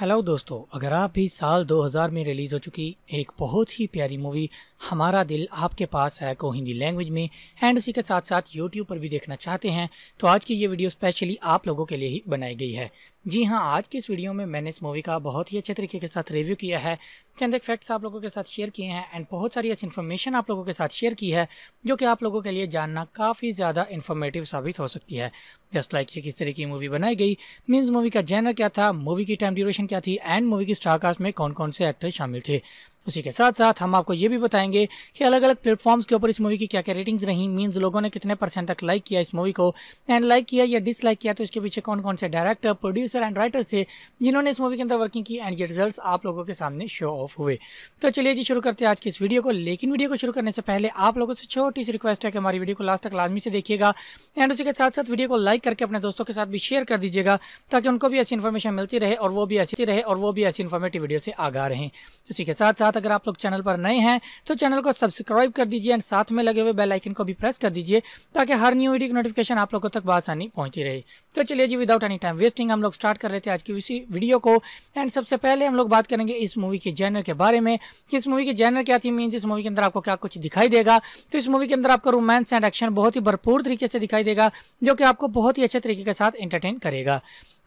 hello दोस्तों अगर आप भी साल 2000 में रिलीज़ हो चुकी एक बहुत ही प्यारी मूवी हमारा दिल आपके पास है को हिंदी लैंग्वेज में एंड उसी के साथ साथ यूट्यूब पर भी देखना चाहते हैं तो आज की ये वीडियो स्पेशली आप लोगों के लिए ही बनाई गई है जी हाँ आज की इस वीडियो में मैंने इस मूवी का बहुत ही अच्छे तरीके के साथ रिव्यू किया है चंद एक फैक्ट्स आप लोगों के साथ शेयर किए हैं एंड बहुत सारी ऐसी इन्फॉर्मेशन आप लोगों के साथ शेयर की है जो कि आप लोगों के लिए जानना काफ़ी ज़्यादा इन्फॉर्मेटिव साबित हो सकती है जस्ट लाइक ये किस तरह की मूवी बनाई गई मीन्स मूवी का जैनर क्या था मूवी की टाइम ड्यूरेशन क्या थी एंड मूवी की स्टारकास्ट में कौन कौन से एक्टर शामिल थे उसी के साथ साथ हम आपको ये भी बताएंगे कि अलग अलग प्लेटफॉर्म्स के ऊपर इस मूवी की क्या क्या रेटिंग्स रही मीन्स लोगों ने कितने परसेंट तक लाइक किया इस मूवी को एंड लाइक किया या डिसलाइक किया तो इसके पीछे कौन कौन से डायरेक्टर प्रोड्यूसर एंड राइटर्स थे जिन्होंने इस मूवी के अंदर वर्किंग की एंड ये रिजल्ट आप लोगों के सामने शो ऑफ हुए तो चलिए जी शुरू करते हैं आज की इस वीडियो को लेकिन वीडियो को शुरू करने से पहले आप लोगों से छोटी सी रिक्वेस्ट है कि हमारी वीडियो को लास्ट तक लाजमी से देखिएगा एंड उसी के साथ साथ वीडियो को लाइक करके अपने दोस्तों के साथ भी शेयर कर दीजिएगा ताकि उनको भी ऐसी इन्फॉर्मेशन मिलती रहे और वो भी ऐसी रहे और वो भी ऐसी इन्फॉर्मेटिव वीडियो से आगा रहे उसी के साथ साथ साथ अगर आप लोग चैनल पर नए हैं तो चैनल को सब्सक्राइब कर दीजिए एंड साथ में लगे हुए बेलाइकन को भी प्रेस कर दीजिए ताकि हर न्यू वीडियो की नोटिफिकेशन आप लोगों तक बसानी पहुँची रहे तो चलिए जी विदाउट एनी टाइम वेस्टिंग हम लोग स्टार्ट कर रहे थे आज की इसी वीडियो को एंड सबसे पहले हम लोग बात करेंगे इस मूवी के जैनर के बारे में कि इस मूवी के जैनर क्या थी मीन्स इस मूवी के अंदर आपको क्या कुछ दिखाई देगा तो इस मूवी के अंदर आपको रोमांस एंड एक्शन बहुत ही भरपूर तरीके से दिखाई देगा जो कि आपको बहुत ही अच्छे तरीके के साथ एंटरटेन करेगा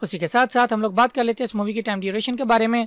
उसी के साथ साथ हम लोग बात कर लेते हैं इस मूवी की टाइम ड्यूरेशन के बारे में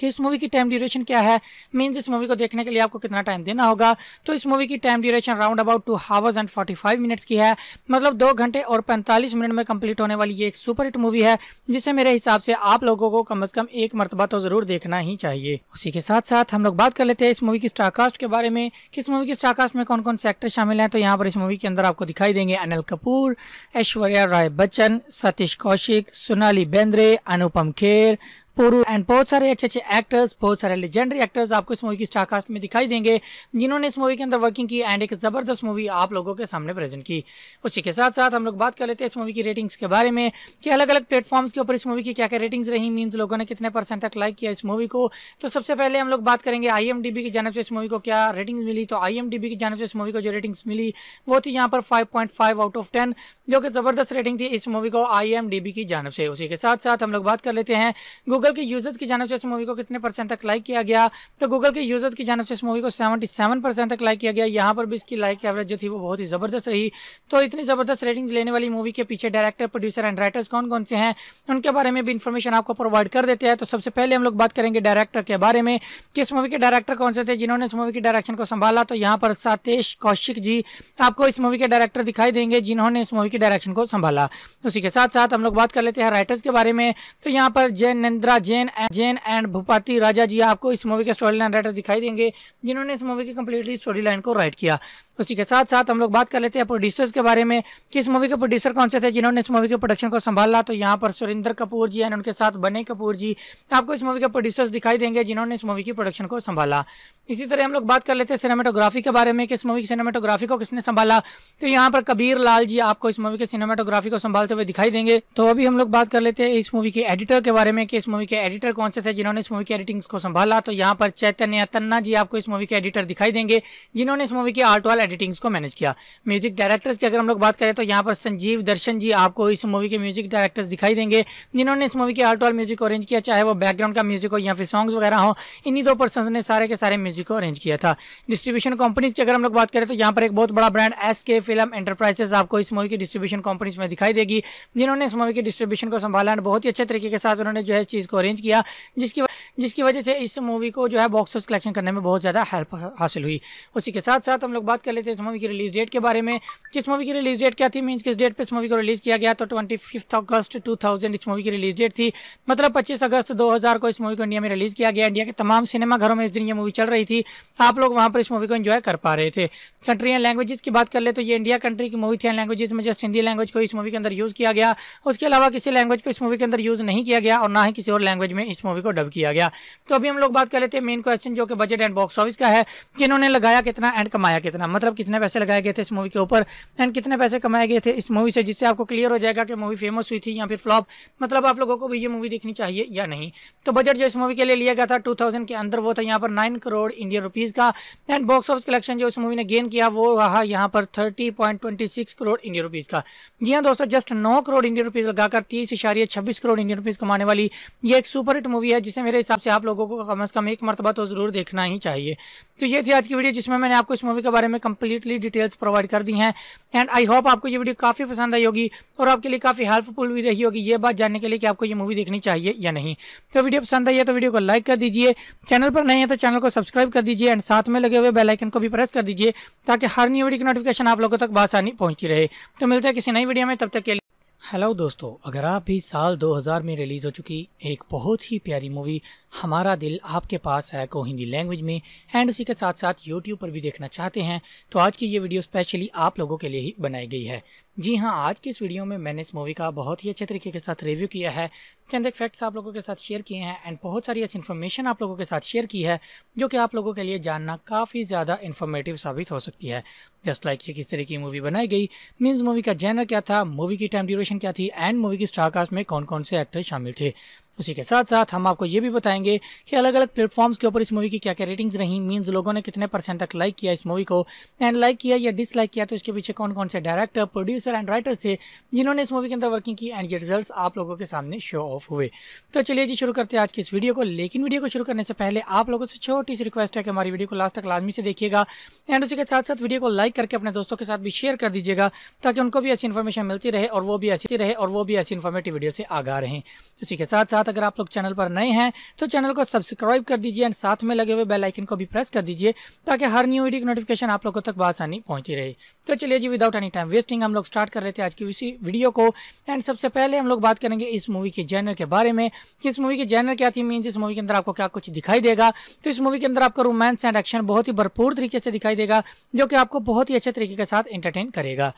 कि इस मूवी की टाइम ड्यूरेशन क्या है मीन्स इस मूवी को देखने के लिए आपको कितना टाइम देना होगा तो इस मूवी की time duration round about two hours and forty five minutes की है मतलब दो घंटे और पैंतालीस मिनट में कंप्लीट होने वाली ये एक सुपर हिट मूवी है जिसे मेरे हिसाब से आप लोगों को कम अज़ कम एक मरतबा तो ज़रूर देखना ही चाहिए उसी के साथ साथ हम लोग बात कर लेते हैं इस मूवी की स्टारकास्ट के बारे में कि इस मूवी की स्टारकास्ट में कौन कौन से एक्टर शामिल हैं तो यहाँ पर इस मूवी के अंदर आपको दिखाई देंगे अनिल कपूर ऐश्वर्या राय बच्चन सतीश कौशिक सोनाली बेंद्रे अनुपम खेर पुरु एंड बहुत सारे अच्छे अच्छे एक्टर्स बहुत सारे लेजेंडरी एक्टर्स आपको इस मूवी की स्टारकास्ट में दिखाई देंगे जिन्होंने इस मूवी के अंदर वर्किंग की एंड एक ज़बरदस्त मूवी आप लोगों के सामने प्रेजेंट की उसी के साथ साथ हम लोग बात कर लेते हैं इस मूवी की रेटिंग्स के बारे में कि अलग अलग प्लेटफॉर्म्स के ऊपर इस मूवी की क्या क्या रेटिंग्स रही मीन्स लोगों ने कितने परसेंट तक लाइक किया इस मूवी को तो सबसे पहले हम लोग बात करेंगे आई की जानव से इस मूवी को क्या रेटिंग मिली तो आई की जानव से इस मूवी को जो रेटिंग्स मिली वो थी यहाँ पर फाइव आउट ऑफ टेन जो कि ज़बरदस्त रेटिंग थी इस मूवी को आई की जानव से उसी के साथ साथ हम लोग बात कर लेते हैं गूगल गूगल के यूजर्स की जानव से इस मूवी को कितने परसेंट तक लाइक किया गया तो गूगल के यूजर्स की जानव से इस मूवी को सेवेंटी सेवन परसेंट तक लाइक किया गया यहाँ पर भी इसकी लाइक एवरेज जो थी वो बहुत ही ज़बरदस्त रही तो इतनी ज़बरदस्त रेटिंग्स लेने वाली मूवी के पीछे डायरेक्टर प्रोड्यूसर एंड राइटर्स कौन कौन से हैं उनके बारे में भी इन्फॉर्मेशन आपको प्रोवाइड कर देते हैं तो सबसे पहले हम लोग बात करेंगे डायरेक्टर के बारे में इस मूवी के डायरेक्टर कौन से थे जिन्होंने इस मूवी की डायरेक्शन को संभाला तो यहाँ पर सातेश कौशिक जी आपको इस मूवी के डायरेक्टर दिखाई देंगे जिन्होंने इस मूवी की डायरेक्शन को संभाला उसी के साथ साथ हम लोग बात कर लेते हैं राइटर्स के बारे में तो यहाँ पर जयनंद्रा जेन जैन जैन एंड भूपति राजा जी आपको इस मूवी के स्टोरी लाइन राइटर दिखाई देंगे जिन्होंने इस मूवी की कंप्लीटली स्टोरी लाइन को राइट किया उसी के साथ साथ हम लोग बात कर लेते हैं प्रोड्यूसर्स के बारे में कि इस मूवी के प्रोड्यूसर कौन से थे जिन्होंने इस मूवी के प्रोडक्शन को संभाला तो यहाँ पर सुरेंद्र कपूर जी एंड उनके साथ बने कपूर जी आपको इस मूवी के प्रोड्यूसर्स दिखाई देंगे जिन्होंने इस मूवी की प्रोडक्शन को संभाला इसी तरह हम लोग बात कर लेते हैं सिनेमाटोग्राफी के बारे में कि इस मूवी की सिनेमाटोग्राफी को किसने संभाला तो यहाँ पर कबीर लाल जी आपको इस मूवी के सिनेमाटोग्राफी को संभालते हुए दिखाई देंगे तो अभी हम लोग बात कर लेते हैं इस मूवी के एडिटर के बारे में कि इस मूवी के एडिटर कौन से थे जिन्होंने इस मूवी की एडिटिंग्स को संभाला तो यहाँ पर चैतन्य तन्ना जी आपको इस मूवी के एडिटर दिखाई देंगे जिन्होंने इस मूवी के आर्ट वाल एडिटिंग्स को मैनेज किया म्यूजिक डायरेक्टर्स की अगर हम लोग बात करें तो यहाँ पर संजीव दर्शन जी आपको इस मूवी के म्यूजिक डायरेक्टर्स दिखाई देंगे जिन्होंने इस मूवी के आर्ट और म्यूजिक अरेंज किया चाहे वो बैकग्राउंड का म्यूजिक हो या फिर सॉन्ग्स वगैरह हो इन्हीं दो पर्सन ने सारे के सारे म्यूजिक को अरेंज किया था डिस्ट्रीब्यूशन कंपनीज की अगर हम लोग बात करें तो यहाँ पर एक बहुत बड़ा brand S K film enterprises आपको इस मूवी की डिस्ट्रीब्यूशन कंपनीज में दिखाई देगी जिन्होंने इस मूवी की डिस्ट्रीब्यूशन को संभाला और बहुत ही अच्छे तरीके के साथ उन्होंने जो है इस चीज़ को अरेंज किया जिसकी जिसकी वजह से इस मूवी को जो है बॉक्स ऑफिस कलेक्शन करने में बहुत ज़्यादा हेल्प हासिल हुई उसी के साथ साथ हम लोग बात कर लेते हैं इस मूवी की रिलीज डेट के बारे में किस मूवी की रिलीज डेट क्या थी मीन किस डेट पर इस मूवी को रिलीज़ किया गया तो ट्वेंटी अगस्त टू इस मूवी की रिलीज डेट थी मतलब पच्चीस अगस्त दो को इस मूवी को इंडिया में रिलीज़ किया गया इंडिया के तमाम सिनेमा घरों में इस दिन यह मूवी चल रही थी आप लोग वहाँ पर इस मूवी को इन्जॉय कर पा रहे थे कंट्री एंड लैंग्वेजेस की बात कर ले तो ये इंडिया कंट्री की मूवी थी एंड लैंग्वेजेस में जस्ट हिंदी लैंग्वेज को इस मूवी के अंदर यूज़ किया गया उसके अलावा किसी लैंग्वेज को इस मूवी के अंदर यूज़ नहीं किया गया और ना ही किसी और लैंग्वेज में इस मूवी को डब किया गया तो अभी हम लोग बात कर लेते हैं मेन क्वेश्चन जो कि बजट एंड बॉक्स ऑफिस का है कि इन्होंने लगाया कितना एंड कमाया कितना मतलब मतलब कितने पैसे लगाए गए थे इस मूवी के ऊपर एंड कितने पैसे कमाए गए थे इस मूवी से जिससे आपको क्लियर हो जाएगा कि मूवी फेमस हुई थी या फिर फ्लॉप मतलब आप लोगों को भी ये मूवी देखनी चाहिए या नहीं तो बजट जो इस मूवी के लिए लिया गया था टू के अंदर वो था यहाँ पर नाइन करोड़ इंडियन रुपीज़ का एंड बॉक्स ऑफिस कलेक्शन जो इस मूवी ने गेन किया वो रहा यहाँ पर थर्टी करोड़ इंडियन रुपीज़ का जी हाँ दोस्तों जस्ट नौ करोड़ इंडियन रुपीज़ लगाकर तीस करोड़ इंडियन रुपीज़ कमाने वाली ये एक सुपर हिट मूवी है जिसे मेरे हिसाब से आप लोगों को कम अज़ कम एक मरतबा तो ज़रूर देखना ही चाहिए तो ये थी आज की वीडियो जिसमें मैंने आपको इस मूवी के बारे में कम कंप्लीटली डिटेल्स प्रोवाइड कर दी हैं एंड आई होप आपको ये वीडियो काफ़ी पसंद आई होगी और आपके लिए काफ़ी हेल्पफुल भी रही होगी ये बात जानने के लिए कि आपको ये मूवी देखनी चाहिए या नहीं तो वीडियो पसंद आई है तो वीडियो को लाइक कर दीजिए चैनल पर नहीं है तो चैनल को सब्सक्राइब कर दीजिए एंड साथ में लगे हुए बेलाइकन को भी प्रेस कर दीजिए ताकि हर न्यू वीडियो की नोटिफिकेशन आप लोगों तक बासानी पहुंची रहे तो मिलते हैं किसी नई वीडियो में तब तक के लिए हेलो दोस्तों अगर आप भी साल 2000 में रिलीज़ हो चुकी एक बहुत ही प्यारी मूवी हमारा दिल आपके पास है को हिंदी लैंग्वेज में एंड उसी के साथ साथ यूट्यूब पर भी देखना चाहते हैं तो आज की ये वीडियो स्पेशली आप लोगों के लिए ही बनाई गई है जी हाँ आज की इस वीडियो में मैंने इस मूवी का बहुत ही अच्छे तरीके के साथ रिव्यू किया है चंद एक फैक्ट्स आप लोगों के साथ शेयर किए हैं एंड बहुत सारी ऐसी इन्फॉर्मेशन आप लोगों के साथ शेयर की है जो कि आप लोगों के लिए जानना काफ़ी ज़्यादा इन्फॉर्मेटिव साबित हो सकती है जस्ट लाइक ये किस तरह की मूवी बनाई गई मीन्स मूवी का जैनर क्या था मूवी की टाइम ड्यूरेशन क्या थी एंड मूवी की स्टारकास्ट में कौन कौन से एक्टर शामिल थे उसी के साथ साथ हम आपको ये भी बताएंगे कि अलग अलग प्लेटफॉर्म्स के ऊपर इस मूवी की क्या क्या रेटिंग्स रही मींस लोगों ने कितने परसेंट तक लाइक किया इस मूवी को एंड लाइक किया या डिसलाइक किया तो इसके पीछे कौन कौन से डायरेक्टर प्रोड्यूसर एंड राइटर्स थे जिन्होंने इस मूवी के अंदर वर्किंग की एंड ये रिजल्ट आप लोगों के सामने शो ऑफ हुए तो चलिए जी शुरू करते हैं आज की इस वीडियो को लेकिन वीडियो को शुरू करने से पहले आप लोगों से छोटी सी रिक्वेस्ट है कि हमारी वीडियो को लास्ट तक लाजमी से देखिएगा एंड उसी के साथ साथ वीडियो को लाइक करके अपने दोस्तों के साथ भी शेयर कर दीजिएगा ताकि उनको भी ऐसी इन्फॉर्मेशन मिलती रहे और वो भी ऐसी रहे और वो भी ऐसी इन्फॉर्मेटिव वीडियो से आगा रहे उसी के साथ साथ साथ अगर आप लोग चैनल पर नए हैं तो चैनल को सब्सक्राइब कर दीजिए एंड साथ में लगे हुए बेलाइकन को भी प्रेस कर दीजिए ताकि हर न्यू वीडियो की नोटिफिकेशन आप लोगों तक बासानी पहुंचती रहे तो चलिए जी विदाउट एनी टाइम वेस्टिंग हम लोग स्टार्ट कर रहे थे आज की इसी वीडियो को एंड सबसे पहले हम लोग बात करेंगे इस मूवी के जैनर के बारे में कि इस मूवी के जैनर क्या थी मीन्स इस मूवी के अंदर आपको क्या कुछ दिखाई देगा तो इस मूवी के अंदर आपको रोमांस एंड एक्शन बहुत ही भरपूर तरीके से दिखाई देगा जो कि आपको बहुत ही अच्छे तरीके के साथ एंटरटेन करेगा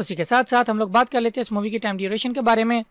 उसी के साथ साथ हम लोग बात कर लेते हैं इस मूवी की टाइम ड्यूरेशन के बारे में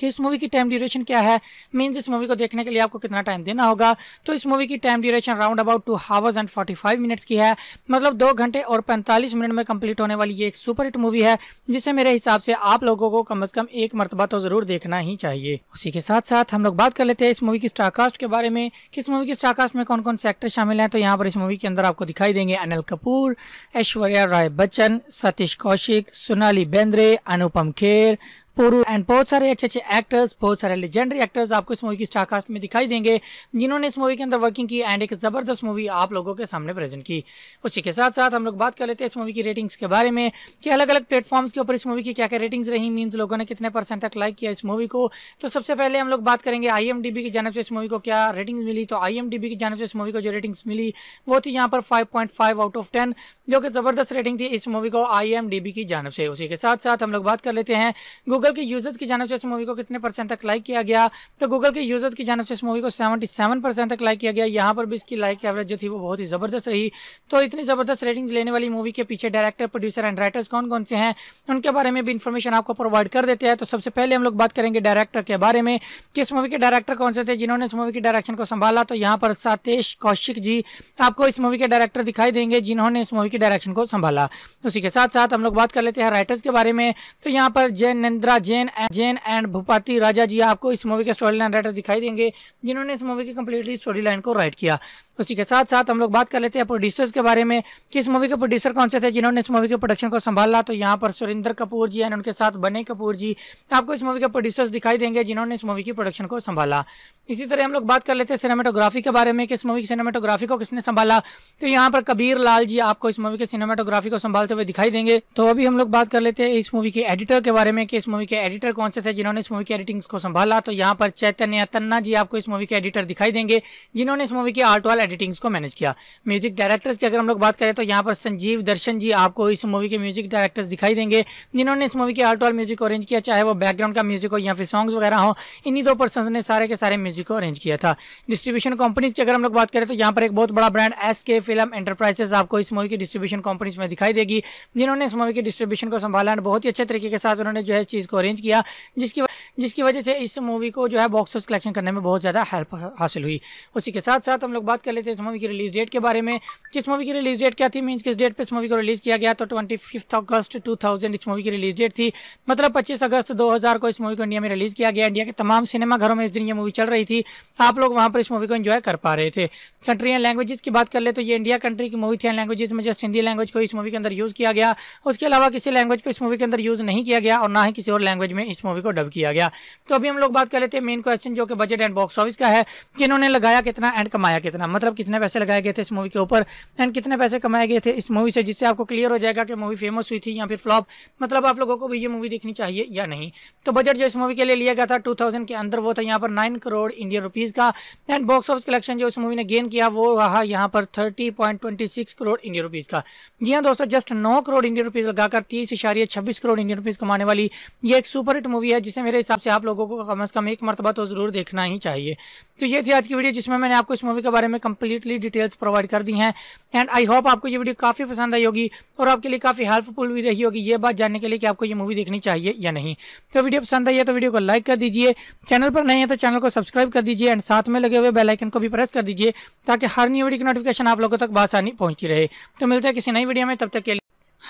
कि इस मूवी की टाइम ड्यूरेशन क्या है मीन्स इस मूवी को देखने के लिए आपको कितना टाइम देना होगा तो इस मूवी की time duration round about two hours and forty five minutes की है मतलब दो घंटे और पैंतालीस मिनट में कंप्लीट होने वाली ये एक सुपर हिट मूवी है जिसे मेरे हिसाब से आप लोगों को कम अज़ कम एक मरतबा तो ज़रूर देखना ही चाहिए उसी के साथ साथ हम लोग बात कर लेते हैं इस मूवी की स्टारकास्ट के बारे में कि इस मूवी की स्टारकास्ट में कौन कौन से एक्टर शामिल हैं तो यहाँ पर इस मूवी के अंदर आपको दिखाई देंगे अनिल कपूर ऐश्वर्या राय बच्चन सतीश कौशिक सोनाली बेंद्रे अनुपम खेर पुरु एंड बहुत सारे अच्छे अच्छे एक्टर्स बहुत सारे लेजेंडरी एक्टर्स आपको इस मूवी की स्टारकास्ट में दिखाई देंगे जिन्होंने इस मूवी के अंदर वर्किंग की एंड एक ज़बरदस्त मूवी आप लोगों के सामने प्रेजेंट की उसी के साथ साथ हम लोग बात कर लेते हैं इस मूवी की रेटिंग्स के बारे में कि अलग अलग प्लेटफॉर्म्स के ऊपर इस मूवी की क्या क्या रेटिंग्स रही मीन्स लोगों ने कितने परसेंट तक लाइक किया इस मूवी को तो सबसे पहले हम लोग बात करेंगे आई की जानव से इस मूवी को क्या रेटिंग मिली तो आई की जानव से इस मूवी को जो रेटिंग्स मिली वो थी यहाँ पर फाइव आउट ऑफ टेन जो कि ज़बरदस्त रेटिंग थी इस मूवी को आई की जानव से उसी के साथ साथ हम लोग बात कर लेते हैं गूगल गूगल के यूजर्स की जानव से इस मूवी को कितने परसेंट तक लाइक किया गया तो गूगल के यूजर्स की जानव से इस मूवी को सेवेंटी सेवन परसेंट तक लाइक किया गया यहाँ पर भी इसकी लाइक एवरेज जो थी वो बहुत ही ज़बरदस्त रही तो इतनी ज़बरदस्त रेटिंग्स लेने वाली मूवी के पीछे डायरेक्टर प्रोड्यूसर एंड राइटर्स कौन कौन से हैं उनके बारे में भी इन्फॉर्मेशन आपको प्रोवाइड कर देते हैं तो सबसे पहले हम लोग बात करेंगे डायरेक्टर के बारे में कि इस मूवी के डायरेक्टर कौन से थे जिन्होंने इस मूवी की डायरेक्शन को संभाला तो यहाँ पर सातेश कौशिक जी आपको इस मूवी के डायरेक्टर दिखाई देंगे जिन्होंने इस मूवी की डायरेक्शन को संभाला उसी के साथ साथ हम लोग बात कर लेते हैं राइटर्स के बारे में तो यहाँ पर जयनंद्रा जेन जैन जैन एंड भूपति राजा जी आपको इस मूवी के स्टोरी लाइन राइटर दिखाई देंगे जिन्होंने इस मूवी की कंप्लीटली स्टोरी लाइन को राइट किया उसी के साथ साथ हम लोग बात कर लेते हैं प्रोड्यूसर्स के बारे में कि इस मूवी के प्रोड्यूसर कौन से थे जिन्होंने इस मूवी के प्रोडक्शन को संभाला तो यहाँ पर सुरेंद्र कपूर जी एंड उनके साथ बने कपूर जी आपको इस मूवी के प्रोड्यूसर्स दिखाई देंगे जिन्होंने इस मूवी की प्रोडक्शन को संभाला इसी तरह हम लोग बात कर लेते हैं सिनेमाटोग्राफी के बारे में कि इस मूवी की सिनेमाटोग्राफी को किसने संभाला तो यहाँ पर कबीर लाल जी आपको इस मूवी के सिनेमाटोग्राफी को संभालते हुए दिखाई देंगे तो अभी हम लोग बात कर लेते हैं इस मूवी के एडिटर के बारे में कि इस मूवी के एडिटर कौन से थे जिन्होंने इस मूवी की एडिटिंग्स को संभाला तो यहाँ पर चैतन्य तन्ना जी आपको इस मूवी के एडिटर दिखाई देंगे जिन्होंने इस मूवी के आर्ट वाल एडिटिंग्स को मैनेज किया म्यूजिक डायरेक्टर्स की अगर हम लोग बात करें तो यहाँ पर संजीव दर्शन जी आपको इस मूवी के म्यूजिक डायरेक्टर्स दिखाई देंगे जिन्होंने इस मूवी के आर्ट और म्यूजिक अरेंज किया चाहे वो बैकग्राउंड का म्यूजिक हो या फिर सॉन्ग्स वगैरह हो इन्हीं दो पर्सन ने सारे के सारे म्यूजिक को अरेंज किया था डिस्ट्रीब्यूशन कंपनीज की अगर हम लोग बात करें तो यहाँ पर एक बहुत बड़ा ब्रांड एस फिल्म एंटरप्राइजेस आपको इस मूवी की डिस्ट्रीब्यूशन कंपनीज में दिखाई देगी जिन्होंने इस मूवी के डिस्ट्रीब्यूशन को संभाला बहुत ही अच्छे तरीके के साथ उन्होंने जो है इस चीज़ को अरेंज किया जिसकी जिसकी वजह से इस मूवी को जो है बॉक्स ऑफिस कलेक्शन करने में बहुत ज़्यादा हेल्प हासिल हुई उसी के साथ साथ हम लोग बात कर लेते हैं इस मूवी की रिलीज डेट के बारे में किस मूवी की रिलीज डेट क्या थी मीन्स किस डेट पर इस मूवी को रिलीज़ किया गया तो ट्वेंटी फिफ्थ अगस्त टू थाउजेंड इस मूवी की रिलीज डेट थी मतलब पच्चीस अगस्त दो हज़ार को इस मूवी को इंडिया में रिलीज़ किया गया इंडिया के तमाम सिनेमा घरों में इस दिन यह मूवी चल रही थी आप लोग वहाँ पर इस मूवी को इन्जॉय कर पा रहे थे कंट्री एंड लैंग्वेजेस की बात कर ले तो ये इंडिया कंट्री की मूवी थी एंड लैंग्वेजेस में जस्ट हिंदी लैंग्वेज को इस मूवी के अंदर यूज़ किया गया उसके अलावा किसी लैंग्वेज को इस मूवी के अंदर यूज़ नहीं किया गया और ना ही किसी और लैंग्वेज में इस मूवी को डब किया गया गया तो अभी हम लोग बात कर लेते हैं मेन क्वेश्चन जो कि बजट एंड बॉक्स ऑफिस का है कि इन्होंने लगाया कितना एंड कमाया कितना मतलब कितने पैसे लगाए गए थे इस मूवी के ऊपर एंड कितने पैसे कमाए गए थे इस मूवी से जिससे आपको क्लियर हो जाएगा कि मूवी फेमस हुई थी या फिर फ्लॉप मतलब आप लोगों को भी ये मूवी देखनी चाहिए या नहीं तो बजट जो इस मूवी के लिए लिया गया था टू के अंदर वो था यहाँ पर नाइन करोड़ इंडियन रुपीज़ का एंड बॉक्स ऑफिस कलेक्शन जो इस मूवी ने गेन किया वो रहा यहाँ पर थर्टी करोड़ इंडियन रुपीज़ का जी हाँ दोस्तों जस्ट नौ करोड़ इंडियन रुपीज़ लगाकर तीस इशारिये छब्बीस करोड़ इंडियन रुपीज़ कमाने वाली ये एक सुपर हिट मूवी है जिसे मेरे हिसाब हिसाब से आप लोगों को कम से कम एक मरतबा तो ज़रूर देखना ही चाहिए तो ये थी आज की वीडियो जिसमें मैंने आपको इस मूवी के बारे में कंप्लीटली डिटेल्स प्रोवाइड कर दी हैं एंड आई होप आपको ये वीडियो काफ़ी पसंद आई होगी और आपके लिए काफ़ी हेल्पफुल भी रही होगी ये बात जानने के लिए कि आपको ये मूवी देखनी चाहिए या नहीं तो वीडियो पसंद आई है तो वीडियो को लाइक कर दीजिए चैनल पर नहीं है तो चैनल को सब्सक्राइब कर दीजिए एंड साथ में लगे हुए बेलाइकन को भी प्रेस कर दीजिए ताकि हर नई वीडियो की नोटिफिकेशन आप लोगों तक बासानी पहुँचती रहे तो मिलते हैं किसी नई वीडियो में तब तक के लिए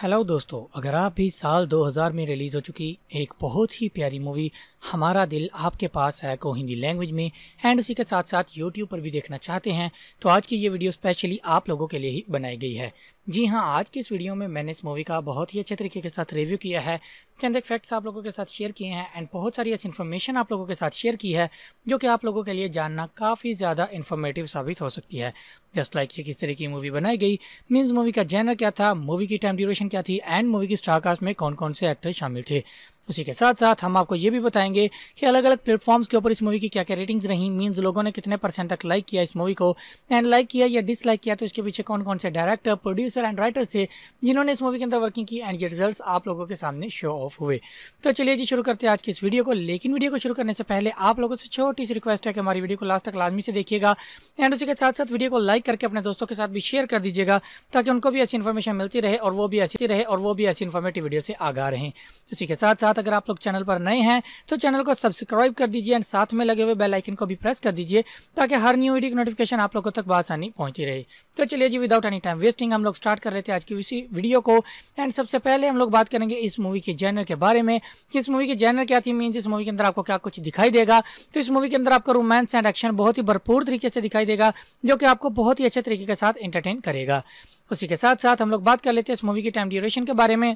हेलो दोस्तों अगर आप भी साल 2000 में रिलीज़ हो चुकी एक बहुत ही प्यारी मूवी हमारा दिल आपके पास है को हिंदी लैंग्वेज में एंड उसी के साथ साथ यूट्यूब पर भी देखना चाहते हैं तो आज की ये वीडियो स्पेशली आप लोगों के लिए ही बनाई गई है जी हाँ आज की इस वीडियो में मैंने इस मूवी का बहुत ही अच्छे तरीके के साथ रिव्यू किया है चंद एक फैक्ट्स आप लोगों के साथ शेयर किए हैं एंड बहुत सारी ऐसी इन्फॉर्मेशन आप लोगों के साथ शेयर की है जो कि आप लोगों के लिए जानना काफ़ी ज़्यादा इन्फॉर्मेटिव साबित हो सकती है जस्ट लाइक ये किस तरह की मूवी बनाई गई मीन्स मूवी का जैनर क्या था मूवी की टाइम ड्यूरेशन क्या थी एंड मूवी की स्टारकास्ट में कौन कौन से एक्टर शामिल थे उसी के साथ साथ हम आपको ये भी बताएंगे कि अलग अलग प्लेटफॉर्म्स के ऊपर इस मूवी की क्या क्या रेटिंग्स रही मीन्स लोगों ने कितने परसेंट तक लाइक किया इस मूवी को एंड लाइक किया या डिसलाइक किया तो इसके पीछे कौन कौन से डायरेक्टर प्रोड्यूसर एंड राइटर्स थे जिन्होंने इस मूवी के अंदर वर्किंग की एंड ये रिजल्ट आप लोगों के सामने शो ऑफ हुए तो चलिए जी शुरू करते हैं आज की इस वीडियो को लेकिन वीडियो को शुरू करने से पहले आप लोगों से छोटी सी रिक्वेस्ट है कि हमारी वीडियो को लास्ट तक लाजमी से देखिएगा एंड उसी के साथ साथ वीडियो को लाइक करके अपने दोस्तों के साथ भी शेयर कर दीजिएगा ताकि उनको भी ऐसी इन्फॉर्मेशन मिलती रहे और वो भी ऐसी रहे और वो भी ऐसी इन्फॉर्मेटिव वीडियो से आगा रहे उसी के साथ साथ अगर आप लोग चैनल पर नए हैं तो चैनल को सब्सक्राइब कर दीजिए एंड साथ में लगे हुए बेल आइकन को भी प्रेस कर दीजिए ताकि हर न्यू वीडियो की नोटिफिकेशन आप लोगों तक बसानी पहुंचती रहे तो चलिए जी विदाउट एनी टाइम वेस्टिंग हम लोग स्टार्ट कर लेते हैं आज की इसी वीडियो को एंड सबसे पहले हम लोग बात करेंगे इस मूवी के जैनर के बारे में कि इस मूवी के जैनर क्या थी मीन्स इस मूवी के अंदर आपको क्या कुछ दिखाई देगा तो इस मूवी के अंदर आपको रोमांस एंड एक्शन बहुत ही भरपूर तरीके से दिखाई देगा जो कि आपको बहुत ही अच्छे तरीके के साथ एंटरटेन करेगा उसी के साथ साथ हम लोग बात कर लेते हैं इस मूवी की टाइम ड्यूरेशन के बारे में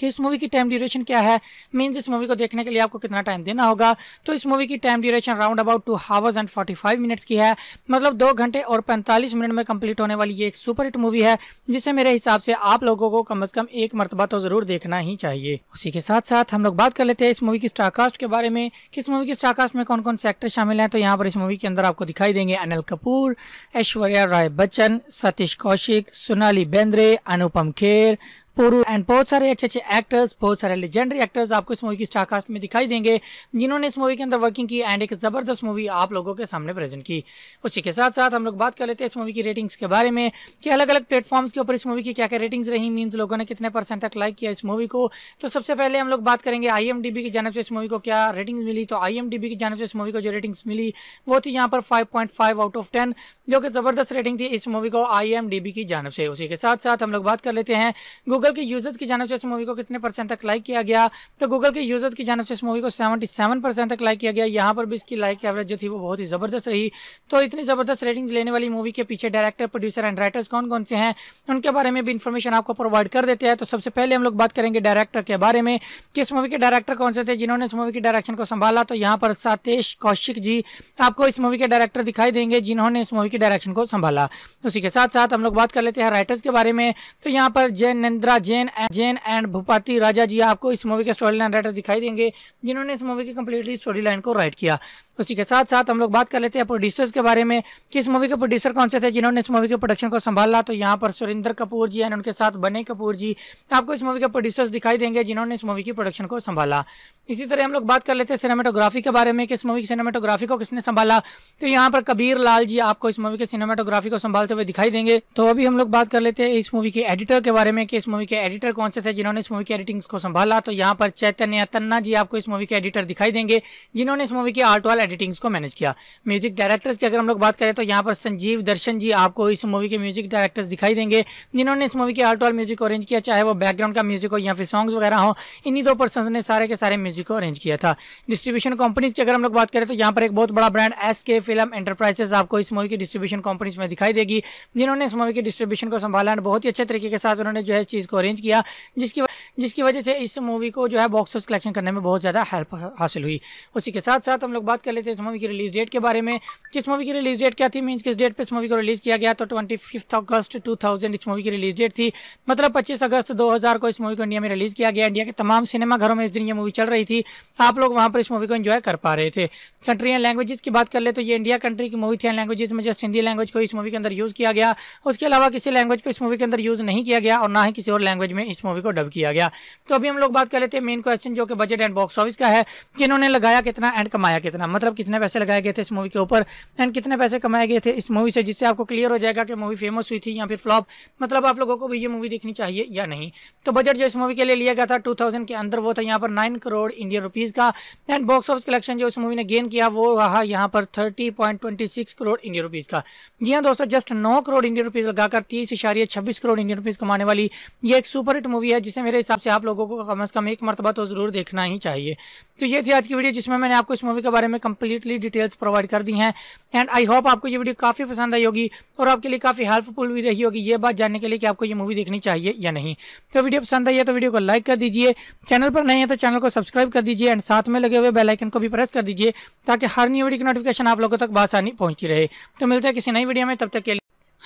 कि इस मूवी की टाइम ड्यूरेशन क्या है मीन्स इस मूवी को देखने के लिए आपको कितना टाइम देना होगा तो इस मूवी की time duration round about two hours and forty five minutes की है मतलब दो घंटे और पैंतालीस मिनट में कंप्लीट होने वाली ये एक सुपर हिट मूवी है जिसे मेरे हिसाब से आप लोगों को कम अज़ कम एक मरतबा तो ज़रूर देखना ही चाहिए उसी के साथ साथ हम लोग बात कर लेते हैं इस मूवी की स्टारकास्ट के बारे में कि इस मूवी की स्टारकास्ट में कौन कौन से एक्टर शामिल हैं तो यहाँ पर इस मूवी के अंदर आपको दिखाई देंगे अनिल कपूर ऐश्वर्या राय बच्चन सतीश कौशिक सोनाली बेंद्रे अनुपम खेर पुरु एंड बहुत सारे अच्छे अच्छे एक्टर्स बहुत सारे लेजेंडरी एक्टर्स आपको इस मूवी की स्टारकास्ट में दिखाई देंगे जिन्होंने इस मूवी के अंदर वर्किंग की एंड एक ज़बरदस्त मूवी आप लोगों के सामने प्रेजेंट की उसी के साथ साथ हम लोग बात कर लेते हैं इस मूवी की रेटिंग्स के बारे में कि अलग अलग प्लेटफॉर्म्स के ऊपर इस मूवी की क्या क्या रेटिंग्स रही मीन्स लोगों ने कितने परसेंट तक लाइक किया इस मूवी को तो सबसे पहले हम लोग बात करेंगे आई की जानव से इस मूवी को क्या रेटिंग मिली तो आई की जानव से इस मूवी को जो रेटिंग्स मिली वो थी यहाँ पर फाइव आउट ऑफ टेन जो कि ज़बरदस्त रेटिंग थी इस मूवी को आई की जानव से उसी के साथ साथ हम लोग बात कर लेते हैं गूगल गूगल के यूजर्स की जानब से इस मूवी को कितने परसेंट तक लाइक किया गया तो गूगल के यूजर्स की जानव से इस मूवी को सेवेंटी सेवन परसेंट तक लाइक किया गया यहाँ पर भी इसकी लाइक एवरेज जो थी वो बहुत ही ज़बरदस्त रही तो इतनी ज़बरदस्त रेटिंग्स लेने वाली मूवी के पीछे डायरेक्टर प्रोड्यूसर एंड राइटर्स कौन कौन से हैं उनके बारे में भी इन्फॉर्मेशन आपको प्रोवाइड कर देते हैं तो सबसे पहले हम लोग बात करेंगे डायरेक्टर के बारे में कि इस मूवी के डायरेक्टर कौन से थे जिन्होंने इस मूवी की डायरेक्शन को संभाला तो यहाँ पर सातेश कौशिक जी आपको इस मूवी के डायरेक्टर दिखाई देंगे जिन्होंने इस मूवी की डायरेक्शन को संभाला उसी के साथ साथ हम लोग बात कर लेते हैं राइटर्स के बारे में तो यहाँ पर जयनंद्रा सुनीता जैन जेन एंड भूपति राजा जी आपको इस मूवी के स्टोरी लाइन राइटर दिखाई देंगे जिन्होंने इस मूवी की कम्प्लीटली स्टोरी लाइन को राइट किया उसी के साथ साथ हम लोग बात कर लेते हैं प्रोड्यूसर्स के बारे में कि इस मूवी के प्रोड्यूसर कौन से थे जिन्होंने इस मूवी के प्रोडक्शन को संभाला तो यहाँ पर सुरेंद्र कपूर जी एंड उनके साथ बने कपूर जी आपको इस मूवी के प्रोड्यूसर्स दिखाई देंगे जिन्होंने इस मूवी की प्रोडक्शन को संभाला इसी तरह हम लोग बात कर लेते हैं सिनेमाटोग्राफी के बारे में कि इस मूवी की सिनेमाटोग्राफी को किसने संभाला तो यहाँ पर कबीर लाल जी आपको इस मूवी के सिनेमाटोग्राफी को संभालते हुए दिखाई देंगे तो अभी हम लोग बात कर लेते हैं इस मूवी के एडिटर के बारे में कि इस मूवी मूवी के एडिटर कौन से थे जिन्होंने इस मूवी की एडिटिंग को संभाला तो यहाँ पर चैतन्य तन्ना जी आपको इस मूवी के एडिटर दिखाई देंगे जिन्होंने इस मूवी के आर्ट वाल एडिटिंग्स को मैनेज किया म्यूजिक डायरेक्टर्स की अगर हम लोग बात करें तो यहाँ पर संजीव दर्शन जी आपको इस मूवी के म्यूजिक डायरेक्टर्स दिखाई देंगे जिन्होंने इस मूवी के आर्ट वाल म्यूजिक अरेंज किया चाहे वो बैकग्राउंड का म्यूजिक हो या फिर सॉन्ग्स वगैरह हो इन्हीं दो पर्सन ने सारे के सारे म्यूजिक को अरेंज किया था डिस्ट्रीब्यूशन कंपनीज की अगर हम लोग बात करें तो यहाँ पर एक बहुत बड़ा brand S K film enterprises आपको इस मूवी की डिस्ट्रीब्यूशन कंपनीज में दिखाई देगी जिन्होंने इस मूवी के डिस्ट्रीब्यूशन को संभाला बहुत ही अच्छे तरीके के साथ उन्होंने जो है चीज़ को को अरेंज किया जिसकी जिसकी वजह से इस मूवी को जो है बॉक्स ऑफिस कलेक्शन करने में बहुत ज़्यादा हेल्प हासिल हुई उसी के साथ साथ हम लोग बात कर लेते हैं इस मूवी की रिलीज डेट के बारे में किस मूवी की रिलीज डेट क्या थी मीन्स किस डेट पर इस मूवी को रिलीज़ किया गया तो ट्वेंटी फिफ्थ अगस्त टू थाउजेंड इस मूवी की रिलीज डेट थी मतलब पच्चीस अगस्त दो हज़ार को इस मूवी को इंडिया में रिलीज़ किया गया इंडिया के तमाम सिनेमा घरों में इस दिन यह मूवी चल रही थी आप लोग वहाँ पर इस मूवी को इन्जॉय कर पा रहे थे कंट्री एंड लैंग्वेजेस की बात कर ले तो ये इंडिया कंट्री की मूवी थी एंड लैंग्वेजेस में जस्ट हिंदी लैंग्वेज को इस मूवी के अंदर यूज़ किया गया उसके अलावा किसी लैंग्वेज को इस मूवी के अंदर यूज़ नहीं किया गया और ना ही किसी और लैंग्वेज में इस मूवी को डब किया गया गया तो अभी हम लोग बात कर लेते हैं मेन क्वेश्चन जो कि बजट एंड बॉक्स ऑफिस का है कि इन्होंने लगाया कितना एंड कमाया कितना मतलब कितने पैसे लगाए गए थे इस मूवी के ऊपर एंड कितने पैसे कमाए गए थे इस मूवी से जिससे आपको क्लियर हो जाएगा कि मूवी फेमस हुई थी या फिर फ्लॉप मतलब आप लोगों को भी ये मूवी देखनी चाहिए या नहीं तो बजट जो इस मूवी के लिए लिया गया था टू के अंदर वो था यहाँ पर नाइन करोड़ इंडियन रुपीज़ का एंड बॉक्स ऑफिस कलेक्शन जो इस मूवी ने गेन किया वो रहा यहाँ पर थर्टी करोड़ इंडियन रुपीज़ का जी हाँ दोस्तों जस्ट नौ करोड़ इंडियन रुपीज़ लगाकर तीस इशारिये छब्बीस करोड़ इंडियन रुपीज़ कमाने वाली ये एक सुपर हिट मूवी है जिसे मेरे हिसाब हिसाब से आप लोगों को कम से कम एक मरतबा तो ज़रूर देखना ही चाहिए तो ये थी आज की वीडियो जिसमें मैंने आपको इस मूवी के बारे में कम्प्लीटली डिटेल्स प्रोवाइड कर दी हैं एंड आई होप आपको ये वीडियो काफ़ी पसंद आई होगी और आपके लिए काफ़ी हेल्पफुल भी रही होगी ये बात जानने के लिए कि आपको ये मूवी देखनी चाहिए या नहीं तो वीडियो पसंद आई है तो वीडियो को लाइक कर दीजिए चैनल पर नहीं है तो चैनल को सब्सक्राइब कर दीजिए एंड साथ में लगे हुए बेलाइकन को भी प्रेस कर दीजिए ताकि हर नई वीडियो की नोटिफिकेशन आप लोगों तक बासानी पहुँचती रहे तो मिलते हैं किसी नई वीडियो में तब तक के लिए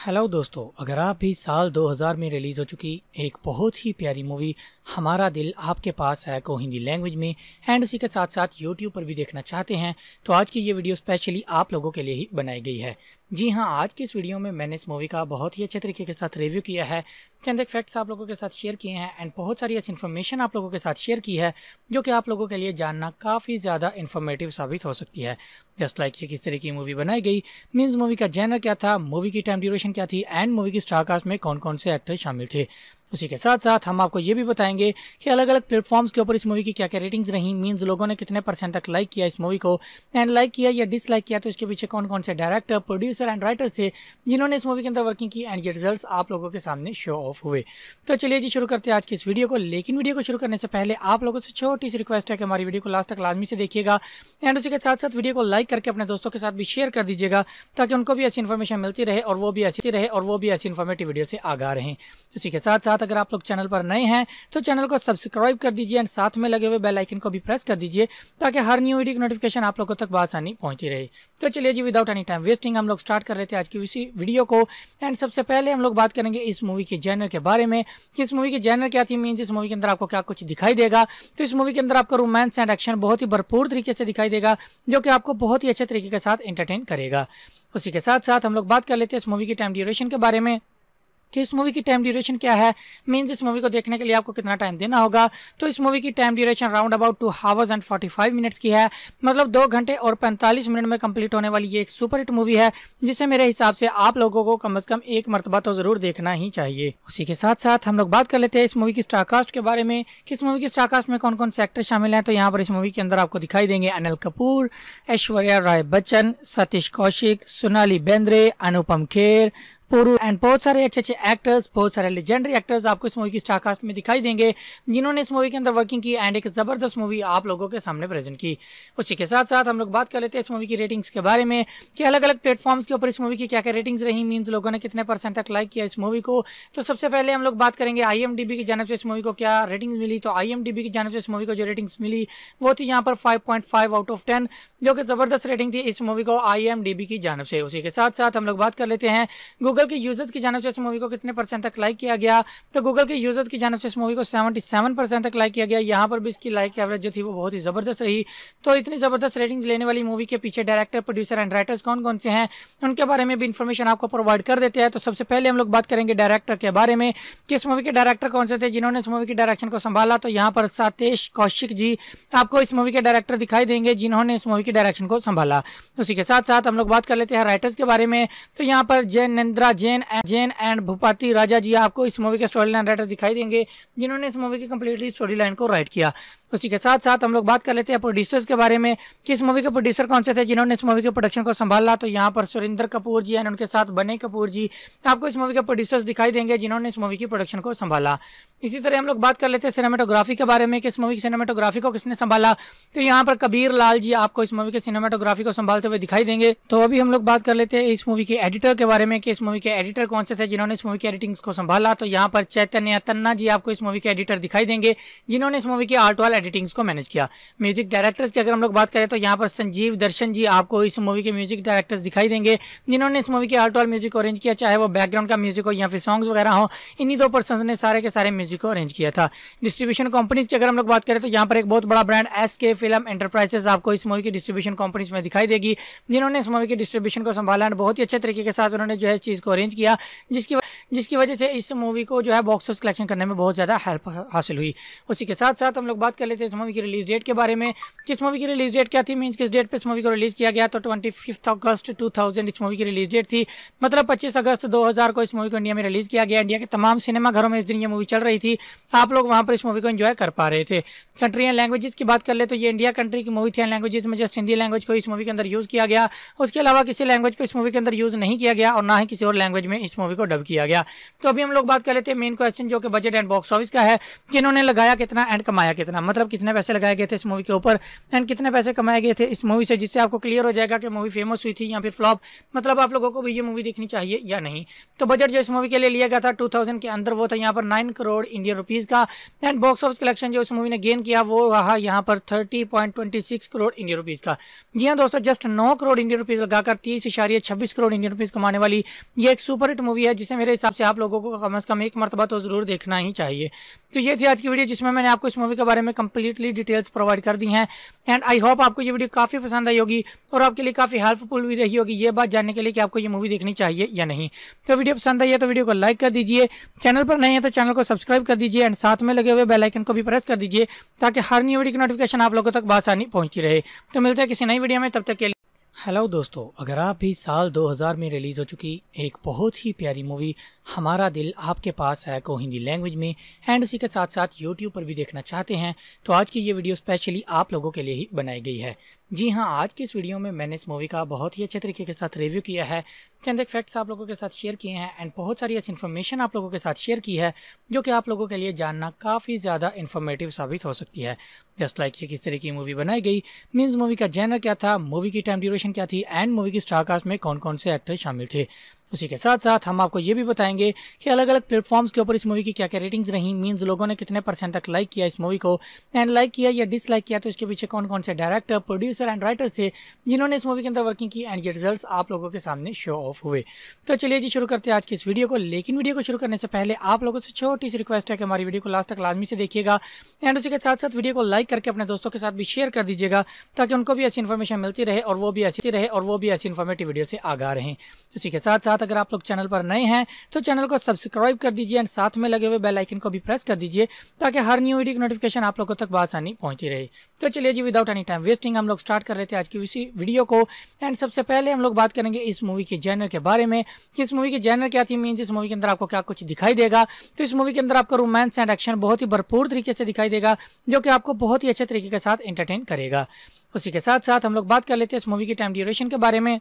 हेलो दोस्तों अगर आप भी साल 2000 में रिलीज़ हो चुकी एक बहुत ही प्यारी मूवी हमारा दिल आपके पास है को हिंदी लैंग्वेज में एंड उसी के साथ साथ यूट्यूब पर भी देखना चाहते हैं तो आज की ये वीडियो स्पेशली आप लोगों के लिए ही बनाई गई है जी हाँ आज की इस वीडियो में मैंने इस मूवी का बहुत ही अच्छे तरीके के साथ रिव्यू किया है चंद एक फैक्ट्स आप लोगों के साथ शेयर किए हैं एंड बहुत सारी ऐसी इन्फॉर्मेशन आप लोगों के साथ शेयर की है जो कि आप लोगों के लिए जानना काफ़ी ज़्यादा इन्फॉर्मेटिव साबित हो सकती है जस्ट लाइक ये किस तरह की मूवी बनाई गई मीन्स मूवी का जैनर क्या था मूवी की टाइम ड्यूरेशन क्या थी एंड मूवी की स्टारकास्ट में कौन कौन से एक्टर शामिल थे उसी के साथ साथ हम आपको ये भी बताएंगे कि अलग अलग प्लेटफॉर्म्स के ऊपर इस मूवी की क्या क्या रेटिंग्स रही मीन्स लोगों ने कितने परसेंट तक लाइक किया इस मूवी को एंड लाइक किया या डिसलाइक किया तो इसके पीछे कौन कौन से डायरेक्टर प्रोड्यूसर एंड राइटर्स थे जिन्होंने इस मूवी के अंदर वर्किंग की एंड ये रिजल्ट आप लोगों के सामने शो ऑफ हुए तो चलिए जी शुरू करते हैं आज की इस वीडियो को लेकिन वीडियो को शुरू करने से पहले आप लोगों से छोटी सी रिक्वेस्ट है कि हमारी वीडियो को लास्ट तक लाजमी से देखिएगा एंड उसी के साथ साथ वीडियो को लाइक करके अपने दोस्तों के साथ भी शेयर कर दीजिएगा ताकि उनको भी ऐसी इन्फॉर्मेशन मिलती रहे और वो भी ऐसी रहे और वो भी ऐसी इन्फॉर्मेटिव वीडियो से आगा रहे उसी के साथ साथ साथ अगर आप लोग चैनल पर नए हैं तो चैनल को सब्सक्राइब कर दीजिए एंड साथ में लगे हुए बेलाइकन को भी प्रेस कर दीजिए ताकि हर न्यू वीडियो की नोटिफिकेशन आप लोगों तक आसानी पहुंचती रहे तो चलिए जी विदाउट एनी टाइम वेस्टिंग हम लोग स्टार्ट कर रहे थे आज की इसी वीडियो को एंड सबसे पहले हम लोग बात करेंगे इस मूवी के जैनर के बारे में कि इस मूवी के जैनर क्या थी मीन्स इस मूवी के अंदर आपको क्या कुछ दिखाई देगा तो इस मूवी के अंदर आपको रोमांस एंड एक्शन बहुत ही भरपूर तरीके से दिखाई देगा जो कि आपको बहुत ही अच्छे तरीके के साथ एंटरटेन करेगा उसी के साथ साथ हम लोग बात कर लेते हैं इस मूवी की टाइम ड्यूरेशन के बारे में कि इस मूवी की टाइम ड्यूरेशन क्या है मीन्स इस मूवी को देखने के लिए आपको कितना टाइम देना होगा तो इस मूवी की time duration round about two hours and forty five minutes की है मतलब दो घंटे और पैंतालीस मिनट में कंप्लीट होने वाली ये एक सुपर हिट मूवी है जिसे मेरे हिसाब से आप लोगों को कम अज़ कम एक मरतबा तो ज़रूर देखना ही चाहिए उसी के साथ साथ हम लोग बात कर लेते हैं इस मूवी की स्टारकास्ट के बारे में कि इस मूवी की स्टारकास्ट में कौन कौन से एक्टर शामिल हैं तो यहाँ पर इस मूवी के अंदर आपको दिखाई देंगे अनिल कपूर ऐश्वर्या राय बच्चन सतीश कौशिक सोनाली बेंद्रे अनुपम खेर पुरु एंड बहुत सारे अच्छे अच्छे एक्टर्स बहुत सारे लेजेंडरी एक्टर्स आपको इस मूवी की स्टारकास्ट में दिखाई देंगे जिन्होंने इस मूवी के अंदर वर्किंग की एंड एक ज़बरदस्त मूवी आप लोगों के सामने प्रेजेंट की उसी के साथ साथ हम लोग बात कर लेते हैं इस मूवी की रेटिंग्स के बारे में कि अलग अलग प्लेटफॉर्म्स के ऊपर इस मूवी की क्या क्या रेटिंग्स रही मीन्स लोगों ने कितने परसेंट तक लाइक किया इस मूवी को तो सबसे पहले हम लोग बात करेंगे आई की जानव से इस मूवी को क्या रेटिंग मिली तो आई की जानव से इस मूवी को जो रेटिंग्स मिली वो थी यहाँ पर फाइव आउट ऑफ टेन जो कि ज़बरदस्त रेटिंग थी इस मूवी को आई की जानव से उसी के साथ साथ हम लोग बात कर लेते हैं गूगल गूगल के यूजर्स की जानब से इस मूवी को कितने परसेंट तक लाइक किया गया तो गूगल के यूजर्स की जानव से इस मूवी को सेवेंटी सेवन परसेंट तक लाइक किया गया यहाँ पर भी इसकी लाइक एवरेज जो थी वो बहुत ही ज़बरदस्त रही तो इतनी ज़बरदस्त रेटिंग्स लेने वाली मूवी के पीछे डायरेक्टर प्रोड्यूसर एंड राइटर्स कौन कौन से हैं उनके बारे में भी इन्फॉर्मेशन आपको प्रोवाइड कर देते हैं तो सबसे पहले हम लोग बात करेंगे डायरेक्टर के बारे में कि इस मूवी के डायरेक्टर कौन से थे जिन्होंने इस मूवी की डायरेक्शन को संभाला तो यहाँ पर सातेश कौशिक जी आपको इस मूवी के डायरेक्टर दिखाई देंगे जिन्होंने इस मूवी की डायरेक्शन को संभाला उसी के साथ साथ हम लोग बात कर लेते हैं राइटर्स के बारे में तो यहाँ पर जयनंद्रा जेन एंड जेन एंड भूपति राजा जी आपको इस मूवी के स्टोरी लाइन राइटर दिखाई देंगे जिन्होंने इस मूवी की कम्प्लीटली स्टोरी लाइन को राइट किया उसी के साथ साथ हम लोग बात कर लेते हैं प्रोड्यूसर्स के बारे में कि इस मूवी के प्रोड्यूसर कौन से थे जिन्होंने इस मूवी के प्रोडक्शन को संभाला तो यहाँ पर सुरेंद्र कपूर जी एंड उनके साथ बने कपूर जी आपको इस मूवी के प्रोड्यूसर्स दिखाई देंगे जिन्होंने इस मूवी की प्रोडक्शन को संभाला इसी तरह हम लोग बात कर लेते हैं सिनेमाटोग्राफी के बारे में कि इस मूवी की सिनेमाटोग्राफी को किसने संभाला तो यहाँ पर कबीर लाल जी आपको इस मूवी के सिनेमाटोग्राफी को संभालते हुए दिखाई देंगे तो अभी हम लोग बात कर लेते हैं इस मूवी के एडिटर के बारे में कि इस मूवी मूवी के एडिटर कौन से थे जिन्होंने इस मूवी की एडिटिंग को संभाला तो यहाँ पर चैतन्य तन्ना जी आपको इस मूवी के एडिटर दिखाई देंगे जिन्होंने इस मूवी की आर्ट वाल एडिटिंग्स को मैनेज किया म्यूजिक डायरेक्टर्स की अगर हम लोग बात करें तो यहाँ पर संजीव दर्शन जी आपको इस मूवी के म्यूजिक डायरेक्टर्स दिखाई देंगे जिन्होंने इस मूवी के आर्ट वाल म्यूजिक अरेंज किया चाहे वो बैकग्राउंड का म्यूजिक हो या फिर सॉन्ग्स वगैरह हो इन्हीं दो पर्सन ने सारे के सारे म्यूजिक को अरेंज किया था डिस्ट्रीब्यूशन कंपनीज की अगर हम लोग बात करें तो यहाँ पर एक बहुत बड़ा brand S K film enterprises आपको इस मूवी की डिस्ट्रीब्यूशन कंपनीज में दिखाई देगी जिन्होंने इस मूवी के डिस्ट्रीब्यूशन को संभाला बहुत ही अच्छे तरीके के साथ उन्होंने जो है चीज़ को को अरेंज किया जिसकी जिसकी वजह से इस मूवी को जो है बॉक्स ऑफिस कलेक्शन करने में बहुत ज़्यादा हेल्प हासिल हुई उसी के साथ साथ हम लोग बात कर लेते हैं इस मूवी की रिलीज डेट के बारे में किस मूवी की रिलीज डेट क्या थी मीन्स किस डेट पर इस मूवी को रिलीज़ किया गया तो ट्वेंटी अगस्त टू इस मूवी की रिलीज डेट थी मतलब पच्चीस अगस्त दो को इस मूवी को इंडिया में रिलीज़ किया गया इंडिया के तमाम सिनेमा घरों में इस दिन यह मूवी चल रही थी आप लोग वहाँ पर इस मूवी को इन्जॉय कर पा रहे थे कंट्री एंड लैंग्वेजेस की बात कर ले तो ये इंडिया कंट्री की मूवी थी एंड लैंग्वेजेस में जस्ट हिंदी लैंग्वेज को इस मूवी के अंदर यूज़ किया गया उसके अलावा किसी लैंग्वेज को इस मूवी के अंदर यूज़ नहीं किया गया और ना ही किसी और लैंग्वेज में इस मूवी को डब किया गया तो अभी हम लोग बात कर लेते हैं मेन क्वेश्चन जो कि बजट एंड बॉक्स ऑफिस का है कि इन्होंने लगाया कितना एंड कमाया कितना मतलब कितने पैसे लगाए गए थे इस मूवी के ऊपर एंड कितने पैसे कमाए गए थे इस मूवी से जिससे आपको क्लियर हो जाएगा कि मूवी फेमस हुई थी या फिर फ्लॉप मतलब आप लोगों को भी ये मूवी देखनी चाहिए या नहीं तो बजट जो इस मूवी के लिए लिया गया था टू के अंदर वो था यहाँ पर नाइन करोड़ इंडियन रुपीज़ का एंड बॉक्स ऑफिस कलेक्शन जो इस मूवी ने गेन किया वो रहा यहाँ पर थर्टी करोड़ इंडियन रुपीज़ का जी हाँ दोस्तों जस्ट नौ करोड़ इंडियन रुपीज़ लगाकर तीस इशारिये छब्बीस करोड़ इंडियन रुपीज़ कमाने वाली ये एक सुपर हिट मूवी है जिसे मेरे हिसाब से आप लोगों को कम अज़ कम एक मरतबा तो ज़रूर देखना ही चाहिए तो ये थी आज की वीडियो जिसमें मैंने आपको इस मूवी के बारे में कंप्लीटली डिटेल्स प्रोवाइड कर दी हैं एंड आई होप आपको ये वीडियो काफ़ी पसंद आई होगी और आपके लिए काफ़ी हेल्पफुल भी रही होगी ये बात जानने के लिए कि आपको ये मूवी देखनी चाहिए या नहीं तो वीडियो पसंद आई है तो वीडियो को लाइक कर दीजिए चैनल पर नहीं है तो चैनल को सब्सक्राइब कर दीजिए एंड साथ में लगे हुए बेलाइकन को भी प्रेस कर दीजिए ताकि हर न्यू वीडियो की नोटिफिकेशन आप लोगों तक बासानी पहुंची रहे तो मिलते हैं किसी नई वीडियो में तब तक के लिए हेलो दोस्तों अगर आप भी साल 2000 में रिलीज़ हो चुकी एक बहुत ही प्यारी मूवी हमारा दिल आपके पास है को हिंदी लैंग्वेज में एंड उसी के साथ साथ यूट्यूब पर भी देखना चाहते हैं तो आज की ये वीडियो स्पेशली आप लोगों के लिए ही बनाई गई है जी हाँ आज की इस वीडियो में मैंने इस मूवी का बहुत ही अच्छे तरीके के साथ रिव्यू किया है चंद फैक्ट्स आप लोगों के साथ शेयर किए हैं एंड बहुत सारी ऐसी इन्फॉर्मेशन आप लोगों के साथ शेयर की है जो कि आप लोगों के लिए जानना काफ़ी ज़्यादा इन्फॉर्मेटिव साबित हो सकती है जस्ट लाइक ये किस तरह की मूवी बनाई गई मीन्स मूवी का जैनर क्या था मूवी की टाइम ड्यूरेशन क्या थी एंड मूवी की स्टारकास्ट में कौन कौन से एक्टर शामिल थे उसी के साथ साथ हम आपको ये भी बताएंगे कि अलग अलग प्लेटफॉर्म्स के ऊपर इस मूवी की क्या क्या रेटिंग्स रही मींस लोगों ने कितने परसेंट तक लाइक किया इस मूवी को एंड लाइक किया या डिसलाइक किया तो इसके पीछे कौन कौन से डायरेक्टर प्रोड्यूसर एंड राइटर्स थे जिन्होंने इस मूवी के अंदर वर्किंग की एंड ये रिजल्ट आप लोगों के सामने शो ऑफ हुए तो चलिए जी शुरू करते हैं आज की इस वीडियो को लेकिन वीडियो को शुरू करने से पहले आप लोगों से छोटी सी रिक्वेस्ट है कि हमारी वीडियो को लास्ट तक लाजमी से देखिएगा एंड उसी के साथ साथ वीडियो को लाइक करके अपने दोस्तों के साथ भी शेयर कर दीजिएगा ताकि उनको भी ऐसी इन्फॉर्मेशन मिलती रहे और वो भी ऐसी रहे और वो भी ऐसी इन्फॉर्मेटिव वीडियो से आगा रहे उसी के साथ साथ साथ अगर आप लोग चैनल पर नए हैं तो चैनल को सब्सक्राइब कर दीजिए एंड साथ में लगे हुए बेलाइकन को भी प्रेस कर दीजिए ताकि हर न्यू वीडियो की नोटिफिकेशन आप लोगों तक बसानी पहुँचती रहे तो चलिए जी विदाउट एनी टाइम वेस्टिंग हम लोग स्टार्ट कर रहे थे आज की इसी वीडियो को एंड सबसे पहले हम लोग बात करेंगे इस मूवी के जैनर के बारे में कि इस मूवी के जैनर क्या थी मीन इस मूवी के अंदर आपको क्या कुछ दिखाई देगा तो इस मूवी के अंदर आपको रोमांस एंड एक्शन बहुत ही भरपूर तरीके से दिखाई देगा जो कि आपको बहुत ही अच्छे तरीके के साथ एंटरटेन करेगा उसी के साथ साथ हम लोग बात कर लेते हैं इस मूवी की टाइम ड्यूरेशन के बारे में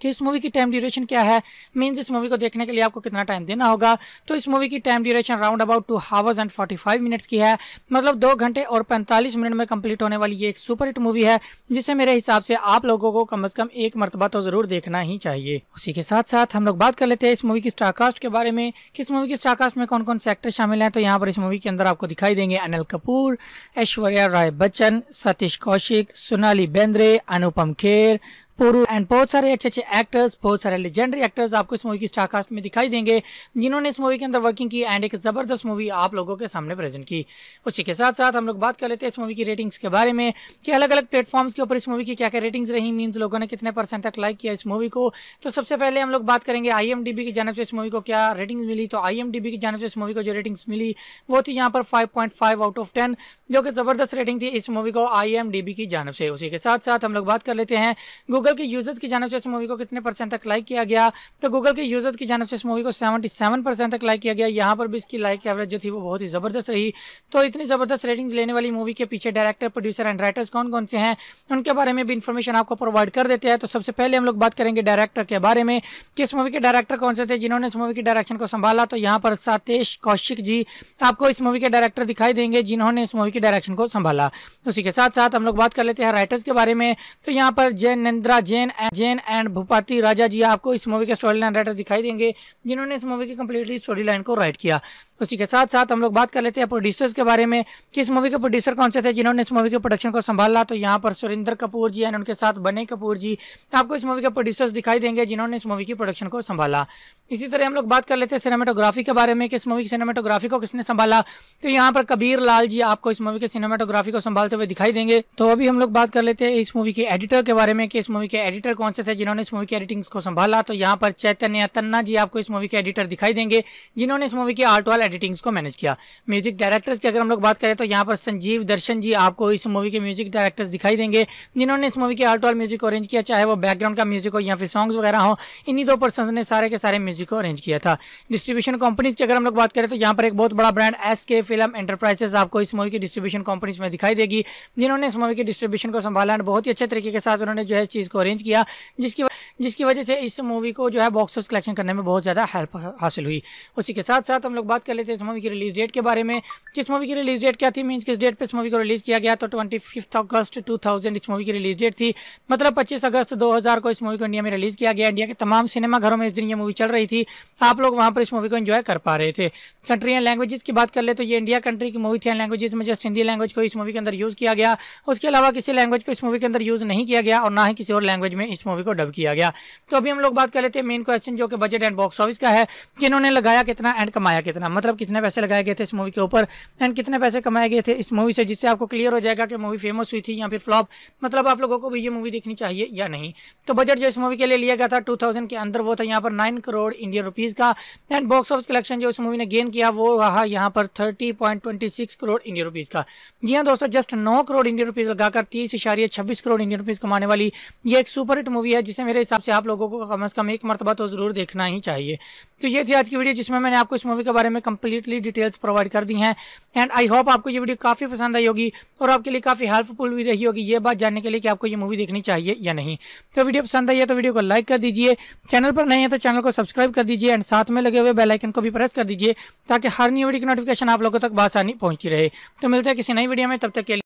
कि इस मूवी की टाइम ड्यूरेशन क्या है मीन्स इस मूवी को देखने के लिए आपको कितना टाइम देना होगा तो इस मूवी की time duration round about two hours and forty five minutes की है मतलब दो घंटे और पैंतालीस मिनट में कंप्लीट होने वाली ये एक सुपर हिट मूवी है जिसे मेरे हिसाब से आप लोगों को कम अज़ कम एक मरतबा तो ज़रूर देखना ही चाहिए उसी के साथ साथ हम लोग बात कर लेते हैं इस मूवी की स्टारकास्ट के बारे में कि इस मूवी की स्टारकास्ट में कौन कौन से एक्टर शामिल हैं तो यहाँ पर इस मूवी के अंदर आपको दिखाई देंगे अनिल कपूर ऐश्वर्या राय बच्चन सतीश कौशिक सोनाली बेंद्रे अनुपम खेर पुरु एंड बहुत सारे अच्छे अच्छे एक्टर्स बहुत सारे लेजेंडरी एक्टर्स आपको इस मूवी की स्टारकास्ट में दिखाई देंगे जिन्होंने इस मूवी के अंदर वर्किंग की एंड एक ज़बरदस्त मूवी आप लोगों के सामने प्रेजेंट की उसी के साथ साथ हम लोग बात कर लेते हैं इस मूवी की रेटिंग्स के बारे में कि अलग अलग प्लेटफॉर्म्स के ऊपर इस मूवी की क्या क्या रेटिंग्स रही मीन्स लोगों ने कितने परसेंट तक लाइक किया इस मूवी को तो सबसे पहले हम लोग बात करेंगे आई की जानव से इस मूवी को क्या रेटिंग मिली तो आई की जानव से इस मूवी को जो रेटिंग्स मिली वो थी यहाँ पर फाइव आउट ऑफ टेन जो कि ज़बरदस्त रेटिंग थी इस मूवी को आई की जानव से उसी के साथ साथ हम लोग बात कर लेते हैं गूगल गूगल के यूजर्स की जानव से इस मूवी को कितने परसेंट तक लाइक किया गया तो गूगल के यूजर्स की जानव से इस मूवी को सेवेंटी सेवन परसेंट तक लाइक किया गया यहाँ पर भी इसकी लाइक एवरेज जो थी वो बहुत ही ज़बरदस्त रही तो इतनी ज़बरदस्त रेटिंग्स लेने वाली मूवी के पीछे डायरेक्टर प्रोड्यूसर एंड राइटर्स कौन कौन से हैं उनके बारे में भी इन्फॉर्मेशन आपको प्रोवाइड कर देते हैं तो सबसे पहले हम लोग बात करेंगे डायरेक्टर के बारे में कि इस मूवी के डायरेक्टर कौन से थे जिन्होंने इस मूवी की डायरेक्शन को संभाला तो यहाँ पर सातेश कौशिक जी आपको इस मूवी के डायरेक्टर दिखाई देंगे जिन्होंने इस मूवी की डायरेक्शन को संभाला उसी के साथ साथ हम लोग बात कर लेते हैं राइटर्स के बारे में तो यहाँ पर जयनंद्रा जेन एंड जेन एंड भूपति राजा जी आपको इस मूवी के स्टोरी लाइन राइटर दिखाई देंगे जिन्होंने इस मूवी की कम्प्लीटली स्टोरी लाइन को राइट किया उसी के साथ साथ हम लोग बात कर लेते हैं प्रोड्यूसर्स के बारे में कि इस मूवी के प्रोड्यूसर कौन से थे जिन्होंने इस मूवी के प्रोडक्शन को संभाला तो यहाँ पर सुरेंद्र कपूर जी एंड उनके साथ बने कपूर जी आपको इस मूवी के प्रोड्यूसर्स दिखाई देंगे जिन्होंने इस मूवी की प्रोडक्शन को संभाला इसी तरह हम लोग बात कर लेते हैं सिनेमाटोग्राफी के बारे में कि इस मूवी की सिनेमाटोग्राफी को किसने संभाला तो यहाँ पर कबीर लाल जी आपको इस मूवी के सिनेमाटोग्राफी को संभालते हुए दिखाई देंगे तो अभी हम लोग बात कर लेते हैं इस मूवी के एडिटर के बारे में कि इस मूवी के एडिटर कौन से थे जिन्होंने इस मूवी की एडिटिंग को संभाला तो यहाँ पर चैतन्य तन्ना जी आपको इस मूवी के एडिटर दिखाई देंगे जिन्होंने इस मूवी की आर्ट वाल एडिटिंग्स को मैनेज किया म्यूजिक डायरेक्टर्स की अगर हम लोग बात करें तो यहाँ पर संजीव दर्शन जी आपको इस मूवी के म्यूजिक डायरेक्टर्स दिखाई देंगे जिन्होंने इस मूवी के आर्ट वाल म्यूजिक अरेंज किया चाहे वो बैकग्राउंड का म्यूजिक हो या फिर सॉन्ग्स वगैरह हो इन्हीं दो पर्सन ने सारे के सारे म्यूजिक को अरेंज किया था डिस्ट्रीब्यूशन कंपनीज की अगर हम लोग बात करें तो यहाँ पर एक बहुत बड़ा brand S K film enterprises आपको इस मूवी की डिस्ट्रीब्यूशन कंपनीज में दिखाई देगी जिन्होंने इस मूवी की डिस्ट्रीब्यूशन को संभाला और बहुत ही अच्छे तरीके के साथ उन्होंने जो है इस चीज़ को अरेंज किया जिसकी जिसकी वजह से इस मूवी को जो है बॉक्स ऑफिस कलेक्शन करने में बहुत ज़्यादा हेल्प हासिल हुई उसी के साथ साथ हम लोग बात कर लेते हैं इस मूवी की रिलीज डेट के बारे में किस मूवी की रिलीज डेट क्या थी मीन किस डेट पर इस मूवी को रिलीज़ किया गया तो ट्वेंटी अगस्त टू इस मूवी की रिलीज डेट थी मतलब पच्चीस अगस्त दो को इस मूवी को इंडिया में रिलीज़ किया गया इंडिया के तमाम सिनेमा में इस दिन यह मूवी चल रही थी आप लोग वहाँ पर इस मूवी को इन्जॉय कर पा रहे थे कंट्री एंड लैंग्वेजेस की बात कर ले तो ये इंडिया कंट्री की मूवी थी एंड लैंग्वेजेस में जस्ट हिंदी लैंग्वेज को इस मूवी के अंदर यूज़ किया गया उसके अलावा किसी लैंग्वेज को इस मूवी के अंदर यूज़ नहीं किया गया और ना ही किसी और लैंग्वेज में इस मूवी को डब किया गया तो अभी हम लोग बात कर लेते हैं मेन क्वेश्चन जो कि बजट एंड बॉक्स ऑफिस का है कि इन्होंने लगाया कितना एंड कमाया कितना मतलब कितने पैसे लगाए गए थे इस मूवी के ऊपर एंड कितने पैसे कमाए गए थे इस मूवी से जिससे आपको क्लियर हो जाएगा कि मूवी फेमस हुई थी या फिर फ्लॉप मतलब आप लोगों को भी ये मूवी देखनी चाहिए या नहीं तो बजट जो इस मूवी के लिए लिया गया था टू के अंदर वो था यहाँ पर नाइन करोड़ इंडियन रुपीज़ का एंड बॉक्स ऑफिस कलेक्शन जो इस मूवी ने गेन किया वो रहा यहाँ पर thirty point twenty six crore Indian rupees का जी हाँ दोस्तों जस्ट नौ करोड़ इंडियन रुपीज़ लगाकर तीस इशारिये छब्बीस करोड़ इंडियन रुपीज़ कमाने वाली ये एक सुपर हिट मूवी है जिसे मेरे हिसाब से आप लोगों को कम अज़ कम एक मरतबा तो ज़रूर देखना ही चाहिए तो ये थी आज की वीडियो जिसमें मैंने आपको इस मूवी के बारे में कंप्लीटली डिटेल्स प्रोवाइड कर दी हैं एंड आई होप आपको ये वीडियो काफ़ी पसंद आई होगी और आपके लिए काफ़ी हेल्पफुल भी रही होगी ये बात जानने के लिए कि आपको ये मूवी देखनी चाहिए या नहीं तो वीडियो पसंद आई है तो वीडियो को लाइक कर दीजिए चैनल पर नहीं है तो चैनल को सब्सक्राइब सब्सक्राइब कर दीजिए एंड साथ में लगे हुए बेलाइकन को भी प्रेस कर दीजिए ताकि हर न्यू वीडियो की नोटिफिकेशन आप लोगों तक बसानी पहुँचती रहे तो मिलते हैं किसी नई वीडियो में तब तक के लिए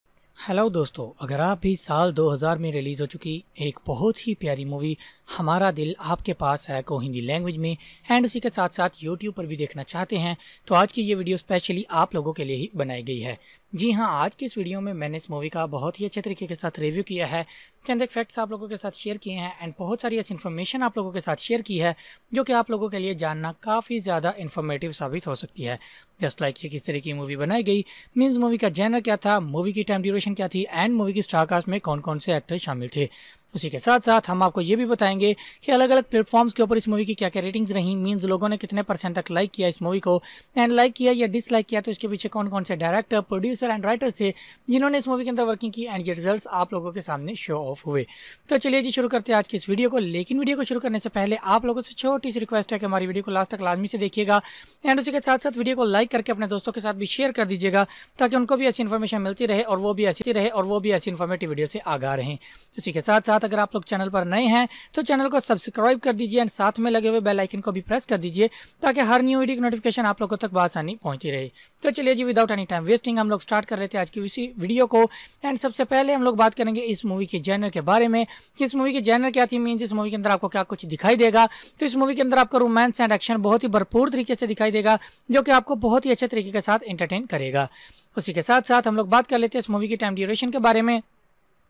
हेलो दोस्तों अगर आप भी साल 2000 में रिलीज़ हो चुकी एक बहुत ही प्यारी मूवी हमारा दिल आपके पास है को हिंदी लैंग्वेज में एंड उसी के साथ साथ यूट्यूब पर भी देखना चाहते हैं तो आज की ये वीडियो स्पेशली आप लोगों के लिए ही बनाई गई है जी हाँ आज की इस वीडियो में मैंने इस मूवी का बहुत ही अच्छे तरीके के साथ रिव्यू किया है चंद एक फैक्ट्स आप लोगों के साथ शेयर किए हैं एंड बहुत सारी ऐसी इन्फॉर्मेशन आप लोगों के साथ शेयर की है जो कि आप लोगों के लिए जानना काफ़ी ज़्यादा इन्फॉर्मेटिव साबित हो सकती है जस्ट लाइक ये किस तरह की मूवी बनाई गई मीन्स मूवी का जैनर क्या था मूवी की टाइम ड्यूरेशन क्या थी एंड मूवी की स्टारकास्ट में कौन कौन से एक्टर शामिल थे उसी के साथ साथ हम आपको ये भी बताएंगे कि अलग अलग प्लेटफॉर्म्स के ऊपर इस मूवी की क्या क्या रेटिंग्स रही मींस लोगों ने कितने परसेंट तक लाइक किया इस मूवी को एंड लाइक किया या डिसलाइक किया तो इसके पीछे कौन कौन से डायरेक्टर प्रोड्यूसर एंड राइटर्स थे जिन्होंने इस मूवी के अंदर वर्किंग की एंड ये रिजल्ट आप लोगों के सामने शो ऑफ हुए तो चलिए जी शुरू करते हैं आज की इस वीडियो को लेकिन वीडियो को शुरू करने से पहले आप लोगों से छोटी सी रिक्वेस्ट है कि हमारी वीडियो को लास्ट तक लाजमी से देखिएगा एंड उसी के साथ साथ वीडियो को लाइक करके अपने दोस्तों के साथ भी शेयर कर दीजिएगा ताकि उनको भी ऐसी इन्फॉर्मेशन मिलती रहे और वो भी ऐसी रहे और वो भी ऐसी इन्फॉर्मेटिव वीडियो से आगा रहे उसी के साथ साथ साथ अगर आप लोग चैनल पर नए हैं तो चैनल को सब्सक्राइब कर दीजिए एंड साथ में लगे हुए बेलाइकन को भी प्रेस कर दीजिए ताकि हर न्यू वीडियो की नोटिफिकेशन आप लोगों तक बसानी पहुंचती रहे तो चलिए जी विदाउट एनी टाइम वेस्टिंग हम लोग स्टार्ट कर रहे थे आज की इसी वीडियो को एंड सबसे पहले हम लोग बात करेंगे इस मूवी के जैनर के बारे में कि इस मूवी के जैनर क्या थी मीन इस मूवी के अंदर आपको क्या कुछ दिखाई देगा तो इस मूवी के अंदर आपको रोमांस एंड एक्शन बहुत ही भरपूर तरीके से दिखाई देगा जो कि आपको बहुत ही अच्छे तरीके के साथ एंटरटेन करेगा उसी के साथ साथ हम लोग बात कर लेते हैं इस मूवी की टाइम ड्यूरेशन के बारे में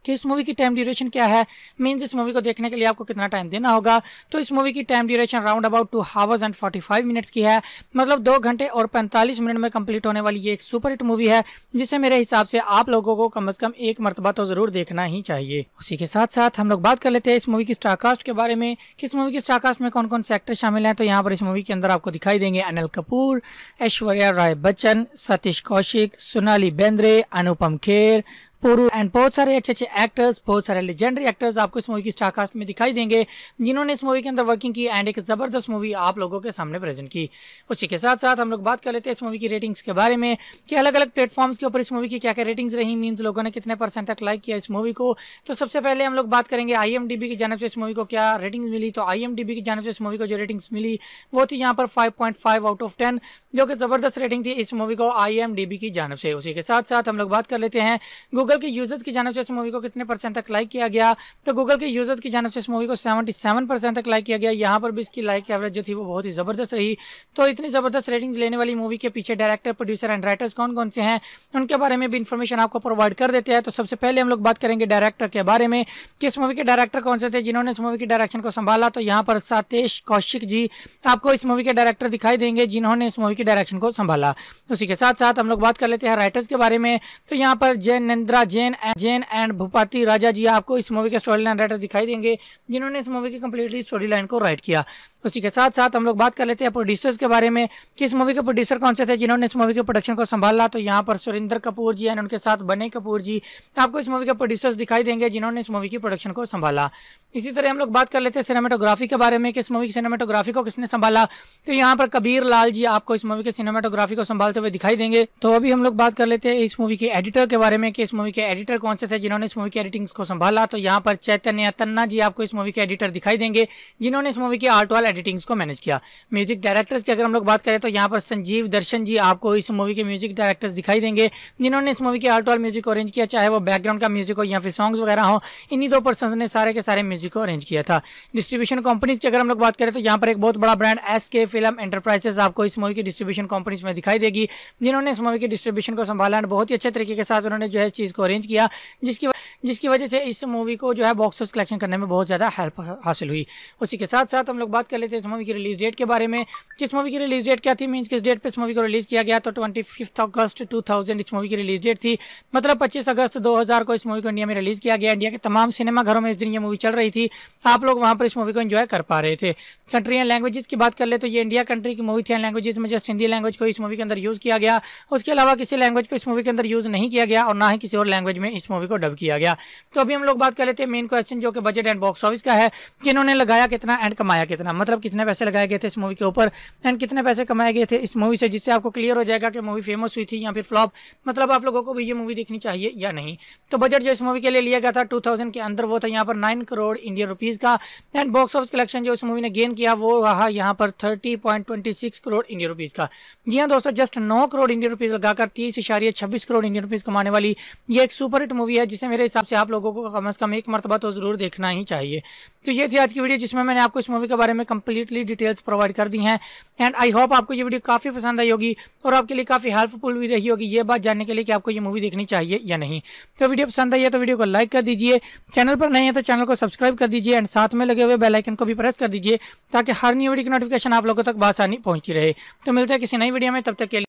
कि इस मूवी की टाइम ड्यूरेशन क्या है मीन्स इस मूवी को देखने के लिए आपको कितना टाइम देना होगा तो इस मूवी की time duration round about two hours and forty five minutes की है मतलब दो घंटे और पैंतालीस मिनट में कंप्लीट होने वाली ये एक सुपर हिट मूवी है जिसे मेरे हिसाब से आप लोगों को कम अज़ कम एक मरतबा तो ज़रूर देखना ही चाहिए उसी के साथ साथ हम लोग बात कर लेते हैं इस मूवी की स्टारकास्ट के बारे में कि इस मूवी की स्टारकास्ट में कौन कौन से एक्टर शामिल है तो यहाँ पर इस मूवी के अंदर आपको दिखाई देंगे अनिल कपूर ऐश्वर्या राय बच्चन सतीश कौशिक सोनाली बेंद्रे अनुपम खेर पुरु एंड बहुत सारे अच्छे अच्छे एक्टर्स बहुत सारे लेजेंडरी एक्टर्स आपको इस मूवी की स्टारकास्ट में दिखाई देंगे जिन्होंने इस मूवी के अंदर वर्किंग की एंड एक ज़बरदस्त मूवी आप लोगों के सामने प्रेजेंट की उसी के साथ साथ हम लोग बात कर लेते हैं इस मूवी की रेटिंग्स के बारे में कि अलग अलग प्लेटफॉर्म्स के ऊपर इस मूवी की क्या क्या रेटिंग्स रही मीन्स लोगों ने कितने परसेंट तक लाइक किया इस मूवी को तो सबसे पहले हम लोग बात करेंगे आई की जानव से इस मूवी को क्या रेटिंग मिली तो आई की जानव से इस मूवी को जो रेटिंग्स मिली वो थी यहाँ पर फाइव आउट ऑफ टेन जो कि ज़बरदस्त रेटिंग थी इस मूवी को आई की जानव से उसी के साथ साथ हम लोग बात कर लेते हैं गूगल गूगल के यूजर्स की जानब से इस मूवी को कितने परसेंट तक लाइक किया गया तो गूगल के यूजर्स की जानव से इस मूवी को सेवेंटी सेवन परसेंट तक लाइक किया गया यहाँ पर भी इसकी लाइक एवरेज जो थी वो बहुत ही ज़बरदस्त रही तो इतनी ज़बरदस्त रेटिंग्स लेने वाली मूवी के पीछे डायरेक्टर प्रोड्यूसर एंड राइटर्स कौन कौन से हैं उनके बारे में भी इन्फॉर्मेशन आपको प्रोवाइड कर देते हैं तो सबसे पहले हम लोग बात करेंगे डायरेक्टर के बारे में कि इस मूवी के डायरेक्टर कौन से थे जिन्होंने इस मूवी की डायरेक्शन को संभाला तो यहाँ पर सातेश कौशिक जी आपको इस मूवी के डायरेक्टर दिखाई देंगे जिन्होंने इस मूवी की डायरेक्शन को संभाला उसी के साथ साथ हम लोग बात कर लेते हैं राइटर्स के बारे में तो यहाँ पर जयनंद्रा जेन एंड जेन एंड भूपति राजा जी आपको इस मूवी के स्टोरी लाइन राइटर दिखाई देंगे जिन्होंने इस मूवी की कंप्लीटली स्टोरी लाइन को राइट किया उसी के साथ साथ हम लोग बात कर लेते हैं प्रोड्यूसर्स के बारे में कि इस मूवी के प्रोड्यूसर कौन से थे जिन्होंने इस मूवी के प्रोडक्शन को संभाला तो यहाँ पर सुरेंद्र कपूर जी एंड उनके साथ बने कपूर जी आपको इस मूवी के प्रोड्यूसर्स दिखाई देंगे जिन्होंने इस मूवी की प्रोडक्शन को संभाला इसी तरह हम लोग बात कर लेते हैं सिनेमाटोग्राफी के बारे में कि इस मूवी की सिनेमाटोग्राफी को किसने संभाला तो यहाँ पर कबीर लाल जी आपको इस मूवी के सिनेमाटोग्राफी को संभालते हुए दिखाई देंगे तो अभी हम लोग बात कर लेते हैं इस मूवी के एडिटर के बारे में कि इस मूवी के एडिटर कौन से थे जिन्होंने इस मूवी की एडिटिंग्स को संभाला तो यहाँ पर चैतन्य तन्ना जी आपको इस मूवी के एडिटर दिखाई देंगे जिन्होंने इस मूवी के आर्ट वाल एडिटिंग्स को मैनेज किया म्यूजिक डायरेक्टर्स की अगर हम लोग बात करें तो यहाँ पर संजीव दर्शन जी आपको इस मूवी के म्यूजिक डायरेक्टर्स दिखाई देंगे जिन्होंने इस मूवी के आर्ट और म्यूजिक अरेंज किया चाहे वो बैकग्राउंड का म्यूजिक हो या फिर सॉन्ग्स वगैरह हो इन्हीं दो पर्सन ने सारे के सारे म्यूजिक को अरेंज किया था डिस्ट्रीब्यूशन कंपनीज की अगर हम लोग बात करें तो यहाँ पर एक बहुत बड़ा ब्रांड एस फिल्म एंटरप्राइजेस आपको इस मूवी की डिस्ट्रीब्यूशन कंपनीज में दिखाई देगी जिन्होंने इस मूवी के डिस्ट्रीब्यूशन को संभाला बहुत ही अच्छे तरीके के साथ उन्होंने जो है चीज़ को अरेंज किया जिसकी जिसकी वजह से इस मूवी को जो है बॉक्स ऑफिस कलेक्शन करने में बहुत ज़्यादा हेल्प हासिल हुई उसी के साथ साथ हम लोग बात कर लेते हैं इस मूवी की रिलीज डेट के बारे में किस मूवी की रिलीज डेट क्या थी मीन्स किस डेट पर इस मूवी को रिलीज़ किया गया तो ट्वेंटी फिफ्थ अगस्त टू थाउजेंड इस मूवी की रिलीज डेट थी मतलब पच्चीस अगस्त दो हज़ार को इस मूवी को इंडिया में रिलीज़ किया गया इंडिया के तमाम सिनेमा घरों में इस दिन यह मूवी चल रही थी आप लोग वहाँ पर इस मूवी को इन्जॉय कर पा रहे थे कंट्री एंड लैंग्वेजेस की बात कर ले तो ये इंडिया कंट्री की मूवी थी एंड लैंग्वेजेस में जस्ट हिंदी लैंग्वेज को इस मूवी के अंदर यूज़ किया गया उसके अलावा किसी लैंग्वेज को इस मूवी के अंदर यूज़ नहीं किया गया और ना ही किसी और लैंग्वेज में इस मूवी को डब किया गया गया तो अभी हम लोग बात कर लेते हैं मेन क्वेश्चन जो कि बजट एंड बॉक्स ऑफिस का है कि इन्होंने लगाया कितना एंड कमाया कितना मतलब कितने पैसे लगाए गए थे इस मूवी के ऊपर एंड कितने पैसे कमाए गए थे इस मूवी से जिससे आपको क्लियर हो जाएगा कि मूवी फेमस हुई थी या फिर फ्लॉप मतलब आप लोगों को भी ये मूवी देखनी चाहिए या नहीं तो बजट जो इस मूवी के लिए लिया गया था टू के अंदर वो था यहाँ पर नाइन करोड़ इंडियन रुपीज़ का एंड बॉक्स ऑफिस कलेक्शन जो इस मूवी ने गेन किया वो रहा यहाँ पर थर्टी करोड़ इंडियन रुपीज़ का जी हाँ दोस्तों जस्ट नौ करोड़ इंडियन रुपीज़ लगाकर तीस इशारिये छब्बीस करोड़ इंडियन रुपीज़ कमाने वाली ये एक सुपर हिट मूवी है जिसे मेरे हिसाब हिसाब से आप लोगों को कम से कम एक मरतबा तो ज़रूर देखना ही चाहिए तो ये थी आज की वीडियो जिसमें मैंने आपको इस मूवी के बारे में कम्प्लीटली डिटेल्स प्रोवाइड कर दी हैं एंड आई होप आपको ये वीडियो काफ़ी पसंद आई होगी और आपके लिए काफ़ी हेल्पफुल भी रही होगी ये बात जानने के लिए कि आपको ये मूवी देखनी चाहिए या नहीं तो वीडियो पसंद आई है तो वीडियो को लाइक कर दीजिए चैनल पर नहीं है तो चैनल को सब्सक्राइब कर दीजिए एंड साथ में लगे हुए बेलाइकन को भी प्रेस कर दीजिए ताकि हर नई वीडियो की नोटिफिकेशन आप लोगों तक बासानी पहुँचती रहे तो मिलते हैं किसी नई वीडियो में तब तक के लिए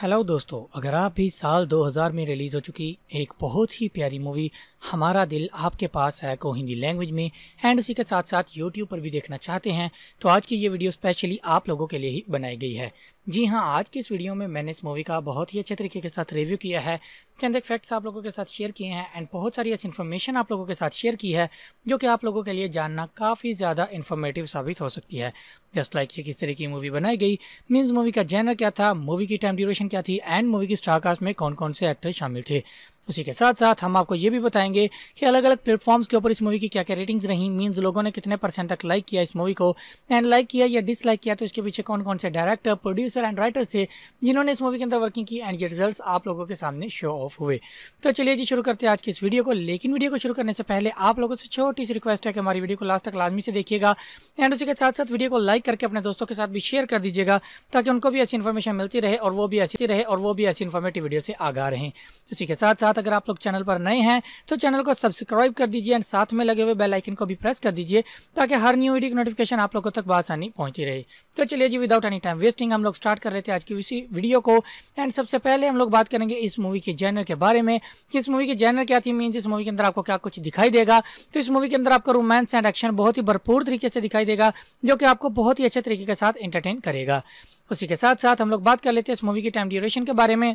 हेलो दोस्तों अगर आप भी साल 2000 में रिलीज़ हो चुकी एक बहुत ही प्यारी मूवी हमारा दिल आपके पास है को हिंदी लैंग्वेज में एंड उसी के साथ साथ यूट्यूब पर भी देखना चाहते हैं तो आज की ये वीडियो स्पेशली आप लोगों के लिए ही बनाई गई है जी हाँ आज की इस वीडियो में मैंने इस मूवी का बहुत ही अच्छे तरीके के साथ रिव्यू किया है चंद एक फैक्ट्स आप लोगों के साथ शेयर किए हैं एंड बहुत सारी ऐसी इन्फॉर्मेशन आप लोगों के साथ शेयर की है जो कि आप लोगों के लिए जानना काफ़ी ज़्यादा इन्फॉर्मेटिव साबित हो सकती है जस्ट लाइक ये किस तरह की मूवी बनाई गई मीन्स मूवी का जैनर क्या था मूवी की टाइम ड्यूरेशन क्या थी एंड मूवी की स्टारकास्ट में कौन कौन से एक्टर शामिल थे उसी के साथ साथ हम आपको ये भी बताएंगे कि अलग अलग प्लेटफॉर्म्स के ऊपर इस मूवी की क्या क्या रेटिंग्स रही मींस लोगों ने कितने परसेंट तक लाइक किया इस मूवी को एंड लाइक किया या डिसलाइक किया तो इसके पीछे कौन कौन से डायरेक्टर प्रोड्यूसर एंड राइटर्स थे जिन्होंने इस मूवी के अंदर वर्किंग की एंड ये रिजल्ट आप लोगों के सामने शो ऑफ हुए तो चलिए जी शुरू करते हैं आज की इस वीडियो को लेकिन वीडियो को शुरू करने से पहले आप लोगों से छोटी सी रिक्वेस्ट है कि हमारी वीडियो को लास्ट तक लाजमी से देखिएगा एंड उसी के साथ साथ वीडियो को लाइक करके अपने दोस्तों के साथ भी शेयर कर दीजिएगा ताकि उनको भी ऐसी इन्फॉर्मेशन मिलती रहे और वो भी ऐसी रहे और वो भी ऐसी इन्फॉर्मेटिव वीडियो से आगा रहे उसी के साथ साथ साथ अगर आप लोग चैनल पर नए हैं तो चैनल को सब्सक्राइब कर दीजिए एंड साथ में लगे हुए बेलाइकन को भी प्रेस कर दीजिए ताकि हर न्यू वीडियो की नोटिफिकेशन आप लोगों तक बसानी पहुंचती रहे तो चलिए जी विदाउट एनी टाइम वेस्टिंग हम लोग स्टार्ट कर रहे थे आज की इसी वीडियो को एंड सबसे पहले हम लोग बात करेंगे इस मूवी के जैनर के बारे में कि इस मूवी के जैनर क्या थी मीन इस मूवी के अंदर आपको क्या कुछ दिखाई देगा तो इस मूवी के अंदर आपको रोमांस एंड एक्शन बहुत ही भरपूर तरीके से दिखाई देगा जो कि आपको बहुत ही अच्छे तरीके के साथ एंटरटेन करेगा उसी के साथ साथ हम लोग बात कर लेते हैं इस मूवी की टाइम ड्यूरेशन के बारे में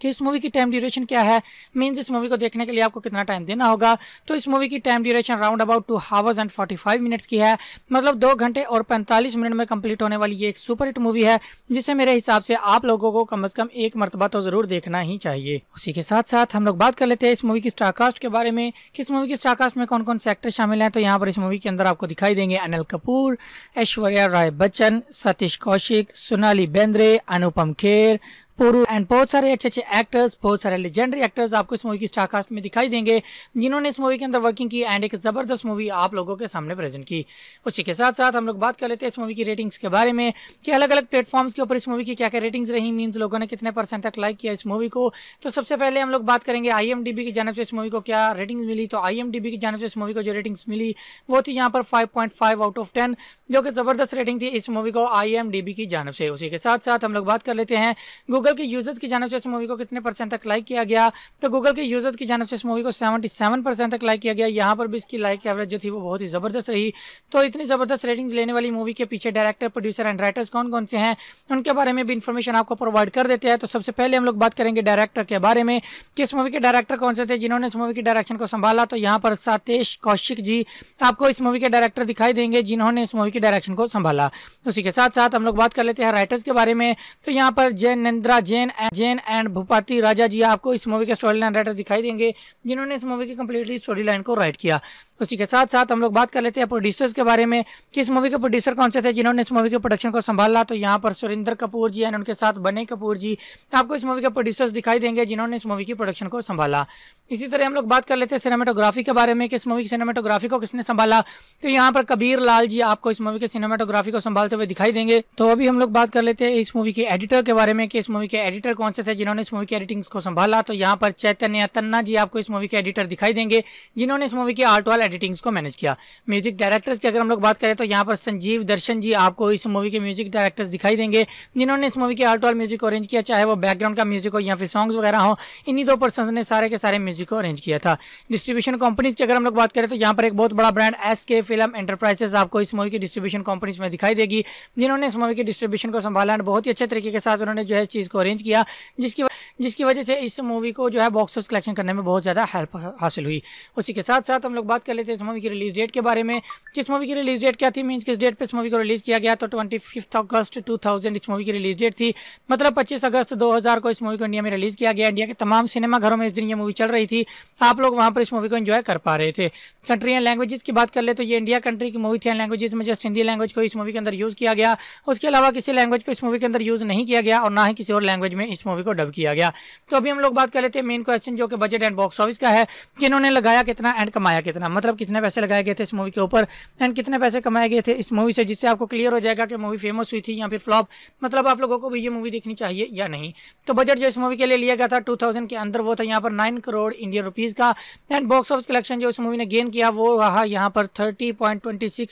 कि इस मूवी की टाइम ड्यूरेशन क्या है मीन्स इस मूवी को देखने के लिए आपको कितना टाइम देना होगा तो इस मूवी की time duration round about two hours and forty five minutes की है मतलब दो घंटे और पैंतालीस मिनट में कंप्लीट होने वाली ये एक सुपर हिट मूवी है जिसे मेरे हिसाब से आप लोगों को कम अज़ कम एक मरतबा तो ज़रूर देखना ही चाहिए उसी के साथ साथ हम लोग बात कर लेते हैं इस मूवी की स्टारकास्ट के बारे में कि इस मूवी की स्टारकास्ट में कौन कौन से एक्टर शामिल है तो यहाँ पर इस मूवी के अंदर आपको दिखाई देंगे अनिल कपूर ऐश्वर्या राय बच्चन सतीश कौशिक सोनाली बेंद्रे अनुपम खेर पोरू एंड बहुत सारे अच्छे अच्छे एक्टर्स बहुत सारे लेजेंडरी एक्टर्स आपको इस मूवी की स्टारकास्ट में दिखाई देंगे जिन्होंने इस मूवी के अंदर वर्किंग की एंड एक ज़बरदस्त मूवी आप लोगों के सामने प्रेजेंट की उसी के साथ साथ हम लोग बात कर लेते हैं इस मूवी की रेटिंग्स के बारे में कि अलग अलग प्लेटफॉर्म्स के ऊपर इस मूवी की क्या क्या रेटिंग्स रही मीन्स लोगों ने कितने परसेंट तक लाइक किया इस मूवी को तो सबसे पहले हम लोग बात करेंगे आई की जानव से इस मूवी को क्या रेटिंग मिली तो आई की जानव से इस मूवी को जो रेटिंग्स मिली वो थी यहाँ पर फाइव आउट ऑफ टेन जो कि ज़बरदस्त रेटिंग थी इस मूवी को आई की जानव से उसी के साथ साथ हम लोग बात कर लेते हैं गूगल गूगल के यूजर्स की जानब से इस मूवी को कितने परसेंट तक लाइक किया गया तो गूगल के यूजर्स की जानव से इस मूवी को सेवेंटी सेवन परसेंट तक लाइक किया गया यहाँ पर भी इसकी लाइक एवरेज जो थी वो बहुत ही ज़बरदस्त रही तो इतनी ज़बरदस्त रेटिंग्स लेने वाली मूवी के पीछे डायरेक्टर प्रोड्यूसर एंड राइटर्स कौन कौन से हैं उनके बारे में भी इन्फॉर्मेशन आपको प्रोवाइड कर देते हैं तो सबसे पहले हम लोग बात करेंगे डायरेक्टर के बारे में कि इस मूवी के डायरेक्टर कौन से थे जिन्होंने इस मूवी की डायरेक्शन को संभाला तो यहाँ पर सातेश कौशिक जी आपको इस मूवी के डायरेक्टर दिखाई देंगे जिन्होंने इस मूवी की डायरेक्शन को संभाला उसी के साथ साथ हम लोग बात कर लेते हैं राइटर्स के बारे में तो यहाँ पर जयनंद्रा जेन एंड जेन एंड भूपति राजा जी आपको इस मूवी के स्टोरी लाइन राइटर दिखाई देंगे जिन्होंने इस मूवी की कंप्लीटली स्टोरी लाइन को राइट किया उसी के साथ साथ हम लोग बात कर लेते हैं प्रोड्यूसर्स के बारे में कि इस मूवी के प्रोड्यूसर कौन से थे जिन्होंने इस मूवी के प्रोडक्शन को संभाला तो यहाँ पर सुरेंद्र कपूर जी एंड उनके साथ बने कपूर जी आपको इस मूवी के प्रोड्यूसर्स दिखाई देंगे जिन्होंने इस मूवी की प्रोडक्शन को संभाला इसी तरह हम लोग बात कर लेते हैं सिनेमाटोग्राफी के बारे में कि इस मूवी की सिनेमाटोग्राफी को किसने संभाला तो यहाँ पर कबीर लाल जी आपको इस मूवी के सिनेमाटोग्राफी को संभालते हुए दिखाई देंगे तो अभी हम लोग बात कर लेते हैं इस मूवी के एडिटर के बारे में कि इस मूवी के एडिटर कौन से थे जिन्होंने इस मूवी की एडिटिंग को संभाला तो यहाँ पर चैतन्य तन्ना जी आपको इस मूवी के एडिटर दिखाई देंगे जिन्होंने इस मूवी के आर्ट वाल एडिटिंग्स को मैनेज किया म्यूजिक डायरेक्टर्स की अगर हम लोग बात करें तो यहाँ पर संजीव दर्शन जी आपको इस मूवी के म्यूजिक डायरेक्टर्स दिखाई देंगे जिन्होंने इस मूवी के आर्ट और म्यूजिक अरेंज किया चाहे वो बैकग्राउंड का म्यूजिक हो या फिर सॉन्ग्स वगैरह हो इन्हीं दो पर्सन ने सारे के सारे म्यूजिक को अरेंज किया था डिस्ट्रीब्यूशन कंपनीज की अगर हम लोग बात करें तो यहाँ पर एक बहुत बड़ा ब्रांड एस फिल्म एंटरप्राइजेस आपको इस मूवी की डिस्ट्रीब्यूशन कंपनीज में दिखाई देगी जिन्होंने इस मूवी के डिस्ट्रीब्यूशन को संभाला बहुत ही अच्छे तरीके के साथ उन्होंने जो है चीज़ को अरेंज किया जिसकी जिसकी वजह से इस मूवी को जो है बॉक्स ऑफिस कलेक्शन करने में बहुत ज़्यादा हेल्प हासिल हुई उसी के साथ साथ हम लोग बात कर लेते हैं इस मूवी की रिलीज डेट के बारे में किस मूवी की रिलीज डेट क्या थी मीन्स किस डेट पर इस मूवी को रिलीज़ किया गया तो ट्वेंटी फिफ्थ अगस्त टू इस मूवी की रिलीज डेट थी मतलब पच्चीस अगस्त दो हज़ार को इस मूवी को इंडिया में रिलीज़ किया गया इंडिया के तमाम सिनेमा घरों में इस दिन यह मूवी चल रही थी आप लोग वहाँ पर इस मूवी को इन्जॉय कर पा रहे थे कंट्री एंड लैंग्वेजेस की बात कर ले तो ये इंडिया कंट्री की मूवी थी एंड लैंग्वेजेस में जस्ट हिंदी लैंग्वेज को इस मूवी के अंदर यूज़ किया गया उसके अलावा किसी लैंग्वेज को इस मूवी के अंदर यूज़ नहीं किया गया और ना ही किसी और लैंग्वेज में इस मूवी को डब किया गया गया तो अभी हम लोग बात कर लेते हैं मेन क्वेश्चन जो कि बजट एंड बॉक्स ऑफिस का है कि इन्होंने लगाया कितना एंड कमाया कितना मतलब कितने पैसे लगाए गए थे इस मूवी के ऊपर एंड कितने पैसे कमाए गए थे इस मूवी से जिससे आपको क्लियर हो जाएगा कि मूवी फेमस हुई थी या फिर फ्लॉप मतलब आप लोगों को भी ये मूवी देखनी चाहिए या नहीं तो बजट जो इस मूवी के लिए लिया गया था टू के अंदर वो था यहाँ पर नाइन करोड़ इंडियन रुपीज़ का एंड बॉक्स ऑफिस कलेक्शन जो इस मूवी ने गेन किया वो रहा यहाँ पर थर्टी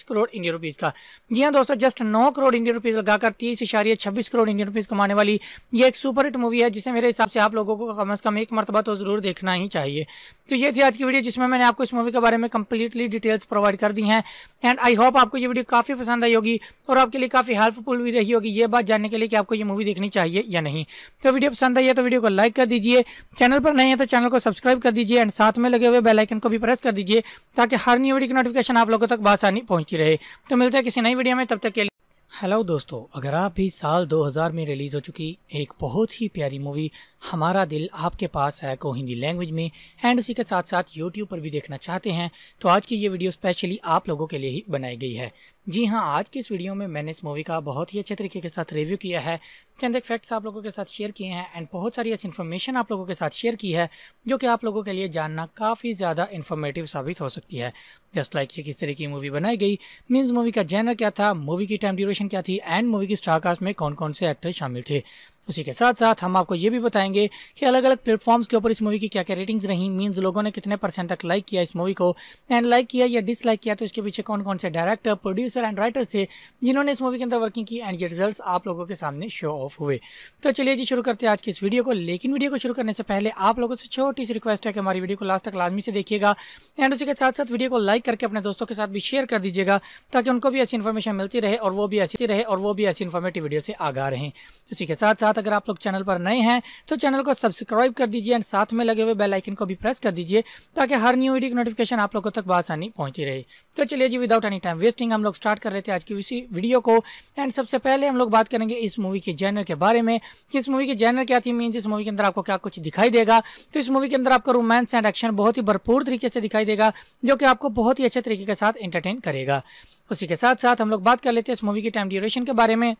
करोड़ इंडियन रुपीज़ का जी हाँ दोस्तों जस्ट नौ करोड़ इंडियन रुपीज़ लगाकर तीस इशारिये छब्बीस करोड़ इंडियन रुपीज़ कमाने वाली ये एक सुपर हिट मूवी है जिसे मेरे हिसाब से आप लोगों को कम से कम एक मरतबा तो ज़रूर देखना ही चाहिए तो ये थी आज की वीडियो जिसमें मैंने आपको इस मूवी के बारे में कम्प्लीटली डिटेल्स प्रोवाइड कर दी हैं एंड आई होप आपको ये वीडियो काफ़ी पसंद आई होगी और आपके लिए काफ़ी हेल्पफुल भी रही होगी ये बात जानने के लिए कि आपको ये मूवी देखनी चाहिए या नहीं तो वीडियो पसंद आई है तो वीडियो को लाइक कर दीजिए चैनल पर नहीं है तो चैनल को सब्सक्राइब कर दीजिए एंड साथ में लगे हुए बेलाइकन को भी प्रेस कर दीजिए ताकि हर नई वीडियो की नोटिफिकेशन आप लोगों तक बासानी पहुँचती रहे तो मिलते हैं किसी नई वीडियो में तब तक के लिए हेलो दोस्तों अगर आप भी साल 2000 में रिलीज़ हो चुकी एक बहुत ही प्यारी मूवी हमारा दिल आपके पास है को हिंदी लैंग्वेज में एंड उसी के साथ साथ यूट्यूब पर भी देखना चाहते हैं तो आज की ये वीडियो स्पेशली आप लोगों के लिए ही बनाई गई है जी हाँ आज की इस वीडियो में मैंने इस मूवी का बहुत ही अच्छे तरीके के साथ रिव्यू किया है चंद एक फैक्ट्स आप लोगों के साथ शेयर किए हैं एंड बहुत सारी ऐसी इन्फॉर्मेशन आप लोगों के साथ शेयर की है जो कि आप लोगों के लिए जानना काफ़ी ज़्यादा इन्फॉर्मेटिव साबित हो सकती है जस्ट लाइक ये किस तरह की मूवी बनाई गई मीन्स मूवी का जैनर क्या था मूवी की टाइम ड्यूरेशन क्या थी एंड मूवी की स्टारकास्ट में कौन कौन से एक्टर शामिल थे उसी के साथ साथ हम आपको ये भी बताएंगे कि अलग अलग प्लेटफॉर्म्स के ऊपर इस मूवी की क्या क्या रेटिंग्स रही मींस लोगों ने कितने परसेंट तक लाइक किया इस मूवी को एंड लाइक किया या डिसलाइक किया तो इसके पीछे कौन कौन से डायरेक्टर प्रोड्यूसर एंड राइटर्स थे जिन्होंने इस मूवी के अंदर वर्किंग की एंड ये रिजल्ट आप लोगों के सामने शो ऑफ हुए तो चलिए जी शुरू करते हैं आज की इस वीडियो को लेकिन वीडियो को शुरू करने से पहले आप लोगों से छोटी सी रिक्वेस्ट है कि हमारी वीडियो को लास्ट तक लाजमी से देखिएगा एंड उसी के साथ साथ वीडियो को लाइक करके अपने दोस्तों के साथ भी शेयर कर दीजिएगा ताकि उनको भी ऐसी इन्फॉर्मेशन मिलती रहे और वो भी ऐसी रहे और वो भी ऐसी इन्फॉर्मेटिव वीडियो से आगा रहे उसी के साथ साथ साथ अगर आप लोग चैनल पर नए हैं तो चैनल को सब्सक्राइब कर दीजिए एंड साथ में लगे हुए बेलाइकन को भी प्रेस कर दीजिए ताकि हर न्यू वीडियो की नोटिफिकेशन आप लोगों तक आसानी पहुंचती रहे तो चलिए जी विदाउट एनी टाइम वेस्टिंग हम लोग स्टार्ट कर रहे थे आज की इसी वीडियो को एंड सबसे पहले हम लोग बात करेंगे इस मूवी के जैनर के बारे में कि इस मूवी के जैनर क्या थी मीन इस मूवी के अंदर आपको क्या कुछ दिखाई देगा तो इस मूवी के अंदर आपको रोमांस एंड एक्शन बहुत ही भरपूर तरीके से दिखाई देगा जो कि आपको बहुत ही अच्छे तरीके के साथ एंटरटेन करेगा उसी के साथ साथ हम लोग बात कर लेते हैं इस मूवी की टाइम ड्यूरेशन के बारे में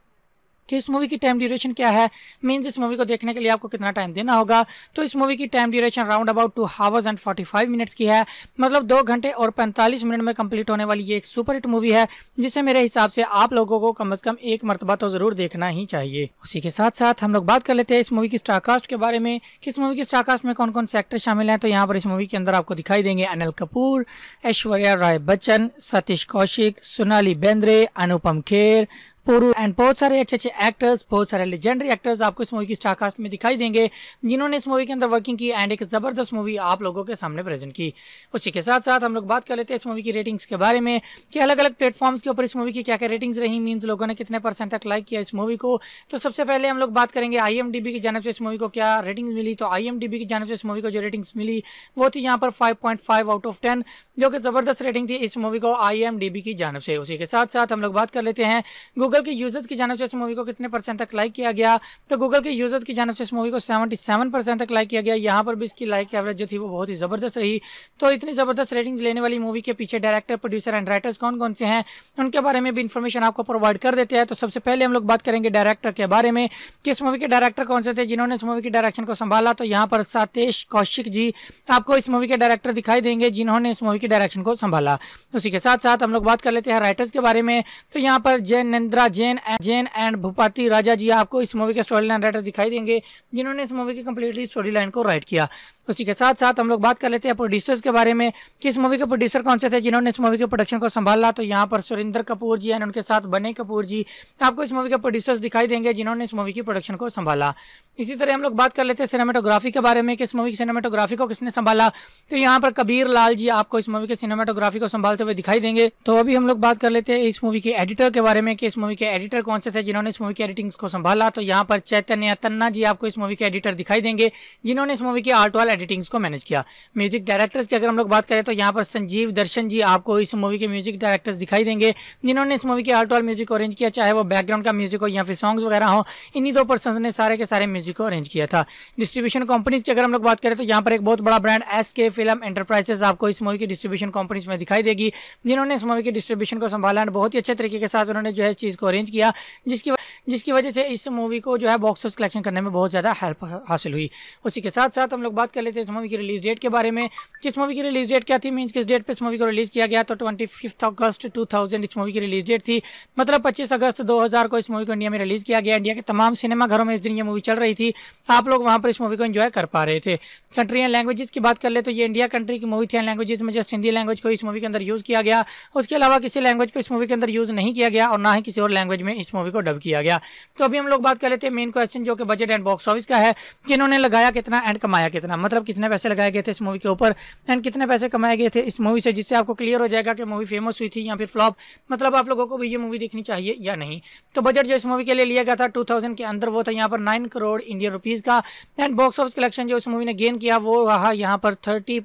कि इस मूवी की टाइम ड्यूरेशन क्या है मीन्स इस मूवी को देखने के लिए आपको कितना टाइम देना होगा तो इस मूवी की time duration round about two hours and forty five minutes की है मतलब दो घंटे और पैंतालीस मिनट में कंप्लीट होने वाली ये एक सुपर हिट मूवी है जिसे मेरे हिसाब से आप लोगों को कम अज़ कम एक मरतबा तो ज़रूर देखना ही चाहिए उसी के साथ साथ हम लोग बात कर लेते हैं इस मूवी की स्टारकास्ट के बारे में कि इस मूवी की स्टारकास्ट में कौन कौन से एक्टर शामिल है तो यहाँ पर इस मूवी के अंदर आपको दिखाई देंगे अनिल कपूर ऐश्वर्या राय बच्चन सतीश कौशिक सोनाली बेंद्रे अनुपम खेर पोरू एंड बहुत सारे अच्छे अच्छे एक्टर्स बहुत सारे लेजेंडरी एक्टर्स आपको इस मूवी की स्टारकास्ट में दिखाई देंगे जिन्होंने इस मूवी के अंदर वर्किंग की एंड एक ज़बरदस्त मूवी आप लोगों के सामने प्रेजेंट की उसी के साथ साथ हम लोग बात कर लेते हैं इस मूवी की रेटिंग्स के बारे में कि अलग अलग प्लेटफॉर्म्स के ऊपर इस मूवी की क्या क्या रेटिंग्स रही मीन्स लोगों ने कितने परसेंट तक लाइक किया इस मूवी को तो सबसे पहले हम लोग बात करेंगे आई की जानव से इस मूवी को क्या रेटिंग मिली तो आई की जानव से इस मूवी को जो रेटिंग्स मिली वो थी यहाँ पर फाइव आउट ऑफ टेन जो कि ज़बरदस्त रेटिंग थी इस मूवी को आई की जानव से उसी के साथ साथ हम लोग बात कर लेते हैं गूगल गूगल के यूजर्स की जानब से इस मूवी को कितने परसेंट तक लाइक किया गया तो गूगल के यूजर्स की जानव से इस मूवी को सेवेंटी सेवन परसेंट तक लाइक किया गया यहाँ पर भी इसकी लाइक एवरेज जो थी वो बहुत ही ज़बरदस्त रही तो इतनी ज़बरदस्त रेटिंग्स लेने वाली मूवी के पीछे डायरेक्टर प्रोड्यूसर एंड राइटर्स कौन कौन से हैं उनके बारे में भी इन्फॉर्मेशन आपको प्रोवाइड कर देते हैं तो सबसे पहले हम लोग बात करेंगे डायरेक्टर के बारे में कि इस मूवी के डायरेक्टर कौन से थे जिन्होंने इस मूवी की डायरेक्शन को संभाला तो यहाँ पर सातेश कौशिक जी आपको इस मूवी के डायरेक्टर दिखाई देंगे जिन्होंने इस मूवी की डायरेक्शन को संभाला उसी के साथ साथ हम लोग बात कर लेते हैं राइटर्स के बारे में तो यहाँ पर जयनंद्रा सुनीता जैन जैन एंड भूपति राजा जिया आपको इस मूवी के स्टोरी लाइन राइटर दिखाई देंगे जिन्होंने इस मूवी की कम्प्लीटली स्टोरी लाइन को राइट किया उसी के साथ साथ हम लोग बात कर लेते हैं प्रोड्यूसर्स के बारे में कि इस मूवी के प्रोड्यूसर कौन से थे जिन्होंने इस मूवी के प्रोडक्शन को संभाला तो यहाँ पर सुरेंद्र कपूर जी एंड उनके साथ बने कपूर जी आपको इस मूवी के प्रोड्यूसर्स दिखाई देंगे जिन्होंने इस मूवी की प्रोडक्शन को संभाला इसी तरह हम लोग बात कर लेते हैं सिनेमाटोग्राफी के बारे में कि इस मूवी की सिनेमाटोग्राफी को किसने संभाला तो यहाँ पर कबीर लाल जी आपको इस मूवी के सिनेमाटोग्राफी को संभालते हुए दिखाई देंगे तो अभी हम लोग बात कर लेते हैं इस मूवी के एडिटर के बारे में कि इस मूवी मूवी के एडिटर कौन से थे जिन्होंने इस मूवी की एडिटिंग को संभाला तो यहाँ पर चैतन्य तन्ना जी आपको इस मूवी के एडिटर दिखाई देंगे जिन्होंने इस मूवी की आर्ट वाल एडिटिंग्स को मैनेज किया म्यूजिक डायरेक्टर्स की अगर हम लोग बात करें तो यहाँ पर संजीव दर्शन जी आपको इस मूवी के म्यूजिक डायरेक्टर्स दिखाई देंगे जिन्होंने इस मूवी के आर्ट वाल म्यूजिक अरेंज किया चाहे वो बैकग्राउंड का म्यूजिक हो या फिर सॉन्ग्स वगैरह हो इन्हीं दो पर्सन ने सारे के सारे म्यूजिक को अरेंज किया था डिस्ट्रीब्यूशन कंपनीज की अगर हम लोग बात करें तो यहाँ पर एक बहुत बड़ा brand S K film enterprises आपको इस मूवी की डिस्ट्रीब्यूशन कंपनीज में दिखाई देगी जिन्होंने इस मूवी के डिस्ट्रीब्यूशन को संभाला बहुत ही अच्छे तरीके के साथ उन्होंने जो है चीज़ को को अरेंज किया जिसकी जिसकी वजह से इस मूवी को जो है बॉक्स ऑफिस कलेक्शन करने में बहुत ज़्यादा हेल्प हासिल हुई उसी के साथ साथ हम लोग बात कर लेते हैं इस मूवी की रिलीज डेट के बारे में किस मूवी की रिलीज डेट क्या थी मीन्स किस डेट पर इस मूवी को रिलीज़ किया गया तो ट्वेंटी फिफ्थ अगस्त टू थाउजेंड इस मूवी की रिलीज डेट थी मतलब पच्चीस अगस्त दो हज़ार को इस मूवी को इंडिया में रिलीज़ किया गया इंडिया के तमाम सिनेमा घरों में इस दिन यह मूवी चल रही थी आप लोग वहाँ पर इस मूवी को इन्जॉय कर पा रहे थे कंट्री एंड लैंग्वेजेस की बात कर ले तो ये इंडिया कंट्री की मूवी थी एंड लैंग्वेजेस में जस्ट हिंदी लैंग्वेज को इस मूवी के अंदर यूज़ किया गया उसके अलावा किसी लैंग्वेज को इस मूवी के अंदर यूज़ नहीं किया गया और ना ही किसी और लैंग्वेज में इस मूवी को डब किया गया गया तो अभी हम लोग बात कर लेते हैं मेन क्वेश्चन जो कि बजट एंड बॉक्स ऑफिस का है कि इन्होंने लगाया कितना एंड कमाया कितना मतलब कितने पैसे लगाए गए थे इस मूवी के ऊपर एंड कितने पैसे कमाए गए थे इस मूवी से जिससे आपको क्लियर हो जाएगा कि मूवी फेमस हुई थी या फिर फ्लॉप मतलब आप लोगों को भी ये मूवी देखनी चाहिए या नहीं तो बजट जो इस मूवी के लिए लिया गया था टू के अंदर वो था यहाँ पर नाइन करोड़ इंडियन रुपीज़ का एंड बॉक्स ऑफिस कलेक्शन जो इस मूवी ने गेन किया वो रहा यहाँ पर थर्टी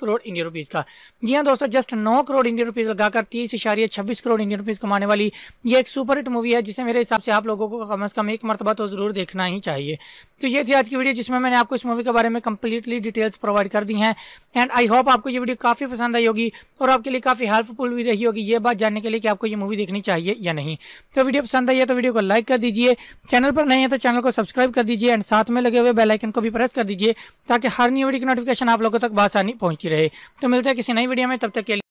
करोड़ इंडियन रुपीज़ का जी हाँ दोस्तों जस्ट नौ करोड़ इंडियन रुपीज़ लगाकर तीस इशारिये छब्बीस करोड़ इंडियन रुपीज़ कमाने वाली ये एक सुपर हिट मूवी है जिसे मेरे हिसाब से आप लोगों को कम से कम एक मरतबा तो ज़रूर देखना ही चाहिए तो ये थी आज की वीडियो जिसमें मैंने आपको इस मूवी के बारे में कम्प्लीटली डिटेल्स प्रोवाइड कर दी हैं एंड आई होप आपको ये वीडियो काफ़ी पसंद आई होगी और आपके लिए काफ़ी हेल्पफुल भी रही होगी ये बात जानने के लिए कि आपको ये मूवी देखनी चाहिए या नहीं तो वीडियो पसंद आई है तो वीडियो को लाइक कर दीजिए चैनल पर नहीं है तो चैनल को सब्सक्राइब कर दीजिए एंड साथ में लगे हुए बेलाइकन को भी प्रेस कर दीजिए ताकि हर न्यू वीडियो की नोटिफिकेशन आप लोगों तक बासानी पहुँचती रहे तो मिलते हैं किसी नई वीडियो में तब तक के लिए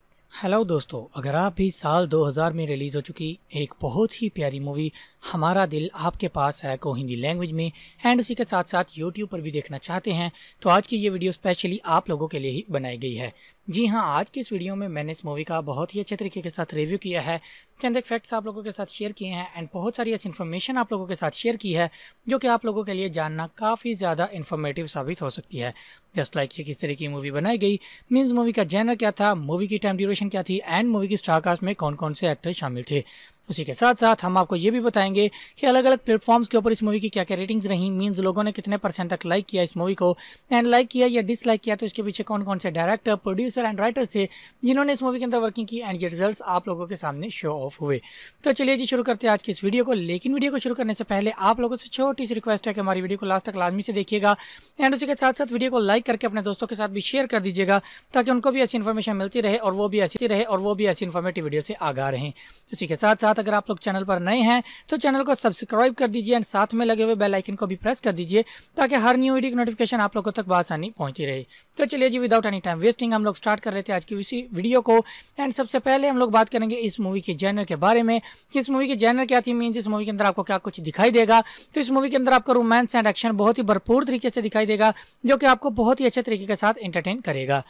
हेलो दोस्तों अगर आप भी साल 2000 में रिलीज़ हो चुकी एक बहुत ही प्यारी मूवी हमारा दिल आपके पास है को हिंदी लैंग्वेज में एंड उसी के साथ साथ यूट्यूब पर भी देखना चाहते हैं तो आज की ये वीडियो स्पेशली आप लोगों के लिए ही बनाई गई है जी हाँ आज की इस वीडियो में मैंने इस मूवी का बहुत ही अच्छे तरीके के साथ रिव्यू किया है चंद एक फैक्ट्स आप लोगों के साथ शेयर किए हैं एंड बहुत सारी ऐसी इन्फॉर्मेशन आप लोगों के साथ शेयर की है जो कि आप लोगों के लिए जानना काफ़ी ज़्यादा इन्फॉर्मेटिव साबित हो सकती है जस्ट लाइक ये किस तरह की मूवी बनाई गई मीन्स मूवी का जैनर क्या था मूवी की टाइम ड्यूरेशन क्या थी एंड मूवी की स्टारकास्ट में कौन कौन से एक्टर शामिल थे उसी के साथ साथ हम आपको ये भी बताएंगे कि अलग अलग प्लेटफॉर्म्स के ऊपर इस मूवी की क्या क्या रेटिंग्स रही मींस लोगों ने कितने परसेंट तक लाइक किया इस मूवी को एंड लाइक किया या डिसलाइक किया तो इसके पीछे कौन कौन से डायरेक्टर प्रोड्यूसर एंड राइटर्स थे जिन्होंने इस मूवी के अंदर वर्किंग की एंड ये रिजल्ट आप लोगों के सामने शो ऑफ हुए तो चलिए जी शुरू करते हैं आज की इस वीडियो को लेकिन वीडियो को शुरू करने से पहले आप लोगों से छोटी सी रिक्वेस्ट है कि हमारी वीडियो को लास्ट तक लाजमी से देखिएगा एंड उसी के साथ साथ वीडियो को लाइक करके अपने दोस्तों के साथ भी शेयर कर दीजिएगा ताकि उनको भी ऐसी इन्फॉर्मेशन मिलती रहे और वो भी ऐसी रहे और वो भी ऐसी इन्फॉर्मेटिव वीडियो से आगा रहे उसी के साथ साथ साथ अगर आप लोग चैनल पर नए हैं तो चैनल को सब्सक्राइब कर दीजिए एंड साथ में लगे हुए बेलाइकन को भी प्रेस कर दीजिए ताकि हर न्यू वीडियो की नोटिफिकेशन आप लोगों तक आसानी पहुंचती रहे तो चलिए जी विदाउट एनी टाइम वेस्टिंग हम लोग स्टार्ट कर रहे थे आज की इसी वीडियो को एंड सबसे पहले हम लोग बात करेंगे इस मूवी के जैनर के बारे में कि इस मूवी की जैनर क्या थी मीन इस मूवी के अंदर आपको क्या कुछ दिखाई देगा तो इस मूवी के अंदर आपको रोमांस एंड एक्शन बहुत ही भरपूर तरीके से दिखाई देगा जो कि आपको बहुत ही अच्छे तरीके के साथ एंटरटेन करेगा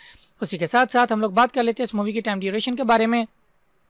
उसी के साथ साथ हम लोग बात कर लेते हैं इस मूवी की टाइम ड्यूरेशन के बारे में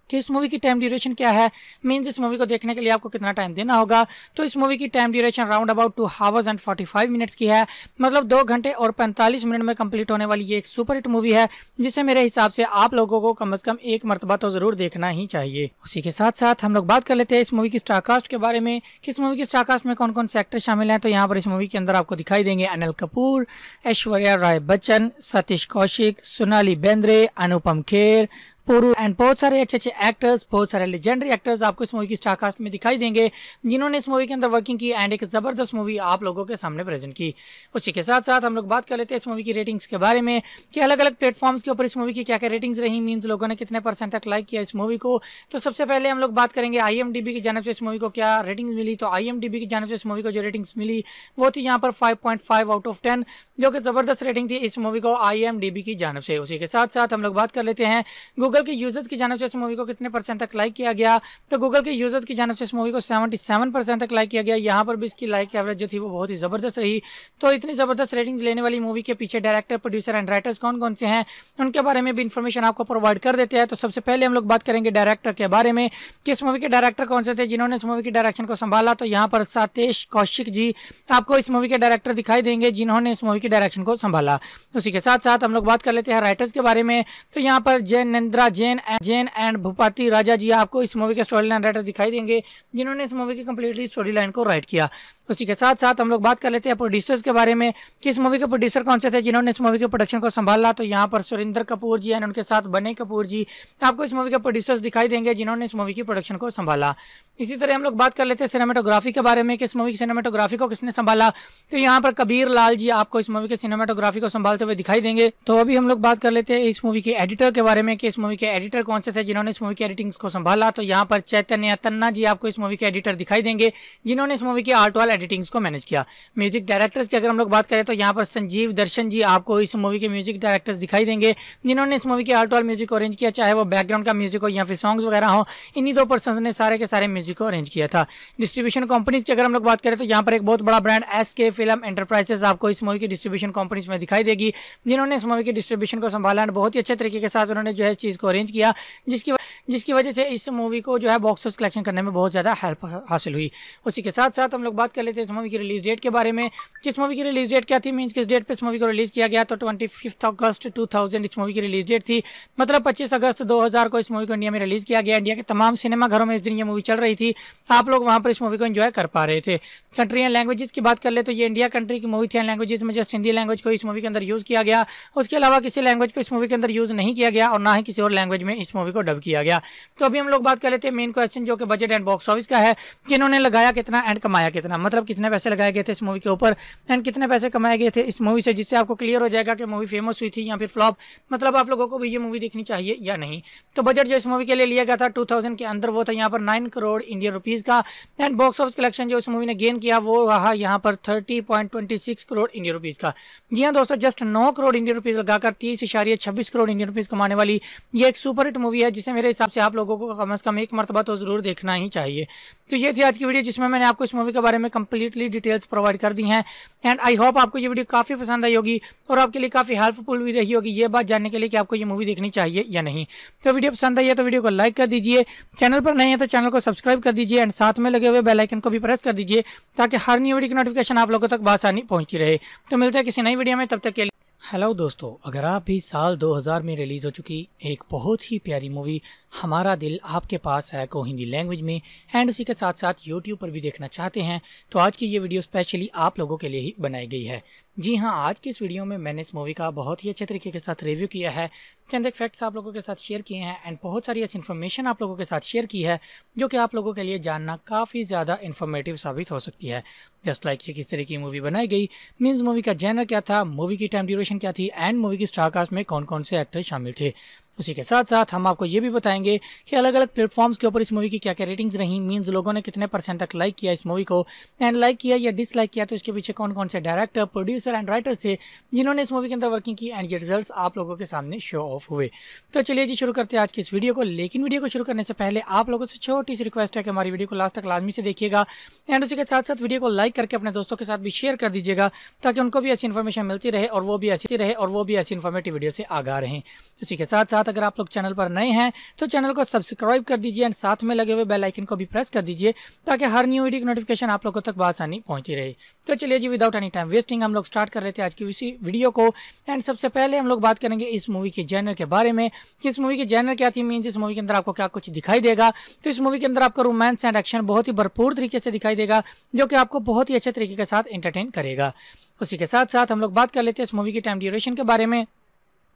कि इस मूवी की टाइम ड्यूरेशन क्या है मीन्स इस मूवी को देखने के लिए आपको कितना टाइम देना होगा तो इस मूवी की time duration round about two hours and forty five minutes की है मतलब दो घंटे और पैंतालीस मिनट में कंप्लीट होने वाली ये एक सुपर हिट मूवी है जिसे मेरे हिसाब से आप लोगों को कम अज़ कम एक मरतबा तो ज़रूर देखना ही चाहिए उसी के साथ साथ हम लोग बात कर लेते हैं इस मूवी की स्टारकास्ट के बारे में कि इस मूवी की स्टारकास्ट में कौन कौन से एक्टर शामिल हैं तो यहाँ पर इस मूवी के अंदर आपको दिखाई देंगे अनिल कपूर ऐश्वर्या राय बच्चन सतीश कौशिक सोनाली बेंद्रे अनुपम खेर पोरू एंड बहुत सारे अच्छे अच्छे एक्टर्स बहुत सारे लेजेंडरी एक्टर्स आपको इस मूवी की स्टारकास्ट में दिखाई देंगे जिन्होंने इस मूवी के अंदर वर्किंग की एंड एक ज़बरदस्त मूवी आप लोगों के सामने प्रेजेंट की उसी के साथ साथ हम लोग बात कर लेते हैं इस मूवी की रेटिंग्स के बारे में कि अलग अलग प्लेटफॉर्म्स के ऊपर इस मूवी की क्या क्या रेटिंग्स रही मीन्स लोगों ने कितने परसेंट तक लाइक किया इस मूवी को तो सबसे पहले हम लोग बात करेंगे आई की जानव से इस मूवी को क्या रेटिंग मिली तो आई की जानव से इस मूवी को जो रेटिंग्स मिली वो थी यहाँ पर फाइव आउट ऑफ टेन जो कि ज़बरदस्त रेटिंग थी इस मूवी को आई की जानव से उसी के साथ साथ हम लोग बात कर लेते हैं गूगल गूगल के यूजर्स की जानब से इस मूवी को कितने परसेंट तक लाइक किया गया तो गूगल के यूजर्स की जानव से इस मूवी को सेवेंटी सेवन परसेंट तक लाइक किया गया यहाँ पर भी इसकी लाइक एवरेज जो थी वो बहुत ही ज़बरदस्त रही तो इतनी ज़बरदस्त रेटिंग्स लेने वाली मूवी के पीछे डायरेक्टर प्रोड्यूसर एंड राइटर्स कौन कौन से हैं उनके बारे में भी इन्फॉर्मेशन आपको प्रोवाइड कर देते हैं तो सबसे पहले हम लोग बात करेंगे डायरेक्टर के बारे में कि इस मूवी के डायरेक्टर कौन से थे जिन्होंने इस मूवी की डायरेक्शन को संभाला तो यहाँ पर सातेश कौशिक जी आपको इस मूवी के डायरेक्टर दिखाई देंगे जिन्होंने इस मूवी की डायरेक्शन को संभाला उसी के साथ साथ हम लोग बात कर लेते हैं राइटर्स के बारे में तो यहाँ पर जयनंद्रा अनिता जैन जैन एंड भूपाति राजा जिया आपको इस मूवी के स्टोरी लाइन राइटर दिखाई देंगे जिन्होंने इस मूवी की कम्प्लीटली स्टोरी लाइन को राइट किया उसी के साथ साथ हम लोग बात कर लेते हैं प्रोड्यूसर्स के बारे में कि इस मूवी के प्रोड्यूसर कौन से थे जिन्होंने इस मूवी के प्रोडक्शन को संभाला तो यहाँ पर सुरेंद्र कपूर जी एंड उनके साथ बने कपूर जी आपको इस मूवी के प्रोड्यूसर्स दिखाई देंगे जिन्होंने इस मूवी की प्रोडक्शन को संभाला इसी तरह हम लोग बात कर लेते हैं सिनेमाटोग्राफी के बारे में कि इस मूवी की सिनेमाटोग्राफी को किसने संभाला तो यहाँ पर कबीर लाल जी आपको इस मूवी के सिनेमाटोग्राफी को संभालते हुए दिखाई देंगे तो अभी हम लोग बात कर लेते हैं इस मूवी के एडिटर के बारे में कि इस मूवी के एडिटर कौन से थे जिन्होंने इस मूवी की एडिटिंग को संभाला तो यहाँ पर चैतन्य तन्ना जी आपको इस मूवी के एडिटर दिखाई देंगे जिन्होंने इस मूवी की आर्ट वाल एडिटिंग्स को मैनेज किया म्यूजिक डायरेक्टर्स की अगर हम लोग बात करें तो यहाँ पर संजीव दर्शन जी आपको इस मूवी के म्यूजिक डायरेक्टर्स दिखाई देंगे जिन्होंने इस मूवी के आर्ट वाल म्यूजिक अरेंज किया चाहे वो बैकग्राउंड का म्यूजिक हो या फिर सॉन्ग्स वगैरह हो इन्हीं दो पर्सन ने सारे के सारे म्यूजिक को अरेंज किया था डिस्ट्रीब्यूशन कंपनीज की अगर हम लोग बात करें तो यहाँ पर एक बहुत बड़ा brand S K film enterprises आपको इस मूवी की डिस्ट्रीब्यूशन कंपनीज में दिखाई देगी जिन्होंने इस मूवी की डिस्ट्रीब्यूशन को संभाला और बहुत ही अच्छे तरीके के साथ उन्होंने जो है इस चीज़ को अरेंज किया जिसकी जिसकी वजह से इस मूवी को जो है बॉक्स ऑफिस कलेक्शन करने में बहुत ज़्यादा हेल्प हासिल हुई उसी के साथ साथ हम लोग बात कर लेते हैं इस मूवी की रिलीज डेट के बारे में किस मूवी की रिलीज डेट क्या थी मीन किस डेट पर इस मूवी को रिलीज़ किया गया तो ट्वेंटी अगस्त टू इस मूवी की रिलीज डेट थी मतलब पच्चीस अगस्त दो को इस मूवी को इंडिया में रिलीज़ किया गया इंडिया के तमाम सिनेमा घरों में इस दिन यह मूवी चल रही थी आप लोग वहाँ पर इस मूवी को इन्जॉय कर पा रहे थे कंट्री एंड लैंग्वेजेस की बात कर ले तो ये इंडिया कंट्री की मूवी थी एंड लैंग्वेजेस में जस्ट हिंदी लैंग्वेज को इस मूवी के अंदर यूज़ किया गया उसके अलावा किसी लैंग्वेज को इस मूवी के अंदर यूज़ नहीं किया गया और ना ही किसी और लैंग्वेज में इस मूवी को डब किया गया तो अभी हम लोग बात कर लेते हैं मेन क्वेश्चन जो कि बजट एंड बॉक्स ऑफिस का है कि इन्होंने लगाया कितना एंड कमाया कितना मतलब कितने पैसे लगाए गए थे इस मूवी के ऊपर एंड कितने पैसे कमाए गए थे इस मूवी से जिससे आपको क्लियर हो जाएगा कि मूवी फेमस हुई थी या फिर फ्लॉप मतलब आप लोगों को भी ये मूवी देखनी चाहिए या नहीं तो बजट जो इस मूवी के लिए लिया गया था टू के अंदर वो था यहाँ पर नाइन करोड़ इंडियन रुपीज़ का एंड बॉक्स ऑफिस कलेक्शन जो इस मूवी ने गेन किया वो रहा यहाँ पर thirty point twenty six crore Indian rupees का जी हाँ दोस्तों जस्ट नौ करोड़ इंडियन रुपीज़ लगाकर तीस इशारे छब्बीस करोड़ इंडियन रुपीज़ कमाने वाली ये एक सुपर हिट मूवी है जिसे मेरे हिसाब से आप लोगों को कम अज़ कम एक मरतबा तो ज़रूर देखना ही चाहिए तो ये थी आज की वीडियो जिसमें मैंने आपको इस मूवी के बारे में कंप्लीटली डिटेल्स प्रोवाइड कर दी हैं एंड आई होप आपको ये वीडियो काफ़ी पसंद आई होगी और आपके लिए काफ़ी हेल्पफुल भी रही होगी ये बात जानने के लिए कि आपको ये मूवी देखनी चाहिए या नहीं तो वीडियो पसंद आई है तो वीडियो को लाइक कर दीजिए चैनल पर नहीं है तो चैनल को सब्सक्राइब सब्सक्राइब कर दीजिए एंड साथ में लगे हुए बेलाइकन को भी प्रेस कर दीजिए ताकि हर न्यू वीडियो की नोटिफिकेशन आप लोगों तक बासानी पहुँचती रहे तो मिलते हैं किसी नई वीडियो में तब तक के लिए हेलो दोस्तों अगर आप भी साल 2000 में रिलीज़ हो चुकी एक बहुत ही प्यारी मूवी हमारा दिल आपके पास है को हिंदी लैंग्वेज में एंड उसी के साथ साथ यूट्यूब पर भी देखना चाहते हैं तो आज की ये वीडियो स्पेशली आप लोगों के लिए ही बनाई गई है जी हाँ आज की इस वीडियो में मैंने इस मूवी का बहुत ही अच्छे तरीके के साथ रिव्यू किया है चंद एक फैक्ट्स आप लोगों के साथ शेयर किए हैं एंड बहुत सारी ऐसी इन्फॉर्मेशन आप लोगों के साथ शेयर की है जो कि आप लोगों के लिए जानना काफ़ी ज़्यादा इन्फॉर्मेटिव साबित हो सकती है जस्ट लाइक ये किस तरह की मूवी बनाई गई मीन्स मूवी का जैनर क्या था मूवी की टाइम ड्यूरेशन क्या थी एंड मूवी की स्टारकास्ट में कौन कौन से एक्टर शामिल थे उसी के साथ साथ हम आपको ये भी बताएंगे कि अलग अलग प्लेटफॉर्म्स के ऊपर इस मूवी की क्या क्या रेटिंग्स रही मीन्स लोगों ने कितने परसेंट तक लाइक किया इस मूवी को एंड लाइक किया या डिसलाइक किया तो इसके पीछे कौन कौन से डायरेक्टर प्रोड्यूसर एंड राइटर्स थे जिन्होंने इस मूवी के अंदर वर्किंग की एंड ये रिजल्ट आप लोगों के सामने शो ऑफ हुए तो चलिए जी शुरू करते हैं आज की इस वीडियो को लेकिन वीडियो को शुरू करने से पहले आप लोगों से छोटी सी रिक्वेस्ट है कि हमारी वीडियो को लास्ट तक लाजमी से देखिएगा एंड उसी के साथ साथ वीडियो को लाइक करके अपने दोस्तों के साथ भी शेयर कर दीजिएगा ताकि उनको भी ऐसी इन्फॉर्मेशन मिलती रहे और वो भी ऐसी रहे और वो भी ऐसी इन्फॉर्मेटिव वीडियो से आगा रहे उसी के साथ साथ साथ अगर आप लोग चैनल पर नए हैं तो चैनल को सब्सक्राइब कर दीजिए एंड साथ में लगे हुए बेल आइकन को भी प्रेस कर दीजिए ताकि हर न्यू वीडियो की नोटिफिकेशन आप लोगों तक बासानी पहुंची रहे तो चलिए जी विदाउट एनी टाइम वेस्टिंग हम लोग स्टार्ट कर रहे थे आज की इसी वीडियो को एंड सबसे पहले हम लोग बात करेंगे इस मूवी के जैनर के बारे में कि इस मूवी के जैनर क्या थी मीन इस मूवी के अंदर आपको क्या कुछ दिखाई देगा तो इस मूवी के अंदर आपको रोमांस एंड एक्शन बहुत ही भरपूर तरीके से दिखाई देगा जो कि आपको बहुत ही अच्छे तरीके के साथ एंटरटेन करेगा उसी के साथ साथ हम लोग बात कर लेते हैं इस मूवी की टाइम ड्यूरेशन के बारे में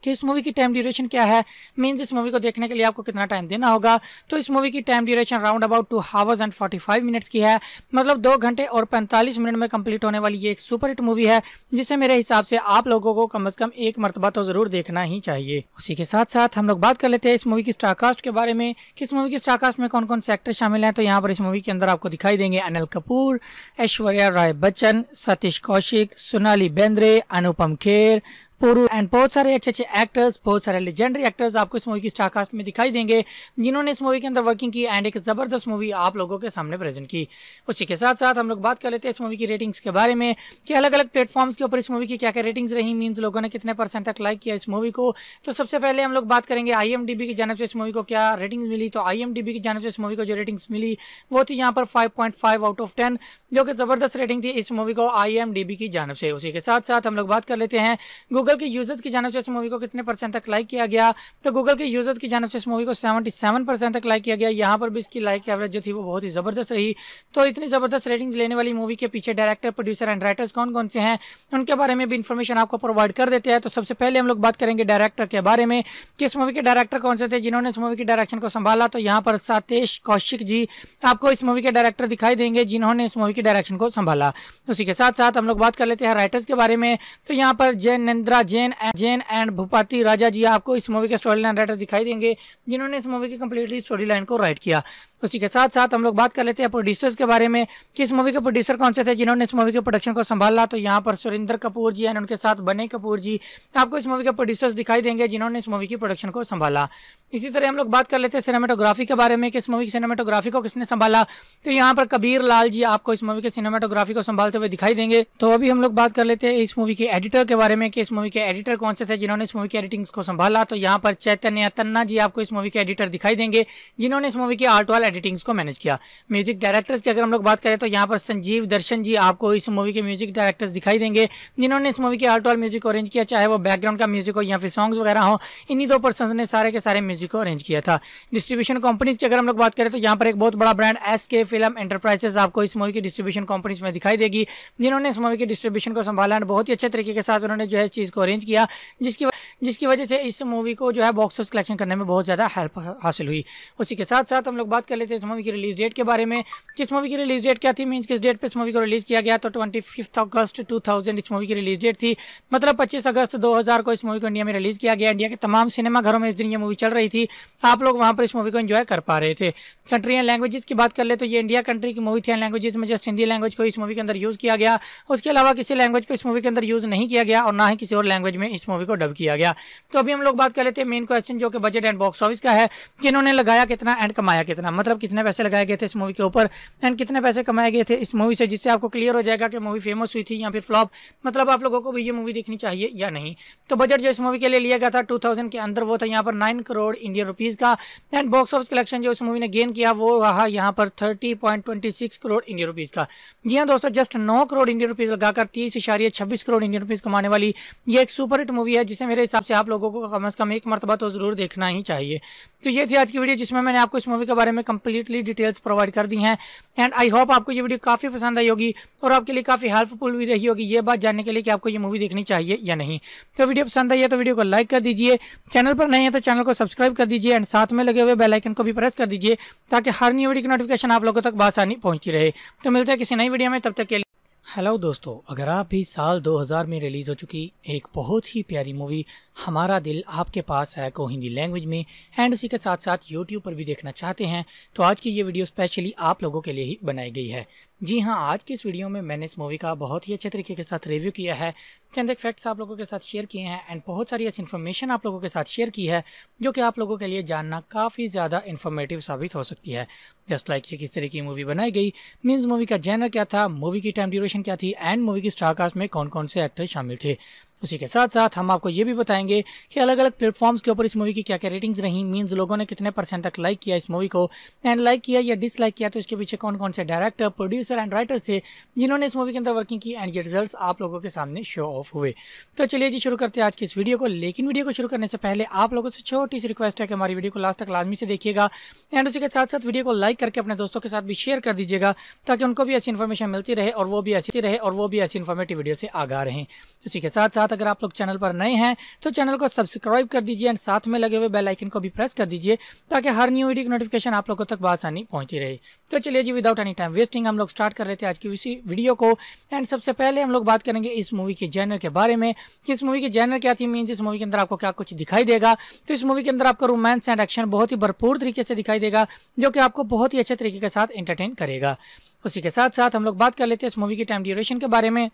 कि इस मूवी की टाइम ड्यूरेशन क्या है मीन्स इस मूवी को देखने के लिए आपको कितना टाइम देना होगा तो इस मूवी की time duration round about two hours and forty five minutes की है मतलब दो घंटे और पैंतालीस मिनट में कंप्लीट होने वाली ये एक सुपर हिट मूवी है जिसे मेरे हिसाब से आप लोगों को कम अज़ कम एक मरतबा तो ज़रूर देखना ही चाहिए उसी के साथ साथ हम लोग बात कर लेते हैं इस मूवी की स्टारकास्ट के बारे में कि इस मूवी की स्टारकास्ट में कौन कौन से एक्टर शामिल हैं तो यहाँ पर इस मूवी के अंदर आपको दिखाई देंगे अनिल कपूर ऐश्वर्या राय बच्चन सतीश कौशिक सोनाली बेंद्रे अनुपम खेर पोरू एंड बहुत सारे अच्छे अच्छे एक्टर्स बहुत सारे लेजेंडरी एक्टर्स आपको इस मूवी की स्टारकास्ट में दिखाई देंगे जिन्होंने इस मूवी के अंदर वर्किंग की एंड एक ज़बरदस्त मूवी आप लोगों के सामने प्रेजेंट की उसी के साथ साथ हम लोग बात कर लेते हैं इस मूवी की रेटिंग्स के बारे में कि अलग अलग प्लेटफॉर्म्स के ऊपर इस मूवी की क्या क्या रेटिंग्स रही मीन्स लोगों ने कितने परसेंट तक लाइक किया इस मूवी को तो सबसे पहले हम लोग बात करेंगे आई की जानव से इस मूवी को क्या रेटिंग मिली तो आई की जानव से इस मूवी को जो रेटिंग्स मिली वो थी यहाँ पर फाइव आउट ऑफ टेन जो कि ज़बरदस्त रेटिंग थी इस मूवी को आई की जानव से उसी के साथ साथ हम लोग बात कर लेते हैं गूगल गूगल के यूजर्स की जानब से इस मूवी को कितने परसेंट तक लाइक किया गया तो गूगल के यूजर्स की जानव से इस मूवी को सेवेंटी सेवन परसेंट तक लाइक किया गया यहाँ पर भी इसकी लाइक एवरेज जो थी वो बहुत ही ज़बरदस्त रही तो इतनी ज़बरदस्त रेटिंग्स लेने वाली मूवी के पीछे डायरेक्टर प्रोड्यूसर एंड राइटर्स कौन कौन से हैं उनके बारे में भी इन्फॉर्मेशन आपको प्रोवाइड कर देते हैं तो सबसे पहले हम लोग बात करेंगे डायरेक्टर के बारे में कि इस मूवी के डायरेक्टर कौन से थे जिन्होंने इस मूवी की डायरेक्शन को संभाला तो यहाँ पर सातेश कौशिक जी आपको इस मूवी के डायरेक्टर दिखाई देंगे जिन्होंने इस मूवी की डायरेक्शन को संभाला उसी के साथ साथ हम लोग बात कर लेते हैं राइटर्स के बारे में तो यहाँ पर जयनंद्रा अमिता जैन जैन एंड भूपति राजा जी आपको इस मूवी के स्टोरी लाइन राइटर दिखाई देंगे जिन्होंने इस मूवी की कम्प्लीटली स्टोरी लाइन को राइट किया उसी के साथ साथ हम लोग बात कर लेते हैं प्रोड्यूसर्स के बारे में कि इस मूवी के प्रोड्यूसर कौन से थे जिन्होंने इस मूवी के प्रोडक्शन को संभाला तो यहाँ पर सुरेंद्र कपूर जी एंड उनके साथ बने कपूर जी आपको इस मूवी के प्रोड्यूसर्स दिखाई देंगे जिन्होंने इस मूवी की प्रोडक्शन को संभाला इसी तरह हम लोग बात कर लेते हैं सिनेमाटोग्राफी के बारे में कि इस मूवी की सिनेमाटोग्राफी को किसने संभाला तो यहाँ पर कबीर लाल जी आपको इस मूवी के सिनेमाटोग्राफी को संभालते हुए दिखाई देंगे तो अभी हम लोग बात कर लेते हैं इस मूवी के एडिटर के बारे में कि इस मूवी के एडिटर कौन से थे जिन्होंने इस मूवी की एडिटिंग्स को संभाला तो यहाँ पर चैतन्य तन्ना जी आपको इस मूवी के एडिटर दिखाई देंगे जिन्होंने इस मूवी की आर्ट वाल एडिटिंग्स को मैनेज किया म्यूजिक डायरेक्टर्स की अगर हम लोग बात करें तो यहाँ पर संजीव दर्शन जी आपको इस मूवी के म्यूजिक डायरेक्टर्स दिखाई देंगे जिन्होंने इस मूवी के आर्ट वाल म्यूजिक अरेंज किया चाहे वो बैकग्राउंड का म्यूजिक हो या फिर सॉन्ग्स वगैरह हो इन्हीं दो पर्सन ने सारे के सारे म्यूजिक टेक्नोलॉजी को अरेंज किया था डिस्ट्रीब्यूशन कंपनीज की अगर हम लोग बात करें तो यहाँ पर एक बहुत बड़ा brand S K film enterprises आपको इस मूवी की डिस्ट्रीब्यूशन कंपनीज में दिखाई देगी जिन्होंने इस मूवी की डिस्ट्रीब्यूशन को संभाला और बहुत ही अच्छे तरीके के साथ उन्होंने जो है इस चीज़ को अरेंज किया जिसकी जिसकी वजह से इस मूवी को जो है बॉक्स ऑफिस कलेक्शन करने में बहुत ज़्यादा हेल्प हासिल हुई उसी के साथ साथ हम लोग बात कर लेते हैं इस मूवी की रिलीज डेट के बारे में किस मूवी की रिलीज डेट क्या थी मीन किस डेट पर इस मूवी को रिलीज़ किया गया तो ट्वेंटी अगस्त टू इस मूवी की रिलीज डेट थी मतलब पच्चीस अगस्त दो को इस मूवी को इंडिया में रिलीज़ किया गया इंडिया के तमाम सिनेमा घरों में इस दिन यह मूवी चल रही थी आप लोग वहाँ पर इस मूवी को इन्जॉय कर पा रहे थे कंट्री एंड लैंग्वेजेस की बात कर ले तो ये इंडिया कंट्री की मूवी थी एंड लैंग्वेजेस में जस्ट हिंदी लैंग्वेज को इस मूवी के अंदर यूज़ किया गया उसके अलावा किसी लैंग्वेज को इस मूवी के अंदर यूज़ नहीं किया गया और ना ही किसी और लैंग्वेज में इस मूवी को डब किया गया तो अभी हम लोग बात कर लेते हैं मेन क्वेश्चन जो कि बजट एंड बॉक्स ऑफिस का है कि इन्होंने लगाया कितना एंड कमाया कितना मतलब कितने पैसे लगाए गए थे इस मूवी के ऊपर एंड कितने पैसे कमाए गए थे इस मूवी से जिससे आपको क्लियर हो जाएगा कि मूवी फेमस हुई थी या फिर फ्लॉप मतलब आप लोगों को भी ये मूवी देखनी चाहिए या नहीं तो बजट जो इस मूवी के लिए लिया गया था टू के अंदर वो था यहाँ पर नाइन करोड़ इंडियन रुपीज़ का एंड बॉक्स ऑफिस कलेक्शन जो इस मूवी ने गेन किया वो रहा यहाँ पर thirty point twenty six crore Indian rupees का जी हाँ दोस्तों जस्ट नौ करोड़ इंडियन रुपीज़ लगाकर तीस इशारे छब्बीस करोड़ इंडियन रुपीज़ कमाने वाली ये एक सुपर हिट मूवी है जिसे मेरे हिसाब से आप लोगों को कम अज़ कम एक मरतबा तो ज़रूर देखना ही चाहिए तो ये थी आज की वीडियो जिसमें मैंने आपको इस मूवी के बारे में कंप्लीटली डिटेल्स प्रोवाइड कर दी है एंड आई होप आपको ये वीडियो काफ़ी पसंद आई होगी और आपके लिए काफ़ी हेल्पफुल भी रही होगी ये बात जानने के लिए कि आपको ये मूवी देखनी चाहिए या नहीं तो वीडियो पसंद आई है तो वीडियो को लाइक कर दीजिए चैनल पर नहीं है तो चैनल को सब्सक्राइब सब्सक्राइब कर दीजिए एंड साथ में लगे हुए बेलाइकन को भी प्रेस कर दीजिए ताकि हर न्यू वीडियो की नोटिफिकेशन आप लोगों तक बासानी पहुँचती रहे तो मिलते हैं किसी नई वीडियो में तब तक के लिए हेलो दोस्तों अगर आप भी साल 2000 में रिलीज़ हो चुकी एक बहुत ही प्यारी मूवी हमारा दिल आपके पास है को हिंदी लैंग्वेज में एंड उसी के साथ साथ यूट्यूब पर भी देखना चाहते हैं तो आज की ये वीडियो स्पेशली आप लोगों के लिए ही बनाई गई है जी हाँ आज की इस वीडियो में मैंने इस मूवी का बहुत ही अच्छे तरीके के साथ रिव्यू किया है चंद एक फैक्ट्स आप लोगों के साथ शेयर किए हैं एंड बहुत सारी ऐसी इन्फॉर्मेशन आप लोगों के साथ शेयर की है जो कि आप लोगों के लिए जानना काफ़ी ज़्यादा इन्फॉर्मेटिव साबित हो सकती है जस्ट लाइक ये किस तरह की मूवी बनाई गई मीन्स मूवी का जैनर क्या था मूवी की टाइम ड्यूरेशन क्या थी एंड मूवी की स्टारकास्ट में कौन कौन से एक्टर शामिल थे उसी के साथ साथ हम आपको ये भी बताएंगे कि अलग अलग प्लेटफॉर्म्स के ऊपर इस मूवी की क्या क्या रेटिंग्स रही मीन्स लोगों ने कितने परसेंट तक लाइक किया इस मूवी को एंड लाइक किया या डिसलाइक किया तो इसके पीछे कौन कौन से डायरेक्टर प्रोड्यूसर एंड राइटर्स थे जिन्होंने इस मूवी के अंदर वर्किंग की एंड ये रिजल्ट आप लोगों के सामने शो ऑफ हुए तो चलिए जी शुरू करते हैं आज की इस वीडियो को लेकिन वीडियो को शुरू करने से पहले आप लोगों से छोटी सी रिक्वेस्ट है कि हमारी वीडियो को लास्ट तक लाजमी से देखिएगा एंड उसी के साथ साथ वीडियो को लाइक करके अपने दोस्तों के साथ भी शेयर कर दीजिएगा ताकि उनको भी ऐसी इन्फॉर्मेशन मिलती रहे और वो भी ऐसी रहे और वो भी ऐसी इन्फॉर्मेटिव वीडियो से आगा रहे उसी के साथ साथ साथ अगर आप लोग चैनल पर नए हैं तो चैनल को सब्सक्राइब कर दीजिए एंड साथ में लगे हुए बेल आइकन को भी प्रेस कर दीजिए ताकि हर न्यू वीडियो की नोटिफिकेशन आप लोगों तक बासानी पहुंची रहे तो चलिए जी विदाउट एनी टाइम वेस्टिंग हम लोग स्टार्ट कर रहे थे आज की इसी वीडियो को एंड सबसे पहले हम लोग बात करेंगे इस मूवी के जैनर के बारे में कि इस मूवी के जैनर क्या थी मीन इस मूवी के अंदर आपको क्या कुछ दिखाई देगा तो इस मूवी के अंदर आपको रोमांस एंड एक्शन बहुत ही भरपूर तरीके से दिखाई देगा जो कि आपको बहुत ही अच्छे तरीके के साथ एंटरटेन करेगा उसी के साथ साथ हम लोग बात कर लेते हैं इस मूवी की टाइम ड्यूरेशन के बारे में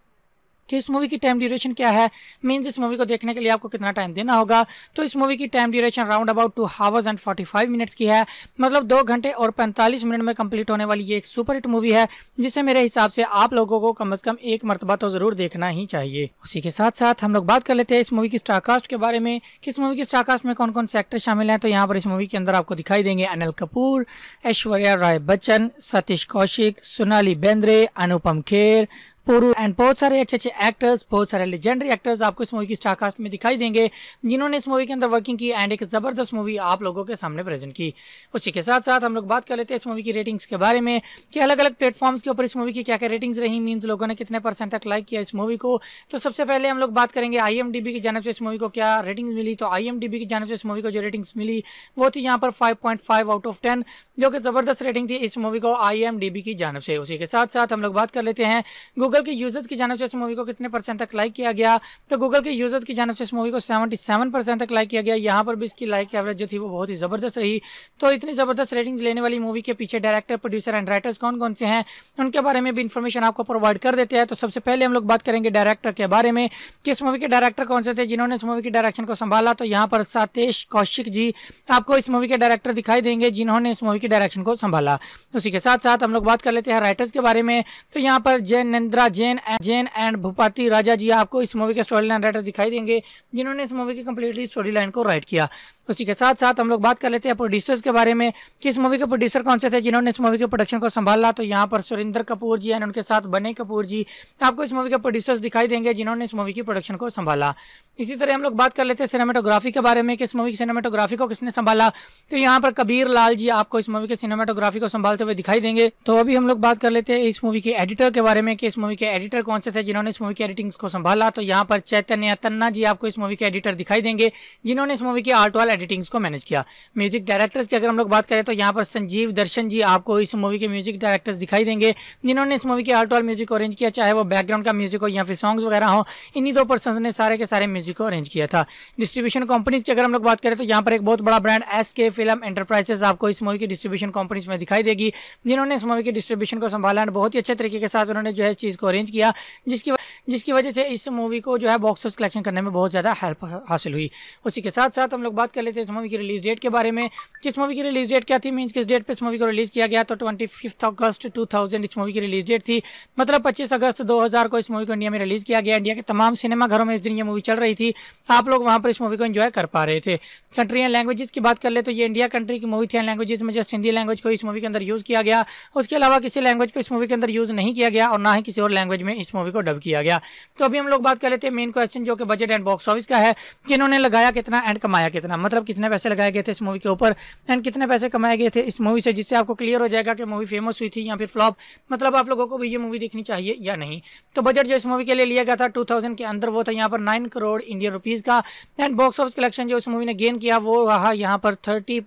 कि इस मूवी की टाइम ड्यूरेशन क्या है मीन्स इस मूवी को देखने के लिए आपको कितना टाइम देना होगा तो इस मूवी की time duration round about two hours and forty five minutes की है मतलब दो घंटे और पैंतालीस मिनट में कंप्लीट होने वाली ये एक सुपर हिट मूवी है जिसे मेरे हिसाब से आप लोगों को कम अज़ कम एक मरतबा तो ज़रूर देखना ही चाहिए उसी के साथ साथ हम लोग बात कर लेते हैं इस मूवी की स्टारकास्ट के बारे में कि इस मूवी की स्टारकास्ट में कौन कौन से एक्टर शामिल हैं तो यहाँ पर इस मूवी के अंदर आपको दिखाई देंगे अनिल कपूर ऐश्वर्या राय बच्चन सतीश कौशिक सोनाली बेंद्रे अनुपम खेर पुरु एंड बहुत सारे अच्छे अच्छे एक्टर्स बहुत सारे लेजेंडरी एक्टर्स आपको इस मूवी की स्टारकास्ट में दिखाई देंगे जिन्होंने इस मूवी के अंदर वर्किंग की एंड एक ज़बरदस्त मूवी आप लोगों के सामने प्रेजेंट की उसी के साथ साथ हम लोग बात कर लेते हैं इस मूवी की रेटिंग्स के बारे में कि अलग अलग प्लेटफॉर्म्स के ऊपर इस मूवी की क्या क्या रेटिंग्स रही मीन्स लोगों ने कितने परसेंट तक लाइक किया इस मूवी को तो सबसे पहले हम लोग बात करेंगे आई की जानव से इस मूवी को क्या रेटिंग मिली तो आई की जानव से इस मूवी को जो रेटिंग्स मिली वो थी यहाँ पर फाइव आउट ऑफ टेन जो कि ज़बरदस्त रेटिंग थी इस मूवी को आई की जानव से उसी के साथ साथ हम लोग बात कर लेते हैं गूगल गूगल के यूजर्स की जानब से इस मूवी को कितने परसेंट तक लाइक किया गया तो गूगल के यूजर्स की जानव से इस मूवी को सेवेंटी सेवन परसेंट तक लाइक किया गया यहाँ पर भी इसकी लाइक एवरेज जो थी वो बहुत ही ज़बरदस्त रही तो इतनी ज़बरदस्त रेटिंग्स लेने वाली मूवी के पीछे डायरेक्टर प्रोड्यूसर एंड राइटर्स कौन कौन से हैं उनके बारे में भी इन्फॉर्मेशन आपको प्रोवाइड कर देते हैं तो सबसे पहले हम लोग बात करेंगे डायरेक्टर के बारे में कि इस मूवी के डायरेक्टर कौन से थे जिन्होंने इस मूवी की डायरेक्शन को संभाला तो यहाँ पर सातेश कौशिक जी आपको इस मूवी के डायरेक्टर दिखाई देंगे जिन्होंने इस मूवी की डायरेक्शन को संभाला उसी के साथ साथ हम लोग बात कर लेते हैं राइटर्स के बारे में तो यहाँ पर जयनंद्रा अमिता जैन जैन एंड भूपति राजा जी आपको इस मूवी के स्टोरी लाइन राइटर दिखाई देंगे जिन्होंने इस मूवी की कंप्लीटली स्टोरी लाइन को राइट किया उसी के साथ साथ हम लोग बात कर लेते हैं प्रोड्यूसर्स के बारे में कि इस मूवी के प्रोड्यूसर कौन से थे जिन्होंने इस मूवी के प्रोडक्शन को संभाला तो यहाँ पर सुरेंद्र कपूर जी एंड उनके साथ बने कपूर जी आपको इस मूवी के प्रोड्यूसर्स दिखाई देंगे जिन्होंने इस मूवी की प्रोडक्शन को संभाला इसी तरह हम लोग बात कर लेते हैं सिनेमाटोग्राफी के बारे में कि इस मूवी की सिनेमाटोग्राफी को किसने संभाला तो यहाँ पर कबीर लाल जी आपको इस मूवी के सिनेमाटोग्राफी को संभालते हुए दिखाई देंगे तो अभी हम लोग बात कर लेते हैं इस मूवी के एडिटर के बारे में कि इस मूवी के एडिटर कौन से थे जिन्होंने इस मूवी की एडिटिंग को संभाला तो यहाँ पर चैतन्य तन्ना जी आपको इस मूवी के एडिटर दिखाई देंगे जिन्होंने इस मूवी के आर्ट वाल एडिटिंग्स को मैनेज किया म्यूजिक डायरेक्टर्स की अगर हम लोग बात करें तो यहाँ पर संजीव दर्शन जी आपको इस मूवी के म्यूजिक डायरेक्टर्स दिखाई देंगे जिन्होंने इस मूवी के आर्ट ऑल म्यूजिक अरेंज किया चाहे वो बैकग्राउंड का म्यूजिक हो या फिर सॉन्ग्स वगैरह हो इन्हीं दो पर्सन ने सारे के सारे म्यूजिक को अरेंज किया था डिस्ट्रीब्यूशन कंपनीज की अगर हम लोग बात करें तो यहाँ पर एक बहुत बड़ा brand S K film enterprises आपको इस मूवी की डिस्ट्रीब्यूशन कंपनीज में दिखाई देगी जिन्होंने इस मूवी की डिस्ट्रीब्यूशन को संभाला और बहुत ही अच्छे तरीके के साथ उन्होंने जो है चीज़ को अरेंज किया जिसकी जिसकी वजह से इस मूवी को जो है बॉक्स कलेक्शन करने में बहुत ज़्यादा हेल्प हासिल हुई उसी के साथ साथ हम लोग बात कर लेते हैं इस मूवी की रिलीज डेट के बारे में किस मूवी की रिलीज डेट क्या थी मीन्स किस डेट पर इस मूवी को रिलीज़ किया गया तो ट्वेंटी अगस्त टू इस मूवी की रिलीज डेट थी मतलब पच्चीस अगस्त दो को इस मूवी को इंडिया में रिलीज़ किया गया इंडिया के तमाम सिनेमाघरों में इस दिन यह मूवी चल रही थी आप लोग वहाँ पर इस मूवी को इन्जॉय कर पा रहे थे कंट्री एंड लैंग्वेजेस की बात कर ले तो ये इंडिया कंट्री की मूवी थी एंड लैंग्वेजेस में जस्ट हिंदी लैंग्वेज को इस मूवी के अंदर यूज़ किया गया उसके अलावा किसी लैंग्वेज को इस मूवी के अंदर यूज़ नहीं किया गया और ना ही किसी और लैंग्वेज में इस मूवी को डब किया गया तो अभी हम लोग बात कर लेते हैं मेन क्वेश्चन जो कि बजट एंड बॉक्स ऑफिस का है कि इन्होंने लगाया कितना एंड कमाया कितना मतलब मतलब कितने पैसे लगाए गए थे इस मूवी के ऊपर एंड कितने पैसे कमाए गए थे इस मूवी से जिससे आपको क्लियर हो जाएगा कि मूवी फेमस हुई थी या फिर फ्लॉप मतलब आप लोगों को भी ये मूवी देखनी चाहिए या नहीं तो बजट जो इस मूवी के लिए लिया गया था टू के अंदर वो था यहाँ पर नाइन करोड़ इंडियन रुपीज़ का एंड बॉक्स ऑफिस कलेक्शन जो इस मूवी ने गेन किया वो रहा यहाँ पर थर्टी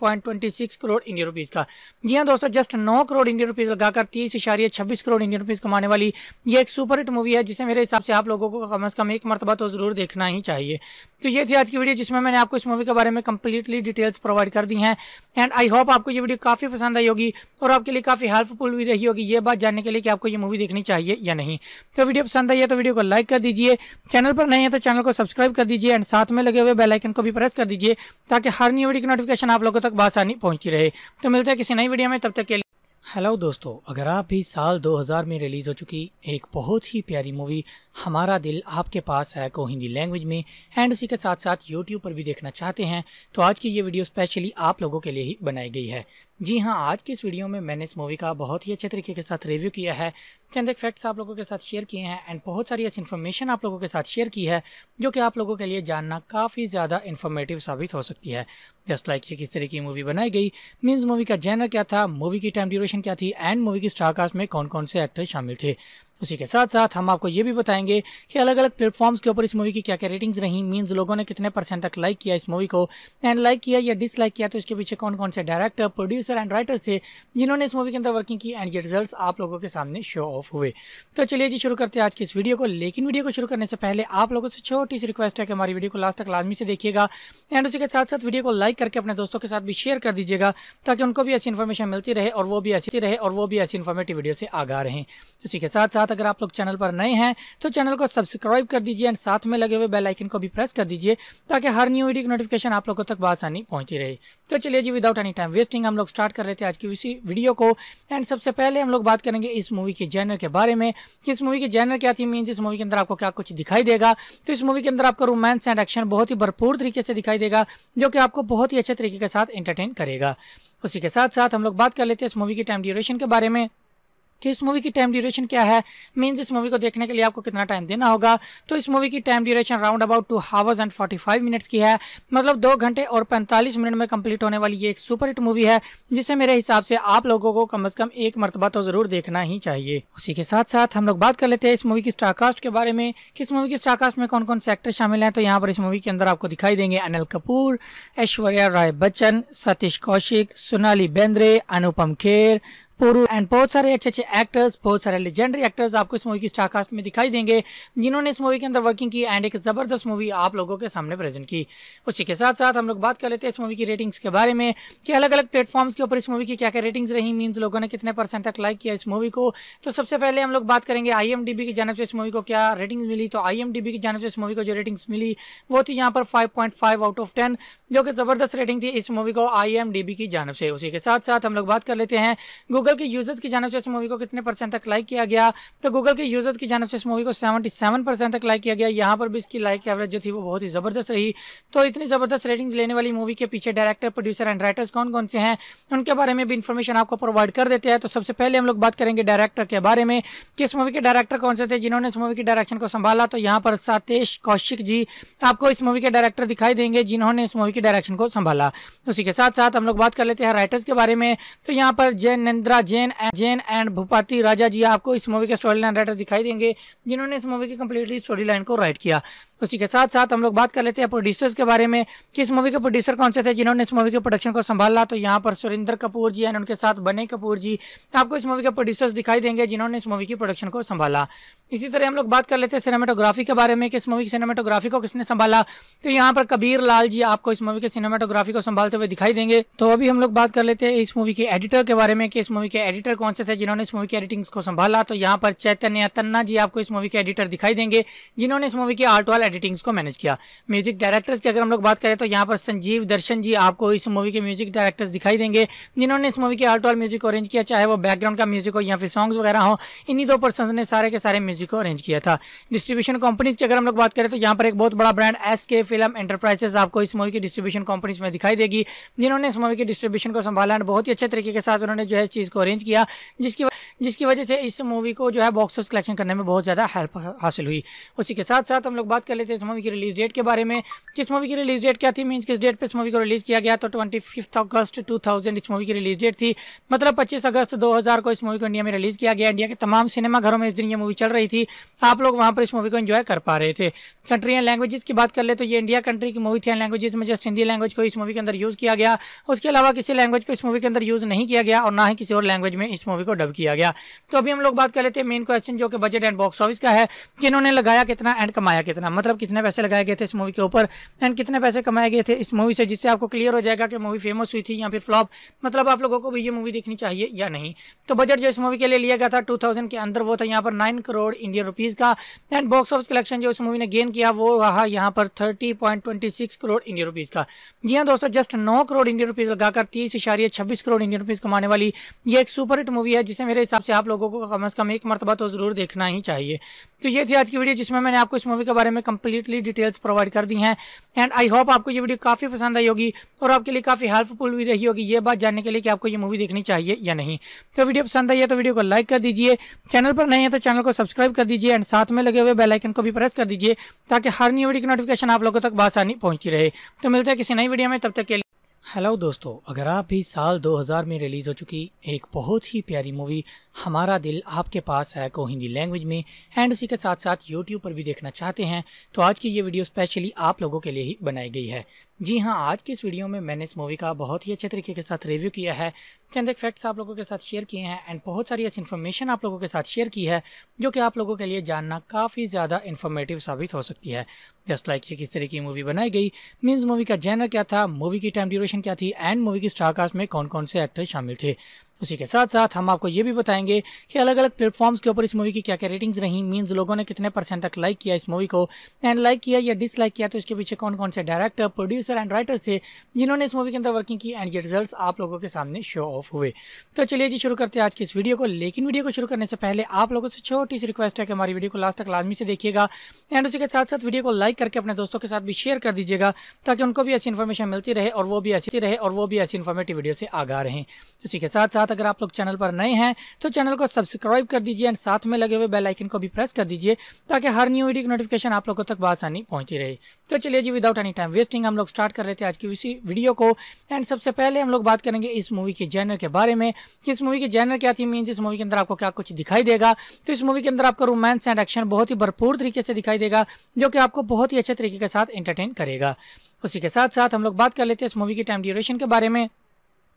करोड़ इंडियन रुपीज़ का जी हाँ दोस्तों जस्ट नौ करोड़ इंडियन रुपीज़ लगाकर तीस करोड़ इंडियन रुपीज़ कमाने वाली ये एक सुपर हिट मूवी है जिसे मेरे हिसाब से आप लोगों को कम अज़ कम एक मरतबा तो ज़रूर देखना ही चाहिए तो ये थी आज की वीडियो जिसमें मैंने आपको इस मूवी के बारे में कंप्लीटली डिटेल्स प्रोवाइड कर दी हैं एंड आई होप आपको ये वीडियो काफ़ी पसंद आई होगी और आपके लिए काफ़ी हेल्पफुल भी रही होगी ये बात जानने के लिए कि आपको ये मूवी देखनी चाहिए या नहीं तो वीडियो पसंद आई है तो वीडियो को लाइक कर दीजिए चैनल पर नहीं है तो चैनल को सब्सक्राइब कर दीजिए एंड साथ में लगे हुए बेलाइकन को भी प्रेस कर दीजिए ताकि हर न्यू वीडियो की नोटिफिकेशन आप लोगों तक बासानी पहुँचती रहे तो मिलते हैं किसी नई वीडियो में तब तक के लिए हेलो दोस्तों अगर आप भी साल 2000 में रिलीज़ हो चुकी एक बहुत ही प्यारी मूवी हमारा दिल आपके पास है को हिंदी लैंग्वेज में एंड उसी के साथ साथ यूट्यूब पर भी देखना चाहते हैं तो आज की ये वीडियो स्पेशली आप लोगों के लिए ही बनाई गई है जी हाँ आज की इस वीडियो में मैंने इस मूवी का बहुत ही अच्छे तरीके के साथ रिव्यू किया है चंद एक फैक्ट्स आप लोगों के साथ शेयर किए हैं एंड बहुत सारी ऐसी इन्फॉर्मेशन आप लोगों के साथ शेयर की है जो कि आप लोगों के लिए जानना काफ़ी ज़्यादा इन्फॉर्मेटिव साबित हो सकती है जस्ट लाइक ये किस तरह की मूवी बनाई गई मीन्स मूवी का जैनर क्या था मूवी की टाइम ड्यूरेशन क्या थी एंड मूवी की स्टारकास्ट में कौन कौन से एक्टर शामिल थे उसी के साथ साथ हम आपको ये भी बताएंगे कि अलग अलग प्लेटफॉर्म्स के ऊपर इस मूवी की क्या क्या रेटिंग्स रही मीन्स लोगों ने कितने परसेंट तक लाइक किया इस मूवी को एंड लाइक किया या डिसलाइक किया तो इसके पीछे कौन कौन से डायरेक्टर प्रोड्यूसर एंड राइटर्स थे जिन्होंने इस मूवी के अंदर वर्किंग की एंड ये रिजल्ट आप लोगों के सामने शो ऑफ हुए तो चलिए जी शुरू करते हैं आज की इस वीडियो को लेकिन वीडियो को शुरू करने से पहले आप लोगों से छोटी सी रिक्वेस्ट है कि हमारी वीडियो को लास्ट तक लाजमी से देखिएगा एंड उसी के साथ साथ वीडियो को लाइक करके अपने दोस्तों के साथ भी शेयर कर दीजिएगा ताकि उनको भी ऐसी इन्फॉर्मेशन मिलती रहे और वो भी ऐसी रहे और वो भी ऐसी इन्फॉर्मेटिव वीडियो से आगा रहे उसी के साथ साथ साथ अगर आप लोग चैनल पर नए हैं तो चैनल को सब्सक्राइब कर दीजिए एंड साथ में लगे हुए बेल आइकन को भी प्रेस कर दीजिए ताकि हर न्यू वीडियो की नोटिफिकेशन आप लोगों तक बसानी पहुंची रहे तो चलिए जी विदाउट एनी टाइम वेस्टिंग हम लोग स्टार्ट कर रहे थे आज की इसी वीडियो को एंड सबसे पहले हम लोग बात करेंगे इस मूवी के जैनर के बारे में कि इस मूवी की जैनर क्या थी मीन इस मूवी के अंदर आपको क्या कुछ दिखाई देगा तो इस मूवी के अंदर आपको रोमांस एंड एक्शन बहुत ही भरपूर तरीके से दिखाई देगा जो कि आपको बहुत ही अच्छे तरीके के साथ एंटरटेन करेगा उसी के साथ साथ हम लोग बात कर लेते हैं इस मूवी की टाइम ड्यूरेशन के बारे में कि इस मूवी की टाइम ड्यूरेशन क्या है मीन्स इस मूवी को देखने के लिए आपको कितना टाइम देना होगा तो इस मूवी की time duration round about two hours and forty five minutes की है मतलब दो घंटे और पैंतालीस मिनट में कंप्लीट होने वाली ये एक सुपर हिट मूवी है जिसे मेरे हिसाब से आप लोगों को कम अज़ कम एक मरतबा तो ज़रूर देखना ही चाहिए उसी के साथ साथ हम लोग बात कर लेते हैं इस मूवी की स्टारकास्ट के बारे में कि इस मूवी की स्टारकास्ट में कौन कौन से एक्टर शामिल हैं तो यहाँ पर इस मूवी के अंदर आपको दिखाई देंगे अनिल कपूर ऐश्वर्या राय बच्चन सतीश कौशिक सोनाली बेंद्रे अनुपम खेर पुरु एंड बहुत सारे अच्छे अच्छे एक्टर्स बहुत सारे लेजेंडरी एक्टर्स आपको इस मूवी की स्टारकास्ट में दिखाई देंगे जिन्होंने इस मूवी के अंदर वर्किंग की एंड एक ज़बरदस्त मूवी आप लोगों के सामने प्रेजेंट की उसी के साथ साथ हम लोग बात कर लेते हैं इस मूवी की रेटिंग्स के बारे में कि अलग अलग प्लेटफॉर्म्स के ऊपर इस मूवी की क्या क्या रेटिंग्स रही मीन्स लोगों ने कितने परसेंट तक लाइक किया इस मूवी को तो सबसे पहले हम लोग बात करेंगे आई की जानव से इस मूवी को क्या रेटिंग मिली तो आई की जानव से इस मूवी को जो रेटिंग्स मिली वो थी यहाँ पर फाइव आउट ऑफ टेन जो कि ज़बरदस्त रेटिंग थी इस मूवी को आई की जानव से उसी के साथ साथ हम लोग बात कर लेते हैं गूगल गूगल के यूजर्स की जानव से इस मूवी को कितने परसेंट तक लाइक किया गया तो गूगल के यूजर्स की जानव से इस मूवी को सेवेंटी सेवन परसेंट तक लाइक किया गया यहाँ पर भी इसकी लाइक एवरेज जो थी वो बहुत ही ज़बरदस्त रही तो इतनी ज़बरदस्त रेटिंग्स लेने वाली मूवी के पीछे डायरेक्टर प्रोड्यूसर एंड राइटर्स कौन कौन से हैं उनके बारे में भी इन्फॉर्मेशन आपको प्रोवाइड कर देते हैं तो सबसे पहले हम लोग बात करेंगे डायरेक्टर के बारे में कि इस मूवी के डायरेक्टर कौन से थे जिन्होंने इस मूवी की डायरेक्शन को संभाला तो यहाँ पर सातेश कौशिक जी आपको इस मूवी के डायरेक्टर दिखाई देंगे जिन्होंने इस मूवी की डायरेक्शन को संभाला उसी के साथ साथ हम लोग बात कर लेते हैं राइटर्स के बारे में तो यहाँ पर जयनंद्रा अमिता जैन जैन एंड भूपति राजा जी आपको इस मूवी के स्टोरी लाइन राइटर दिखाई देंगे जिन्होंने इस मूवी की कंप्लीटली स्टोरी लाइन को राइट किया उसी के साथ साथ हम लोग बात कर लेते हैं प्रोड्यूसर्स के बारे में कि इस मूवी के प्रोड्यूसर कौन से थे जिन्होंने इस मूवी के प्रोडक्शन को संभाला तो यहाँ पर सुरेंद्र कपूर जी एंड उनके साथ बने कपूर जी आपको इस मूवी के प्रोड्यूसर्स दिखाई देंगे जिन्होंने इस मूवी की प्रोडक्शन को संभाला इसी तरह हम लोग बात कर लेते हैं सिनेमाटोग्राफी के बारे में कि इस मूवी की सिनेमाटोग्राफी को किसने संभाला तो यहाँ पर कबीर लाल जी आपको इस मूवी के सिनेमाटोग्राफी को संभालते हुए दिखाई देंगे तो अभी हम लोग बात कर लेते हैं इस मूवी के एडिटर के बारे में कि इस मूवी के एडिटर कौन से थे जिन्होंने इस मूवी की एडिटिंग को संभाला तो यहाँ पर चैतन्य तन्ना जी आपको इस मूवी के एडिटर दिखाई देंगे जिन्होंने इस मूवी के आर्ट वाल एडिटिंग्स को मैनेज किया म्यूजिक डायरेक्टर्स की अगर हम लोग बात करें तो यहाँ पर संजीव दर्शन जी आपको इस मूवी के म्यूजिक डायरेक्टर्स दिखाई देंगे जिन्होंने इस मूवी के आर्ट ऑल म्यूजिक अरेंज किया चाहे वो बैकग्राउंड का म्यूजिक हो या फिर सॉन्ग्स वगैरह हो इन्हीं दो पर्सन ने सारे के सारे म्यूजिक को अरेंज किया था डिस्ट्रीब्यूशन कंपनीज की अगर हम लोग बात करें तो यहाँ पर एक बहुत बड़ा brand S K film enterprises आपको इस मूवी की डिस्ट्रीब्यूशन कंपनीज में दिखाई देगी जिन्होंने इस मूवी की डिस्ट्रीब्यूशन को संभाला बहुत ही अच्छे तरीके के साथ उन्होंने जो है चीज़ को अरेंज किया जिसकी जिसकी वजह से इस मूवी को जो है बॉक्स कलेक्शन करने में बहुत ज़्यादा हेल्प हासिल हुई उसी के साथ साथ हम लोग बात कर लेते हैं इस मूवी की रिलीज़ डेट के बारे में किस मूवी की रिलीज़ डेट क्या थी मीन्स किस डेट पर इस मूवी को रिलीज़ किया गया तो ट्वेंटी फिफ्थ अगस्त टू इस मूवी की रिलीज़ डेट थी मतलब पच्चीस अगस्त दो हज़ार को इस मूवी को इंडिया में रिलीज़ किया गया इंडिया के तमाम सिनेमा घरों में इस दिन ये मूवी चल रही थी आप लोग वहाँ पर इस मूवी को इन्जॉय कर पा रहे थे कंट्री एंड लैंग्वेजेस की बात कर ले तो ये इंडिया कंट्री की मूवी थी एंड लैंग्वेजेस में जस्ट हिंदी लैंग्वेज को इस मूवी के अंदर यूज़ किया गया उसके अलावा किसी लैंग्वेज को इस मूवी के अंदर यूज़ नहीं किया गया और ना ही किसी और लैंग्वेज में इस मूवी को डब किया गया गया तो अभी हम लोग बात कर लेते हैं मेन क्वेश्चन जो कि बजट एंड बॉक्स ऑफिस का है कि इन्होंने लगाया कितना एंड कमाया कितना मतलब कितने पैसे लगाए गए थे इस मूवी के ऊपर एंड कितने पैसे कमाए गए थे इस मूवी से जिससे आपको क्लियर हो जाएगा कि मूवी फेमस हुई थी या फिर फ्लॉप मतलब आप लोगों को भी ये मूवी देखनी चाहिए या नहीं तो बजट जो इस मूवी के लिए लिया गया था टू के अंदर वो था यहाँ पर नाइन करोड़ इंडियन रुपीज़ का एंड बॉक्स ऑफिस कलेक्शन जो इस मूवी ने गेन किया वो रहा यहाँ पर थर्टी करोड़ इंडियन रुपीज़ का जी हाँ दोस्तों जस्ट नौ करोड़ इंडियन रुपीज़ लगाकर तीस इशारिया छब्बीस करोड़ इंडियन रुपीज़ कमाने वाली ये एक सुपर हिट मूवी है जिसे मेरे हिसाब हिसाब से आप लोगों को कम अज़ कम एक मरतबा तो ज़रूर देखना ही चाहिए तो ये थी आज की वीडियो जिसमें मैंने आपको इस मूवी के बारे में कम्प्लीटली डिटेल्स प्रोवाइड कर दी हैं एंड आई होप आपको ये वीडियो काफ़ी पसंद आई होगी और आपके लिए काफ़ी हेल्पफुल भी रही होगी ये बात जानने के लिए कि आपको ये मूवी देखनी चाहिए या नहीं तो वीडियो पसंद आई है तो वीडियो को लाइक कर दीजिए चैनल पर नहीं है तो चैनल को सब्सक्राइब कर दीजिए एंड साथ में लगे हुए बेलाइकन को भी प्रेस कर दीजिए ताकि हर नई वीडियो की नोटिफिकेशन आप लोगों तक बासानी पहुँचती रहे तो मिलते हैं किसी नई वीडियो में तब तक के लिए हेलो दोस्तों अगर आप भी साल 2000 में रिलीज़ हो चुकी एक बहुत ही प्यारी मूवी हमारा दिल आपके पास है को हिंदी लैंग्वेज में एंड उसी के साथ साथ यूट्यूब पर भी देखना चाहते हैं तो आज की ये वीडियो स्पेशली आप लोगों के लिए ही बनाई गई है जी हाँ आज की इस वीडियो में मैंने इस मूवी का बहुत ही अच्छे तरीके के साथ रिव्यू किया है चंद एक फैक्ट्स आप लोगों के साथ शेयर किए हैं एंड बहुत सारी ऐसी इन्फॉर्मेशन आप लोगों के साथ शेयर की है जो कि आप लोगों के लिए जानना काफ़ी ज़्यादा इन्फॉर्मेटिव साबित हो सकती है जस्ट लाइक ये किस तरह की मूवी बनाई गई मीन्स मूवी का जैनर क्या था मूवी की टाइम ड्यूरेशन क्या थी एंड मूवी की स्टारकास्ट में कौन कौन से एक्टर शामिल थे उसी के साथ साथ हम आपको ये भी बताएंगे कि अलग अलग प्लेटफॉर्म्स के ऊपर इस मूवी की क्या क्या रेटिंग्स रही मींस लोगों ने कितने परसेंट तक लाइक किया इस मूवी को एंड लाइक किया या डिसलाइक किया तो इसके पीछे कौन कौन से डायरेक्टर प्रोड्यूसर एंड राइटर्स थे जिन्होंने इस मूवी के अंदर वर्किंग की एंड ये रिजल्ट आप लोगों के सामने शो ऑफ हुए तो चलिए जी शुरू करते हैं आज की इस वीडियो को लेकिन वीडियो को शुरू करने से पहले आप लोगों से छोटी सी रिक्वेस्ट है कि हमारी वीडियो को लास्ट तक लाजमी से देखिएगा एंड उसी के साथ साथ वीडियो को लाइक करके अपने दोस्तों के साथ भी शेयर कर दीजिएगा ताकि उनको भी ऐसी इन्फॉर्मेशन मिलती रहे और वो भी ऐसी रहे और वो भी ऐसी इन्फॉर्मेटिव वीडियो से आगा रहे उसी के साथ साथ अगर आप लोग चैनल पर नए हैं तो चैनल को सब्सक्राइब कर दीजिए एंड साथ में लगे हुए बेल आइकन को भी प्रेस कर दीजिए ताकि हर न्यू वीडियो की नोटिफिकेशन आप लोगों तक बसानी पहुंचती रहे तो चलिए जी विदाउट एनी टाइम वेस्टिंग हम लोग स्टार्ट कर रहे थे आज की इसी वीडियो को एंड सबसे पहले हम लोग बात करेंगे इस मूवी के जैनर के बारे में कि इस मूवी की जैनर क्या थी मीन इस मूवी के अंदर आपको क्या कुछ दिखाई देगा तो इस मूवी के अंदर आपको रोमांस एंड एक्शन बहुत ही भरपूर तरीके से दिखाई देगा जो कि आपको बहुत ही अच्छे तरीके के साथ एंटरटेन करेगा उसी के साथ साथ हम लोग बात कर लेते हैं इस मूवी की टाइम ड्यूरेशन के बारे में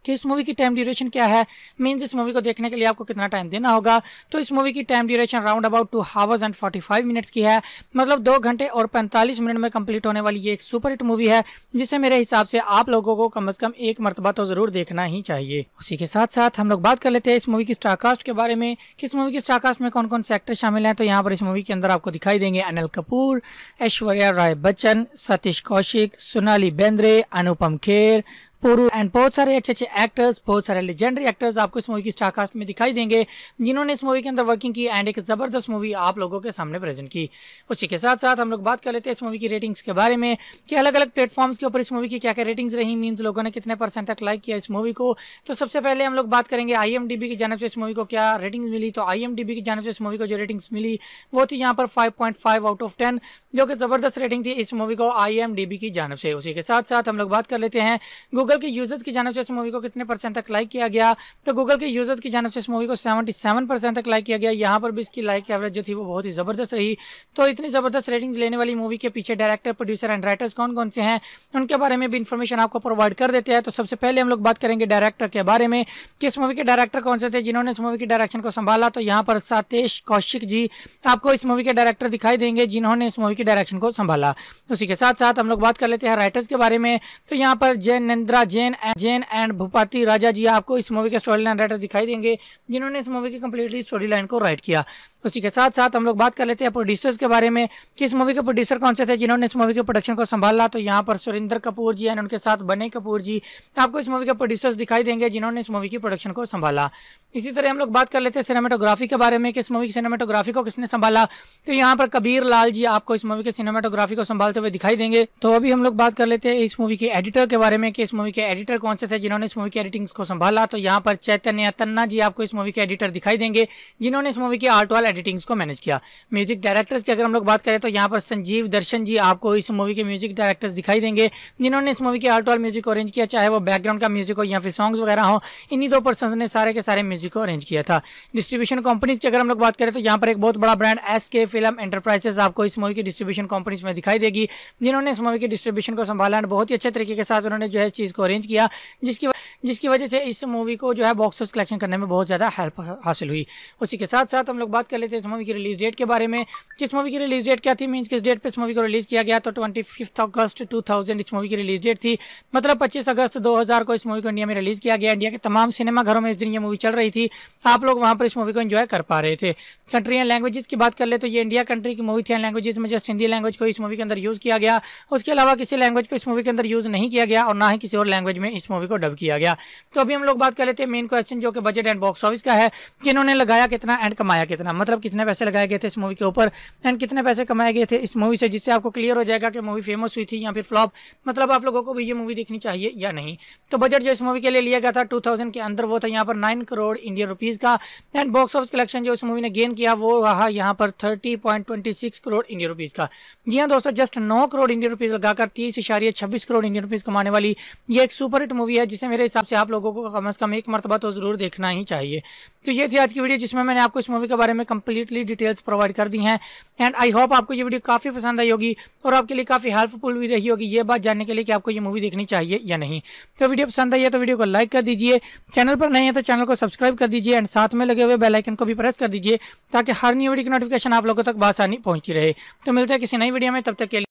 कि इस मूवी की टाइम ड्यूरेशन क्या है मीन्स इस मूवी को देखने के लिए आपको कितना टाइम देना होगा तो इस मूवी की time duration round about two hours and forty five minutes की है मतलब दो घंटे और पैंतालीस मिनट में कंप्लीट होने वाली ये एक सुपर हिट मूवी है जिसे मेरे हिसाब से आप लोगों को कम अज़ कम एक मरतबा तो ज़रूर देखना ही चाहिए उसी के साथ साथ हम लोग बात कर लेते हैं इस मूवी की स्टारकास्ट के बारे में कि इस मूवी की स्टारकास्ट में कौन कौन से एक्टर शामिल हैं तो यहाँ पर इस मूवी के अंदर आपको दिखाई देंगे अनिल कपूर ऐश्वर्या राय बच्चन सतीश कौशिक सोनाली बेंद्रे अनुपम खेर पुरु एंड बहुत सारे अच्छे अच्छे एक्टर्स बहुत सारे लेजेंडरी एक्टर्स आपको इस मूवी की स्टारकास्ट में दिखाई देंगे जिन्होंने इस मूवी के अंदर वर्किंग की एंड एक ज़बरदस्त मूवी आप लोगों के सामने प्रेजेंट की उसी के साथ साथ हम लोग बात कर लेते हैं इस मूवी की रेटिंग्स के बारे में कि अलग अलग प्लेटफॉर्म्स के ऊपर इस मूवी की क्या क्या रेटिंग्स रही मीन्स लोगों ने कितने परसेंट तक लाइक किया इस मूवी को तो सबसे पहले हम लोग बात करेंगे आई की जानव से इस मूवी को क्या रेटिंग मिली तो आई की जानव से इस मूवी को जो रेटिंग्स मिली वो थी यहाँ पर फाइव आउट ऑफ टेन जो कि ज़बरदस्त रेटिंग थी इस मूवी को आई की जानव से उसी के साथ साथ हम लोग बात कर लेते हैं गूगल गूगल के यूजर्स की जानव से इस मूवी को कितने परसेंट तक लाइक किया गया तो गूगल के यूजर्स की जानव से इस मूवी को सेवेंटी सेवन परसेंट तक लाइक किया गया यहाँ पर भी इसकी लाइक एवरेज जो थी वो बहुत ही ज़बरदस्त रही तो इतनी ज़बरदस्त रेटिंग्स लेने वाली मूवी के पीछे डायरेक्टर प्रोड्यूसर एंड राइटर्स कौन कौन से हैं उनके बारे में भी इन्फॉर्मेशन आपको प्रोवाइड कर देते हैं तो सबसे पहले हम लोग बात करेंगे डायरेक्टर के बारे में कि इस मूवी के डायरेक्टर कौन से थे जिन्होंने इस मूवी की डायरेक्शन को संभाला तो यहाँ पर सातेश कौशिक जी आपको इस मूवी के डायरेक्टर दिखाई देंगे जिन्होंने इस मूवी की डायरेक्शन को संभाला उसी के साथ साथ हम लोग बात कर लेते हैं राइटर्स के बारे में तो यहाँ पर जयनंद्रा अमिता जैन जैन एंड भूपति राजा जी आपको इस मूवी के स्टोरी लाइन राइटर दिखाई देंगे जिन्होंने इस मूवी की कम्प्लीटली स्टोरी लाइन को राइट किया उसी के साथ साथ हम लोग बात कर लेते हैं प्रोड्यूसर्स के बारे में कि इस मूवी के प्रोड्यूसर कौन से थे जिन्होंने इस मूवी के प्रोडक्शन को संभाला तो यहाँ पर सुरेंद्र कपूर जी एंड उनके साथ बने कपूर जी आपको इस मूवी के प्रोड्यूसर्स दिखाई देंगे जिन्होंने इस मूवी की प्रोडक्शन को संभाला इसी तरह हम लोग बात कर लेते हैं सिनेमाटोग्राफी के बारे में कि इस मूवी की सिनेमाटोग्राफी को किसने संभाला तो यहाँ पर कबीर लाल जी आपको इस मूवी के सिनेमाटोग्राफी को संभालते हुए दिखाई देंगे तो अभी हम लोग बात कर लेते हैं इस मूवी के एडिटर के बारे में कि इस मूवी के एडिटर कौन से थे जिन्होंने इस मूवी की एडिटिंग को संभाला तो यहाँ पर चैतन्य तन्ना जी आपको इस मूवी के एडिटर दिखाई देंगे जिन्होंने इस मूवी की आर्ट वाल एडिटिंग्स को मैनेज किया म्यूजिक डायरेक्टर्स की अगर हम लोग बात करें तो यहाँ पर संजीव दर्शन जी आपको इस मूवी के म्यूजिक डायरेक्टर्स दिखाई देंगे जिन्होंने इस मूवी के आर्ट वाल म्यूजिक अरेंज किया चाहे वो बैकग्राउंड का म्यूजिक हो या फिर सॉन्ग्स वगैरह हो इन्हीं दो पर्सन ने सारे के सारे म्यूजिक को अरेंज किया था डिस्ट्रीब्यूशन कंपनीज की अगर हम लोग बात करें तो यहाँ पर एक बहुत बड़ा brand S K film enterprises आपको इस मूवी की डिस्ट्रीब्यूशन कंपनीज में दिखाई देगी जिन्होंने इस मूवी के डिस्ट्रीब्यूशन को संभाला बहुत ही अच्छे तरीके के साथ उन्होंने जो है चीज़ को को अरेंज किया जिसकी जिसकी वजह से इस मूवी को जो है बॉक्स कलेक्शन करने में बहुत ज़्यादा हेल्प हासिल हुई उसी के साथ साथ हम लोग बात कर लेते हैं इस मूवी की रिलीज़ डेट के बारे में किस मूवी की रिलीज़ डेट क्या थी मीन्स किस डेट पर इस मूवी को रिलीज़ किया गया तो ट्वेंटी फिफ्थ अगस्त टू थाउजेंड इस मूवी की रिलीज़ डेट थी मतलब पच्चीस अगस्त दो हज़ार को इस मूवी को इंडिया में रिलीज़ किया गया इंडिया के तमाम सिनेमा घरों में इस दिन ये मूवी चल रही थी आप लोग वहाँ पर इस मूवी को इन्जॉय कर पा रहे थे कंट्री एंड लैंग्वेजेस की बात कर ले तो ये इंडिया कंट्री की मूवी थी एंड लैंग्वेजेस में जस्ट हिंदी लैंग्वेज को इस मूवी के अंदर यूज़ किया गया उसके अलावा किसी लैंग्वेज को इस मूवी के अंदर यूज़ नहीं किया गया और ना ही किसी और लैंग्वेज में इस मूवी को डब किया गया गया तो अभी हम लोग बात कर लेते हैं मेन क्वेश्चन जो कि बजट एंड बॉक्स ऑफिस का है कि इन्होंने लगाया कितना एंड कमाया कितना मतलब कितने पैसे लगाए गए थे इस मूवी के ऊपर एंड कितने पैसे कमाए गए थे इस मूवी से जिससे आपको क्लियर हो जाएगा कि मूवी फेमस हुई थी या फिर फ्लॉप मतलब आप लोगों को भी ये मूवी देखनी चाहिए या नहीं तो बजट जो इस मूवी के लिए लिया गया था टू के अंदर वो था यहाँ पर नाइन करोड़ इंडियन रुपीज़ का एंड बॉक्स ऑफिस कलेक्शन जो इस मूवी ने गेन किया वो रहा यहाँ पर थर्टी करोड़ इंडियन रुपीज़ का जी हाँ दोस्तों जस्ट नौ करोड़ इंडियन रुपीज़ लगाकर तीस इशारिया छब्बीस करोड़ इंडियन रुपीज़ कमाने वाली ये एक सुपर हिट मूवी है जिसे मेरे हिसाब हिसाब से आप लोगों को कम अज़ कम एक मरतबा तो ज़रूर देखना ही चाहिए तो ये थी आज की वीडियो जिसमें मैंने आपको इस मूवी के बारे में कम्प्लीटली डिटेल्स प्रोवाइड कर दी हैं एंड आई होप आपको ये वीडियो काफ़ी पसंद आई होगी और आपके लिए काफ़ी हेल्पफुल भी रही होगी ये बात जानने के लिए कि आपको ये मूवी देखनी चाहिए या नहीं तो वीडियो पसंद आई है तो वीडियो को लाइक कर दीजिए चैनल पर नहीं है तो चैनल को सब्सक्राइब कर दीजिए एंड साथ में लगे हुए बेलाइकन को भी प्रेस कर दीजिए ताकि हर न्यू वीडियो की नोटिफिकेशन आप लोगों तक बासानी पहुँचती रहे तो मिलते हैं किसी नई वीडियो में तब तक के लिए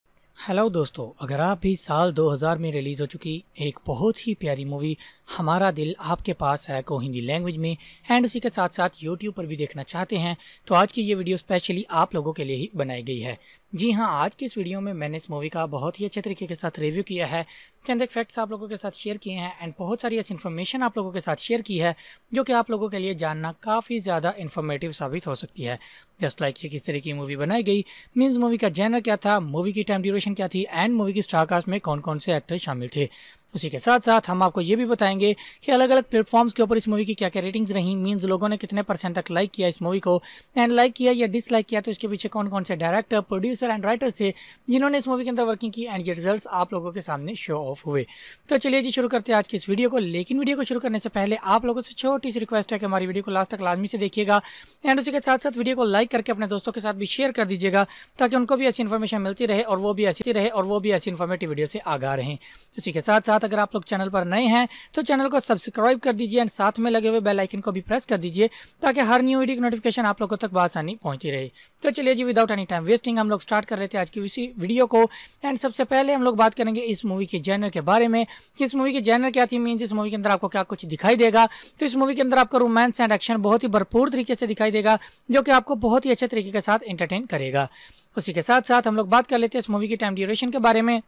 हेलो दोस्तों अगर आप भी साल 2000 में रिलीज़ हो चुकी एक बहुत ही प्यारी मूवी हमारा दिल आपके पास है को हिंदी लैंग्वेज में एंड उसी के साथ साथ यूट्यूब पर भी देखना चाहते हैं तो आज की ये वीडियो स्पेशली आप लोगों के लिए ही बनाई गई है जी हाँ आज की इस वीडियो में मैंने इस मूवी का बहुत ही अच्छे तरीके के साथ रिव्यू किया है चंद एक फैक्ट्स आप लोगों के साथ शेयर किए हैं एंड बहुत सारी ऐसी इन्फॉर्मेशन आप लोगों के साथ शेयर की है जो कि आप लोगों के लिए जानना काफ़ी ज़्यादा इन्फॉर्मेटिव साबित हो सकती है जस्ट लाइक ये किस तरह की मूवी बनाई गई मीन्स मूवी का जैनर क्या था मूवी की टाइम ड्यूरेशन क्या थी एंड मूवी की स्टारकास्ट में कौन कौन से एक्टर शामिल थे उसी के साथ साथ हम आपको ये भी बताएंगे कि अलग अलग प्लेटफॉर्म्स के ऊपर इस मूवी की क्या क्या रेटिंग्स रही मीन्स लोगों ने कितने परसेंट तक लाइक किया इस मूवी को एंड लाइक किया या डिसलाइक किया तो इसके पीछे कौन कौन से डायरेक्टर प्रोड्यूसर एंड राइटर्स थे जिन्होंने इस मूवी के अंदर वर्किंग की एंड ये रिजल्ट आप लोगों के सामने शो ऑफ हुए तो चलिए जी शुरू करते हैं आज की इस वीडियो को लेकिन वीडियो को शुरू करने से पहले आप लोगों से छोटी सी रिक्वेस्ट है कि हमारी वीडियो को लास्ट तक लाजमी से देखिएगा एंड उसी के साथ साथ वीडियो को लाइक करके अपने दोस्तों के साथ भी शेयर कर दीजिएगा ताकि उनको भी ऐसी इन्फॉर्मेशन मिलती रहे और वो भी ऐसी रहे और वो भी ऐसी इन्फॉर्मेटिव वीडियो से आगा रहे उसी के साथ साथ साथ अगर आप लोग चैनल पर नए हैं तो चैनल को सब्सक्राइब कर दीजिए एंड साथ में लगे हुए बेल आइकन को भी प्रेस कर दीजिए ताकि हर न्यू वीडियो की नोटिफिकेशन आप लोगों तक बसानी पहुंची रहे तो चलिए जी विदाउट एनी टाइम वेस्टिंग हम लोग स्टार्ट कर रहे थे आज की इसी वीडियो को एंड सबसे पहले हम लोग बात करेंगे इस मूवी के जैनर के बारे में कि इस मूवी की जैनर क्या थी मीन इस मूवी के अंदर आपको क्या कुछ दिखाई देगा तो इस मूवी के अंदर आपको रोमांस एंड एक्शन बहुत ही भरपूर तरीके से दिखाई देगा जो कि आपको बहुत ही अच्छे तरीके के साथ एंटरटेन करेगा उसी के साथ साथ हम लोग बात कर लेते हैं इस मूवी की टाइम ड्यूरेशन के बारे में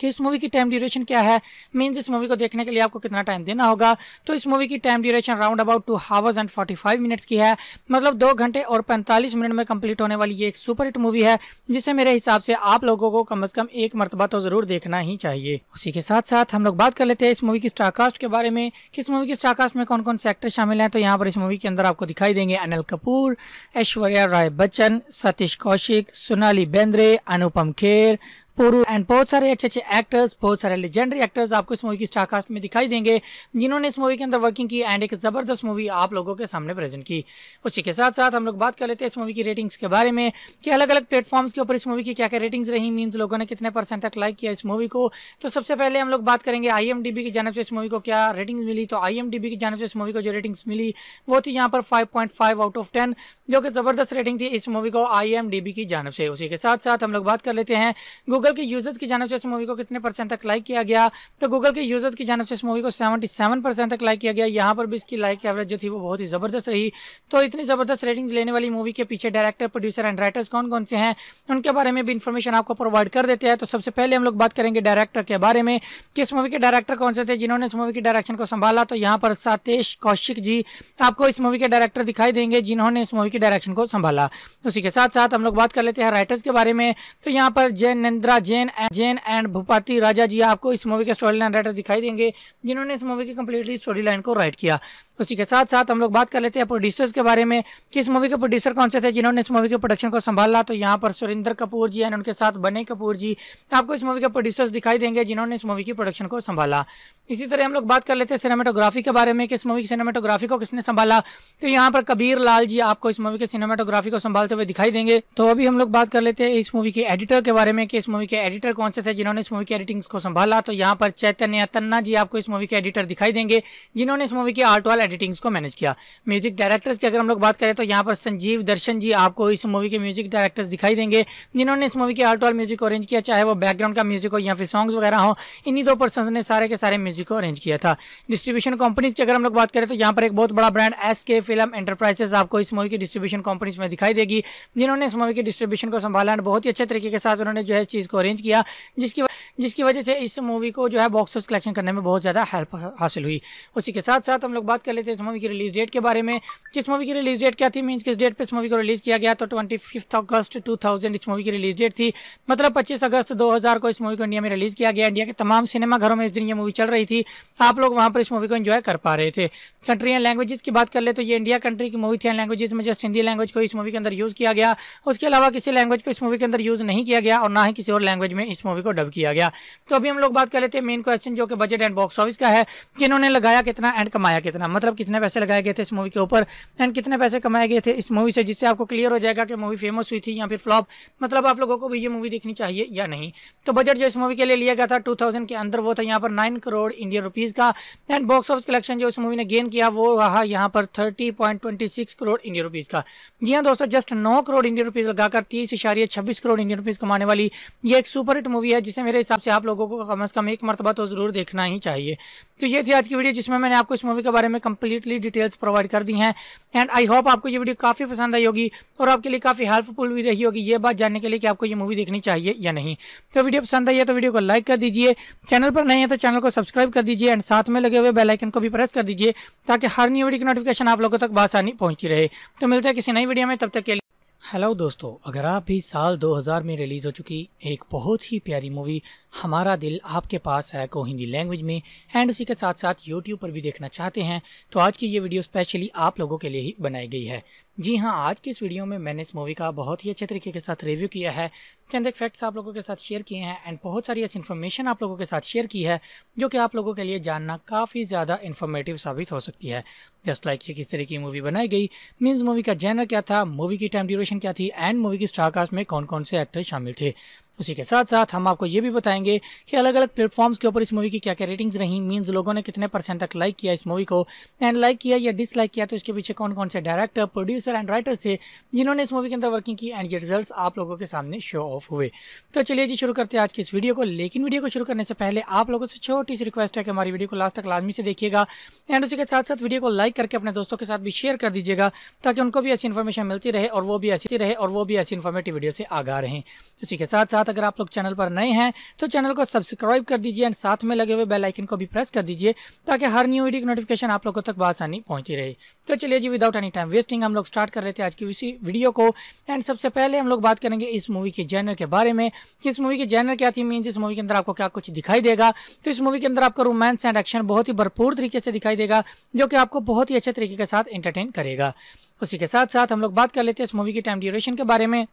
कि इस मूवी की टाइम ड्यूरेशन क्या है मीन्स इस मूवी को देखने के लिए आपको कितना टाइम देना होगा तो इस मूवी की time duration round about two hours and forty five minutes की है मतलब दो घंटे और पैंतालीस मिनट में कंप्लीट होने वाली ये एक सुपर हिट मूवी है जिसे मेरे हिसाब से आप लोगों को कम अज़ कम एक मरतबा तो ज़रूर देखना ही चाहिए उसी के साथ साथ हम लोग बात कर लेते हैं इस मूवी की स्टारकास्ट के बारे में कि इस मूवी की स्टारकास्ट में कौन कौन से एक्टर शामिल हैं तो यहाँ पर इस मूवी के अंदर आपको दिखाई देंगे अनिल कपूर ऐश्वर्या राय बच्चन सतीश कौशिक सोनाली बेंद्रे अनुपम खेर पोरू एंड बहुत सारे अच्छे अच्छे एक्टर्स बहुत सारे लेजेंडरी एक्टर्स आपको इस मूवी की स्टारकास्ट में दिखाई देंगे जिन्होंने इस मूवी के अंदर वर्किंग की एंड एक ज़बरदस्त मूवी आप लोगों के सामने प्रेजेंट की उसी के साथ साथ हम लोग बात कर लेते हैं इस मूवी की रेटिंग्स के बारे में कि अलग अलग प्लेटफॉर्म्स के ऊपर इस मूवी की क्या क्या रेटिंग्स रही मीन्स लोगों ने कितने परसेंट तक लाइक किया इस मूवी को तो सबसे पहले हम लोग बात करेंगे आई की जानव से इस मूवी को क्या रेटिंग मिली तो आई की जानव से इस मूवी को जो रेटिंग्स मिली वो थी यहाँ पर फाइव आउट ऑफ टेन जो कि ज़बरदस्त रेटिंग थी इस मूवी को आई की जानव से उसी के साथ साथ हम लोग बात कर लेते हैं गूगल गूगल के यूजर्स की जानव से इस मूवी को कितने परसेंट तक लाइक किया गया तो गूगल के यूजर्स की जानव से इस मूवी को सेवेंटी सेवन परसेंट तक लाइक किया गया यहाँ पर भी इसकी लाइक एवरेज जो थी वो बहुत ही ज़बरदस्त रही तो इतनी ज़बरदस्त रेटिंग्स लेने वाली मूवी के पीछे डायरेक्टर प्रोड्यूसर एंड राइटर्स कौन कौन से हैं उनके बारे में भी इन्फॉर्मेशन आपको प्रोवाइड कर देते हैं तो सबसे पहले हम लोग बात करेंगे डायरेक्टर के बारे में कि इस मूवी के डायरेक्टर कौन से थे जिन्होंने इस मूवी की डायरेक्शन को संभाला तो यहाँ पर सातेश कौशिक जी आपको इस मूवी के डायरेक्टर दिखाई देंगे जिन्होंने इस मूवी की डायरेक्शन को संभाला उसी के साथ साथ हम लोग बात कर लेते हैं राइटर्स के बारे में तो यहाँ पर जयनंद्रा अमिता जैन जैन एंड भूपति राजा जी आपको इस मूवी के स्टोरी लाइन राइटर दिखाई देंगे जिन्होंने इस मूवी की कम्प्लीटली स्टोरी लाइन को राइट किया उसी के साथ साथ हम लोग बात कर लेते हैं प्रोड्यूसर्स के बारे में कि इस मूवी के प्रोड्यूसर कौन से थे जिन्होंने इस मूवी के प्रोडक्शन को संभाला तो यहाँ पर सुरेंद्र कपूर जी एंड उनके साथ बने कपूर जी आपको इस मूवी के प्रोड्यूसर्स दिखाई देंगे जिन्होंने इस मूवी की प्रोडक्शन को संभाला इसी तरह हम लोग बात कर लेते हैं सिनेमाटोग्राफी के बारे में कि इस मूवी की सिनेमाटोग्राफी को किसने संभाला तो यहाँ पर कबीर लाल जी आपको इस मूवी के सिनेमाटोग्राफी को संभालते हुए दिखाई देंगे तो अभी हम लोग बात कर लेते हैं इस मूवी के एडिटर के बारे में कि इस मूवी के एडिटर कौन से थे जिन्होंने इस मूवी की एडिटिंग को संभाला तो यहाँ पर चैतन्य तन्ना जी आपको इस मूवी के एडिटर दिखाई देंगे जिन्होंने इस मूवी की आर्ट वाल एडिटिंग्स को मैनेज किया म्यूजिक डायरेक्टर्स की अगर हम लोग बात करें तो यहाँ पर संजीव दर्शन जी आपको इस मूवी के म्यूजिक डायरेक्टर्स दिखाई देंगे जिन्होंने इस मूवी के आर्ट वाल म्यूजिक अरेंज किया चाहे वो बैकग्राउंड का म्यूजिक हो या फिर सॉन्ग्स वगैरह हो इन्हीं दो पर्सन ने सारे के सारे म्यूजिक को अरेंज किया था डिस्ट्रीब्यूशन कंपनीज की अगर हम लोग बात करें तो यहाँ पर एक बहुत बड़ा brand S K film enterprises आपको इस मूवी की डिस्ट्रीब्यूशन कंपनीज में दिखाई देगी जिन्होंने इस मूवी के डिस्ट्रीब्यूशन को संभाला बहुत ही अच्छे तरीके के साथ उन्होंने जो है चीज़ को अरेंज किया जिसकी जिसकी वजह से इस मूवी को जो है बॉक्स ऑफिस कलेक्शन करने में बहुत ज़्यादा हेल्प हासिल हुई उसी के साथ साथ हम लोग बात कर लेते हैं इस मूवी की रिलीज़ डेट के बारे में किस मूवी की रिलीज़ डेट क्या थी मीन किस डेट पर इस मूवी को रिलीज़ किया गया तो ट्वेंटी अगस्त टू इस मूवी की रिलीज़ डेट थी मतलब पच्चीस अगस्त दो को इस मूवी को इंडिया में रिलीज़ किया गया इंडिया के तमाम सिनेमा घरों में इस दिन ये मूवी चल रही थी आप लोग वहाँ पर इस मूवी को इन्जॉय कर पा रहे थे कंट्री एंड लैंग्वेजेस की बात कर ले तो ये इंडिया कंट्री की मूवी थी एंड लैंग्वेजेस में जस्ट हिंदी लैंग्वेज को इस मूवी के अंदर यूज़ किया गया उसके अलावा किसी लैंग्वेज को इस मूवी के अंदर यूज़ नहीं किया गया और ना ही किसी प्योर लैंग्वेज में इस मूवी को डब किया गया तो अभी हम लोग बात कर लेते हैं मेन क्वेश्चन जो कि बजट एंड बॉक्स ऑफिस का है कि इन्होंने लगाया कितना एंड कमाया कितना मतलब कितने पैसे लगाए गए थे इस मूवी के ऊपर एंड कितने पैसे कमाए गए थे इस मूवी से जिससे आपको क्लियर हो जाएगा कि मूवी फेमस हुई थी या फिर फ्लॉप मतलब आप लोगों को भी ये मूवी देखनी चाहिए या नहीं तो बजट जो इस मूवी के लिए लिया गया था टू के अंदर वो था यहाँ पर नाइन करोड़ इंडियन रुपीज़ का एंड बॉक्स ऑफिस कलेक्शन जो इस मूवी ने गेन किया वो रहा यहाँ पर थर्टी करोड़ इंडियन रुपीज़ का जी हाँ दोस्तों जस्ट नौ करोड़ इंडियन रुपीज़ लगाकर तीस इशारिये छब्बीस करोड़ इंडियन रुपीज़ कमाने वाली ये एक सुपर हिट मूवी है जिसे मेरे हिसाब से आप लोगों को कम अज़ कम एक मरतबा तो ज़रूर देखना ही चाहिए तो ये थी आज की वीडियो जिसमें मैंने आपको इस मूवी के बारे में कम्प्लीटली डिटेल्स प्रोवाइड कर दी हैं एंड आई होप आपको ये वीडियो काफ़ी पसंद आई होगी और आपके लिए काफ़ी हेल्पफुल भी रही होगी ये बात जानने के लिए कि आपको ये मूवी देखनी चाहिए या नहीं तो वीडियो पसंद आई है तो वीडियो को लाइक कर दीजिए चैनल पर नहीं है तो चैनल को सब्सक्राइब कर दीजिए एंड साथ में लगे हुए बेलाइकन को भी प्रेस कर दीजिए ताकि हर न्यू वीडियो की नोटिफिकेशन आप लोगों तक बासानी पहुँचती रहे तो मिलते हैं किसी नई वीडियो में तब तक के लिए हेलो दोस्तों अगर आप भी साल 2000 में रिलीज़ हो चुकी एक बहुत ही प्यारी मूवी हमारा दिल आपके पास है को हिंदी लैंग्वेज में एंड उसी के साथ साथ यूट्यूब पर भी देखना चाहते हैं तो आज की ये वीडियो स्पेशली आप लोगों के लिए ही बनाई गई है जी हाँ आज की इस वीडियो में मैंने इस मूवी का बहुत ही अच्छे तरीके के साथ रिव्यू किया है चंद एक फैक्ट्स आप लोगों के साथ शेयर किए हैं एंड बहुत सारी ऐसी इन्फॉर्मेशन आप लोगों के साथ शेयर की है जो कि आप लोगों के लिए जानना काफ़ी ज़्यादा इन्फॉर्मेटिव साबित हो सकती है जस्ट लाइक ये किस तरह की मूवी बनाई गई मीन्स मूवी का जैनर क्या था मूवी की टाइम ड्यूरेशन क्या थी एंड मूवी की स्टारकास्ट में कौन कौन से एक्टर शामिल थे उसी के साथ साथ हम आपको ये भी बताएंगे कि अलग अलग प्लेटफॉर्म्स के ऊपर इस मूवी की क्या क्या रेटिंग्स रही मीन्स लोगों ने कितने परसेंट तक लाइक किया इस मूवी को एंड लाइक किया या डिसलाइक किया तो इसके पीछे कौन कौन से डायरेक्टर प्रोड्यूसर एंड राइटर्स थे जिन्होंने इस मूवी के अंदर वर्किंग की एंड ये रिजल्ट आप लोगों के सामने शो ऑफ हुए तो चलिए जी शुरू करते हैं आज की इस वीडियो को लेकिन वीडियो को शुरू करने से पहले आप लोगों से छोटी सी रिक्वेस्ट है कि हमारी वीडियो को लास्ट तक लाजमी से देखिएगा एंड उसी के साथ साथ वीडियो को लाइक करके अपने दोस्तों के साथ भी शेयर कर दीजिएगा ताकि उनको भी ऐसी इन्फॉर्मेशन मिलती रहे और वो भी ऐसी रहे और वो भी ऐसी इन्फॉर्मेटिव वीडियो से आगा रहे उसी के साथ साथ साथ अगर आप लोग चैनल पर नए हैं तो चैनल को सब्सक्राइब कर दीजिए एंड साथ में लगे हुए बेल आइकन को भी प्रेस कर दीजिए ताकि हर न्यू वीडियो की नोटिफिकेशन आप लोगों तक बसानी पहुंचती रहे तो चलिए जी विदाउट एनी टाइम वेस्टिंग हम लोग स्टार्ट कर रहे थे आज की इसी वीडियो को एंड सबसे पहले हम लोग बात करेंगे इस मूवी के जैनर के बारे में कि इस मूवी के जैनर क्या थी मीन इस मूवी के अंदर आपको क्या कुछ दिखाई देगा तो इस मूवी के अंदर आपको रोमांस एंड एक्शन बहुत ही भरपूर तरीके से दिखाई देगा जो कि आपको बहुत ही अच्छे तरीके के साथ एंटरटेन करेगा उसी के साथ साथ हम लोग बात कर लेते हैं इस मूवी की टाइम ड्यूरेशन के बारे में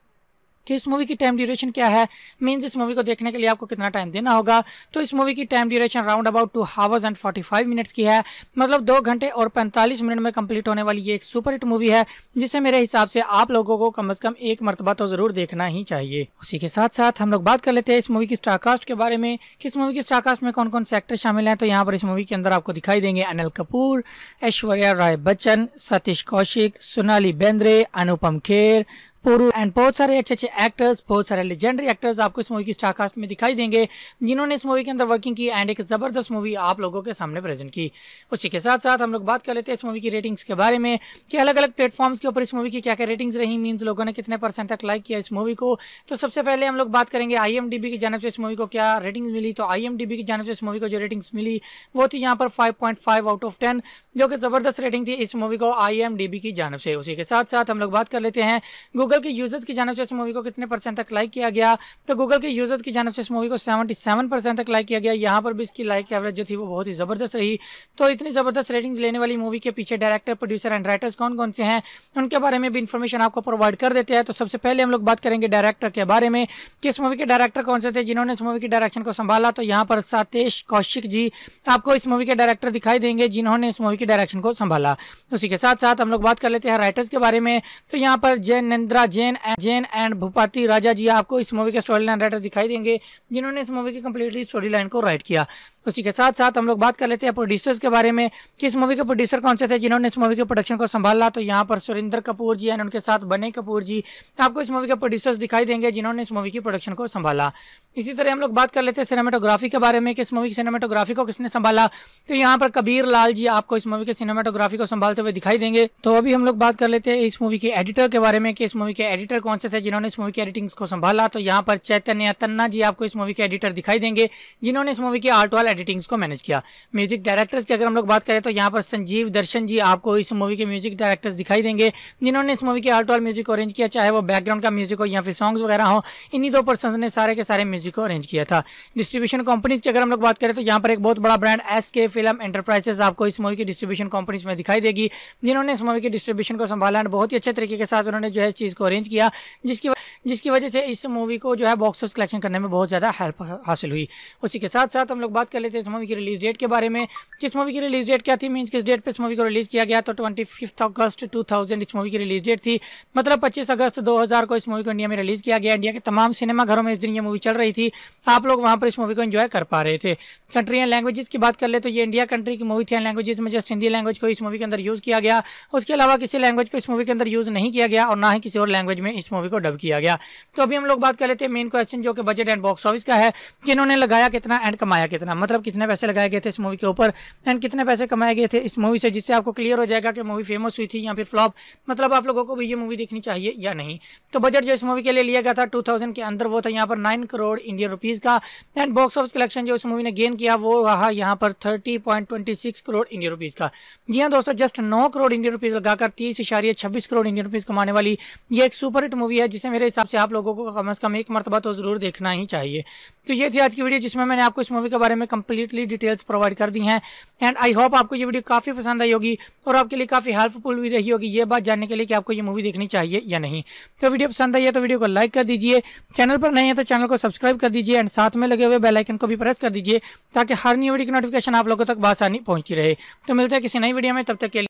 कि इस मूवी की टाइम ड्यूरेशन क्या है मीन्स इस मूवी को देखने के लिए आपको कितना टाइम देना होगा तो इस मूवी की time duration round about two hours and forty five minutes की है मतलब दो घंटे और पैंतालीस मिनट में कंप्लीट होने वाली ये एक सुपर हिट मूवी है जिसे मेरे हिसाब से आप लोगों को कम अज़ कम एक मरतबा तो ज़रूर देखना ही चाहिए उसी के साथ साथ हम लोग बात कर लेते हैं इस मूवी की स्टारकास्ट के बारे में कि इस मूवी की स्टारकास्ट में कौन कौन से एक्टर शामिल हैं तो यहाँ पर इस मूवी के अंदर आपको दिखाई देंगे अनिल कपूर ऐश्वर्या राय बच्चन सतीश कौशिक सोनाली बेंद्रे अनुपम खेर पुरु एंड बहुत सारे अच्छे अच्छे एक्टर्स बहुत सारे लेजेंडरी एक्टर्स आपको इस मूवी की स्टारकास्ट में दिखाई देंगे जिन्होंने इस मूवी के अंदर वर्किंग की एंड एक ज़बरदस्त मूवी आप लोगों के सामने प्रेजेंट की उसी के साथ साथ हम लोग बात कर लेते हैं इस मूवी की रेटिंग्स के बारे में कि अलग अलग प्लेटफॉर्म्स के ऊपर इस मूवी की क्या क्या रेटिंग्स रही मीन्स लोगों ने कितने परसेंट तक लाइक किया इस मूवी को तो सबसे पहले हम लोग बात करेंगे आई की जानव से इस मूवी को क्या रेटिंग मिली तो आई की जानव से इस मूवी को जो रेटिंग्स मिली वो थी यहाँ पर फाइव आउट ऑफ टेन जो कि ज़बरदस्त रेटिंग थी इस मूवी को आई की जानव से उसी के साथ साथ हम लोग बात कर लेते हैं गूगल गूगल के यूजर्स की जानव से इस मूवी को कितने परसेंट तक लाइक किया गया तो गूगल के यूजर्स की जानव से इस मूवी को सेवेंटी सेवन परसेंट तक लाइक किया गया यहाँ पर भी इसकी लाइक एवरेज जो थी वो बहुत ही ज़बरदस्त रही तो इतनी ज़बरदस्त रेटिंग्स लेने वाली मूवी के पीछे डायरेक्टर प्रोड्यूसर एंड राइटर्स कौन कौन से हैं उनके बारे में भी इन्फॉर्मेशन आपको प्रोवाइड कर देते हैं तो सबसे पहले हम लोग बात करेंगे डायरेक्टर के बारे में कि इस मूवी के डायरेक्टर कौन से थे जिन्होंने इस मूवी की डायरेक्शन को संभाला तो यहाँ पर सातेश कौशिक जी आपको इस मूवी के डायरेक्टर दिखाई देंगे जिन्होंने इस मूवी की डायरेक्शन को संभाला उसी के साथ साथ हम लोग बात कर लेते हैं राइटर्स के बारे में तो यहाँ पर जयनंद्रा अनिता जैन जैन एंड भूपति राजा जी आपको इस मूवी के स्टोरी लाइन राइटर दिखाई देंगे जिन्होंने इस मूवी की कम्प्लीटली स्टोरी लाइन को राइट किया उसी के साथ साथ हम लोग बात कर लेते हैं प्रोड्यूसर्स के बारे में कि इस मूवी के प्रोड्यूसर कौन से थे जिन्होंने इस मूवी के प्रोडक्शन को संभाला तो यहाँ पर सुरेंद्र कपूर जी एंड उनके साथ बने कपूर जी आपको इस मूवी के प्रोड्यूसर्स दिखाई देंगे जिन्होंने इस मूवी की प्रोडक्शन को संभाला इसी तरह हम लोग बात कर लेते हैं सिनेमाटोग्राफी के बारे में कि इस मूवी की सिनेमाटोग्राफी को किसने संभाला तो यहाँ पर कबीर लाल जी आपको इस मूवी के सिनेमाटोग्राफी को संभालते हुए दिखाई देंगे तो अभी हम लोग बात कर लेते हैं इस मूवी के एडिटर के बारे में कि इस मूवी के एडिटर कौन से थे जिन्होंने इस मूवी की एडिटिंग को संभाला तो यहाँ पर चैतन्य तन्ना जी आपको इस मूवी के एडिटर दिखाई देंगे जिन्होंने इस मूवी की आर्ट वाल एडिटिंग्स को मैनेज किया म्यूजिक डायरेक्टर्स की अगर हम लोग बात करें तो यहाँ पर संजीव दर्शन जी आपको इस मूवी के म्यूजिक डायरेक्टर्स दिखाई देंगे जिन्होंने इस मूवी के आर्ट वाल म्यूजिक अरेंज किया चाहे वो बैकग्राउंड का म्यूजिक हो या फिर सॉन्ग्स वगैरह हो इन्हीं दो पर्सन ने सारे के सारे म्यूजिक को अरेंज किया था डिस्ट्रीब्यूशन कंपनीज की अगर हम लोग बात करें तो यहाँ पर एक बहुत बड़ा brand S K film enterprises आपको इस मूवी की डिस्ट्रीब्यूशन कंपनीज में दिखाई देगी जिन्होंने इस मूवी के डिस्ट्रीब्यूशन को संभाला बहुत ही अच्छे तरीके के साथ उन्होंने जो है चीज़ को अरेंज किया जिसकी जिसकी वजह से इस मूवी को जो है बॉक्स ऑफिस कलेक्शन करने में बहुत ज़्यादा हेल्प हासिल हुई उसी के साथ साथ हम लोग बात कर लेते हैं इस मूवी की रिलीज़ डेट के बारे में किस मूवी की रिलीज़ डेट क्या थी मीन किस डेट पर इस मूवी को रिलीज़ किया गया तो ट्वेंटी अगस्त टू इस मूवी की रिलीज़ डेट थी मतलब पच्चीस अगस्त दो को इस मूवी को इंडिया में रिलीज़ किया गया इंडिया के तमाम सिनेमा घरों में इस दिन ये मूवी चल रही थी आप लोग वहाँ पर इस मूवी को इन्जॉय कर पा रहे थे कंट्री एंड लैंग्वेजेस की बात कर ले तो ये इंडिया कंट्री की मूवी थी एंड लैंग्वेजेस में जस्ट हिंदी लैंग्वेज को इस मूवी के अंदर यूज़ किया गया उसके अलावा किसी लैंग्वेज को इस मूवी के अंदर यूज़ नहीं किया गया और ना ही किसी और लैंग्वेज में इस मूवी को डब किया गया तो अभी हम लोग बात कर लेते हैं मेन क्वेश्चन जो कि बजट एंड बॉक्स ऑफिस का है कि इन्होंने लगाया कितना एंड कमाया कितना मतलब कितने पैसे लगाए गए थे इस मूवी के ऊपर एंड कितने पैसे कमाए गए थे इस मूवी से जिससे आपको क्लियर हो जाएगा कि मूवी फेमस हुई थी या फिर फ्लॉप मतलब आप लोगों को भी ये मूवी देखनी चाहिए या नहीं तो बजट जो इस मूवी के लिए लिया गया था टू के अंदर वो था यहाँ पर नाइन करोड़ इंडियन रुपीज़ का एंड बॉक्स ऑफिस कलेक्शन जो इस मूवी ने गेन किया वो रहा यहाँ पर थर्टी करोड़ इंडियन रुपीज़ का जी हाँ दोस्तों जस्ट नौ करोड़ इंडियन रुपीज़ लगाकर तीस इशारिये छब्बीस करोड़ इंडियन रुपीज़ कमाने वाली ये एक सुपर हिट मूवी है जिसे मेरे हिसाब से आप लोगों को कम अज़ कम एक मरतबा तो ज़रूर देखना ही चाहिए तो ये थी आज की वीडियो जिसमें मैंने आपको इस मूवी के बारे में कंप्लीटली डिटेल्स प्रोवाइड कर दी हैं एंड आई होप आपको ये वीडियो काफ़ी पसंद आई होगी और आपके लिए काफ़ी हेल्पफुल भी रही होगी ये बात जानने के लिए कि आपको ये मूवी देखनी चाहिए या नहीं तो वीडियो पसंद आई है तो वीडियो को लाइक कर दीजिए चैनल पर नहीं है तो चैनल को सब्सक्राइब कर दीजिए एंड साथ में लगे हुए बेलाइकन को भी प्रेस कर दीजिए ताकि हर न्यू वीडियो की नोटिफिकेशन आप लोगों तक बासानी पहुँचती रहे तो मिलते हैं किसी नई वीडियो में तब तक के लिए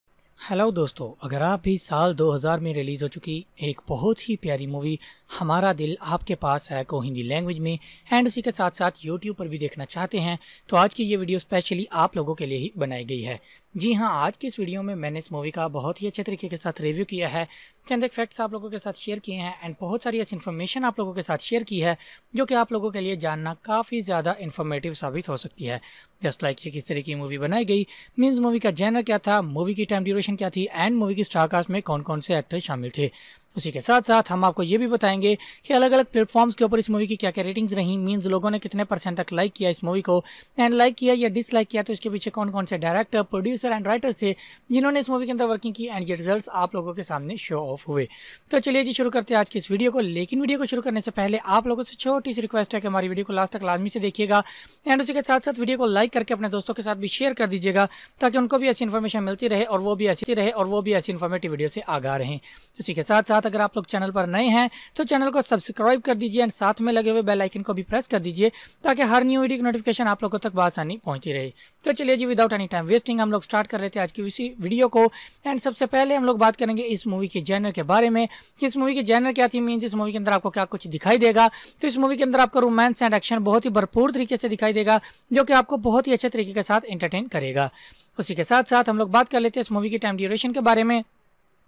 हेलो दोस्तों अगर आप भी साल 2000 में रिलीज़ हो चुकी एक बहुत ही प्यारी मूवी हमारा दिल आपके पास है को हिंदी लैंग्वेज में एंड उसी के साथ साथ यूट्यूब पर भी देखना चाहते हैं तो आज की ये वीडियो स्पेशली आप लोगों के लिए ही बनाई गई है जी हाँ आज की इस वीडियो में मैंने इस मूवी का बहुत ही अच्छे तरीके के साथ रिव्यू किया है चंद एक फैक्ट्स आप लोगों के साथ शेयर किए हैं एंड बहुत सारी ऐसी इन्फॉर्मेशन आप लोगों के साथ शेयर की है जो कि आप लोगों के लिए जानना काफ़ी ज़्यादा इन्फॉर्मेटिव साबित हो सकती है जस्ट लाइक ये किस तरह की मूवी बनाई गई मीन्स मूवी का जैनर क्या था मूवी की टाइम ड्यूरेशन क्या थी एंड मूवी की स्टारकास्ट में कौन कौन से एक्टर शामिल थे उसी के साथ साथ हम आपको ये भी बताएंगे कि अलग अलग प्लेटफॉर्म्स के ऊपर इस मूवी की क्या क्या रेटिंग्स रही मीन्स लोगों ने कितने परसेंट तक लाइक किया इस मूवी को एंड लाइक किया या डिसलाइक किया तो इसके पीछे कौन कौन से डायरेक्टर प्रोड्यूसर एंड राइटर्स थे जिन्होंने इस मूवी के अंदर वर्किंग की एंड ये रिजल्ट आप लोगों के सामने शो ऑफ हुए तो चलिए जी शुरू करते हैं आज की इस वीडियो को लेकिन वीडियो को शुरू करने से पहले आप लोगों से छोटी सी रिक्वेस्ट है कि हमारी वीडियो को लास्ट तक लाजमी से देखिएगा एंड उसी के साथ साथ वीडियो को लाइक करके अपने दोस्तों के साथ भी शेयर कर दीजिएगा ताकि उनको भी ऐसी इन्फॉर्मेशन मिलती रहे और वो भी ऐसी रहे और वो भी ऐसी इन्फॉर्मेटिव वीडियो से आगा रहे उसी के साथ साथ साथ अगर आप लोग चैनल पर नए हैं तो चैनल को सब्सक्राइब कर दीजिए एंड साथ में लगे हुए बेल आइकन को भी प्रेस कर दीजिए ताकि हर न्यू वीडियो की नोटिफिकेशन आप लोगों तक बसानी पहुंचती रहे तो चलिए जी विदाउट एनी टाइम वेस्टिंग हम लोग स्टार्ट कर रहे थे आज की इसी वीडियो को एंड सबसे पहले हम लोग बात करेंगे इस मूवी के जैनर के बारे में कि इस मूवी की जैनर क्या थी मीन इस मूवी के अंदर आपको क्या कुछ दिखाई देगा तो इस मूवी के अंदर आपको रोमांस एंड एक्शन बहुत ही भरपूर तरीके से दिखाई देगा जो कि आपको बहुत ही अच्छे तरीके के साथ एंटरटेन करेगा उसी के साथ साथ हम लोग बात कर लेते हैं इस मूवी की टाइम ड्यूरेशन के बारे में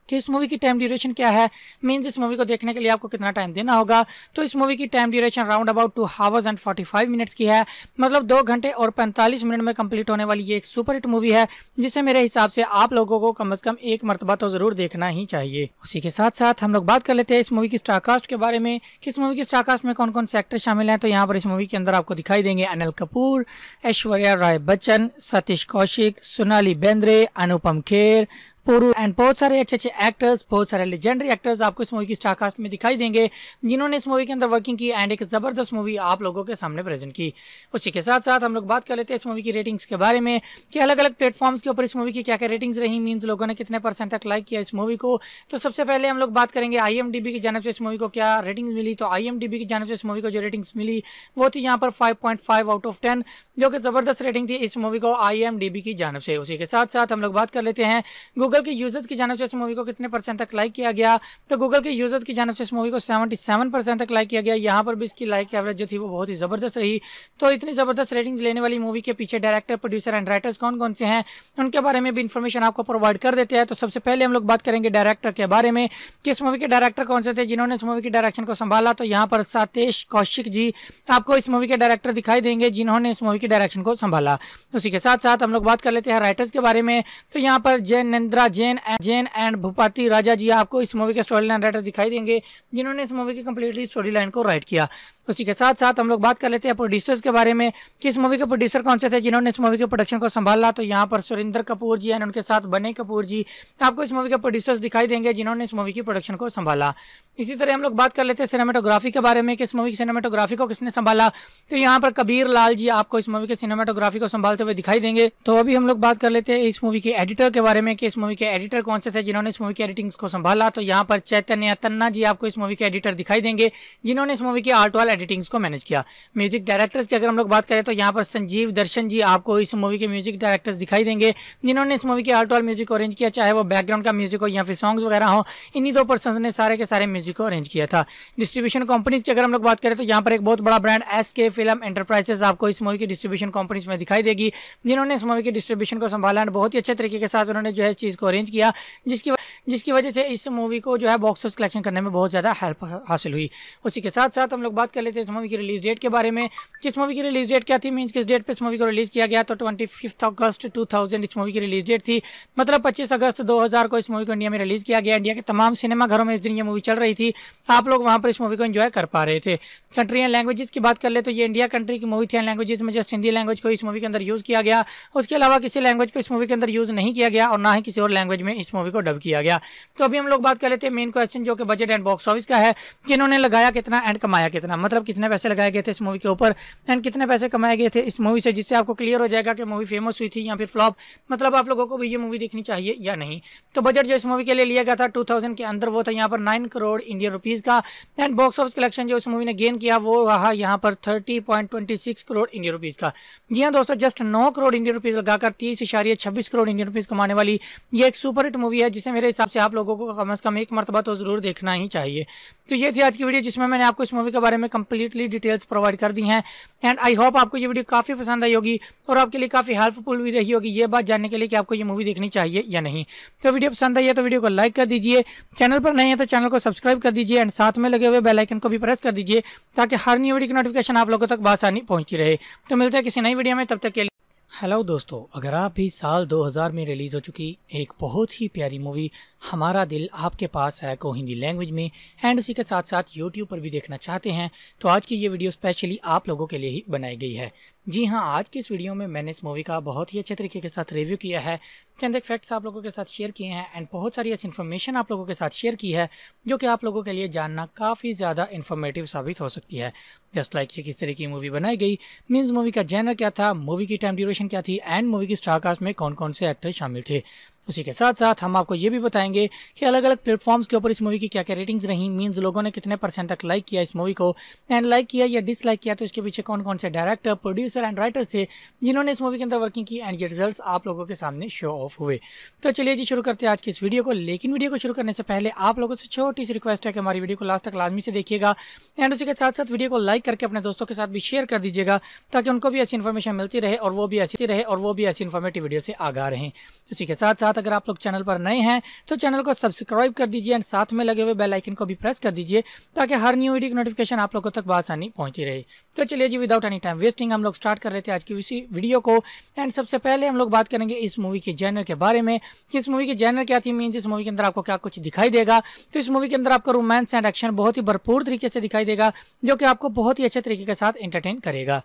कि इस मूवी की टाइम ड्यूरेशन क्या है मीन्स इस मूवी को देखने के लिए आपको कितना टाइम देना होगा तो इस मूवी की time duration round about two hours and forty five minutes की है मतलब दो घंटे और पैंतालीस मिनट में कंप्लीट होने वाली ये एक सुपर हिट मूवी है जिसे मेरे हिसाब से आप लोगों को कम अज कम एक मरतबा तो जरूर देखना ही चाहिए उसी के साथ साथ हम लोग बात कर लेते हैं इस मूवी की स्टारकास्ट के बारे में कि इस मूवी की स्टारकास्ट में कौन कौन से एक्टर शामिल हैं तो यहाँ पर इस मूवी के अंदर आपको दिखाई देंगे अनिल कपूर ऐश्वर्या राय बच्चन सतीश कौशिक सोनाली बेंद्रे अनुपम खेर पुरु एंड बहुत सारे अच्छे अच्छे एक्टर्स बहुत सारे लेजेंडरी एक्टर्स आपको इस मूवी की स्टारकास्ट में दिखाई देंगे जिन्होंने इस मूवी के अंदर वर्किंग की एंड एक ज़बरदस्त मूवी आप लोगों के सामने प्रेजेंट की उसी के साथ साथ हम लोग बात कर लेते हैं इस मूवी की रेटिंग्स के बारे में कि अलग अलग प्लेटफॉर्म्स के ऊपर इस मूवी की क्या क्या रेटिंग्स रही मीन्स लोगों ने कितने परसेंट तक लाइक किया इस मूवी को तो सबसे पहले हम लोग बात करेंगे आई की जानव से इस मूवी को क्या रेटिंग मिली तो आई की जानव से इस मूवी को जो रेटिंग्स मिली वो थी यहाँ पर फाइव आउट ऑफ टेन जो कि ज़बरदस्त रेटिंग थी इस मूवी को आई की जानव से उसी के साथ साथ हम लोग बात कर लेते हैं गूगल गूगल के यूजर्स की जानव से इस मूवी को कितने परसेंट तक लाइक किया गया तो गूगल के यूजर्स की जानव से इस मूवी को सेवेंटी सेवन परसेंट तक लाइक किया गया यहाँ पर भी इसकी लाइक एवरेज जो थी वो बहुत ही ज़बरदस्त रही तो इतनी ज़बरदस्त रेटिंग्स लेने वाली मूवी के पीछे डायरेक्टर प्रोड्यूसर एंड राइटर्स कौन कौन से हैं उनके बारे में भी इन्फॉर्मेशन आपको प्रोवाइड कर देते हैं तो सबसे पहले हम लोग बात करेंगे डायरेक्टर के बारे में कि इस मूवी के डायरेक्टर कौन से थे जिन्होंने इस मूवी की डायरेक्शन को संभाला तो यहाँ पर सातेश कौशिक जी आपको इस मूवी के डायरेक्टर दिखाई देंगे जिन्होंने इस मूवी की डायरेक्शन को संभाला उसी के साथ साथ हम लोग बात कर लेते हैं राइटर्स के बारे में तो यहाँ पर जयनंद्रा अलावा जैन जैन एंड भूपति राजा जी आपको इस मूवी के स्टोरी लाइन राइटर दिखाई देंगे जिन्होंने इस मूवी की कंप्लीटली स्टोरी लाइन को राइट किया उसी के साथ साथ हम लोग बात कर लेते हैं प्रोड्यूसर्स के बारे में कि इस मूवी के प्रोड्यूसर कौन से थे जिन्होंने इस मूवी के प्रोडक्शन को संभाला तो यहाँ पर सुरेंद्र कपूर जी एंड उनके साथ बने कपूर जी आपको इस मूवी के प्रोड्यूसर्स दिखाई देंगे जिन्होंने इस मूवी की प्रोडक्शन को संभाला इसी तरह हम लोग बात कर लेते हैं सिनेमाटोग्राफी के बारे में कि इस मूवी की सिनेमाटोग्राफी को किसने संभाला तो यहाँ पर कबीर लाल जी आपको इस मूवी के सिनेमाटोग्राफी को संभालते हुए दिखाई देंगे तो अभी हम लोग बात कर लेते हैं इस मूवी के एडिटर के बारे में कि इस मूवी के एडिटर कौन से थे जिन्होंने इस मूवी की एडिटिंग को संभाला तो यहाँ पर चैतन्य तन्ना जी आपको इस मूवी के एडिटर दिखाई देंगे जिन्होंने इस मूवी के आर्ट वाल एडिटिंग्स को मैनेज किया म्यूजिक डायरेक्टर्स की अगर हम लोग बात करें तो यहाँ पर संजीव दर्शन जी आपको इस मूवी के म्यूजिक डायरेक्टर्स दिखाई देंगे जिन्होंने इस मूवी के आर्ट और म्यूजिक अरेंज किया चाहे वो बैकग्राउंड का म्यूजिक हो या फिर सॉन्ग्स वगैरह हो इन्हीं दो पर्सन ने सारे के सारे म्यूजिक को अरेंज किया था डिस्ट्रीब्यूशन कंपनीज की अगर हम लोग बात करें तो यहाँ पर एक बहुत बड़ा brand S K film enterprises आपको इस मूवी की डिस्ट्रीब्यूशन कंपनीज में दिखाई देगी जिन्होंने इस मूवी के डिस्ट्रीब्यूशन को संभाला बहुत ही अच्छे तरीके के साथ उन्होंने जो है इस चीज़ को अरेंज किया जिसकी जिसकी वजह से इस मूवी को जो है बॉक्स कलेक्शन करने में बहुत ज़्यादा हेल्प हासिल हुई उसी के साथ साथ हम लोग बात कर लेते हैं इस मूवी की रिलीज़ डेट के बारे में किस मूवी की रिलीज़ डेट क्या थी मीन्स किस डेट पर इस मूवी को रिलीज़ किया गया तो ट्वेंटी फिफ्थ अगस्त टू थाउजेंड इस मूवी की रिलीज़ डेट थी मतलब पच्चीस अगस्त दो हज़ार को इस मूवी को इंडिया में रिलीज़ किया गया इंडिया के तमाम सिनेमाघरों में इस दिन ये मूवी चल रही थी आप लोग वहाँ पर इस मूवी को इन्जॉय कर पा रहे थे कंट्री एंड लैंग्वेजेस की बात कर ले तो ये इंडिया कंट्री की मूवी थी एंड लैंग्वेजेस में जस्ट हिंदी लैंग्वेज को इस मूवी के अंदर यूज़ किया गया उसके अलावा किसी लैंग्वेज को इस मूवी के अंदर यूज़ नहीं किया गया और ना ही किसी और लैंग्वेज में इस मूवी को डब किया गया गया तो अभी हम लोग बात कर लेते हैं मेन क्वेश्चन जो कि बजट एंड बॉक्स ऑफिस का है कि इन्होंने लगाया कितना एंड कमाया कितना मतलब कितने पैसे लगाए गए थे इस मूवी के ऊपर एंड कितने पैसे कमाए गए थे इस मूवी से जिससे आपको क्लियर हो जाएगा कि मूवी फेमस हुई थी या फिर फ्लॉप मतलब आप लोगों को भी ये मूवी देखनी चाहिए या नहीं तो बजट जो इस मूवी के लिए लिया गया था टू के अंदर वो था यहाँ पर नाइन करोड़ इंडियन रुपीज़ का एंड बॉक्स ऑफिस कलेक्शन जो इस मूवी ने गेन किया वो रहा यहाँ पर थर्टी करोड़ इंडियन रुपीज़ का जी हाँ दोस्तों जस्ट नौ करोड़ इंडियन रुपीज़ लगाकर तीस इशारिये छब्बीस करोड़ इंडियन रुपीज़ कमाने वाली ये एक सुपर हिट मूवी है जिसे मेरे हिसाब से आप लोगों को कम अज़ कम एक मरतबा तो ज़रूर देखना ही चाहिए तो ये थी आज की वीडियो जिसमें मैंने आपको इस मूवी के बारे में कम्प्लीटली डिटेल्स प्रोवाइड कर दी हैं एंड आई होप आपको ये वीडियो काफ़ी पसंद आई होगी और आपके लिए काफ़ी हेल्पफुल भी रही होगी ये बात जानने के लिए कि आपको ये मूवी देखनी चाहिए या नहीं तो वीडियो पसंद आई है तो वीडियो को लाइक कर दीजिए चैनल पर नहीं है तो चैनल को सब्सक्राइब कर दीजिए एंड साथ में लगे हुए बेलाइकन को भी प्रेस कर दीजिए ताकि हर न्यू वीडियो की नोटिफिकेशन आप लोगों तक बासानी पहुँचती रहे तो मिलते हैं किसी नई वीडियो में तब तक के लिए हेलो दोस्तों अगर आप भी साल 2000 में रिलीज़ हो चुकी एक बहुत ही प्यारी मूवी हमारा दिल आपके पास है को हिंदी लैंग्वेज में एंड उसी के साथ साथ यूट्यूब पर भी देखना चाहते हैं तो आज की ये वीडियो स्पेशली आप लोगों के लिए ही बनाई गई है जी हाँ आज की इस वीडियो में मैंने इस मूवी का बहुत ही अच्छे तरीके के साथ रिव्यू किया है चंद एक फैक्ट्स आप लोगों के साथ शेयर किए हैं एंड बहुत सारी ऐसी इन्फॉर्मेशन आप लोगों के साथ शेयर की है जो कि आप लोगों के लिए जानना काफ़ी ज़्यादा इन्फॉर्मेटिव साबित हो सकती है जस्ट लाइक ये किस तरह की मूवी बनाई गई मीन्स मूवी का जैनर क्या था मूवी की टाइम ड्यूरेशन क्या थी एंड मूवी की स्टारकास्ट में कौन कौन से एक्टर शामिल थे उसी के साथ साथ हम आपको ये भी बताएंगे कि अलग अलग प्लेटफॉर्म्स के ऊपर इस मूवी की क्या क्या रेटिंग्स रही मीन्स लोगों ने कितने परसेंट तक लाइक किया इस मूवी को एंड लाइक किया या डिसलाइक किया तो इसके पीछे कौन कौन से डायरेक्टर प्रोड्यूसर एंड राइटर्स थे जिन्होंने इस मूवी के अंदर वर्किंग की एंड ये रिजल्ट आप लोगों के सामने शो ऑफ हुए तो चलिए जी शुरू करते हैं आज की इस वीडियो को लेकिन वीडियो को शुरू करने से पहले आप लोगों से छोटी सी रिक्वेस्ट है कि हमारी वीडियो को लास्ट तक लाजमी से देखिएगा एंड उसी के साथ साथ वीडियो को लाइक करके अपने दोस्तों के साथ भी शेयर कर दीजिएगा ताकि उनको भी ऐसी इन्फॉर्मेशन मिलती रहे और वो भी ऐसी रहे और वो भी ऐसी इन्फॉर्मेटिव वीडियो से आगा रहे उसी के साथ साथ साथ अगर आप लोग चैनल पर नए हैं तो चैनल को सब्सक्राइब कर दीजिए एंड साथ में लगे हुए बेल आइकन को भी प्रेस कर दीजिए ताकि हर न्यू वीडियो की नोटिफिकेशन आप लोगों तक बसानी पहुंची रहे तो चलिए जी विदाउट एनी टाइम वेस्टिंग हम लोग स्टार्ट कर रहे थे आज की इसी वीडियो को एंड सबसे पहले हम लोग बात करेंगे इस मूवी के जैनर के बारे में कि इस मूवी की जैनर क्या थी मीन इस मूवी के अंदर आपको क्या कुछ दिखाई देगा तो इस मूवी के अंदर आपको रोमांस एंड एक्शन बहुत ही भरपूर तरीके से दिखाई देगा जो कि आपको बहुत ही अच्छे तरीके के साथ एंटरटेन करेगा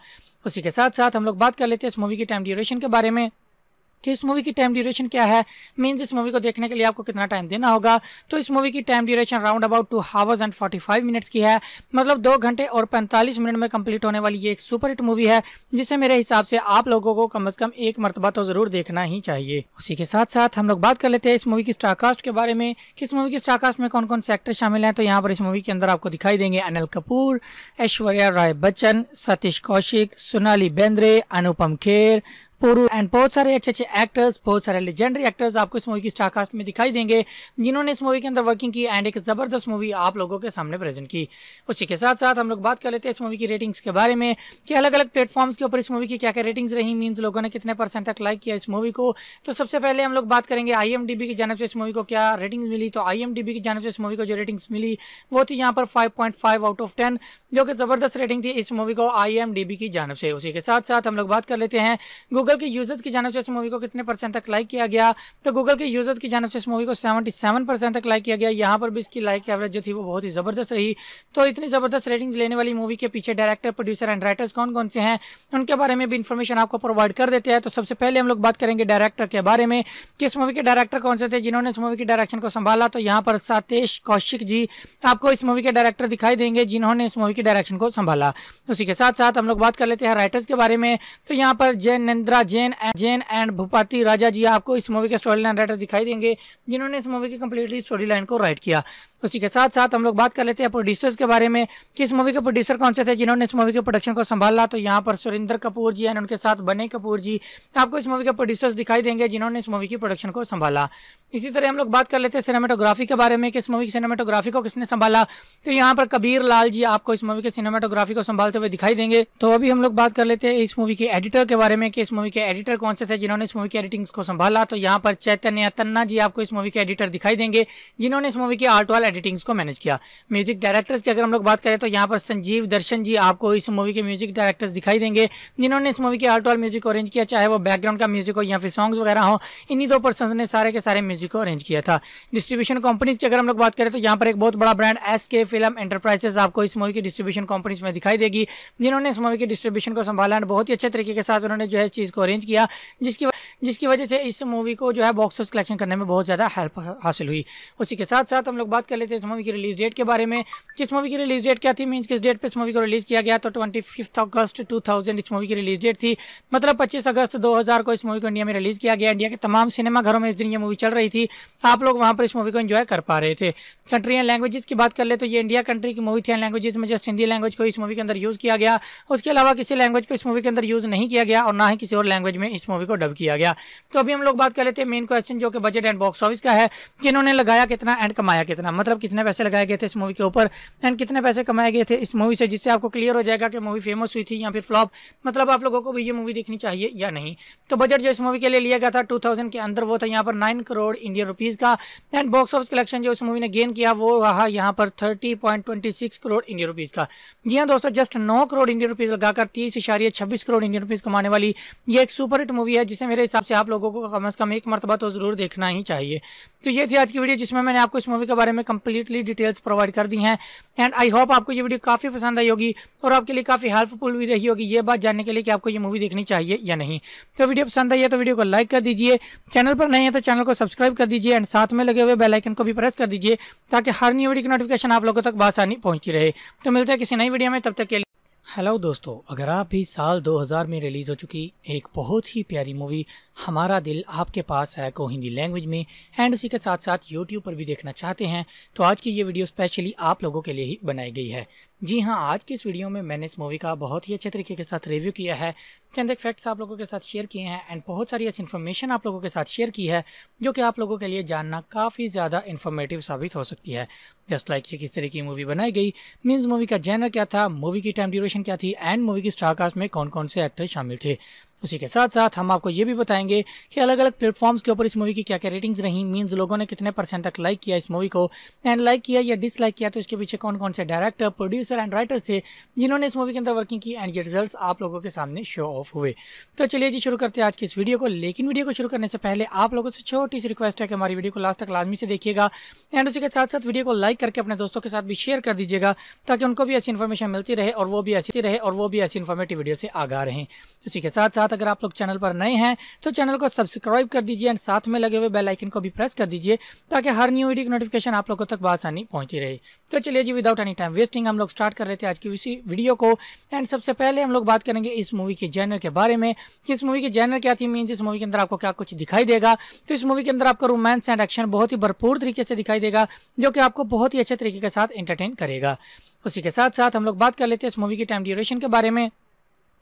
उसी के साथ साथ हम लोग बात कर लेते हैं इस मूवी की टाइम ड्यूरेशन के बारे में कि इस मूवी की टाइम ड्यूरेशन क्या है मीन्स इस मूवी को देखने के लिए आपको कितना टाइम देना होगा तो इस मूवी की time duration round about two hours and forty five minutes की है मतलब दो घंटे और पैंतालीस मिनट में कंप्लीट होने वाली ये एक सुपर हिट मूवी है जिसे मेरे हिसाब से आप लोगों को कम अज कम एक मरतबा तो जरूर देखना ही चाहिए उसी के साथ साथ हम लोग बात कर लेते हैं इस मूवी की स्टारकास्ट के बारे में कि इस मूवी की स्टारकास्ट में कौन कौन से एक्टर शामिल हैं तो यहाँ पर इस मूवी के अंदर आपको दिखाई देंगे अनिल कपूर ऐश्वर्या राय बच्चन सतीश कौशिक सोनाली बेंद्रे अनुपम खेर पुरु एंड बहुत सारे अच्छे अच्छे एक्टर्स बहुत सारे लेजेंडरी एक्टर्स आपको इस मूवी की स्टारकास्ट में दिखाई देंगे जिन्होंने इस मूवी के अंदर वर्किंग की एंड एक ज़बरदस्त मूवी आप लोगों के सामने प्रेजेंट की उसी के साथ साथ हम लोग बात कर लेते हैं इस मूवी की रेटिंग्स के बारे में कि अलग अलग प्लेटफॉर्म्स के ऊपर इस मूवी की क्या क्या रेटिंग्स रही मीन्स लोगों ने कितने परसेंट तक लाइक किया इस मूवी को तो सबसे पहले हम लोग बात करेंगे आई की जानव से इस मूवी को क्या रेटिंग मिली तो आई की जानव से इस मूवी को जो रेटिंग्स मिली वो थी यहाँ पर फाइव आउट ऑफ टेन जो कि ज़बरदस्त रेटिंग थी इस मूवी को आई की जानव से उसी के साथ साथ हम लोग बात कर लेते हैं गूगल गूगल के यूजर्स की जानव से इस मूवी को कितने परसेंट तक लाइक किया गया तो गूगल के यूजर्स की जानव से इस मूवी को सेवेंटी सेवन परसेंट तक लाइक किया गया यहाँ पर भी इसकी लाइक एवरेज जो थी वो बहुत ही ज़बरदस्त रही तो इतनी ज़बरदस्त रेटिंग्स लेने वाली मूवी के पीछे डायरेक्टर प्रोड्यूसर एंड राइटर्स कौन कौन से हैं उनके बारे में भी इन्फॉर्मेशन आपको प्रोवाइड कर देते हैं तो सबसे पहले हम लोग बात करेंगे डायरेक्टर के बारे में कि इस मूवी के डायरेक्टर कौन से थे जिन्होंने इस मूवी की डायरेक्शन को संभाला तो यहाँ पर सातेश कौशिक जी आपको इस मूवी के डायरेक्टर दिखाई देंगे जिन्होंने इस मूवी की डायरेक्शन को संभाला उसी के साथ साथ हम लोग बात कर लेते हैं राइटर्स के बारे में तो यहाँ पर जयनंद्र चंद्रा जैन जैन एंड भूपाती राजा जी आपको इस मूवी के स्टोरी लाइन राइटर दिखाई देंगे जिन्होंने इस मूवी की कंप्लीटली स्टोरी लाइन को राइट किया उसी के साथ साथ हम लोग बात कर लेते हैं प्रोड्यूसर्स के बारे में कि इस मूवी के प्रोड्यूसर कौन से थे जिन्होंने इस मूवी के प्रोडक्शन को संभाला तो यहाँ पर सुरेंद्र कपूर जी एंड उनके साथ बने कपूर जी आपको इस मूवी के प्रोड्यूसर्स दिखाई देंगे जिन्होंने इस मूवी की प्रोडक्शन को संभाला इसी तरह हम लोग बात कर लेते हैं सिनेमाटोग्राफी के बारे में कि इस मूवी की सिनेमाटोग्राफी को किसने संभाला तो यहाँ पर कबीर लाल जी आपको इस मूवी के सिनेमाटोग्राफी को संभालते हुए दिखाई देंगे तो अभी हम लोग बात कर लेते हैं इस मूवी के एडिटर के बारे में कि इस मूवी के एडिटर कौन से थे जिन्होंने इस मूवी की एडिटिंग को संभाला तो यहाँ पर चैतन्य तन्ना जी आपको इस मूवी के एडिटर दिखाई देंगे जिन्होंने इस मूवी के आर्ट वाल एडिटिंग्स को मैनेज किया म्यूजिक डायरेक्टर्स की अगर हम लोग बात करें तो यहाँ पर संजीव दर्शन जी आपको इस मूवी के म्यूजिक डायरेक्टर्स दिखाई देंगे जिन्होंने इस मूवी के आर्ट ऑल म्यूजिक अरेंज किया चाहे वो बैकग्राउंड का म्यूजिक हो या फिर सॉन्ग्स वगैरह हो इन्हीं दो पर्सन ने सारे के सारे म्यूजिक को अरेंज किया था डिस्ट्रीब्यूशन कंपनीज की अगर हम लोग बात करें तो यहाँ पर एक बहुत बड़ा brand S K film enterprises आपको इस मूवी की डिस्ट्रीब्यूशन कंपनीज में दिखाई देगी जिन्होंने इस मूवी के डिस्ट्रीब्यूशन को संभाला बहुत ही अच्छे तरीके के साथ उन्होंने जो है चीज़ को अरेंज किया जिसकी जिसकी वजह से इस मूवी को जो है बॉक्स कलेक्शन करने में बहुत ज़्यादा हेल्प हासिल हुई उसी के साथ साथ हम लोग बात कर लेते हैं इस मूवी की रिलीज़ डेट के बारे में जिस मूवी की रिलीज़ डेट क्या थी मीन्स किस डेट पर इस मूवी को रिलीज़ किया गया तो ट्वेंटी फिफ्थ अगस्त टू थाउजेंड इस मूवी की रिलीज़ डेट थी मतलब पच्चीस अगस्त दो हज़ार को इस मूवी को इंडिया में रिलीज़ किया गया इंडिया के तमाम सिनेमाघरों में इस दिन ये मूवी चल रही थी आप लोग वहाँ पर इस मूवी को इन्जॉय कर पा रहे थे कंट्री एंड लैंग्वेजेस की बात कर ले तो ये इंडिया कंट्री की मूवी थी एंड लैंग्वेजेस में जस्ट हिंदी लैंग्वेज को इस मूवी के अंदर यूज़ किया गया उसके अलावा किसी लैंग्वेज को इस मूवी के अंदर यूज़ नहीं किया गया और ना ही किसी और लैंग्वेज में इस मूवी को डब किया गया गया तो अभी हम लोग बात कर लेते हैं मेन क्वेश्चन जो कि बजट एंड बॉक्स ऑफिस का है कि इन्होंने लगाया कितना एंड कमाया कितना मतलब कितने पैसे लगाए गए थे इस मूवी के ऊपर एंड कितने पैसे कमाए गए थे इस मूवी से जिससे आपको क्लियर हो जाएगा कि मूवी फेमस हुई थी या फिर फ्लॉप मतलब आप लोगों को भी ये मूवी देखनी चाहिए या नहीं तो बजट जो इस मूवी के लिए लिया गया था टू के अंदर वो था यहाँ पर नाइन करोड़ इंडियन रुपीज़ का एंड बॉक्स ऑफिस कलेक्शन जो इस मूवी ने गेन किया वो रहा यहाँ पर थर्टी करोड़ इंडियन रुपीज़ का जी हाँ दोस्तों जस्ट नौ करोड़ इंडियन रुपीज़ लगाकर तीस इशारिये छब्बीस करोड़ इंडियन रुपीज़ कमाने वाली ये एक सुपर हिट मूवी है जिसे मेरे हिसाब हिसाब से आप लोगों को कम अज़ कम एक मरतबा तो ज़रूर देखना ही चाहिए तो ये थी आज की वीडियो जिसमें मैंने आपको इस मूवी के बारे में कम्प्लीटली डिटेल्स प्रोवाइड कर दी हैं एंड आई होप आपको ये वीडियो काफ़ी पसंद आई होगी और आपके लिए काफ़ी हेल्पफुल भी रही होगी ये बात जानने के लिए कि आपको ये मूवी देखनी चाहिए या नहीं तो वीडियो पसंद आई है तो वीडियो को लाइक कर दीजिए चैनल पर नहीं है तो चैनल को सब्सक्राइब कर दीजिए एंड साथ में लगे हुए बेलाइकन को भी प्रेस कर दीजिए ताकि हर नई वीडियो की नोटिफिकेशन आप लोगों तक बासानी पहुँचती रहे तो मिलते हैं किसी नई वीडियो में तब तक के लिए हेलो दोस्तों अगर आप भी साल 2000 में रिलीज़ हो चुकी एक बहुत ही प्यारी मूवी हमारा दिल आपके पास है को हिंदी लैंग्वेज में एंड उसी के साथ साथ यूट्यूब पर भी देखना चाहते हैं तो आज की ये वीडियो स्पेशली आप लोगों के लिए ही बनाई गई है जी हाँ आज की इस वीडियो में मैंने इस मूवी का बहुत ही अच्छे तरीके के साथ रिव्यू किया है चंद एक फैक्ट्स आप लोगों के साथ शेयर किए हैं एंड बहुत सारी ऐसी इन्फॉर्मेशन आप लोगों के साथ शेयर की है जो कि आप लोगों के लिए जानना काफ़ी ज़्यादा इन्फॉर्मेटिव साबित हो सकती है जस्ट लाइक ये किस तरह की मूवी बनाई गई मीन्स मूवी का जैनर क्या था मूवी की टाइम ड्यूरेशन क्या थी एंड मूवी की स्टारकास्ट में कौन कौन से एक्टर शामिल थे उसी के साथ साथ हम आपको ये भी बताएंगे कि अलग अलग प्लेटफॉर्म्स के ऊपर इस मूवी की क्या क्या रेटिंग्स रही मीन्स लोगों ने कितने परसेंट तक लाइक किया इस मूवी को एंड लाइक किया या डिसलाइक किया तो इसके पीछे कौन कौन से डायरेक्टर प्रोड्यूसर एंड राइटर्स थे जिन्होंने इस मूवी के अंदर वर्किंग की एंड ये रिजल्ट आप लोगों के सामने शो ऑफ हुए तो चलिए जी शुरू करते हैं आज की इस वीडियो को लेकिन वीडियो को शुरू करने से पहले आप लोगों से छोटी सी रिक्वेस्ट है कि हमारी वीडियो को लास्ट तक लाजमी से देखिएगा एंड उसी के साथ साथ वीडियो को लाइक करके अपने दोस्तों के साथ भी शेयर कर दीजिएगा ताकि उनको भी ऐसी इन्फॉर्मेशन मिलती रहे और वो भी ऐसी रहे और वो भी ऐसी इन्फॉर्मेटिव वीडियो से आगा रहे उसी के साथ साथ साथ अगर आप लोग चैनल पर नए हैं तो चैनल को सब्सक्राइब कर दीजिए एंड साथ में लगे हुए बेल आइकन को भी प्रेस कर दीजिए ताकि हर न्यू वीडियो की नोटिफिकेशन आप लोगों तक बसानी पहुंची रहे तो चलिए जी विदाउट एनी टाइम वेस्टिंग हम लोग स्टार्ट कर रहे थे आज की इसी वीडियो को एंड सबसे पहले हम लोग बात करेंगे इस मूवी के जैनर के बारे में कि इस मूवी की जैनर क्या थी मीन इस मूवी के अंदर आपको क्या कुछ दिखाई देगा तो इस मूवी के अंदर आपको रोमांस एंड एक्शन बहुत ही भरपूर तरीके से दिखाई देगा जो कि आपको बहुत ही अच्छे तरीके के साथ एंटरटेन करेगा उसी के साथ साथ हम लोग बात कर लेते हैं इस मूवी की टाइम ड्यूरेशन के बारे में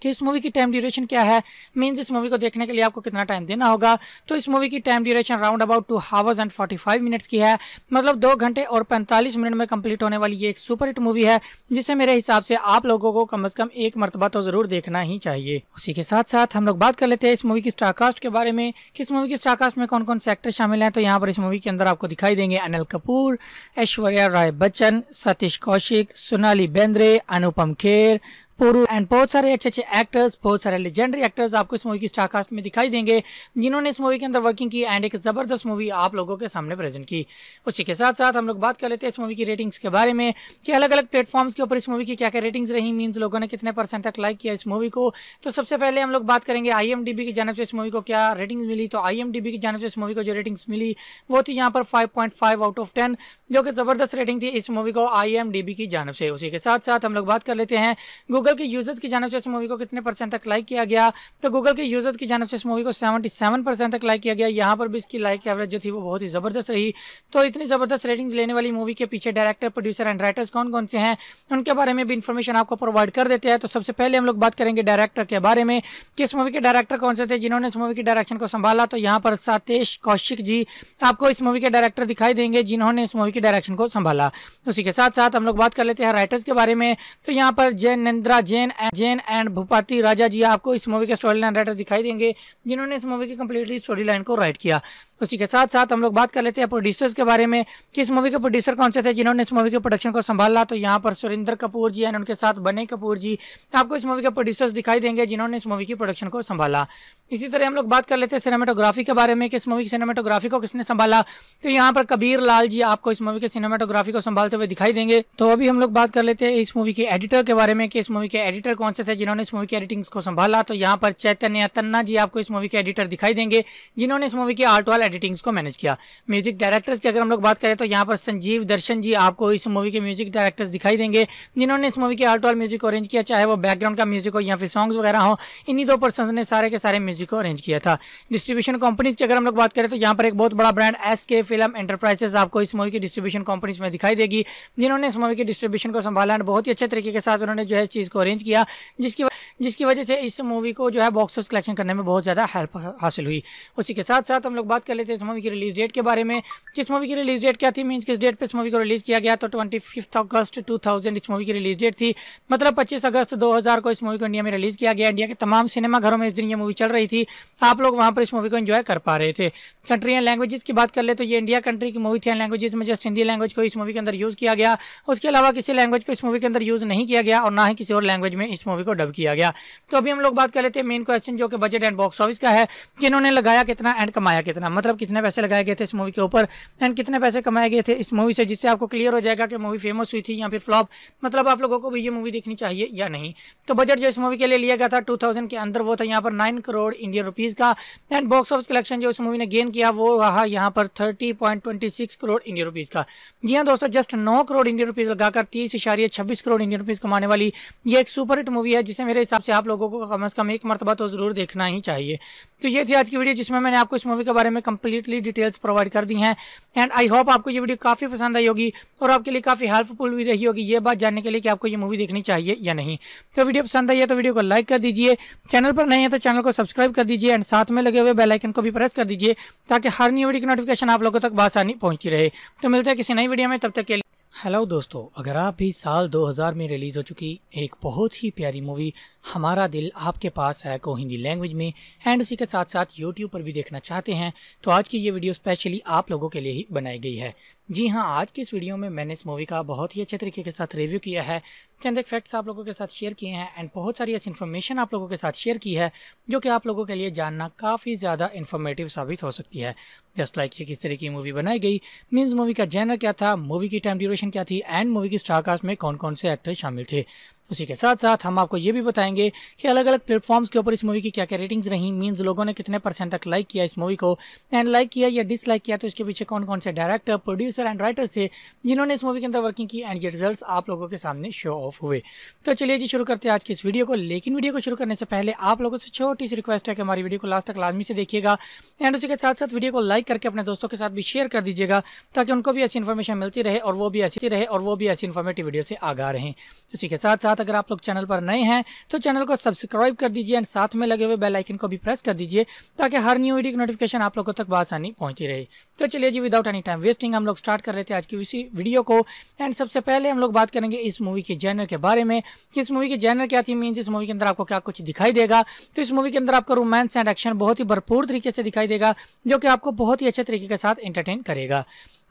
कि इस मूवी की टाइम ड्यूरेशन क्या है मीन्स इस मूवी को देखने के लिए आपको कितना टाइम देना होगा तो इस मूवी की time duration round about two hours and forty five minutes की है मतलब दो घंटे और पैंतालीस मिनट में कंप्लीट होने वाली ये एक सुपर हिट मूवी है जिसे मेरे हिसाब से आप लोगों को कम अज कम एक मरतबा तो जरूर देखना ही चाहिए उसी के साथ साथ हम लोग बात कर लेते हैं इस मूवी की स्टारकास्ट के बारे में कि इस मूवी की स्टारकास्ट में कौन कौन से एक्टर शामिल हैं तो यहाँ पर इस मूवी के अंदर आपको दिखाई देंगे अनिल कपूर ऐश्वर्या राय बच्चन सतीश कौशिक सोनाली बेंद्रे अनुपम खेर पुरु एंड बहुत सारे अच्छे अच्छे एक्टर्स बहुत सारे लेजेंडरी एक्टर्स आपको इस मूवी की स्टारकास्ट में दिखाई देंगे जिन्होंने इस मूवी के अंदर वर्किंग की एंड एक ज़बरदस्त मूवी आप लोगों के सामने प्रेजेंट की उसी के साथ साथ हम लोग बात कर लेते हैं इस मूवी की रेटिंग्स के बारे में कि अलग अलग प्लेटफॉर्म्स के ऊपर इस मूवी की क्या क्या रेटिंग्स रही मीन्स लोगों ने कितने परसेंट तक लाइक किया इस मूवी को तो सबसे पहले हम लोग बात करेंगे आई की जानव से इस मूवी को क्या रेटिंग मिली तो आई की जानव से इस मूवी को जो रेटिंग्स मिली वो थी यहाँ पर फाइव आउट ऑफ टेन जो कि ज़बरदस्त रेटिंग थी इस मूवी को आई की जानव से उसी के साथ साथ हम लोग बात कर लेते हैं गूगल गूगल के यूजर्स की जानव से इस मूवी को कितने परसेंट तक लाइक किया गया तो गूगल के यूजर्स की जानव से इस मूवी को सेवेंटी सेवन परसेंट तक लाइक किया गया यहाँ पर भी इसकी लाइक एवरेज जो थी वो बहुत ही ज़बरदस्त रही तो इतनी ज़बरदस्त रेटिंग्स लेने वाली मूवी के पीछे डायरेक्टर प्रोड्यूसर एंड राइटर्स कौन कौन से हैं उनके बारे में भी इन्फॉर्मेशन आपको प्रोवाइड कर देते हैं तो सबसे पहले हम लोग बात करेंगे डायरेक्टर के बारे में कि इस मूवी के डायरेक्टर कौन से थे जिन्होंने इस मूवी की डायरेक्शन को संभाला तो यहाँ पर सातेश कौशिक जी आपको इस मूवी के डायरेक्टर दिखाई देंगे जिन्होंने इस मूवी की डायरेक्शन को संभाला उसी के साथ साथ हम लोग बात कर लेते हैं राइटर्स के बारे में तो यहाँ पर जयनंद्रा राधा जैन जैन एंड भूपति राजा जी आपको इस मूवी के स्टोरी लाइन राइटर दिखाई देंगे जिन्होंने इस मूवी की कम्प्लीटली स्टोरी लाइन को राइट किया उसी के साथ साथ हम लोग बात कर लेते हैं प्रोड्यूसर्स के बारे में कि इस मूवी के प्रोड्यूसर कौन से थे जिन्होंने इस मूवी के प्रोडक्शन को संभाला तो यहाँ पर सुरेंद्र कपूर जी एंड उनके साथ बने कपूर जी आपको इस मूवी के प्रोड्यूसर्स दिखाई देंगे जिन्होंने इस मूवी की प्रोडक्शन को संभाला इसी तरह हम लोग बात कर लेते हैं सिनेमाटोग्राफी के बारे में कि इस मूवी की सिनेमाटोग्राफी को किसने संभाला तो यहाँ पर कबीर लाल जी आपको इस मूवी के सिनेमाटोग्राफी को संभालते हुए दिखाई देंगे तो अभी हम लोग बात कर लेते हैं इस मूवी के एडिटर के बारे में कि इस मूवी के एडिटर कौन से थे जिन्होंने इस मूवी की एडिटिंग्स को संभाला तो यहाँ पर चैतन्य तन्ना जी आपको इस मूवी के एडिटर दिखाई देंगे जिन्होंने इस मूवी की आर्ट वाल एडिटिंग्स को मैनेज किया म्यूजिक डायरेक्टर्स की अगर हम लोग बात करें तो यहाँ पर संजीव दर्शन जी आपको इस मूवी के म्यूजिक डायरेक्टर्स दिखाई देंगे जिन्होंने इस मूवी के आर्ट वाल म्यूजिक अरेंज किया चाहे वो बैकग्राउंड का म्यूजिक हो या फिर सॉन्ग्स वगैरह हो इन्हीं दो पर्सन ने सारे के सारे म्यूजिक को अरेंज किया था डिस्ट्रीब्यूशन कंपनीज की अगर हम लोग बात करें तो यहाँ पर एक बहुत बड़ा brand S K film enterprises आपको इस मूवी की डिस्ट्रीब्यूशन कंपनीज में दिखाई देगी जिन्होंने इस मूवी के डिस्ट्रीब्यूशन को संभाला बहुत ही अच्छे तरीके के साथ उन्होंने जो है चीज़ को अरेंज किया जिसकी जिसकी वजह से इस मूवी को जो है बॉक्स ऑफिस कलेक्शन करने में बहुत ज़्यादा हेल्प हासिल हुई उसी के साथ साथ हम लोग बात कर लेते हैं इस मूवी की रिलीज डेट के बारे में किस मूवी की रिलीज डेट क्या थी मीन किस डेट पर इस मूवी को रिलीज़ किया गया तो ट्वेंटी अगस्त टू इस मूवी की रिलीज डेट थी मतलब पच्चीस अगस्त दो को इस मूवी को इंडिया में रिलीज़ किया गया इंडिया के तमाम सिनेमा घरों में इस दिन ये मूवी चल रही थी आप लोग वहाँ पर इस मूवी को इन्जॉय कर पा रहे थे कंट्री एंड लैंग्वेजेस की बात कर ले तो ये इंडिया कंट्री की मूवी थी एंड लैंग्वेजेस में जस्ट हिंदी लैंग्वेज को इस मूवी के अंदर यूज़ किया गया उसके अलावा किसी लैंग्वेज को इस मूवी के अंदर यूज़ नहीं किया गया और ना ही किसी और लैंग्वेज में इस मूवी को डब किया गया तो अभी हम लोग बात कर लेते हैं मेन क्वेश्चन जो कि बजट एंड बॉक्स ऑफिस का है कि इन्होंने लगाया कितना एंड कमाया कितना मतलब कितने पैसे लगाए गए थे इस मूवी के ऊपर एंड कितने पैसे कमाए गए थे इस मूवी से जिससे आपको क्लियर हो जाएगा कि मूवी फेमस हुई थी या फिर फ्लॉप मतलब आप लोगों को भी ये मूवी देखनी चाहिए या नहीं तो बजट जो इस मूवी के लिए लिया गया था टू के अंदर वो था यहाँ पर नाइन करोड़ इंडियन रुपीज़ का एंड बॉक्स ऑफिस कलेक्शन जो इस मूवी ने गेन किया वो रहा यहाँ पर थर्टी करोड़ इंडियन रुपीज़ का जी हाँ दोस्तों जस्ट नौ करोड़ इंडियन रुपीज़ लगाकर तीस इशारिये छब्बीस करोड़ इंडियन रुपीज़ कमाने वाली ये एक सुपर हिट मूवी है जिसे मेरे हिसाब से आप लोगों को कम से कम एक मरतबा तो ज़रूर देखना ही चाहिए तो ये थी आज की वीडियो जिसमें मैंने आपको इस मूवी के बारे में कंप्लीटली डिटेल्स प्रोवाइड कर दी हैं एंड आई होप आपको ये वीडियो काफ़ी पसंद आई होगी और आपके लिए काफ़ी हेल्पफुल भी रही होगी ये बात जानने के लिए कि आपको ये मूवी देखनी चाहिए या नहीं तो वीडियो पसंद आई है तो वीडियो को लाइक कर दीजिए चैनल पर नहीं है तो चैनल को सब्सक्राइब कर दीजिए एंड साथ में लगे हुए बेलाइकन को भी प्रेस कर दीजिए ताकि हर न्यू वीडियो की नोटिफिकेशन आप लोगों तक बासानी पहुँचती रहे तो मिलते हैं किसी नई वीडियो में तब तक के लिए हेलो दोस्तों अगर आप भी साल 2000 में रिलीज़ हो चुकी एक बहुत ही प्यारी मूवी हमारा दिल आपके पास है को हिंदी लैंग्वेज में एंड उसी के साथ साथ यूट्यूब पर भी देखना चाहते हैं तो आज की ये वीडियो स्पेशली आप लोगों के लिए ही बनाई गई है जी हाँ आज की इस वीडियो में मैंने इस मूवी का बहुत ही अच्छे तरीके के साथ रिव्यू किया है चंद एक फैक्ट्स आप लोगों के साथ शेयर किए हैं एंड बहुत सारी ऐसी इन्फॉर्मेशन आप लोगों के साथ शेयर की है जो कि आप लोगों के लिए जानना काफ़ी ज़्यादा इन्फॉर्मेटिव साबित हो सकती है जस्ट लाइक ये किस तरह की मूवी बनाई गई मीन्स मूवी का जैनर क्या था मूवी की टाइम ड्यूरेशन क्या थी एंड मूवी की स्टारकास्ट में कौन कौन से एक्टर शामिल थे उसी के साथ साथ हम आपको ये भी बताएंगे कि अलग अलग प्लेटफॉर्म्स के ऊपर इस मूवी की क्या क्या रेटिंग्स रही मीन्स लोगों ने कितने परसेंट तक लाइक किया इस मूवी को एंड लाइक किया या डिसलाइक किया तो इसके पीछे कौन कौन से डायरेक्टर प्रोड्यूसर एंड राइटर्स थे जिन्होंने इस मूवी के अंदर वर्किंग की एंड ये रिजल्ट आप लोगों के सामने शो ऑफ हुए तो चलिए जी शुरू करते हैं आज की इस वीडियो को लेकिन वीडियो को शुरू करने से पहले आप लोगों से छोटी सी रिक्वेस्ट है कि हमारी वीडियो को लास्ट तक लाजमी से देखिएगा एंड उसी के साथ साथ वीडियो को लाइक करके अपने दोस्तों के साथ भी शेयर कर दीजिएगा ताकि उनको भी ऐसी इन्फॉर्मेशन मिलती रहे और वो भी ऐसी रहे और वो भी ऐसी इन्फॉर्मेटिव वीडियो से आगा रहे उसी के साथ साथ साथ अगर आप लोग चैनल पर नए हैं तो चैनल को सब्सक्राइब कर दीजिए एंड साथ में लगे हुए बेल आइकन को भी प्रेस कर दीजिए ताकि हर न्यू वीडियो की नोटिफिकेशन आप लोगों तक बसानी पहुंची रहे तो चलिए जी विदाउट एनी टाइम वेस्टिंग हम लोग स्टार्ट कर लेते हैं आज की इसी वीडियो को एंड सबसे पहले हम लोग बात करेंगे इस मूवी के जैनर के बारे में कि इस मूवी के जैनर क्या थी मीन इस मूवी के अंदर आपको क्या कुछ दिखाई देगा तो इस मूवी के अंदर आपको रोमांस एंड एक्शन बहुत ही भरपूर तरीके से दिखाई देगा जो कि आपको बहुत ही अच्छे तरीके के साथ एंटरटेन करेगा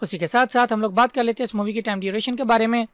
उसी के साथ साथ हम लोग बात कर लेते हैं इस मूवी की टाइम ड्यूरेशन के बारे में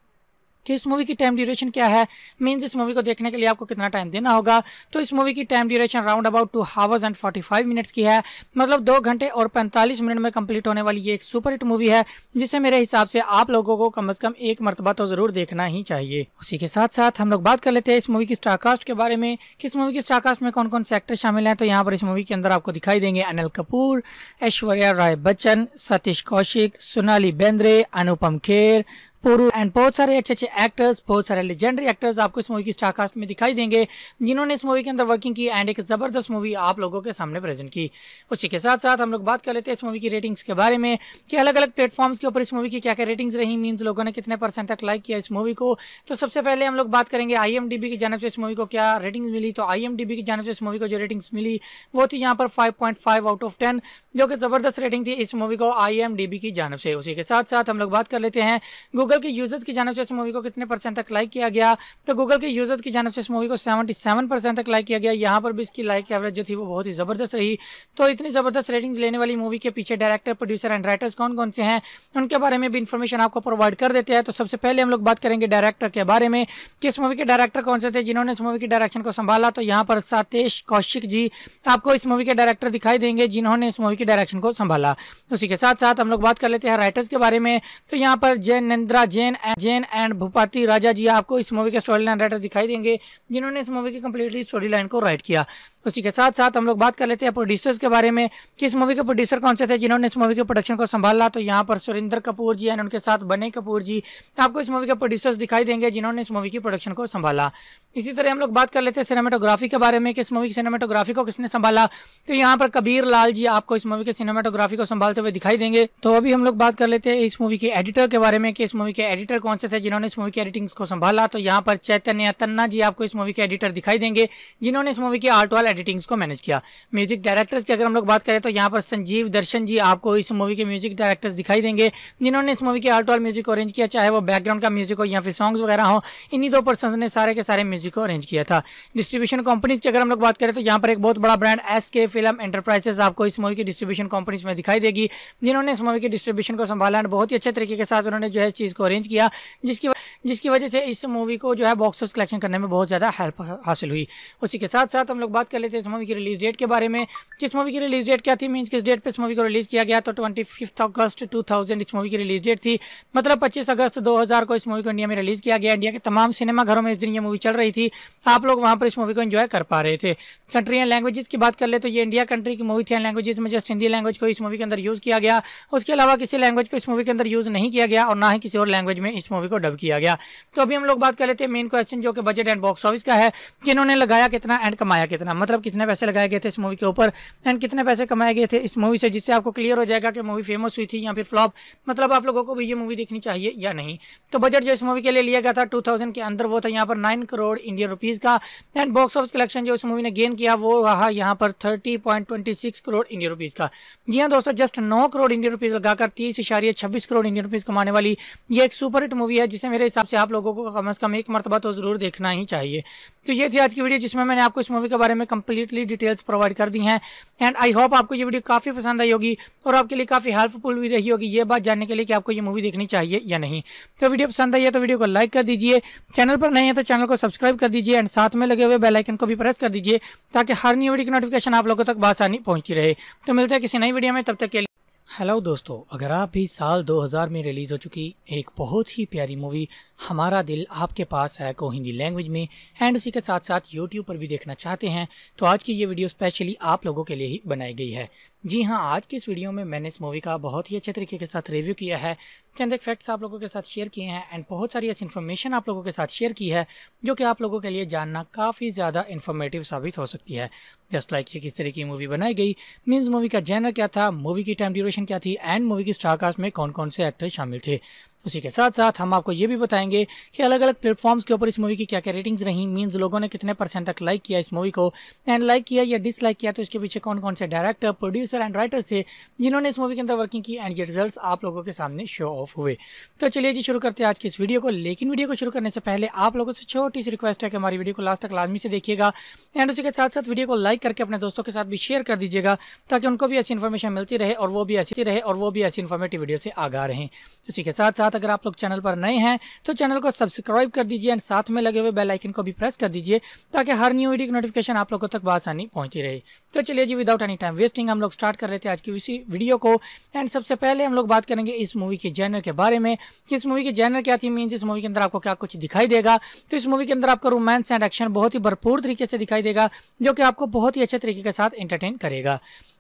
कि इस मूवी की टाइम ड्यूरेशन क्या है मीन्स इस मूवी को देखने के लिए आपको कितना टाइम देना होगा तो इस मूवी की time duration round about two hours and forty five minutes की है मतलब दो घंटे और पैंतालीस मिनट में कंप्लीट होने वाली ये एक सुपर हिट मूवी है जिसे मेरे हिसाब से आप लोगों को कम अज़ कम एक मरतबा तो ज़रूर देखना ही चाहिए उसी के साथ साथ हम लोग बात कर लेते हैं इस मूवी की स्टारकास्ट के बारे में कि इस मूवी की स्टारकास्ट में कौन कौन से एक्टर शामिल हैं तो यहाँ पर इस मूवी के अंदर आपको दिखाई देंगे अनिल कपूर ऐश्वर्या राय बच्चन सतीश कौशिक सोनाली बेंद्रे अनुपम खेर पुरु एंड बहुत सारे अच्छे अच्छे एक्टर्स बहुत सारे लेजेंडरी एक्टर्स आपको इस मूवी की स्टारकास्ट में दिखाई देंगे जिन्होंने इस मूवी के अंदर वर्किंग की एंड एक ज़बरदस्त मूवी आप लोगों के सामने प्रेजेंट की उसी के साथ साथ हम लोग बात कर लेते हैं इस मूवी की रेटिंग्स के बारे में कि अलग अलग प्लेटफॉर्म्स के ऊपर इस मूवी की क्या क्या रेटिंग्स रही मीन्स लोगों ने कितने परसेंट तक लाइक किया इस मूवी को तो सबसे पहले हम लोग बात करेंगे आई की जानव से इस मूवी को क्या रेटिंग मिली तो आई की जानव से इस मूवी को जो रेटिंग्स मिली वो थी यहाँ पर फाइव आउट ऑफ टेन जो कि ज़बरदस्त रेटिंग थी इस मूवी को आई की जानव से उसी के साथ साथ हम लोग बात कर लेते हैं गूगल गूगल के यूजर्स की जानव से इस मूवी को कितने परसेंट तक लाइक किया गया तो गूगल के यूजर्स की जानव से इस मूवी को सेवेंटी सेवन परसेंट तक लाइक किया गया यहाँ पर भी इसकी लाइक एवरेज जो थी वो बहुत ही ज़बरदस्त रही तो इतनी ज़बरदस्त रेटिंग्स लेने वाली मूवी के पीछे डायरेक्टर प्रोड्यूसर एंड राइटर्स कौन कौन से हैं उनके बारे में भी इन्फॉर्मेशन आपको प्रोवाइड कर देते हैं तो सबसे पहले हम लोग बात करेंगे डायरेक्टर के बारे में कि इस मूवी के डायरेक्टर कौन से थे जिन्होंने इस मूवी की डायरेक्शन को संभाला तो यहाँ पर सातेश कौशिक जी आपको इस मूवी के डायरेक्टर दिखाई देंगे जिन्होंने इस मूवी की डायरेक्शन को संभाला उसी के साथ साथ हम लोग बात कर लेते हैं राइटर्स के बारे में तो यहाँ पर जयनंद्रा जैन जैन एंड भूपाति राजा जी आपको इस मूवी के स्टोरी लाइन राइटर दिखाई देंगे जिन्होंने इस मूवी की कम्प्लीटली स्टोरी लाइन को राइट किया उसी के साथ साथ हम लोग बात कर लेते हैं प्रोड्यूसर्स के बारे में कि इस मूवी के प्रोड्यूसर कौन से थे जिन्होंने इस मूवी के प्रोडक्शन को संभाला तो यहाँ पर सुरेंद्र कपूर जी एंड उनके साथ बने कपूर जी आपको इस मूवी के प्रोड्यूसर्स दिखाई देंगे जिन्होंने इस मूवी की प्रोडक्शन को संभाला इसी तरह हम लोग बात कर लेते हैं सिनेमाटोग्राफी के बारे में कि इस मूवी की सिनेमाटोग्राफी को किसने संभाला तो यहाँ पर कबीर लाल जी आपको इस मूवी के सिनेमाटोग्राफी को संभालते हुए दिखाई देंगे तो अभी हम लोग बात कर लेते हैं इस मूवी के एडिटर के बारे में कि इस मूवी के एडिटर कौन से थे जिन्होंने इस मूवी की एडिटिंग्स को संभाला तो यहाँ पर चैतन्य तन्ना जी आपको इस मूवी के एडिटर दिखाई देंगे जिन्होंने इस मूवी की आर्ट वाल एडिटिंग्स को मैनेज किया म्यूजिक डायरेक्टर्स की अगर हम लोग बात करें तो यहाँ पर संजीव दर्शन जी आपको इस मूवी के म्यूजिक डायरेक्टर्स दिखाई देंगे जिन्होंने इस मूवी के आर्ट वाल म्यूजिक अरेंज किया चाहे वो बैकग्राउंड का म्यूजिक हो या फिर सॉन्ग्स वगैरह हो इन्हीं दो पर्सन ने सारे के सारे म्यूजिक को अरेंज किया था डिस्ट्रीब्यूशन कंपनीज की अगर हम लोग बात करें तो यहाँ पर एक बहुत बड़ा brand S K film enterprises आपको इस मूवी की डिस्ट्रीब्यूशन कंपनीज में दिखाई देगी जिन्होंने इस मूवी के डिस्ट्रीब्यूशन को संभाला बहुत ही अच्छे तरीके के साथ उन्होंने जो है चीज़ को अरेंज किया जिसकी जिसकी वजह से इस मूवी को जो है बॉक्स ऑफिस कलेक्शन करने में बहुत ज़्यादा हेल्प हासिल हुई उसी के साथ साथ हम लोग बात कर लेते हैं इस मूवी की रिलीज डेट के बारे में किस मूवी की रिलीज डेट क्या थी मीन किस डेट पर इस मूवी को रिलीज़ किया गया तो ट्वेंटी अगस्त टू इस मूवी की रिलीज डेट थी मतलब पच्चीस अगस्त दो को इस मूवी को इंडिया में रिलीज़ किया गया इंडिया के तमाम सिनेमाघरों में इस दिन ये मूवी चल रही थी आप लोग वहाँ पर इस मूवी को इन्जॉय कर पा रहे थे कंट्री एंड लैंग्वेजेस की बात कर ले तो ये इंडिया कंट्री की मूवी थी एंड लैंग्वेजेस में जस्ट हिंदी लैंग्वेज को इस मूवी के अंदर यूज़ किया गया उसके अलावा किसी लैंग्वेज को इस मूवी के अंदर यूज़ नहीं किया गया और ना ही किसी बेंगलोर लैंग्वेज में इस मूवी को डब किया गया तो अभी हम लोग बात कर लेते हैं मेन क्वेश्चन जो कि बजट एंड बॉक्स ऑफिस का है कि इन्होंने लगाया कितना एंड कमाया कितना मतलब कितने पैसे लगाए गए थे इस मूवी के ऊपर एंड कितने पैसे कमाए गए थे इस मूवी से जिससे आपको क्लियर हो जाएगा कि मूवी फेमस हुई थी या फिर फ्लॉप मतलब आप लोगों को भी ये मूवी देखनी चाहिए या नहीं तो बजट जो इस मूवी के लिए लिया गया था टू के अंदर वो था यहाँ पर नाइन करोड़ इंडियन रुपीज़ का एंड बॉक्स ऑफिस कलेक्शन जो इस मूवी ने गेन किया वो रहा यहाँ पर थर्टी करोड़ इंडियन रुपीज़ का जी हाँ दोस्तों जस्ट नौ करोड़ इंडियन रुपीज़ लगाकर तीस इशारिये छब्बीस करोड़ इंडियन रुपीज़ कमाने वाली ये एक सुपर हिट मूवी है जिसे मेरे हिसाब से आप लोगों को कम से कम एक मरतबा तो ज़रूर देखना ही चाहिए तो ये थी आज की वीडियो जिसमें मैंने आपको इस मूवी के बारे में कंप्लीटली डिटेल्स प्रोवाइड कर दी हैं एंड आई होप आपको ये वीडियो काफ़ी पसंद आई होगी और आपके लिए काफ़ी हेल्पफुल भी रही होगी ये बात जानने के लिए कि आपको ये मूवी देखनी चाहिए या नहीं तो वीडियो पसंद आई है तो वीडियो को लाइक कर दीजिए चैनल पर नहीं है तो चैनल को सब्सक्राइब कर दीजिए एंड साथ में लगे हुए बेलाइकन को भी प्रेस कर दीजिए ताकि हर न्यू वीडियो की नोटिफिकेशन आप लोगों तक बासानी पहुंची रहे तो मिलते हैं किसी नई वीडियो में तब तक के हेलो दोस्तों अगर आप भी साल 2000 में रिलीज़ हो चुकी एक बहुत ही प्यारी मूवी हमारा दिल आपके पास है को हिंदी लैंग्वेज में एंड उसी के साथ साथ यूट्यूब पर भी देखना चाहते हैं तो आज की ये वीडियो स्पेशली आप लोगों के लिए ही बनाई गई है जी हाँ आज की इस वीडियो में मैंने इस मूवी का बहुत ही अच्छे तरीके के साथ रिव्यू किया है चंद एक फैक्ट्स आप लोगों के साथ शेयर किए हैं एंड बहुत सारी ऐसी इन्फॉर्मेशन आप लोगों के साथ शेयर की है जो कि आप लोगों के लिए जानना काफ़ी ज़्यादा इन्फॉर्मेटिव साबित हो सकती है जस्ट लाइक ये किस तरह की मूवी बनाई गई मीन्स मूवी का जैनर क्या था मूवी की टाइम ड्यूरेशन क्या थी एंड मूवी की स्टारकास्ट में कौन कौन से एक्टर शामिल थे उसी के साथ साथ हम आपको ये भी बताएंगे कि अलग अलग प्लेटफॉर्म्स के ऊपर इस मूवी की क्या क्या रेटिंग्स रही मीन्स लोगों ने कितने परसेंट तक लाइक किया इस मूवी को एंड लाइक किया या डिसलाइक किया तो इसके पीछे कौन कौन से डायरेक्टर प्रोड्यूसर एंड राइटर्स थे जिन्होंने इस मूवी के अंदर वर्किंग की एंड ये रिजल्ट आप लोगों के सामने शो ऑफ हुए तो चलिए जी शुरू करते हैं आज की इस वीडियो को लेकिन वीडियो को शुरू करने से पहले आप लोगों से छोटी सी रिक्वेस्ट है कि हमारी वीडियो को लास्ट तक लाजमी से देखिएगा एंड उसी के साथ साथ वीडियो को लाइक करके अपने दोस्तों के साथ भी शेयर कर दीजिएगा ताकि उनको भी ऐसी इन्फॉर्मेशन मिलती रहे और वो भी ऐसी रहे और वो भी ऐसी इन्फॉर्मेटिव वीडियो से आगा रहे उसी के साथ साथ साथ अगर आप लोग चैनल पर नए हैं तो चैनल को सब्सक्राइब कर दीजिए एंड साथ में लगे हुए बेलाइकन को भी प्रेस कर दीजिए ताकि हर न्यू वीडियो की नोटिफिकेशन आप लोगों तक बसानी पहुंचती रहे तो चलिए जी विदाउट एनी टाइम वेस्टिंग हम लोग स्टार्ट कर रहे थे आज की इसी वीडियो को एंड सबसे पहले हम लोग बात करेंगे इस मूवी के जैनर के बारे में कि इस मूवी के जैनर क्या थी मीन इस मूवी के अंदर आपको क्या कुछ दिखाई देगा तो इस मूवी के अंदर आपको रोमांस एंड एक्शन बहुत ही भरपूर तरीके से दिखाई देगा जो कि आपको बहुत ही अच्छे तरीके के साथ एंटरटेन करेगा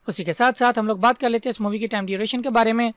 उसी के साथ साथ हम लोग बात कर लेते हैं इस मूवी की टाइम ड्यूरेशन के बारे में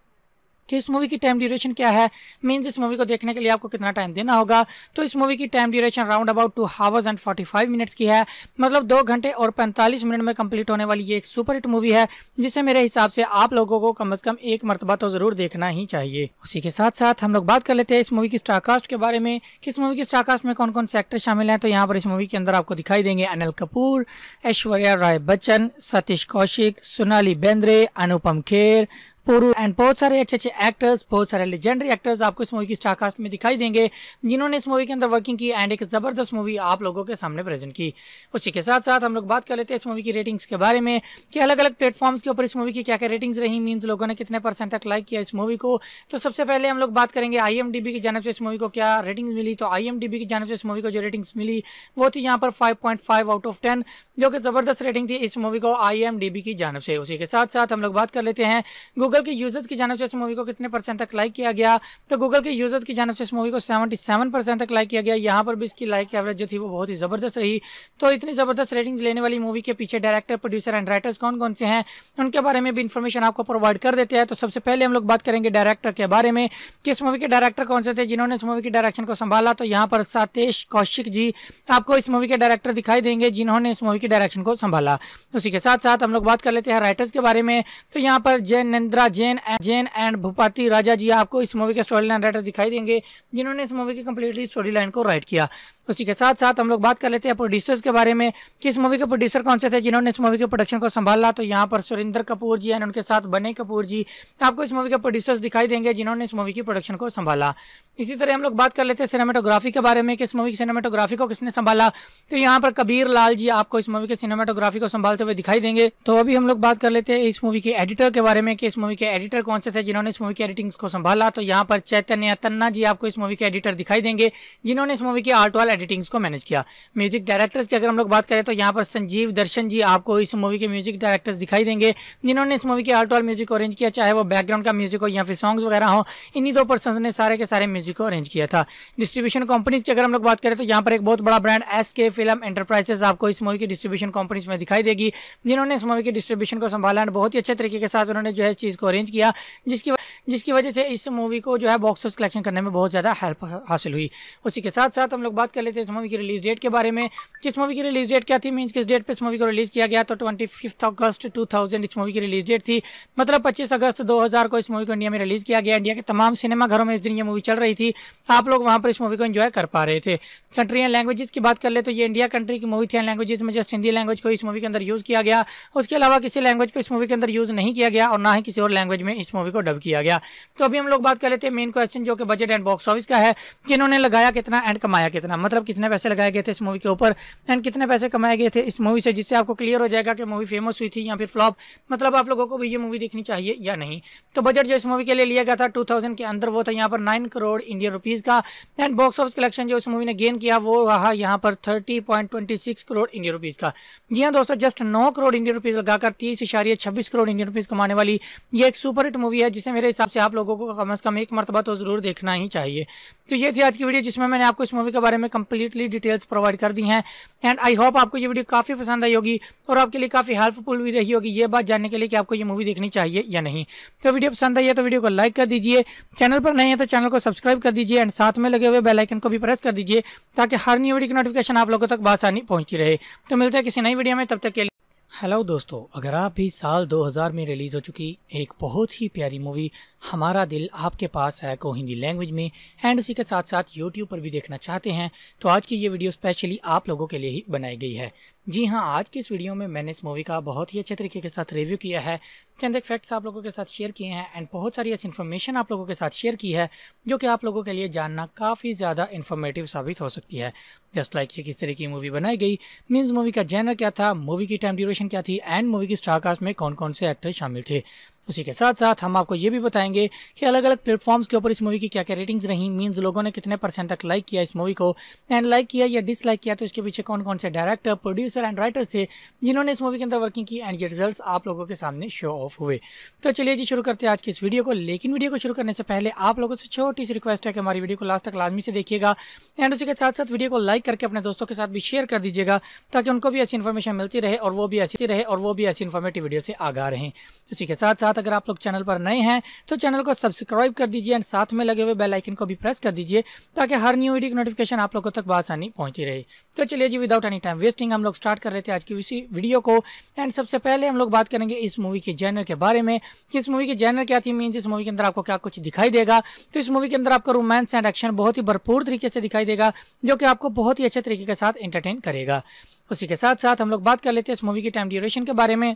कि इस मूवी की टाइम ड्यूरेशन क्या है मीन्स इस मूवी को देखने के लिए आपको कितना टाइम देना होगा तो इस मूवी की time duration round about two hours and forty five minutes की है मतलब दो घंटे और पैंतालीस मिनट में कंप्लीट होने वाली ये एक सुपर हिट मूवी है जिसे मेरे हिसाब से आप लोगों को कम अज़ कम एक मरतबा तो ज़रूर देखना ही चाहिए उसी के साथ साथ हम लोग बात कर लेते हैं इस मूवी की स्टारकास्ट के बारे में कि इस मूवी की स्टारकास्ट में कौन कौन से एक्टर शामिल हैं तो यहाँ पर इस मूवी के अंदर आपको दिखाई देंगे अनिल कपूर ऐश्वर्या राय बच्चन सतीश कौशिक सोनाली बेंद्रे अनुपम खेर पुरु एंड बहुत सारे अच्छे अच्छे एक्टर्स बहुत सारे लेजेंडरी एक्टर्स आपको इस मूवी की स्टारकास्ट में दिखाई देंगे जिन्होंने इस मूवी के अंदर वर्किंग की एंड एक ज़बरदस्त मूवी आप लोगों के सामने प्रेजेंट की उसी के साथ साथ हम लोग बात कर लेते हैं इस मूवी की रेटिंग्स के बारे में कि अलग अलग प्लेटफॉर्म्स के ऊपर इस मूवी की क्या क्या रेटिंग्स रही मीन्स लोगों ने कितने परसेंट तक लाइक किया इस मूवी को तो सबसे पहले हम लोग बात करेंगे आई की जानव से इस मूवी को क्या रेटिंग मिली तो आई की जानव से इस मूवी को जो रेटिंग्स मिली वो थी यहाँ पर फाइव आउट ऑफ टेन जो कि ज़बरदस्त रेटिंग थी इस मूवी को आई की जानव से उसी के साथ साथ हम लोग बात कर लेते हैं गूगल गूगल के यूजर्स की जानव से इस मूवी को कितने परसेंट तक लाइक किया गया तो गूगल के यूजर्स की जानव से इस मूवी को सेवेंटी सेवन परसेंट तक लाइक किया गया यहाँ पर भी इसकी लाइक एवरेज जो थी वो बहुत ही ज़बरदस्त रही तो इतनी ज़बरदस्त रेटिंग्स लेने वाली मूवी के पीछे डायरेक्टर प्रोड्यूसर एंड राइटर्स कौन कौन से हैं उनके बारे में भी इन्फॉर्मेशन आपको प्रोवाइड कर देते हैं तो सबसे पहले हम लोग बात करेंगे डायरेक्टर के बारे में कि इस मूवी के डायरेक्टर कौन से थे जिन्होंने इस मूवी की डायरेक्शन को संभाला तो यहाँ पर सातेश कौशिक जी आपको इस मूवी के डायरेक्टर दिखाई देंगे जिन्होंने इस मूवी की डायरेक्शन को संभाला उसी के साथ साथ हम लोग बात कर लेते हैं राइटर्स के बारे में तो यहाँ पर जयनंद्रा जैन जैन एंड भूपाति राजा जी आपको इस मूवी के स्टोरी लाइन राइटर दिखाई देंगे जिन्होंने इस मूवी की कम्प्लीटली स्टोरी लाइन को राइट किया उसी के साथ साथ हम लोग बात कर लेते हैं प्रोड्यूसर्स के बारे में कि इस मूवी के प्रोड्यूसर कौन से थे जिन्होंने इस मूवी के प्रोडक्शन को संभाला तो यहाँ पर सुरेंद्र कपूर जी एंड उनके साथ बने कपूर जी आपको इस मूवी के प्रोड्यूसर्स दिखाई देंगे जिन्होंने इस मूवी की प्रोडक्शन को संभाला इसी तरह हम लोग बात कर लेते हैं सिनेमाटोग्राफी के बारे में कि इस मूवी की सिनेमाटोग्राफी को किसने संभाला तो यहाँ पर कबीर लाल जी आपको इस मूवी के सिनेमाटोग्राफी को संभालते हुए दिखाई देंगे तो अभी हम लोग बात कर लेते हैं इस मूवी के एडिटर के बारे में कि इस मूवी के एडिटर कौन से थे जिन्होंने इस मूवी की एडिटिंग्स को संभाला तो यहाँ पर चैतन्य तन्ना जी आपको इस मूवी के एडिटर दिखाई देंगे जिन्होंने इस मूवी की आर्ट वाल एडिटिंग्स को मैनेज किया म्यूजिक डायरेक्टर्स की अगर हम लोग बात करें तो यहाँ पर संजीव दर्शन जी आपको इस मूवी के म्यूजिक डायरेक्टर्स दिखाई देंगे जिन्होंने इस मूवी के आर्ट वाल म्यूजिक अरेंज किया चाहे वो बैकग्राउंड का म्यूजिक हो या फिर सॉन्ग्स वगैरह हो इन्हीं दो पर्सन ने सारे के सारे म्यूजिक को अरेंज किया था डिस्ट्रीब्यूशन कंपनीज की अगर हम लोग बात करें तो यहाँ पर एक बहुत बड़ा brand S K film enterprises आपको इस मूवी की डिस्ट्रीब्यूशन कंपनीज में दिखाई देगी जिन्होंने इस मूवी की डिस्ट्रीब्यूशन को संभाला बहुत ही अच्छे तरीके के साथ उन्होंने जो है चीज़ को अरेंज किया जिसकी जिसकी वजह से इस मूवी को जो है बॉक्स ऑफिस कलेक्शन करने में बहुत ज़्यादा हेल्प हासिल हुई उसी के साथ साथ हम लोग बात कर लेते हैं इस मूवी की रिलीज डेट के बारे में किस मूवी की रिलीज डेट क्या थी मीन्स किस डेट पर इस मूवी को रिलीज़ किया गया तो ट्वेंटी अगस्त टू इस मूवी की रिलीज डेट थी मतलब पच्चीस अगस्त दो को इस मूवी को इंडिया में रिलीज़ किया गया इंडिया के तमाम सिनेमाघरों में इस दिन ये मूवी चल रही थी आप लोग वहाँ पर इस मूवी को इन्जॉय कर पा रहे थे कंट्री एंड लैंग्वेजेस की बात कर ले तो ये इंडिया कंट्री की मूवी थी एंड लैंग्वेजेस में जस्ट हिंदी लैंग्वेज को इस मूवी के अंदर यूज़ किया गया उसके अलावा किसी लैंग्वेज को इस मूवी के अंदर यूज़ नहीं किया गया और ना ही किसी बेंगलोर लैंग्वेज में इस मूवी को डब किया गया तो अभी हम लोग बात कर लेते हैं मेन क्वेश्चन जो कि बजट एंड बॉक्स ऑफिस का है कि इन्होंने लगाया कितना एंड कमाया कितना मतलब कितने पैसे लगाए गए थे इस मूवी के ऊपर एंड कितने पैसे कमाए गए थे इस मूवी से जिससे आपको क्लियर हो जाएगा कि मूवी फेमस हुई थी या फिर फ्लॉप मतलब आप लोगों को भी ये मूवी देखनी चाहिए या नहीं तो बजट जो इस मूवी के लिए लिया गया था टू के अंदर वो था यहाँ पर नाइन करोड़ इंडियन रुपीज़ का एंड बॉक्स ऑफिस कलेक्शन जो इस मूवी ने गेन किया वो रहा यहाँ पर थर्टी करोड़ इंडियन रुपीज़ का जी हाँ दोस्तों जस्ट नौ करोड़ इंडियन रुपीज़ लगाकर तीस इशारिये छब्बीस करोड़ इंडियन रुपीज़ कमाने वाली ये एक सुपर हिट मूवी है जिसे मेरे हिसाब से आप लोगों को कम से कम एक मरतबा तो ज़रूर देखना ही चाहिए तो ये थी आज की वीडियो जिसमें मैंने आपको इस मूवी के बारे में कंप्लीटली डिटेल्स प्रोवाइड कर दी हैं एंड आई होप आपको ये वीडियो काफ़ी पसंद आई होगी और आपके लिए काफ़ी हेल्पफुल भी रही होगी ये बात जानने के लिए कि आपको ये मूवी देखनी चाहिए या नहीं तो वीडियो पसंद आई है तो वीडियो को लाइक कर दीजिए चैनल पर नहीं है तो चैनल को सब्सक्राइब कर दीजिए एंड साथ में लगे हुए बेलाइकन को भी प्रेस कर दीजिए ताकि हर नई वीडियो की नोटिफिकेशन आप लोगों तक बासानी पहुंची रहे तो मिलते हैं किसी नई वीडियो में तब तक के लिए हेलो दोस्तों अगर आप भी साल 2000 में रिलीज़ हो चुकी एक बहुत ही प्यारी मूवी हमारा दिल आपके पास है को हिंदी लैंग्वेज में एंड उसी के साथ साथ यूट्यूब पर भी देखना चाहते हैं तो आज की ये वीडियो स्पेशली आप लोगों के लिए ही बनाई गई है जी हाँ आज की इस वीडियो में मैंने इस मूवी का बहुत ही अच्छे तरीके के साथ रिव्यू किया है चंद एक फैक्ट्स आप लोगों के साथ शेयर किए हैं एंड बहुत सारी ऐसी इन्फॉर्मेशन आप लोगों के साथ शेयर की है जो कि आप लोगों के लिए जानना काफ़ी ज़्यादा इन्फॉर्मेटिव साबित हो सकती है जस्ट लाइक ये किस तरह की मूवी बनाई गई मीन्स मूवी का जैनर क्या था मूवी की टाइम ड्यूरेशन क्या थी एंड मूवी की स्टारकास्ट में कौन कौन से एक्टर शामिल थे उसी के साथ साथ हम आपको ये भी बताएंगे कि अलग अलग प्लेटफॉर्म्स के ऊपर इस मूवी की क्या क्या रेटिंग्स रही मीन्स लोगों ने कितने परसेंट तक लाइक किया इस मूवी को एंड लाइक किया या डिसलाइक किया तो इसके पीछे कौन कौन से डायरेक्टर प्रोड्यूसर एंड राइटर्स थे जिन्होंने इस मूवी के अंदर वर्किंग की एंड ये रिजल्ट आप लोगों के सामने शो ऑफ हुए तो चलिए जी शुरू करते हैं आज की इस वीडियो को लेकिन वीडियो को शुरू करने से पहले आप लोगों से छोटी सी रिक्वेस्ट है कि हमारी वीडियो को लास्ट तक लाजमी से देखिएगा एंड उसी के साथ साथ वीडियो को लाइक करके अपने दोस्तों के साथ भी शेयर कर दीजिएगा ताकि उनको भी ऐसी इन्फॉर्मेशन मिलती रहे और वो भी ऐसी रहे और वो भी ऐसी इन्फॉर्मेटिव वीडियो से आगा रहे उसी के साथ साथ साथ अगर आप लोग चैनल पर नए हैं तो चैनल को सब्सक्राइब कर दीजिए एंड साथ में लगे हुए बेलाइकन को भी प्रेस कर दीजिए ताकि हर न्यू वीडियो की नोटिफिकेशन आप लोगों तक बसानी पहुंची रहे तो चलिए जी विदाउट एनी टाइम वेस्टिंग हम लोग स्टार्ट कर रहे थे आज की इसी वीडियो को एंड सबसे पहले हम लोग बात करेंगे इस मूवी के जैनर के बारे में कि इस मूवी के जैनर क्या थी मीन इस मूवी के अंदर आपको क्या कुछ दिखाई देगा तो इस मूवी के अंदर आपको रोमांस एंड एक्शन बहुत ही भरपूर तरीके से दिखाई देगा जो कि आपको बहुत ही अच्छे तरीके के साथ एंटरटेन करेगा उसी के साथ साथ हम लोग बात कर लेते हैं इस मूवी की टाइम ड्यूरेशन के बारे में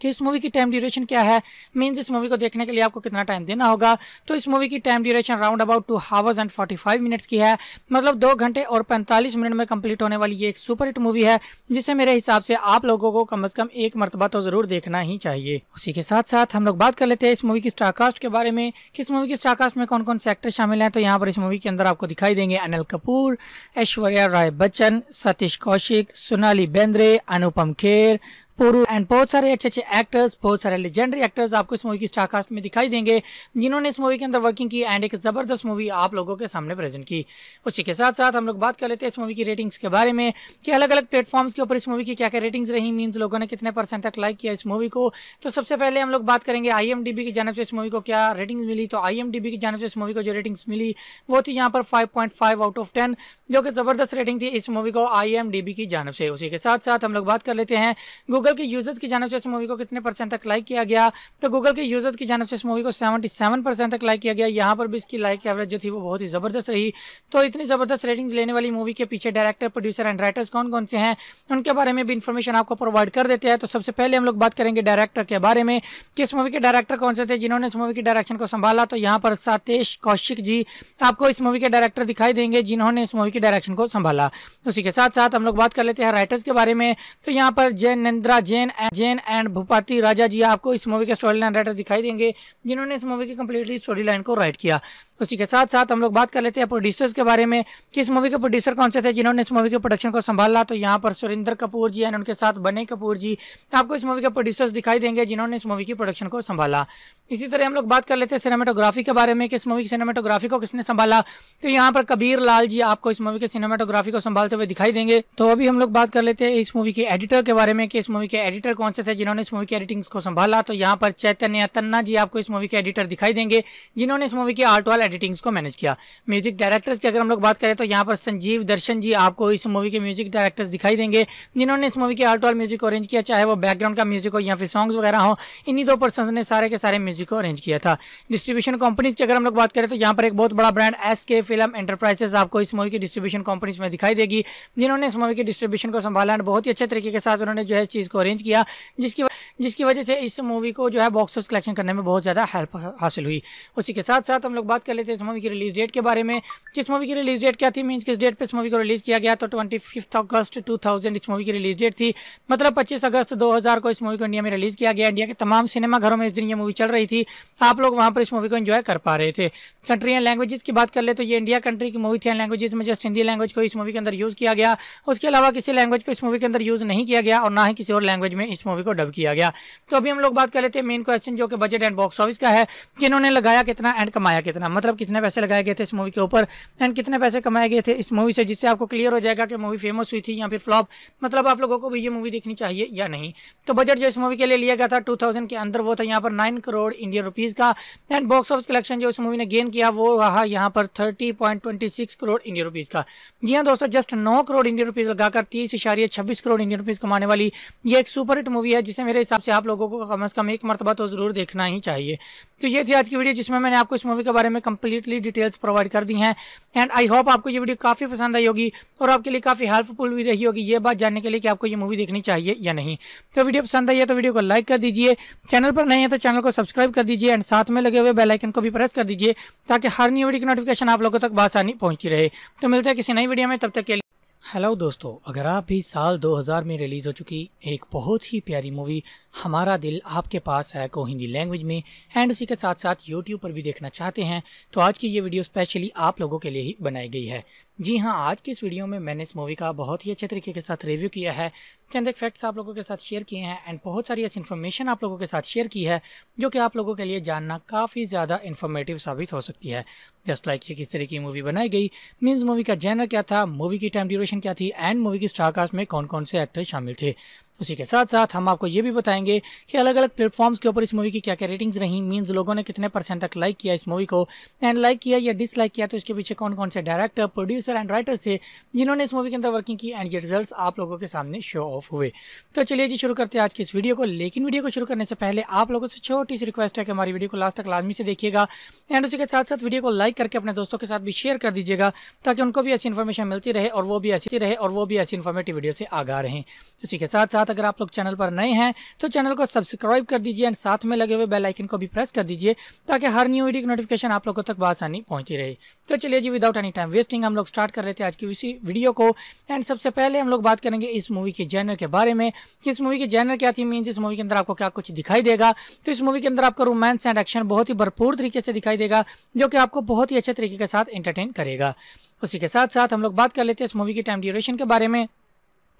कि इस मूवी की टाइम ड्यूरेशन क्या है मीन्स इस मूवी को देखने के लिए आपको कितना टाइम देना होगा तो इस मूवी की time duration round about two hours and forty five minutes की है मतलब दो घंटे और पैंतालीस मिनट में कंप्लीट होने वाली ये एक सुपर हिट मूवी है जिसे मेरे हिसाब से आप लोगों को कम अज़ कम एक मरतबा तो ज़रूर देखना ही चाहिए उसी के साथ साथ हम लोग बात कर लेते हैं इस मूवी की स्टारकास्ट के बारे में इस मूवी की स्टारकास्ट में कौन कौन से एक्टर शामिल हैं तो यहाँ पर इस मूवी के अंदर आपको दिखाई देंगे अनिल कपूर ऐश्वर्या राय बच्चन सतीश कौशिक सोनाली बेंद्रे अनुपम खेर पोरू एंड बहुत सारे अच्छे अच्छे एक्टर्स बहुत सारे लेजेंडरी एक्टर्स आपको इस मूवी की स्टारकास्ट में दिखाई देंगे जिन्होंने इस मूवी के अंदर वर्किंग की एंड एक ज़बरदस्त मूवी आप लोगों के सामने प्रेजेंट की उसी के साथ साथ हम लोग बात कर लेते हैं इस मूवी की रेटिंग्स के बारे में कि अलग अलग प्लेटफॉर्म्स के ऊपर इस मूवी की क्या क्या रेटिंग्स रही मीन्स लोगों ने कितने परसेंट तक लाइक किया इस मूवी को तो सबसे पहले हम लोग बात करेंगे आई की जानव से इस मूवी को क्या रेटिंग मिली तो आई की जानव से इस मूवी को जो रेटिंग्स मिली वो थी यहाँ पर फाइव आउट ऑफ टेन जो कि ज़बरदस्त रेटिंग थी इस मूवी को आई की जानव से उसी के साथ साथ हम लोग बात कर लेते हैं गूगल गूगल के यूजर्स की जानव से इस मूवी को कितने परसेंट तक लाइक किया गया तो गूगल के यूजर्स की जानव से इस मूवी को सेवेंटी सेवन परसेंट तक लाइक किया गया यहाँ पर भी इसकी लाइक एवरेज जो थी वो बहुत ही ज़बरदस्त रही तो इतनी ज़बरदस्त रेटिंग्स लेने वाली मूवी के पीछे डायरेक्टर प्रोड्यूसर एंड राइटर्स कौन कौन से हैं उनके बारे में भी इन्फॉर्मेशन आपको प्रोवाइड कर देते हैं तो सबसे पहले हम लोग बात करेंगे डायरेक्टर के बारे में कि इस मूवी के डायरेक्टर कौन से थे जिन्होंने इस मूवी की डायरेक्शन को संभाला तो यहाँ पर सातेश कौशिक जी आपको इस मूवी के डायरेक्टर दिखाई देंगे जिन्होंने इस मूवी की डायरेक्शन को संभाला उसी के साथ साथ हम लोग बात कर लेते हैं राइटर्स के बारे में तो यहाँ पर जयनंद्रा जैन जैन एंड भूपाति राजा जी आपको इस मूवी के स्टोरी लाइन राइटर दिखाई देंगे जिन्होंने इस मूवी की कम्प्लीटली स्टोरी लाइन को राइट किया उसी तो के साथ साथ हम लोग बात कर लेते हैं प्रोड्यूसर्स के बारे में कि इस मूवी के प्रोड्यूसर कौन से थे जिन्होंने इस मूवी के प्रोडक्शन को संभाला तो यहाँ पर सुरेंद्र कपूर जी एंड उनके साथ बने कपूर जी आपको इस मूवी के प्रोड्यूसर्स दिखाई देंगे जिन्होंने इस मूवी की प्रोडक्शन को संभाला इसी तरह हम लोग बात कर लेते हैं सिनेमाटोग्राफी के बारे में कि इस मूवी की सिनेमाटोग्राफी को किसने संभाला तो यहाँ पर कबीर लाल जी आपको इस मूवी के सिनेमाटोग्राफी को संभालते हुए दिखाई देंगे तो अभी हम लोग बात कर लेते हैं इस मूवी के एडिटर के बारे में कि इस मूवी के एडिटर कौन से थे जिन्होंने इस मूवी की एडिटिंग्स को संभाला तो यहाँ पर चैतन्य तन्ना जी आपको इस मूवी के एडिटर दिखाई देंगे जिन्होंने इस मूवी की आर्ट वाल एडिटिंग्स को मैनेज किया म्यूजिक डायरेक्टर्स की अगर हम लोग बात करें तो यहाँ पर संजीव दर्शन जी आपको इस मूवी के म्यूजिक डायरेक्टर्स दिखाई देंगे जिन्होंने इस मूवी के आर्ट वाल म्यूजिक अरेंज किया चाहे वो बैकग्राउंड का म्यूजिक हो या फिर सॉन्ग्स वगैरह हो इन्हीं दो पर्सन ने सारे के सारे म्यूजिक टेक्नोलॉजी को अरेंज किया था डिस्ट्रीब्यूशन कंपनीज की अगर हम लोग बात करें तो यहाँ पर एक बहुत बड़ा brand S K film enterprises आपको इस मूवी की डिस्ट्रीब्यूशन कंपनीज में दिखाई देगी जिन्होंने इस मूवी की डिस्ट्रीब्यूशन को संभाला और बहुत ही अच्छे तरीके के साथ उन्होंने जो है चीज़ को अरेंज किया जिसकी जिसकी वजह से इस मूवी को जो है बॉक्स ऑफिस कलेक्शन करने में बहुत ज़्यादा हेल्प हासिल हुई उसी के साथ साथ हम लोग बात कर लेते हैं इस मूवी की रिलीज डेट के बारे में किस मूवी की रिलीज डेट क्या थी मीन किस डेट पर इस मूवी को रिलीज़ किया गया तो ट्वेंटी अगस्त टू इस मूवी की रिलीज डेट थी मतलब पच्चीस अगस्त दो को इस मूवी को इंडिया में रिलीज़ किया गया इंडिया के तमाम सिनेमाघरों में इस दिन यह मूवी चल रही थी आप लोग वहाँ पर इस मूवी को इन्जॉय कर पा रहे थे कंट्री एंड लैंग्वेजेस की बात कर ले तो ये इंडिया कंट्री की मूवी थी एंड लैंग्वेजेस में जस्ट हिंदी लैंग्वेज को इस मूवी के अंदर यूज़ किया गया उसके अलावा किसी लैंग्वेज को इस मूवी के अंदर यूज़ नहीं किया गया और ना ही किसी और लैंग्वेज में इस मूवी को डब किया गया तो अभी हम लोग बात कर लेते हैं मेन क्वेश्चन जो कि बजट एंड बॉक्स ऑफिस का है कि इन्होंने लगाया कितना एंड कमाया कितना मतलब कितने पैसे लगाए गए थे इस मूवी के ऊपर एंड कितने पैसे कमाए गए थे इस मूवी से जिससे आपको क्लियर हो जाएगा कि मूवी फेमस हुई थी या फिर फ्लॉप मतलब आप लोगों को भी ये मूवी देखनी चाहिए या नहीं तो बजट जो इस मूवी के लिए लिया गया था टू के अंदर वो था यहाँ पर नाइन करोड़ इंडियन रुपीज़ का एंड बॉक्स ऑफिस कलेक्शन जो इस मूवी ने गेन किया वो रहा यहाँ पर thirty point twenty six crore Indian rupees का जी हाँ दोस्तों जस्ट नौ करोड़ इंडियन रुपीज़ लगाकर तीस इशारे छब्बीस करोड़ इंडियन रुपीज़ कमाने वाली ये एक सुपर हिट मूवी है जिसे मेरे हिसाब से आप लोगों को कम अज़ कम एक मरतबा तो ज़रूर देखना ही चाहिए तो ये थी आज की वीडियो जिसमें मैंने आपको इस मूवी के बारे में कंप्लीटली डिटेल्स प्रोवाइड कर दी हैं एंड आई होप आपको ये वीडियो काफ़ी पसंद आई होगी और आपके लिए काफ़ी हेल्पफुल भी रही होगी ये बात जानने के लिए कि आपको ये मूवी देखनी चाहिए या नहीं तो वीडियो पसंद आई है तो वीडियो को लाइक कर दीजिए चैनल पर नहीं है तो चैनल को सब्सक्राइब सब्सक्राइब कर दीजिए एंड साथ में लगे हुए बेलाइकन को भी प्रेस कर दीजिए ताकि हर न्यू वीडियो की नोटिफिकेशन आप लोगों तक बासानी पहुँचती रहे तो मिलते हैं किसी नई वीडियो में तब तक के लिए हेलो दोस्तों अगर आप भी साल 2000 में रिलीज़ हो चुकी एक बहुत ही प्यारी मूवी हमारा दिल आपके पास है को हिंदी लैंग्वेज में एंड उसी के साथ साथ यूट्यूब पर भी देखना चाहते हैं तो आज की ये वीडियो स्पेशली आप लोगों के लिए ही बनाई गई है जी हाँ आज की इस वीडियो में मैंने इस मूवी का बहुत ही अच्छे तरीके के साथ रिव्यू किया है चंद एक फैक्ट्स आप लोगों के साथ शेयर किए हैं एंड बहुत सारी ऐसी इन्फॉर्मेशन आप लोगों के साथ शेयर की है जो कि आप लोगों के लिए जानना काफ़ी ज़्यादा इन्फॉर्मेटिव साबित हो सकती है जस्ट लाइक ये किस तरह की मूवी बनाई गई मीन्स मूवी का जैनर क्या था मूवी की टाइम ड्यूरेशन क्या थी एंड मूवी की स्टारकास्ट में कौन कौन से एक्टर शामिल थे उसी के साथ साथ हम आपको ये भी बताएंगे कि अलग अलग प्लेटफॉर्म्स के ऊपर इस मूवी की क्या क्या रेटिंग्स रही मीन्स लोगों ने कितने परसेंट तक लाइक किया इस मूवी को एंड लाइक किया या डिसलाइक किया तो इसके पीछे कौन कौन से डायरेक्टर प्रोड्यूसर एंड राइटर्स थे जिन्होंने इस मूवी के अंदर वर्किंग की एंड ये रिजल्ट आप लोगों के सामने शो ऑफ हुए तो चलिए जी शुरू करते हैं आज की इस वीडियो को लेकिन वीडियो को शुरू करने से पहले आप लोगों से छोटी सी रिक्वेस्ट है कि हमारी वीडियो को लास्ट तक लाजमी से देखिएगा एंड उसी के साथ साथ वीडियो को लाइक करके अपने दोस्तों के साथ भी शेयर कर दीजिएगा ताकि उनको भी ऐसी इन्फॉर्मेशन मिलती रहे और वो भी ऐसी रहे और वो भी ऐसी इन्फॉर्मेटिव वीडियो से आगा रहे उसी के साथ साथ साथ अगर आप लोग चैनल पर नए हैं तो चैनल को सब्सक्राइब कर दीजिए एंड साथ में लगे हुए बेल आइकन को भी प्रेस कर दीजिए ताकि हर न्यू वीडियो की नोटिफिकेशन आप लोगों तक बसानी पहुंचती रहे तो चलिए जी विदाउट एनी टाइम वेस्टिंग हम लोग स्टार्ट कर रहे थे आज की इसी वीडियो को एंड सबसे पहले हम लोग बात करेंगे इस मूवी के जैनर के बारे में कि इस मूवी के जैनर क्या थी मीन इस मूवी के अंदर आपको क्या कुछ दिखाई देगा तो इस मूवी के अंदर आपको रोमांस एंड एक्शन बहुत ही भरपूर तरीके से दिखाई देगा जो कि आपको बहुत ही अच्छे तरीके के साथ एंटरटेन करेगा उसी के साथ साथ हम लोग बात कर लेते हैं इस मूवी की टाइम ड्यूरेशन के बारे में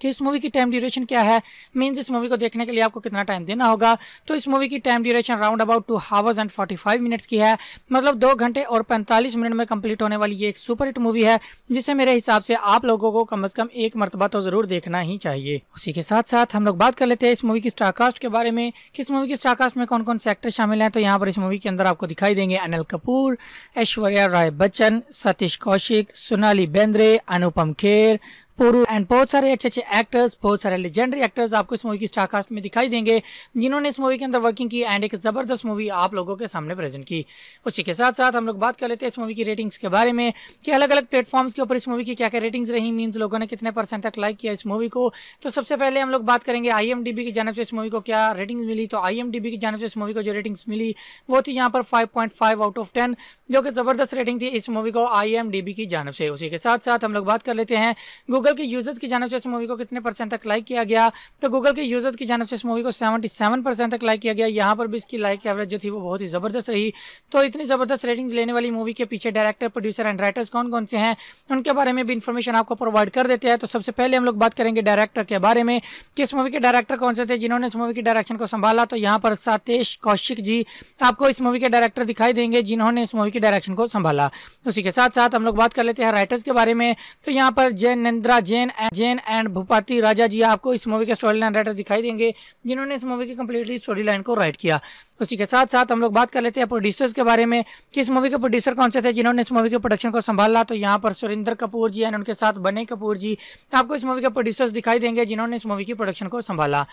कि इस मूवी की टाइम ड्यूरेशन क्या है मीन्स इस मूवी को देखने के लिए आपको कितना टाइम देना होगा तो इस मूवी की time duration round about two hours and forty five minutes की है मतलब दो घंटे और पैंतालीस मिनट में कंप्लीट होने वाली ये एक सुपर हिट मूवी है जिसे मेरे हिसाब से आप लोगों को कम अज़ कम एक मरतबा तो ज़रूर देखना ही चाहिए उसी के साथ साथ हम लोग बात कर लेते हैं इस मूवी की स्टारकास्ट के बारे में इस मूवी की स्टारकास्ट में कौन कौन से एक्टर शामिल हैं तो यहाँ पर इस मूवी के अंदर आपको दिखाई देंगे अनिल कपूर ऐश्वर्या राय बच्चन सतीश कौशिक सोनाली बेंद्रे अनुपम खेर पोरू एंड बहुत सारे अच्छे अच्छे एक्टर्स बहुत सारे लेजेंडरी एक्टर्स आपको इस मूवी की स्टारकास्ट में दिखाई देंगे जिन्होंने इस मूवी के अंदर वर्किंग की एंड एक ज़बरदस्त मूवी आप लोगों के सामने प्रेजेंट की उसी के साथ साथ हम लोग बात कर लेते हैं इस मूवी की रेटिंग्स के बारे में कि अलग अलग प्लेटफॉर्म्स के ऊपर इस मूवी की क्या क्या रेटिंग्स रही मीन्स लोगों ने कितने परसेंट तक लाइक किया इस मूवी को तो सबसे पहले हम लोग बात करेंगे आई की जानव से इस मूवी को क्या रेटिंग मिली तो आई की जानव से इस मूवी को जो रेटिंग्स मिली वो थी यहाँ पर फाइव आउट ऑफ टेन जो कि ज़बरदस्त रेटिंग थी इस मूवी को आई की जानव से उसी के साथ साथ हम लोग बात कर लेते हैं गूगल गूगल के यूजर्स की जानव से इस मूवी को कितने परसेंट तक लाइक किया गया तो गूगल के यूजर्स की जानव से इस मूवी को सेवेंटी सेवन परसेंट तक लाइक किया गया यहाँ पर भी इसकी लाइक एवरेज जो थी वो बहुत ही ज़बरदस्त रही तो इतनी ज़बरदस्त रेटिंग्स लेने वाली मूवी के पीछे डायरेक्टर प्रोड्यूसर एंड राइटर्स कौन कौन से हैं उनके बारे में भी इन्फॉर्मेशन आपको प्रोवाइड कर देते हैं तो सबसे पहले हम लोग बात करेंगे डायरेक्टर के बारे में इस मूवी के डायरेक्टर कौन से थे जिन्होंने इस मूवी की डायरेक्शन को संभाला तो यहाँ पर सातेश कौशिक जी आपको इस मूवी के डायरेक्टर दिखाई देंगे जिन्होंने इस मूवी की डायरेक्शन को संभाला उसी के साथ साथ हम लोग बात कर लेते हैं राइटर्स के बारे में तो यहाँ पर जय चंद्रा जैन जैन एंड भूपाती राजा जी आपको इस मूवी के स्टोरी लाइन राइटर दिखाई देंगे जिन्होंने इस मूवी की कंप्लीटली स्टोरी लाइन को राइट किया उसी के साथ साथ हम लोग बात कर लेते हैं प्रोड्यूसर्स के बारे में कि इस मूवी के प्रोड्यूसर कौन से थे जिन्होंने इस मूवी के प्रोडक्शन को संभाला तो यहाँ पर सुरेंद्र कपूर जी एंड उनके साथ बने कपूर जी आपको इस मूवी के प्रोड्यूसर्स दिखाई देंगे जिन्होंने इस मूवी की प्रोडक्शन को संभाला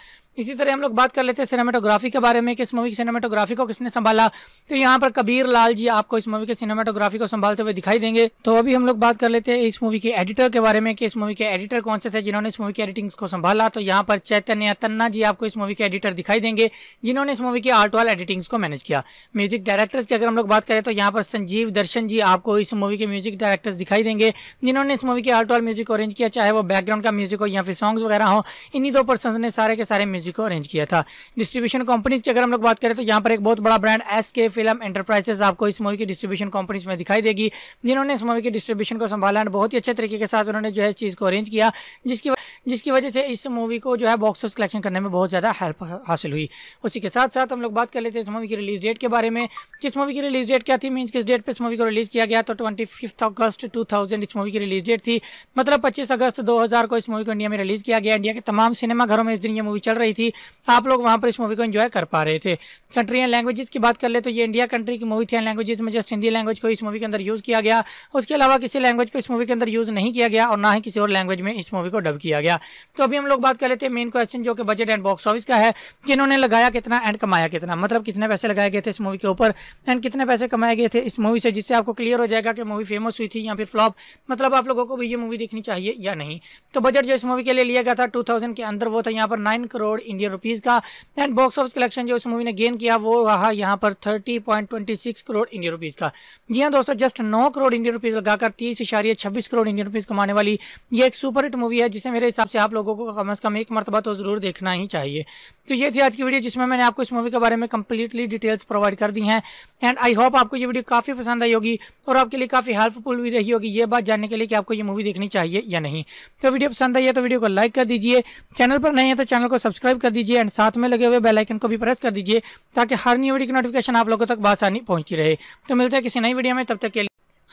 इसी तरह हम लोग बात कर लेते हैं सिनेमाटोग्राफी के बारे में कि इस मूवी की सिनेमाटोग्राफी को किसने संभाला तो यहाँ पर कबीर लाल जी आपको इस मूवी के सिनेमाटोग्राफी को संभालते हुए दिखाई देंगे तो अभी हम लोग बात कर लेते हैं इस मूवी के एडिटर के बारे में कि इस मूवी के एडिटर कौन से थे जिन्होंने इस मूवी की एडिटिंग को संभाला तो यहाँ पर चैतन्य तन्ना जी आपको इस मूवी के एडिटर दिखाई देंगे जिन्होंने इस मूवी की आर्ट वाल एडिटिंग्स को मैनेज किया म्यूजिक डायरेक्टर्स की अगर हम लोग बात करें तो यहाँ पर संजीव दर्शन जी आपको इस मूवी के म्यूजिक डायरेक्टर्स दिखाई देंगे जिन्होंने इस मूवी के आर्ट और म्यूजिक अरेंज किया चाहे वो बैकग्राउंड का म्यूजिक हो या फिर सॉन्ग्स वगैरह हो इन्हीं दो पर्सन ने सारे के सारे म्यूजिक को अरेंज किया था डिस्ट्रीब्यूशन कंपनीज की अगर हम लोग बात करें तो यहाँ पर एक बहुत बड़ा brand S K film enterprises आपको इस मूवी की डिस्ट्रीब्यूशन कंपनीज में दिखाई देगी जिन्होंने इस मूवी के डिस्ट्रीब्यूशन को संभाला बहुत ही अच्छे तरीके के साथ उन्होंने जो है चीज़ को अरेंज किया जिसकी जिसकी वजह से इस मूवी को जो है बॉक्स कलेक्शन करने में बहुत ज़्यादा हेल्प हासिल हुई उसी के साथ साथ हम लोग बात कर लेते हैं इस मूवी की रिलीज़ डेट के बारे में जिस मूवी की रिलीज़ डेट क्या थी मीन्स किस डेट पर इस मूवी को रिलीज़ किया गया तो ट्वेंटी अगस्त टू इस मूवी की रिलीज़ डेट थी मतलब पच्चीस अगस्त दो को इस मूवी को इंडिया में रिलीज़ किया गया इंडिया के तमाम सिनेमाघरों में इस दिन ये मूवी चल रही थी आप लोग वहाँ पर इस मूवी को इन्जॉय कर पा रहे थे कंट्री एंड लैंग्वेजेस की बात कर ले तो ये इंडिया कंट्री की मूवी थी एंड लैंग्वेजेस में जस्ट हिंदी लैंग्वेज को इस मूवी के अंदर यूज़ किया गया उसके अलावा किसी लैंग्वेज को इस मूवी के अंदर यूज़ नहीं किया गया और ना ही किसी और लैंग्वेज में इस मूवी को डब किया गया गया तो अभी हम लोग बात कर लेते हैं मेन क्वेश्चन जो कि बजट एंड बॉक्स ऑफिस का है कि इन्होंने लगाया कितना एंड कमाया कितना मतलब कितने पैसे लगाए गए थे इस मूवी के ऊपर एंड कितने पैसे कमाए गए थे इस मूवी से जिससे आपको क्लियर हो जाएगा कि मूवी फेमस हुई थी या फिर फ्लॉप मतलब आप लोगों को भी ये मूवी देखनी चाहिए या नहीं तो बजट जो इस मूवी के लिए लिया गया था टू के अंदर वो था यहाँ पर नाइन करोड़ इंडियन रुपीज़ का एंड बॉक्स ऑफिस कलेक्शन जो इस मूवी ने गेन किया वो रहा यहाँ पर थर्टी करोड़ इंडियन रुपीज़ का जी हाँ दोस्तों जस्ट नौ करोड़ इंडियन रुपीज़ लगाकर तीस इशारिये छब्बीस करोड़ इंडियन रुपीज़ कमाने वाली ये एक सुपर हिट मूवी है जिसे मेरे हिसाब हिसाब से आप लोगों को कम अज़ कम एक मरतबा तो ज़रूर देखना ही चाहिए तो ये थी आज की वीडियो जिसमें मैंने आपको इस मूवी के बारे में कम्प्लीटली डिटेल्स प्रोवाइड कर दी हैं एंड आई होप आपको ये वीडियो काफ़ी पसंद आई होगी और आपके लिए काफ़ी हेल्पफुल भी रही होगी ये बात जानने के लिए कि आपको ये मूवी देखनी चाहिए या नहीं तो वीडियो पसंद आई है तो वीडियो को लाइक कर दीजिए चैनल पर नहीं है तो चैनल को सब्सक्राइब कर दीजिए एंड साथ में लगे हुए बेलाइकन को भी प्रेस कर दीजिए ताकि हर नई वीडियो की नोटिफिकेशन आप लोगों तक बासानी पहुँचती रहे तो मिलते हैं किसी नई वीडियो में तब तक के लिए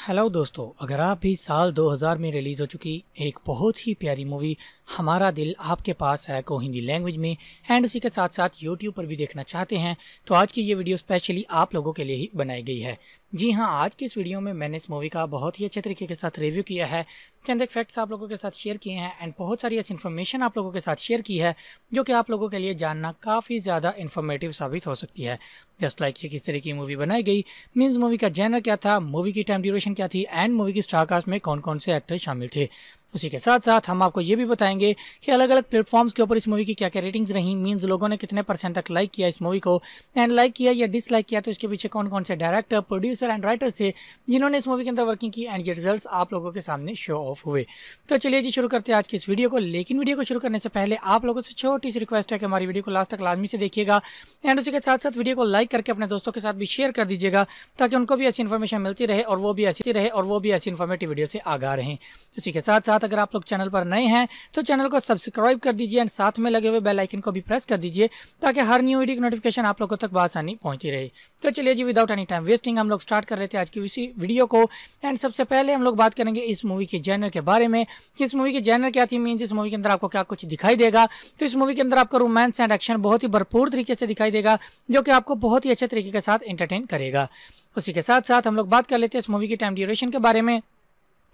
हेलो दोस्तों अगर आप भी साल 2000 में रिलीज़ हो चुकी एक बहुत ही प्यारी मूवी हमारा दिल आपके पास है को हिंदी लैंग्वेज में एंड उसी के साथ साथ यूट्यूब पर भी देखना चाहते हैं तो आज की ये वीडियो स्पेशली आप लोगों के लिए ही बनाई गई है जी हाँ आज की इस वीडियो में मैंने इस मूवी का बहुत ही अच्छे तरीके के साथ रिव्यू किया है चंद एक फैक्ट्स आप लोगों के साथ शेयर किए हैं एंड बहुत सारी ऐसी इन्फॉर्मेशन आप लोगों के साथ शेयर की है जो कि आप लोगों के लिए जानना काफ़ी ज़्यादा इन्फॉर्मेटिव साबित हो सकती है जस्ट लाइक ये किस तरह की मूवी बनाई गई मीन्स मूवी का जैनर क्या था मूवी की टाइम ड्यूरेशन क्या थी एंड मूवी की स्टारकास्ट में कौन कौन से एक्टर शामिल थे उसी के साथ साथ हम आपको ये भी बताएंगे कि अलग अलग प्लेटफॉर्म्स के ऊपर इस मूवी की क्या क्या रेटिंग्स रही मीन्स लोगों ने कितने परसेंट तक लाइक किया इस मूवी को एंड लाइक किया या डिसलाइक किया तो इसके पीछे कौन कौन से डायरेक्टर प्रोड्यूसर एंड राइटर्स थे जिन्होंने इस मूवी के अंदर वर्किंग की एंड ये रिजल्ट आप लोगों के सामने शो ऑफ हुए तो चलिए जी शुरू करते हैं आज की इस वीडियो को लेकिन वीडियो को शुरू करने से पहले आप लोगों से छोटी सी रिक्वेस्ट है कि हमारी वीडियो को लास्ट तक लाजमी से देखिएगा एंड उसी के साथ साथ वीडियो को लाइक करके अपने दोस्तों के साथ भी शेयर कर दीजिएगा ताकि उनको भी ऐसी इन्फॉर्मेशन मिलती रहे और वो भी ऐसी रहे और वो भी ऐसी इन्फॉर्मेटिव वीडियो से आगा रहे उसी के साथ साथ अगर आप लोग चैनल पर नए हैं तो चैनल को सब्सक्राइब कर दीजिए एंड साथ में लगे हुए बेल आइकन को भी प्रेस कर दीजिए ताकि हर न्यू वीडियो की नोटिफिकेशन आप लोगों तक बसानी पहुंचती रहे तो चलिए जी विदाउट एनी टाइम वेस्टिंग हम लोग स्टार्ट कर रहे थे आज की इसी वीडियो को एंड सबसे पहले हम लोग बात करेंगे इस मूवी के जैनर के बारे में कि इस मूवी के जैनर क्या थी मीन इस मूवी के अंदर आपको क्या कुछ दिखाई देगा तो इस मूवी के अंदर आपको रोमांस एंड एक्शन बहुत ही भरपूर तरीके से दिखाई देगा जो कि आपको बहुत ही अच्छे तरीके के साथ एंटरटेन करेगा उसी के साथ साथ हम लोग बात कर लेते हैं इस मूवी की टाइम ड्यूरेशन के बारे में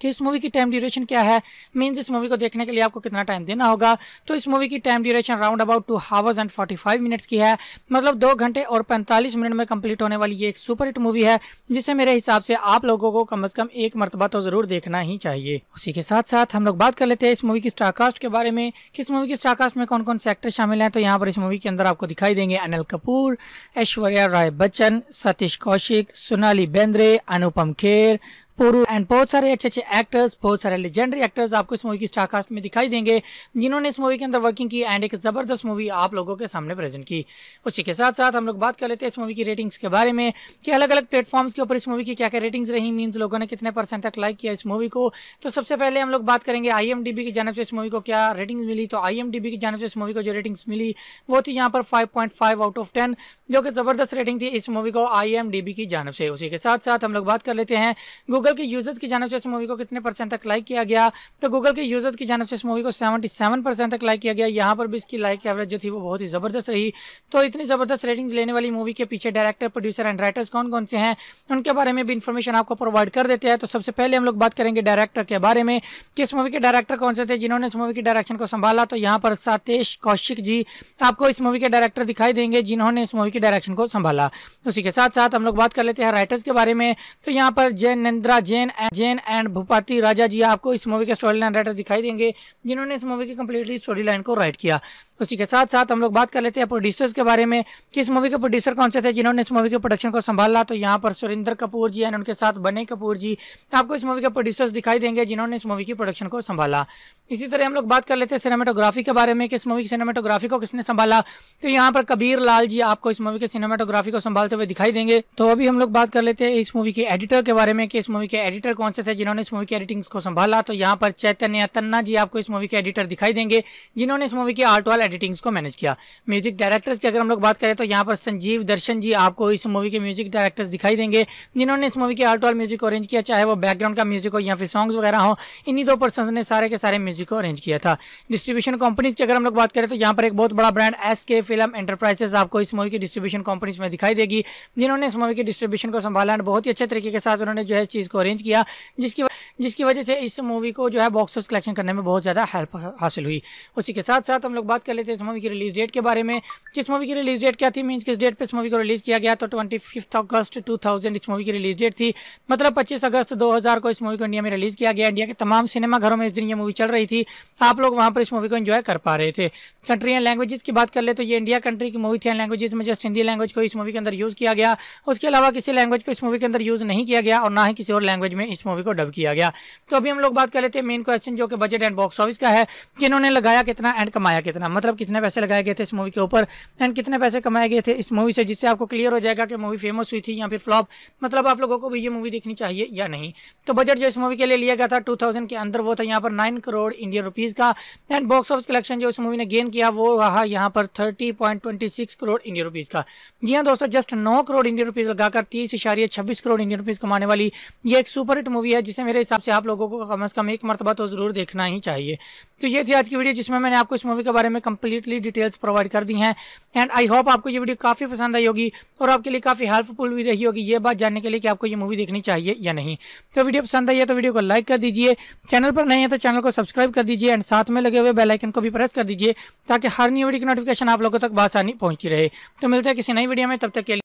कि इस मूवी की टाइम ड्यूरेशन क्या है मीन्स इस मूवी को देखने के लिए आपको कितना टाइम देना होगा तो इस मूवी की time duration round about two hours and forty five minutes की है मतलब दो घंटे और पैंतालीस मिनट में कंप्लीट होने वाली ये एक सुपर हिट मूवी है जिसे मेरे हिसाब से आप लोगों को कम अज कम एक मरतबा तो जरूर देखना ही चाहिए उसी के साथ साथ हम लोग बात कर लेते हैं इस मूवी की स्टारकास्ट के बारे में कि इस मूवी की स्टारकास्ट में कौन कौन से एक्टर शामिल हैं तो यहाँ पर इस मूवी के अंदर आपको दिखाई देंगे अनिल कपूर ऐश्वर्या राय बच्चन सतीश कौशिक सोनाली बेंद्रे अनुपम खेर पोरू एंड बहुत सारे अच्छे अच्छे एक्टर्स बहुत सारे लेजेंडरी एक्टर्स आपको इस मूवी की स्टारकास्ट में दिखाई देंगे जिन्होंने इस मूवी के अंदर वर्किंग की एंड एक ज़बरदस्त मूवी आप लोगों के सामने प्रेजेंट की उसी के साथ साथ हम लोग बात कर लेते हैं इस मूवी की रेटिंग्स के बारे में कि अलग अलग प्लेटफॉर्म्स के ऊपर इस मूवी की क्या क्या रेटिंग्स रही मीन्स लोगों ने कितने परसेंट तक लाइक किया इस मूवी को तो सबसे पहले हम लोग बात करेंगे आई की जानव से इस मूवी को क्या रेटिंग मिली तो आई की जानव से इस मूवी को जो रेटिंग्स मिली वो थी यहाँ पर फाइव आउट ऑफ टेन जो कि ज़बरदस्त रेटिंग थी इस मूवी को आई की जानव से उसी के साथ साथ हम लोग बात कर लेते हैं गूगल गूगल के यूजर्स की जानव से इस मूवी को कितने परसेंट तक लाइक किया गया तो गूगल के यूजर्स की जानव से इस मूवी को सेवेंटी सेवन परसेंट तक लाइक किया गया यहाँ पर भी इसकी लाइक एवरेज जो थी वो बहुत ही ज़बरदस्त रही तो इतनी ज़बरदस्त रेटिंग्स लेने वाली मूवी के पीछे डायरेक्टर प्रोड्यूसर एंड राइटर्स कौन कौन से हैं उनके बारे में भी इन्फॉर्मेशन आपको प्रोवाइड कर देते हैं तो सबसे पहले हम लोग बात करेंगे डायरेक्टर के बारे में किस मूवी के डायरेक्टर कौन से थे जिन्होंने इस मूवी की डायरेक्शन को संभाला तो यहाँ पर सातेश कौशिक जी आपको इस मूवी के डायरेक्टर दिखाई देंगे जिन्होंने इस मूवी की डायरेक्शन को संभाला उसी के साथ साथ हम लोग बात कर लेते हैं राइटर्स के बारे में तो यहाँ पर जयनंद्रा जैन जैन एंड भूपाति राजा जी आपको इस मूवी के स्टोरी लाइन राइटर दिखाई देंगे जिन्होंने इस मूवी की कम्प्लीटली स्टोरी लाइन को राइट किया उसी के साथ साथ हम लोग बात कर लेते हैं प्रोड्यूसर्स के बारे में कि इस मूवी के प्रोड्यूसर कौन से थे जिन्होंने इस मूवी के प्रोडक्शन को संभाला तो यहाँ पर सुरेंद्र कपूर जी एंड उनके साथ बने कपूर जी आपको इस मूवी के प्रोड्यूसर्स दिखाई देंगे जिन्होंने इस मूवी की प्रोडक्शन को संभाला इसी तरह हम लोग बात कर लेते हैं सिनेमाटोग्राफी के बारे में कि इस मूवी की सिनेमाटोग्राफी को किसने संभाला तो यहाँ पर कबीर लाल जी आपको इस मूवी के सिनेमाटोग्राफी को संभालते हुए दिखाई देंगे तो अभी हम लोग बात कर लेते हैं इस मूवी के एडिटर के बारे में कि इस मूवी के एडिटर कौन से थे जिन्होंने इस मूवी की एडिटिंग्स को संभाला तो यहाँ पर चैतन्य तन्ना जी आपको इस मूवी के एडिटर दिखाई देंगे जिन्होंने इस मूवी की आर्ट वाल एडिटिंग्स को मैनेज किया म्यूजिक डायरेक्टर्स की अगर हम लोग बात करें तो यहाँ पर संजीव दर्शन जी आपको इस मूवी के म्यूजिक डायरेक्टर्स दिखाई देंगे जिन्होंने इस मूवी के आर्ट वाल म्यूजिक अरेंज किया चाहे वो बैकग्राउंड का म्यूजिक हो या फिर सॉन्ग्स वगैरह हो इन्हीं दो पर्सन ने सारे के सारे म्यूजिक को अरेंज किया था डिस्ट्रीब्यूशन कंपनीज की अगर हम लोग बात करें तो यहाँ पर एक बहुत बड़ा brand S K film enterprises आपको इस मूवी की डिस्ट्रीब्यूशन कंपनीज में दिखाई देगी जिन्होंने इस मूवी की डिस्ट्रीब्यूशन को संभाला बहुत ही अच्छे तरीके के साथ उन्होंने जो है चीज़ को अरेंज किया जिसकी वजह जिसकी वजह से इस मूवी को जो है बॉक्स ऑफिस कलेक्शन करने में बहुत ज़्यादा हेल्प हासिल हुई उसी के साथ साथ हम लोग बात कर लेते हैं इस मूवी की रिलीज़ डेट के बारे में जिस मूवी की रिलीज़ डेट क्या थी मीन्स किस डेट पर इस मूवी को रिलीज़ किया गया तो ट्वेंटी फिफ्थ अगस्त टू थाउजेंड इस मूवी की रिलीज़ डेट थी मतलब पच्चीस अगस्त दो हज़ार को इस मूवी को इंडिया में रिलीज़ किया गया इंडिया के तमाम सिनेमाघरों में इस दिन ये मूवी चल रही थी आप लोग वहाँ पर इस मूवी को इन्जॉय कर पा रहे थे कंट्री एंड लैंग्वेजेस की बात कर ले तो ये इंडिया कंट्री की मूवी थी एंड लैंग्वेजेस में जस्ट हिंदी लैंग्वेज को इस मूवी के अंदर यूज़ किया गया उसके अलावा किसी लैंग्वेज को इस मूवी के अंदर यूज़ नहीं किया गया और ना ही किसी और लैंग्वेज में इस मूवी को डब किया गया गया तो अभी हम लोग बात कर लेते हैं मेन क्वेश्चन जो कि बजट एंड बॉक्स ऑफिस का है कि इन्होंने लगाया कितना एंड कमाया कितना मतलब कितने पैसे लगाए गए थे इस मूवी के ऊपर एंड कितने पैसे कमाए गए थे इस मूवी से जिससे आपको क्लियर हो जाएगा कि मूवी फेमस हुई थी या फिर फ्लॉप मतलब आप लोगों को भी ये मूवी देखनी चाहिए या नहीं तो बजट जो इस मूवी के लिए लिया गया था टू के अंदर वो था यहाँ पर नाइन करोड़ इंडियन रुपीज़ का एंड बॉक्स ऑफिस कलेक्शन जो इस मूवी ने गेन किया वो रहा यहाँ पर थर्टी करोड़ इंडियन रुपीज़ का जी हाँ दोस्तों जस्ट नौ करोड़ इंडियन रुपीज़ लगाकर तीस इशारिये छब्बीस करोड़ इंडियन रुपीज़ कमाने वाली ये एक सुपर हिट मूवी है जिसे मेरे हिसाब हिसाब से आप लोगों को कम अज़ कम एक मरतबा तो ज़रूर देखना ही चाहिए तो ये थी आज की वीडियो जिसमें मैंने आपको इस मूवी के बारे में कम्प्लीटली डिटेल्स प्रोवाइड कर दी हैं एंड आई होप आपको ये वीडियो काफ़ी पसंद आई होगी और आपके लिए काफ़ी हेल्पफुल भी रही होगी ये बात जानने के लिए कि आपको ये मूवी देखनी चाहिए या नहीं तो वीडियो पसंद आई है तो वीडियो को लाइक कर दीजिए चैनल पर नहीं है तो चैनल को सब्सक्राइब कर दीजिए एंड साथ में लगे हुए बेलाइकन को भी प्रेस कर दीजिए ताकि हर नई वीडियो की नोटिफिकेशन आप लोगों तक बासानी पहुँची रहे तो मिलते हैं किसी नई वीडियो में तब तक के लिए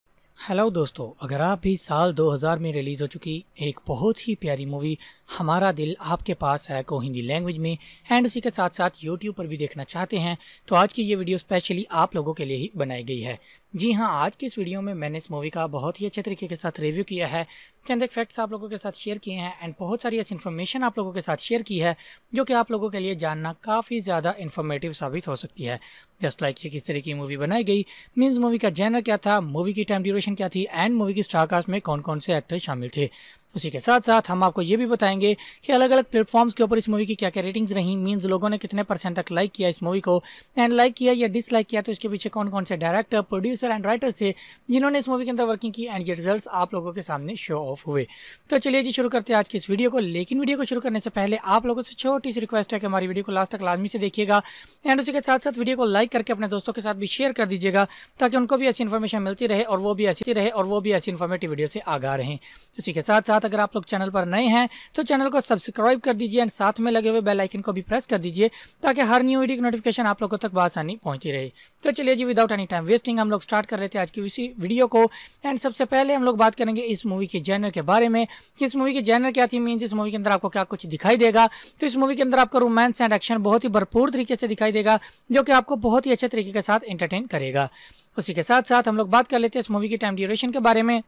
हेलो दोस्तों अगर आप भी साल 2000 में रिलीज़ हो चुकी एक बहुत ही प्यारी मूवी हमारा दिल आपके पास है को हिंदी लैंग्वेज में एंड उसी के साथ साथ यूट्यूब पर भी देखना चाहते हैं तो आज की ये वीडियो स्पेशली आप लोगों के लिए ही बनाई गई है जी हाँ आज की इस वीडियो में मैंने इस मूवी का बहुत ही अच्छे तरीके के साथ रिव्यू किया है चंद एक फैक्ट्स आप लोगों के साथ शेयर किए हैं एंड बहुत सारी ऐसी इन्फॉर्मेशन आप लोगों के साथ शेयर की है जो कि आप लोगों के लिए जानना काफ़ी ज़्यादा इन्फॉर्मेटिव साबित हो सकती है जस्ट लाइक ये किस तरह की मूवी बनाई गई मीन्स मूवी का जैनर क्या था मूवी की टाइम ड्यूरेशन क्या थी एंड मूवी की स्टारकास्ट में कौन कौन से एक्टर शामिल थे उसी के साथ साथ हम आपको ये भी बताएंगे कि अलग अलग प्लेटफॉर्म्स के ऊपर इस मूवी की क्या क्या रेटिंग्स रही मीन्स लोगों ने कितने परसेंट तक लाइक किया इस मूवी को एंड लाइक किया या डिसलाइक किया तो इसके पीछे कौन कौन से डायरेक्टर प्रोड्यूसर एंड राइटर्स थे जिन्होंने इस मूवी के अंदर वर्किंग की एंड ये रिजल्ट आप लोगों के सामने शो ऑफ हुए तो चलिए जी शुरू करते हैं आज की इस वीडियो को लेकिन वीडियो को शुरू करने से पहले आप लोगों से छोटी सी रिक्वेस्ट है कि हमारी वीडियो को लास्ट तक लाजमी से देखिएगा एंड उसी के साथ साथ वीडियो को लाइक करके अपने दोस्तों के साथ भी शेयर कर दीजिएगा ताकि उनको भी ऐसी इन्फॉर्मेशन मिलती रहे और वो भी ऐसी रहे और वो भी ऐसी इन्फॉर्मेटिव वीडियो से आगा रहे उसी के साथ साथ साथ अगर आप लोग चैनल पर नए हैं तो चैनल को सब्सक्राइब कर दीजिए एंड साथ में लगे हुए बेल आइकन को भी प्रेस कर दीजिए ताकि हर न्यू वीडियो की नोटिफिकेशन आप लोगों तक बसानी पहुंची रहे तो चलिए जी विदाउट एनी टाइम वेस्टिंग हम लोग स्टार्ट कर रहे थे आज की इसी वीडियो को एंड सबसे पहले हम लोग बात करेंगे इस मूवी के जैनर के बारे में कि इस मूवी के जैनर क्या थी मीन इस मूवी के अंदर आपको क्या कुछ दिखाई देगा तो इस मूवी के अंदर आपको रोमांस एंड एक्शन बहुत ही भरपूर तरीके से दिखाई देगा जो कि आपको बहुत ही अच्छे तरीके के साथ एंटरटेन करेगा उसी के साथ साथ हम लोग बात कर लेते हैं इस मूवी की टाइम ड्यूरेशन के बारे में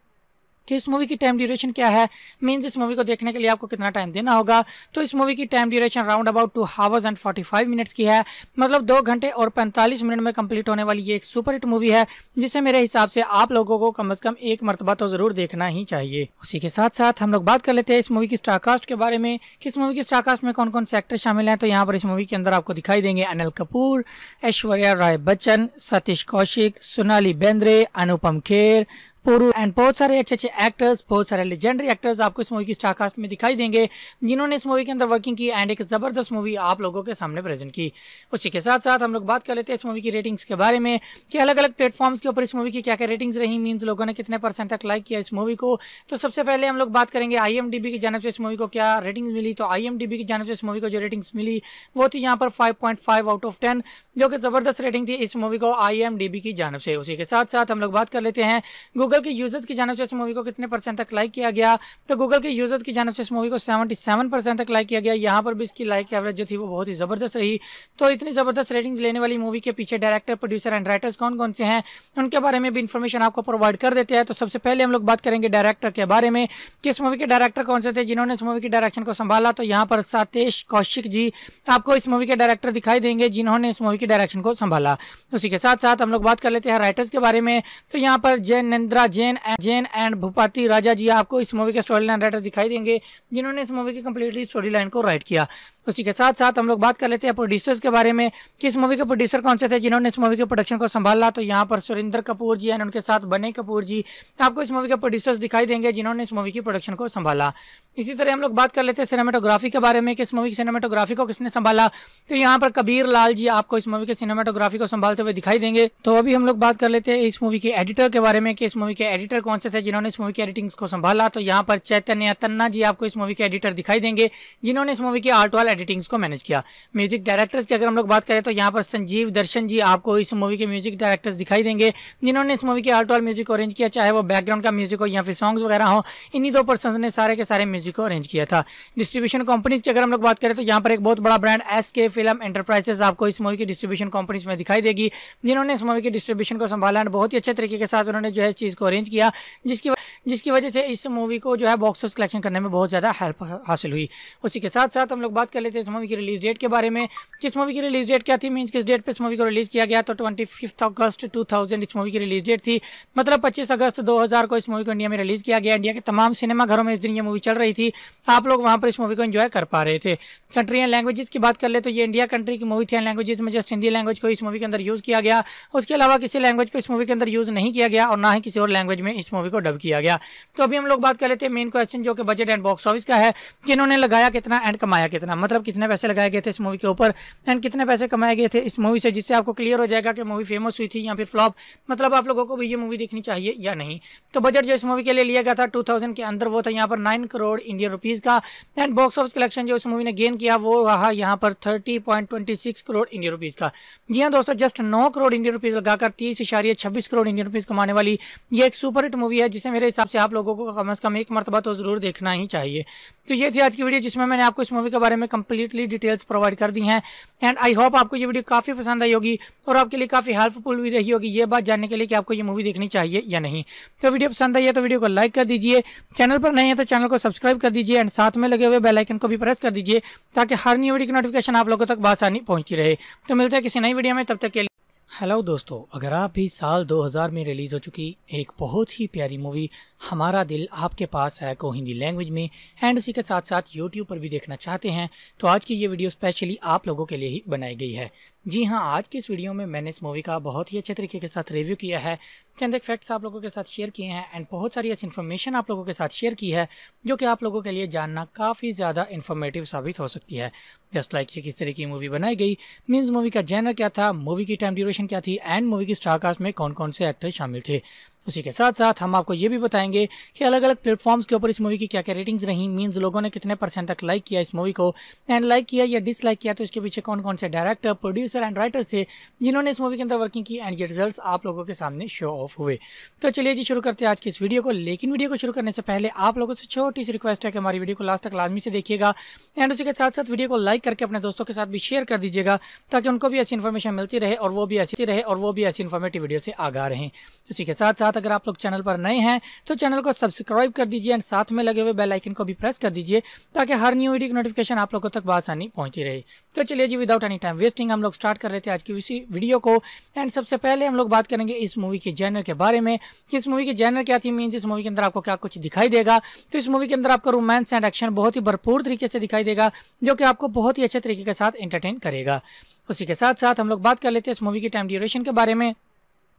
कि इस मूवी की टाइम ड्यूरेशन क्या है मीन्स इस मूवी को देखने के लिए आपको कितना टाइम देना होगा तो इस मूवी की time duration round about two hours and forty five minutes की है मतलब दो घंटे और पैंतालीस मिनट में कंप्लीट होने वाली ये एक सुपर हिट मूवी है जिसे मेरे हिसाब से आप लोगों को कम अज कम एक मरतबा तो जरूर देखना ही चाहिए उसी के साथ साथ हम लोग बात कर लेते हैं इस मूवी की स्टारकास्ट के बारे में कि इस मूवी की स्टारकास्ट में कौन कौन से एक्टर शामिल हैं तो यहाँ पर इस मूवी के अंदर आपको दिखाई देंगे अनिल कपूर ऐश्वर्या राय बच्चन सतीश कौशिक सोनाली बेंद्रे अनुपम खेर पोरू एंड बहुत सारे अच्छे अच्छे एक्टर्स बहुत सारे लेजेंडरी एक्टर्स आपको इस मूवी की स्टारकास्ट में दिखाई देंगे जिन्होंने इस मूवी के अंदर वर्किंग की एंड एक ज़बरदस्त मूवी आप लोगों के सामने प्रेजेंट की उसी के साथ साथ हम लोग बात कर लेते हैं इस मूवी की रेटिंग्स के बारे में कि अलग अलग प्लेटफॉर्म्स के ऊपर इस मूवी की क्या क्या रेटिंग्स रही मीन्स लोगों ने कितने परसेंट तक लाइक किया इस मूवी को तो सबसे पहले हम लोग बात करेंगे आई की जानव से इस मूवी को क्या रेटिंग मिली तो आई की जानव से इस मूवी को जो रेटिंग्स मिली वो थी यहाँ पर फाइव आउट ऑफ टेन जो कि ज़बरदस्त रेटिंग थी इस मूवी को आई की जानव से उसी के साथ साथ हम लोग बात कर लेते हैं गूगल गूगल के यूजर्स की जानव से इस मूवी को कितने परसेंट तक लाइक किया गया तो गूगल के यूजर्स की जानव से इस मूवी को सेवेंटी सेवन परसेंट तक लाइक किया गया यहाँ पर भी इसकी लाइक एवरेज जो थी वो बहुत ही ज़बरदस्त रही तो इतनी ज़बरदस्त रेटिंग्स लेने वाली मूवी के पीछे डायरेक्टर प्रोड्यूसर एंड राइटर्स कौन कौन से हैं उनके बारे में भी इन्फॉर्मेशन आपको प्रोवाइड कर देते हैं तो सबसे पहले हम लोग बात करेंगे डायरेक्टर के बारे में इस मूवी के डायरेक्टर कौन से थे जिन्होंने इस मूवी की डायरेक्शन को संभाला तो यहाँ पर सातेश कौशिक जी आपको इस मूवी के डायरेक्टर दिखाई देंगे जिन्होंने इस मूवी की डायरेक्शन को संभाला उसी के साथ साथ हम लोग बात कर लेते हैं राइटर्स के बारे में तो यहाँ पर जयनंद्रा जैन जैन एंड भूपाति राजा जी आपको इस मूवी के स्टोरी लाइन राइटर दिखाई देंगे जिन्होंने इस मूवी की कम्प्लीटली स्टोरी लाइन को राइट किया उसी के साथ साथ हम लोग बात कर लेते हैं प्रोड्यूसर्स के बारे में कि इस मूवी के प्रोड्यूसर कौन से थे जिन्होंने इस मूवी के प्रोडक्शन को संभाला तो यहाँ पर सुरेंद्र कपूर जी एंड उनके साथ बने कपूर जी आपको इस मूवी के प्रोड्यूसर्स दिखाई देंगे जिन्होंने इस मूवी की प्रोडक्शन को संभाला इसी तरह हम लोग बात कर लेते हैं सिनेमाटोग्राफी के बारे में कि इस मूवी की सिनेमाटोग्राफी को किसने संभाला तो यहाँ पर कबीर लाल जी आपको इस मूवी के सिनेमाटोग्राफी को संभालते हुए दिखाई देंगे तो अभी हम लोग बात कर लेते हैं इस मूवी के एडिटर के बारे में कि इस मूवी के एडिटर कौन से थे जिन्होंने इस मूवी की एडिटिंग्स को संभाला तो यहाँ पर चैतन्य तन्ना जी आपको इस मूवी के एडिटर दिखाई देंगे जिन्होंने इस मूवी की आर्ट वाल एडिटिंग्स को मैनेज किया म्यूजिक डायरेक्टर्स की अगर हम लोग बात करें तो यहाँ पर संजीव दर्शन जी आपको इस मूवी के म्यूजिक डायरेक्टर्स दिखाई देंगे जिन्होंने इस मूवी के आर्ट वाल म्यूजिक अरेंज किया चाहे वो बैकग्राउंड का म्यूजिक हो या फिर सॉन्ग्स वगैरह हो इन्हीं दो पर्सन ने सारे के सारे म्यूजिक को अरेंज किया था डिस्ट्रीब्यूशन कंपनीज की अगर हम लोग बात करें तो यहाँ पर एक बहुत बड़ा brand S K film enterprises आपको इस मूवी की डिस्ट्रीब्यूशन कंपनीज में दिखाई देगी जिन्होंने इस मूवी की डिस्ट्रीब्यूशन को संभाला बहुत ही अच्छे तरीके के साथ उन्होंने जो है चीज़ को अरेंज किया जिसकी वजह जिसकी वजह से इस मूवी को जो है बॉक्स ऑफिस कलेक्शन करने में बहुत ज़्यादा हेल्प हासिल हुई उसी के साथ साथ हम लोग बात कर लेते हैं इस मूवी की रिलीज़ डेट के बारे में जिस मूवी की रिलीज़ डेट क्या थी मीन्स किस डेट पर इस मूवी को रिलीज़ किया गया तो ट्वेंटी फिफ्थ अगस्त टू थाउजेंड इस मूवी की रिलीज़ डेट थी मतलब पच्चीस अगस्त दो हज़ार को इस मूवी को इंडिया में रिलीज़ किया गया इंडिया के तमाम सिनेमाघरों में इस दिन ये मूवी चल रही थी आप लोग वहाँ पर इस मूवी को इन्जॉय कर पा रहे थे कंट्री एंड लैंग्वेजेस की बात कर ले तो ये इंडिया कंट्री की मूवी थी एंड लैंग्वेजेस में जस्ट हिंदी लैंग्वेज को इस मूवी के अंदर यूज़ किया गया उसके अलावा किसी लैंग्वेज को इस मूवी के अंदर यूज़ नहीं किया गया और ना ही किसी और लैंग्वेज में इस मूवी को डब किया गया गया तो अभी हम लोग बात कर लेते हैं मेन क्वेश्चन जो कि बजट एंड बॉक्स ऑफिस का है कि इन्होंने लगाया कितना एंड कमाया कितना मतलब कितने पैसे लगाए गए थे इस मूवी के ऊपर एंड कितने पैसे कमाए गए थे इस मूवी से जिससे आपको क्लियर हो जाएगा कि मूवी फेमस हुई थी या फिर फ्लॉप मतलब आप लोगों को भी ये मूवी देखनी चाहिए या नहीं तो बजट जो इस मूवी के लिए लिया गया था टू के अंदर वो था यहाँ पर नाइन करोड़ इंडियन रुपीज़ का एंड बॉक्स ऑफिस कलेक्शन जो इस मूवी ने गेन किया वो रहा यहाँ पर थर्टी करोड़ इंडियन रुपीज़ का जी हाँ दोस्तों जस्ट नौ करोड़ इंडियन रुपीज़ लगाकर तीस इशारिये छब्बीस करोड़ इंडियन रुपीज़ कमाने वाली ये एक सुपर हिट मूवी है जिसे मेरे हिसाब हिसाब से आप लोगों को कम अज़ कम एक मरतबा तो ज़रूर देखना ही चाहिए तो ये थी आज की वीडियो जिसमें मैंने आपको इस मूवी के बारे में कम्प्लीटली डिटेल्स प्रोवाइड कर दी हैं एंड आई होप आपको ये वीडियो काफ़ी पसंद आई होगी और आपके लिए काफ़ी हेल्पफुल भी रही होगी ये बात जानने के लिए कि आपको ये मूवी देखनी चाहिए या नहीं तो वीडियो पसंद आई है तो वीडियो को लाइक कर दीजिए चैनल पर नहीं है तो चैनल को सब्सक्राइब कर दीजिए एंड साथ में लगे हुए बेलाइकन को भी प्रेस कर दीजिए ताकि हर न्यू वीडियो की नोटिफिकेशन आप लोगों तक बासानी पहुँचती रहे तो मिलते हैं किसी नई वीडियो में तब तक के लिए हेलो दोस्तों अगर आप भी साल 2000 में रिलीज़ हो चुकी एक बहुत ही प्यारी मूवी हमारा दिल आपके पास है को हिंदी लैंग्वेज में एंड उसी के साथ साथ यूट्यूब पर भी देखना चाहते हैं तो आज की ये वीडियो स्पेशली आप लोगों के लिए ही बनाई गई है जी हाँ आज की इस वीडियो में मैंने इस मूवी का बहुत ही अच्छे तरीके के साथ रिव्यू किया है चंद एक फैक्ट्स आप लोगों के साथ शेयर किए हैं एंड बहुत सारी ऐसी इन्फॉर्मेशन आप लोगों के साथ शेयर की है जो कि आप लोगों के लिए जानना काफ़ी ज़्यादा इन्फॉर्मेटिव साबित हो सकती है जस्ट लाइक ये किस तरह की मूवी बनाई गई मीन्स मूवी का जैनर क्या था मूवी की टाइम ड्यूरेशन क्या थी एंड मूवी की स्टारकास्ट में कौन कौन से एक्टर शामिल थे उसी के साथ साथ हम आपको ये भी बताएंगे कि अलग अलग प्लेटफॉर्म्स के ऊपर इस मूवी की क्या क्या रेटिंग्स रही मीन्स लोगों ने कितने परसेंट तक लाइक किया इस मूवी को एंड लाइक किया या डिसलाइक किया तो इसके पीछे कौन कौन से डायरेक्टर प्रोड्यूसर एंड राइटर्स थे जिन्होंने इस मूवी के अंदर वर्किंग की एंड ये रिजल्ट आप लोगों के सामने शो ऑफ हुए तो चलिए जी शुरू करते हैं आज की इस वीडियो को लेकिन वीडियो को शुरू करने से पहले आप लोगों से छोटी सी रिक्वेस्ट है कि हमारी वीडियो को लास्ट तक लाजमी से देखिएगा एंड उसी के साथ साथ वीडियो को लाइक करके अपने दोस्तों के साथ भी शेयर कर दीजिएगा ताकि उनको भी ऐसी इन्फॉर्मेशन मिलती रहे और वो भी ऐसी रहे और वो भी ऐसी इन्फॉर्मेटिव वीडियो से आगा रहे उसी के साथ साथ साथ अगर आप लोग चैनल पर नए हैं तो चैनल को सब्सक्राइब कर दीजिए एंड साथ में लगे हुए बेल आइकन को भी प्रेस कर दीजिए ताकि हर न्यू वीडियो की नोटिफिकेशन आप लोगों तक बसानी पहुंची रहे तो चलिए जी विदाउट एनी टाइम वेस्टिंग हम लोग स्टार्ट कर रहे थे आज की इसी वीडियो को एंड सबसे पहले हम लोग बात करेंगे इस मूवी के जैनर के बारे में कि इस मूवी के जैनर क्या थी मीन इस मूवी के अंदर आपको क्या कुछ दिखाई देगा तो इस मूवी के अंदर आपको रोमांस एंड एक्शन बहुत ही भरपूर तरीके से दिखाई देगा जो कि आपको बहुत ही अच्छे तरीके के साथ एंटरटेन करेगा उसी के साथ साथ हम लोग बात कर लेते हैं इस मूवी के टाइम ड्यूरेशन के बारे में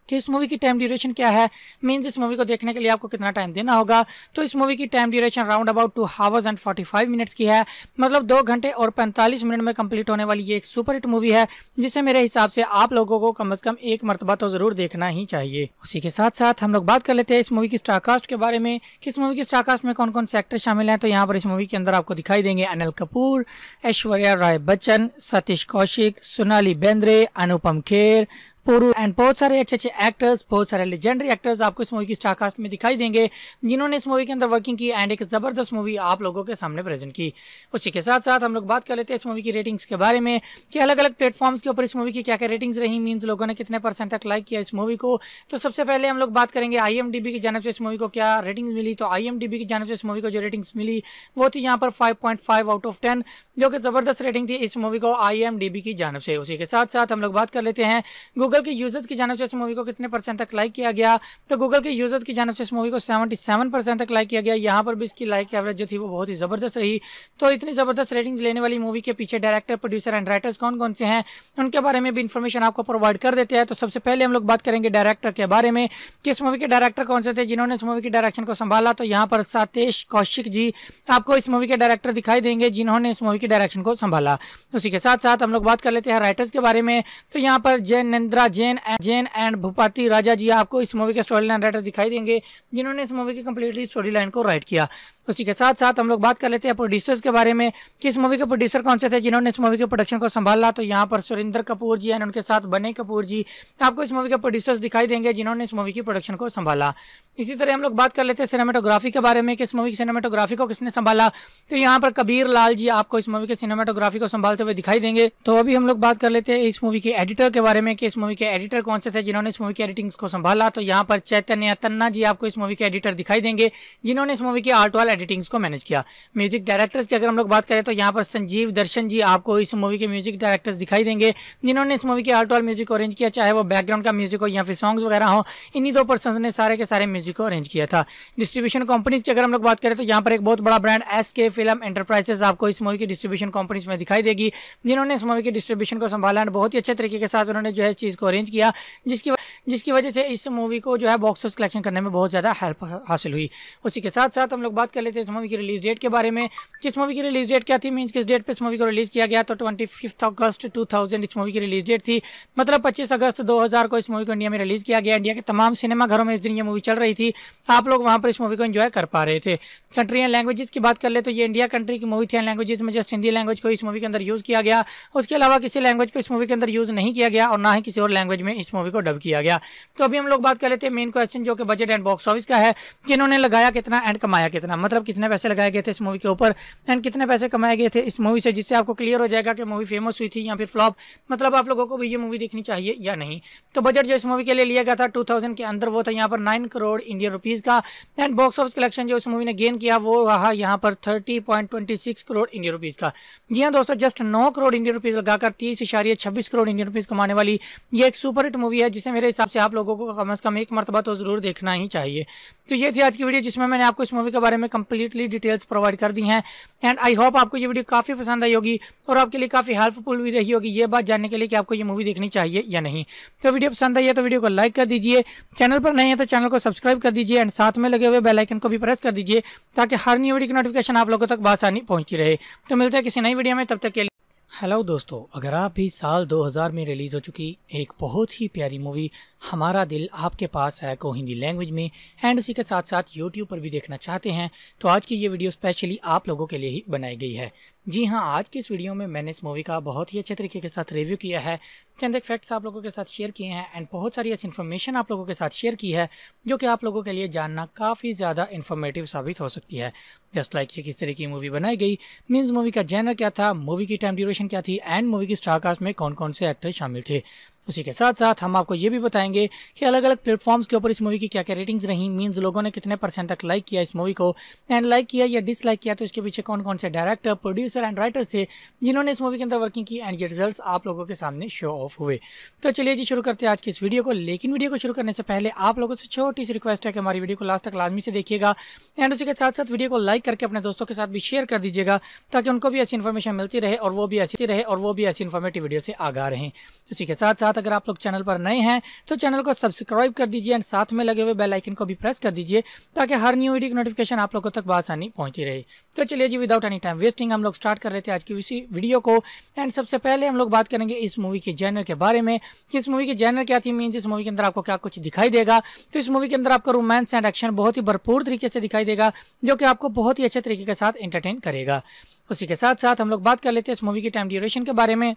कि इस मूवी की टाइम ड्यूरेशन क्या है मीन्स इस मूवी को देखने के लिए आपको कितना टाइम देना होगा तो इस मूवी की time duration round about two hours and forty five minutes की है मतलब दो घंटे और पैंतालीस मिनट में कंप्लीट होने वाली ये एक सुपर हिट मूवी है जिसे मेरे हिसाब से आप लोगों को कम अज कम एक मरतबा तो जरूर देखना ही चाहिए उसी के साथ साथ हम लोग बात कर लेते हैं इस मूवी की स्टारकास्ट के बारे में कि इस मूवी की स्टारकास्ट में कौन कौन से एक्टर शामिल हैं तो यहाँ पर इस मूवी के अंदर आपको दिखाई देंगे अनिल कपूर ऐश्वर्या राय बच्चन सतीश कौशिक सोनाली बेंद्रे अनुपम खेर पोरू एंड बहुत सारे अच्छे अच्छे एक्टर्स बहुत सारे लेजेंडरी एक्टर्स आपको इस मूवी की स्टारकास्ट में दिखाई देंगे जिन्होंने इस मूवी के अंदर वर्किंग की एंड एक ज़बरदस्त मूवी आप लोगों के सामने प्रेजेंट की उसी के साथ साथ हम लोग बात कर लेते हैं इस मूवी की रेटिंग्स के बारे में कि अलग अलग प्लेटफॉर्म्स के ऊपर इस मूवी की क्या क्या रेटिंग्स रही मीन्स लोगों ने कितने परसेंट तक लाइक किया इस मूवी को तो सबसे पहले हम लोग बात करेंगे आई की जानव से इस मूवी को क्या रेटिंग मिली तो आई की जानव से इस मूवी को जो रेटिंग्स मिली वो थी यहाँ पर फाइव आउट ऑफ टेन जो कि ज़बरदस्त रेटिंग थी इस मूवी को आई की जानव से उसी के साथ साथ हम लोग बात कर लेते हैं गूगल गूगल के यूजर्स की जानव से इस मूवी को कितने परसेंट तक लाइक किया गया तो गूगल के यूजर्स की जानव से इस मूवी को सेवेंटी सेवन परसेंट तक लाइक किया गया यहाँ पर भी इसकी लाइक एवरेज जो थी वो बहुत ही ज़बरदस्त रही तो इतनी ज़बरदस्त रेटिंग्स लेने वाली मूवी के पीछे डायरेक्टर प्रोड्यूसर एंड राइटर्स कौन कौन से हैं उनके बारे में भी इन्फॉर्मेशन आपको प्रोवाइड कर देते हैं तो सबसे पहले हम लोग बात करेंगे डायरेक्टर के बारे में किस मूवी के डायरेक्टर कौन से थे जिन्होंने इस मूवी की डायरेक्शन को संभाला तो यहाँ पर सातेश कौशिक जी आपको इस मूवी के डायरेक्टर दिखाई देंगे जिन्होंने इस मूवी की डायरेक्शन को संभाला उसी के साथ साथ हम लोग बात कर लेते हैं राइटर्स के बारे में तो यहाँ पर जयनंद्रा जैन जैन एंड भूपाति राजा जी आपको इस मूवी के स्टोरी लाइन राइटर दिखाई देंगे जिन्होंने इस मूवी की कम्प्लीटली स्टोरी लाइन को राइट किया उसी के साथ साथ हम लोग बात कर लेते हैं प्रोड्यूसर्स के बारे में कि इस मूवी के प्रोड्यूसर कौन से थे जिन्होंने इस मूवी के प्रोडक्शन को संभाला तो यहाँ पर सुरेंद्र कपूर जी एंड उनके साथ बने कपूर जी आपको इस मूवी के प्रोड्यूसर्स दिखाई देंगे जिन्होंने इस मूवी की प्रोडक्शन को संभाला इसी तरह हम लोग बात कर लेते हैं सिनेमाटोग्राफी के बारे में कि इस मूवी की सिनेमाटोग्राफी को किसने संभाला तो यहाँ पर कबीर लाल जी आपको इस मूवी के सिनेमाटोग्राफी को संभालते हुए दिखाई देंगे तो अभी हम लोग बात कर लेते हैं इस मूवी के एडिटर के बारे में कि इस मूवी के एडिटर कौन से थे जिन्होंने इस मूवी की एडिटिंग्स को संभाला तो यहाँ पर चैतन्य तन्ना जी आपको इस मूवी के एडिटर दिखाई देंगे जिन्होंने इस मूवी की आर्ट वाल एडिटिंग्स को मैनेज किया म्यूजिक डायरेक्टर्स की अगर हम लोग बात करें तो यहाँ पर संजीव दर्शन जी आपको इस मूवी के म्यूजिक डायरेक्टर्स दिखाई देंगे जिन्होंने इस मूवी के आर्ट वाल म्यूजिक अरेंज किया चाहे वो बैकग्राउंड का म्यूजिक हो या फिर सॉन्ग्स वगैरह हो इन्हीं दो पर्सन ने सारे के सारे म्यूजिक को अरेंज किया था डिस्ट्रीब्यूशन कंपनीज की अगर हम लोग बात करें तो यहाँ पर एक बहुत बड़ा brand S K film enterprises आपको इस मूवी की डिस्ट्रीब्यूशन कंपनीज में दिखाई देगी जिन्होंने इस मूवी की डिस्ट्रीब्यूशन को संभाला बहुत ही अच्छे तरीके के साथ उन्होंने जो है चीज़ को अरेंज किया जिसकी जिसकी वजह से इस मूवी को जो है बॉक्स ऑफिस कलेक्शन करने में बहुत ज़्यादा हेल्प हासिल हुई उसी के साथ साथ हम लोग बात कर लेते हैं इस मूवी की रिलीज डेट के बारे में जिस मूवी की रिलीज डेट क्या थी मीन्स किस डेट पर इस मूवी को रिलीज़ किया गया तो ट्वेंटी अगस्त टू इस मूवी की रिलीज डेट थी मतलब पच्चीस अगस्त दो को इस मूवी को इंडिया में रिलीज़ किया गया इंडिया के तमाम सिनेमाघरों में इस दिन ये मूवी चल रही थी आप लोग वहाँ पर इस मूवी को इन्जॉय कर पा रहे थे कंट्री एंड लैंग्वेजेस की बात कर ले तो ये इंडिया कंट्री की मूवी थी एंड लैंग्वेजेस में जस्ट हिंदी लैंग्वेज को इस मूवी के अंदर यूज़ किया गया उसके अलावा किसी लैंग्वेज को इस मूवी के अंदर यूज़ नहीं किया गया और ना ही किसी बेंगलोर लैंग्वेज में इस मूवी को डब किया गया तो अभी हम लोग बात कर लेते हैं मेन क्वेश्चन जो कि बजट एंड बॉक्स ऑफिस का है कि इन्होंने लगाया कितना एंड कमाया कितना मतलब कितने पैसे लगाए गए थे इस मूवी के ऊपर एंड कितने पैसे कमाए गए थे इस मूवी से जिससे आपको क्लियर हो जाएगा कि मूवी फेमस हुई थी या फिर फ्लॉप मतलब आप लोगों को भी ये मूवी देखनी चाहिए या नहीं तो बजट जो इस मूवी के लिए लिया गया था टू के अंदर वो था यहाँ पर नाइन करोड़ इंडियन रुपीज़ का एंड बॉक्स ऑफिस कलेक्शन जो इस मूवी ने गेन किया वो रहा यहाँ पर थर्टी करोड़ इंडियन रुपीज़ का जी हाँ दोस्तों जस्ट नौ करोड़ इंडियन रुपीज़ लगाकर तीस इशारिये छब्बीस करोड़ इंडियन रुपीज़ कमाने वाली ये एक सुपर हिट मूवी है जिसे मेरे हिसाब से आप लोगों को कम से कम एक मरतबा तो ज़रूर देखना ही चाहिए तो ये थी आज की वीडियो जिसमें मैंने आपको इस मूवी के बारे में कंप्लीटली डिटेल्स प्रोवाइड कर दी हैं एंड आई होप आपको ये वीडियो काफ़ी पसंद आई होगी और आपके लिए काफ़ी हेल्पफुल भी रही होगी ये बात जानने के लिए कि आपको ये मूवी देखनी चाहिए या नहीं तो वीडियो पसंद आई है तो वीडियो को लाइक कर दीजिए चैनल पर नहीं है तो चैनल को सब्सक्राइब कर दीजिए एंड साथ में लगे हुए बेलाइकन को भी प्रेस कर दीजिए ताकि हर न्यू वीडियो की नोटिफिकेशन आप लोगों तक बासानी पहुंची रहे तो मिलते हैं किसी नई वीडियो में तब तक के लिए हेलो दोस्तों अगर आप भी साल 2000 में रिलीज़ हो चुकी एक बहुत ही प्यारी मूवी हमारा दिल आपके पास है को हिंदी लैंग्वेज में एंड उसी के साथ साथ यूट्यूब पर भी देखना चाहते हैं तो आज की ये वीडियो स्पेशली आप लोगों के लिए ही बनाई गई है जी हाँ आज की इस वीडियो में मैंने इस मूवी का बहुत ही अच्छे तरीके के साथ रिव्यू किया है चंद एक फैक्ट्स आप लोगों के साथ शेयर किए हैं एंड बहुत सारी ऐसी इन्फॉर्मेशन आप लोगों के साथ शेयर की है जो कि आप लोगों के लिए जानना काफ़ी ज़्यादा इन्फॉर्मेटिव साबित हो सकती है जस्ट लाइक ये किस तरह की मूवी बनाई गई मीन्स मूवी का जैनर क्या था मूवी की टाइम ड्यूरेशन क्या थी एंड मूवी की स्टारकास्ट में कौन कौन से एक्टर शामिल थे उसी के साथ साथ हम आपको ये भी बताएंगे कि अलग अलग प्लेटफॉर्म्स के ऊपर इस मूवी की क्या क्या रेटिंग्स रही मीन्स लोगों ने कितने परसेंट तक लाइक किया इस मूवी को एंड लाइक किया या डिसलाइक किया तो इसके पीछे कौन कौन से डायरेक्टर प्रोड्यूसर एंड राइटर्स थे जिन्होंने इस मूवी के अंदर वर्किंग की एंड ये रिजल्ट आप लोगों के सामने शो ऑफ हुए तो चलिए जी शुरू करते हैं आज की इस वीडियो को लेकिन वीडियो को शुरू करने से पहले आप लोगों से छोटी सी रिक्वेस्ट है कि हमारी वीडियो को लास्ट तक लाजमी से देखिएगा एंड उसी के साथ साथ वीडियो को लाइक करके अपने दोस्तों के साथ भी शेयर कर दीजिएगा ताकि उनको भी ऐसी इन्फॉर्मेशन मिलती रहे और वो भी ऐसी रहे और वो भी ऐसी इन्फॉर्मेटिव वीडियो से आगा रहे उसी के साथ साथ साथ अगर आप लोग चैनल पर नए हैं तो चैनल को सब्सक्राइब कर दीजिए एंड साथ में लगे हुए बेल आइकन को भी प्रेस कर दीजिए ताकि हर न्यू वीडियो की नोटिफिकेशन आप लोगों तक बसानी पहुंची रहे तो चलिए जी विदाउट एनी टाइम वेस्टिंग हम लोग स्टार्ट कर रहे थे आज की इसी वीडियो को एंड सबसे पहले हम लोग बात करेंगे इस मूवी के जैनर के बारे में कि इस मूवी के जैनर क्या थी मीन इस मूवी के अंदर आपको क्या कुछ दिखाई देगा तो इस मूवी के अंदर आपको रोमांस एंड एक्शन बहुत ही भरपूर तरीके से दिखाई देगा जो कि आपको बहुत ही अच्छे तरीके के साथ एंटरटेन करेगा उसी के साथ साथ हम लोग बात कर लेते हैं इस मूवी के टाइम ड्यूरेशन के बारे में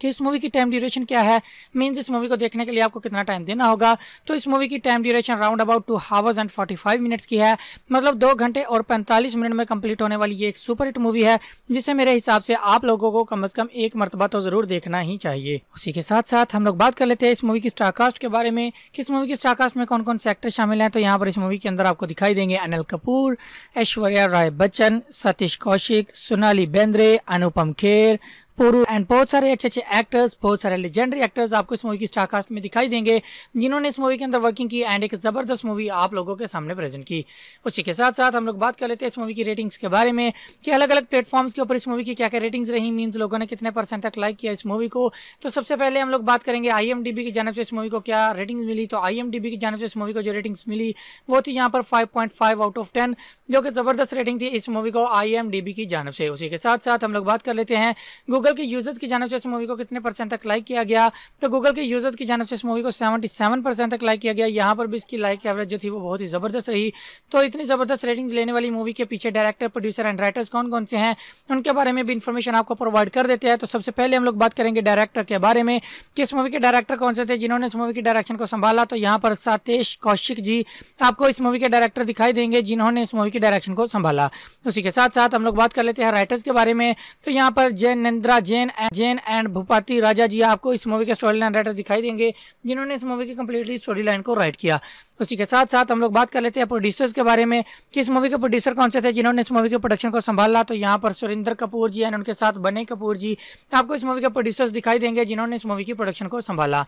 कि इस मूवी की टाइम ड्यूरेशन क्या है मीन्स इस मूवी को देखने के लिए आपको कितना टाइम देना होगा तो इस मूवी की time duration round about two hours and forty five minutes की है मतलब दो घंटे और पैंतालीस मिनट में कंप्लीट होने वाली ये एक सुपर हिट मूवी है जिसे मेरे हिसाब से आप लोगों को कम अज़ कम एक मरतबा तो ज़रूर देखना ही चाहिए उसी के साथ साथ हम लोग बात कर लेते हैं इस मूवी की स्टारकास्ट के बारे में कि इस मूवी की स्टारकास्ट में कौन कौन से एक्टर शामिल हैं तो यहाँ पर इस मूवी के अंदर आपको दिखाई देंगे अनिल कपूर ऐश्वर्या राय बच्चन सतीश कौशिक सोनाली बेंद्रे अनुपम खेर पोरू एंड बहुत सारे अच्छे अच्छे एक्टर्स बहुत सारे लेजेंडरी एक्टर्स आपको इस मूवी की स्टारकास्ट में दिखाई देंगे जिन्होंने इस मूवी के अंदर वर्किंग की एंड एक ज़बरदस्त मूवी आप लोगों के सामने प्रेजेंट की उसी के साथ साथ हम लोग बात कर लेते हैं इस मूवी की रेटिंग्स के बारे में कि अलग अलग प्लेटफॉर्म्स के ऊपर इस मूवी की क्या क्या रेटिंग्स रही मीन्स लोगों ने कितने परसेंट तक लाइक किया इस मूवी को तो सबसे पहले हम लोग बात करेंगे आई की जानव से इस मूवी को क्या रेटिंग मिली तो आई की जानव से इस मूवी को जो रेटिंग्स मिली वो थी यहाँ पर फाइव आउट ऑफ टेन जो कि ज़बरदस्त रेटिंग थी इस मूवी को आई की जानव से उसी के साथ साथ हम लोग बात कर लेते हैं गूगल गूगल के यूजर्स की जानव से इस मूवी को कितने परसेंट तक लाइक किया गया तो गूगल के यूजर्स की जानव से इस मूवी को सेवेंटी सेवन परसेंट तक लाइक किया गया यहाँ पर भी इसकी लाइक एवरेज जो थी वो बहुत ही ज़बरदस्त रही तो इतनी ज़बरदस्त रेटिंग लेने वाली मूवी के पीछे डायरेक्टर प्रोड्यूसर एंड राइटर्स कौन कौन से हैं उनके बारे में भी इन्फॉर्मेशन आपको प्रोवाइड कर देते हैं तो सबसे पहले हम लोग बात करेंगे डायरेक्टर के बारे में किस मूवी के डायरेक्टर कौन से थे जिन्होंने इस मूवी की डायरेक्शन को संभाला तो यहाँ पर सातेश कौशिक जी आपको इस मूवी के डायरेक्टर दिखाई देंगे जिन्होंने इस मूवी की डायरेक्शन को संभाला उसी के साथ साथ हम लोग बात कर लेते हैं राइटर्स के बारे में तो यहाँ पर जय मित्रा जैन जैन एंड भूपाती राजा जी आपको इस मूवी के स्टोरी लाइन राइटर दिखाई देंगे जिन्होंने इस मूवी की कंप्लीटली स्टोरी लाइन को राइट किया उसी के साथ साथ हम लोग बात कर लेते हैं प्रोड्यूसर्स के बारे में कि इस मूवी के प्रोड्यूसर कौन से थे जिन्होंने इस मूवी के प्रोडक्शन को संभाला तो यहाँ पर सुरेंद्र कपूर जी एंड उनके साथ बने कपूर जी आपको इस मूवी के प्रोड्यूसर्स दिखाई देंगे जिन्होंने इस मूवी की प्रोडक्शन को संभाला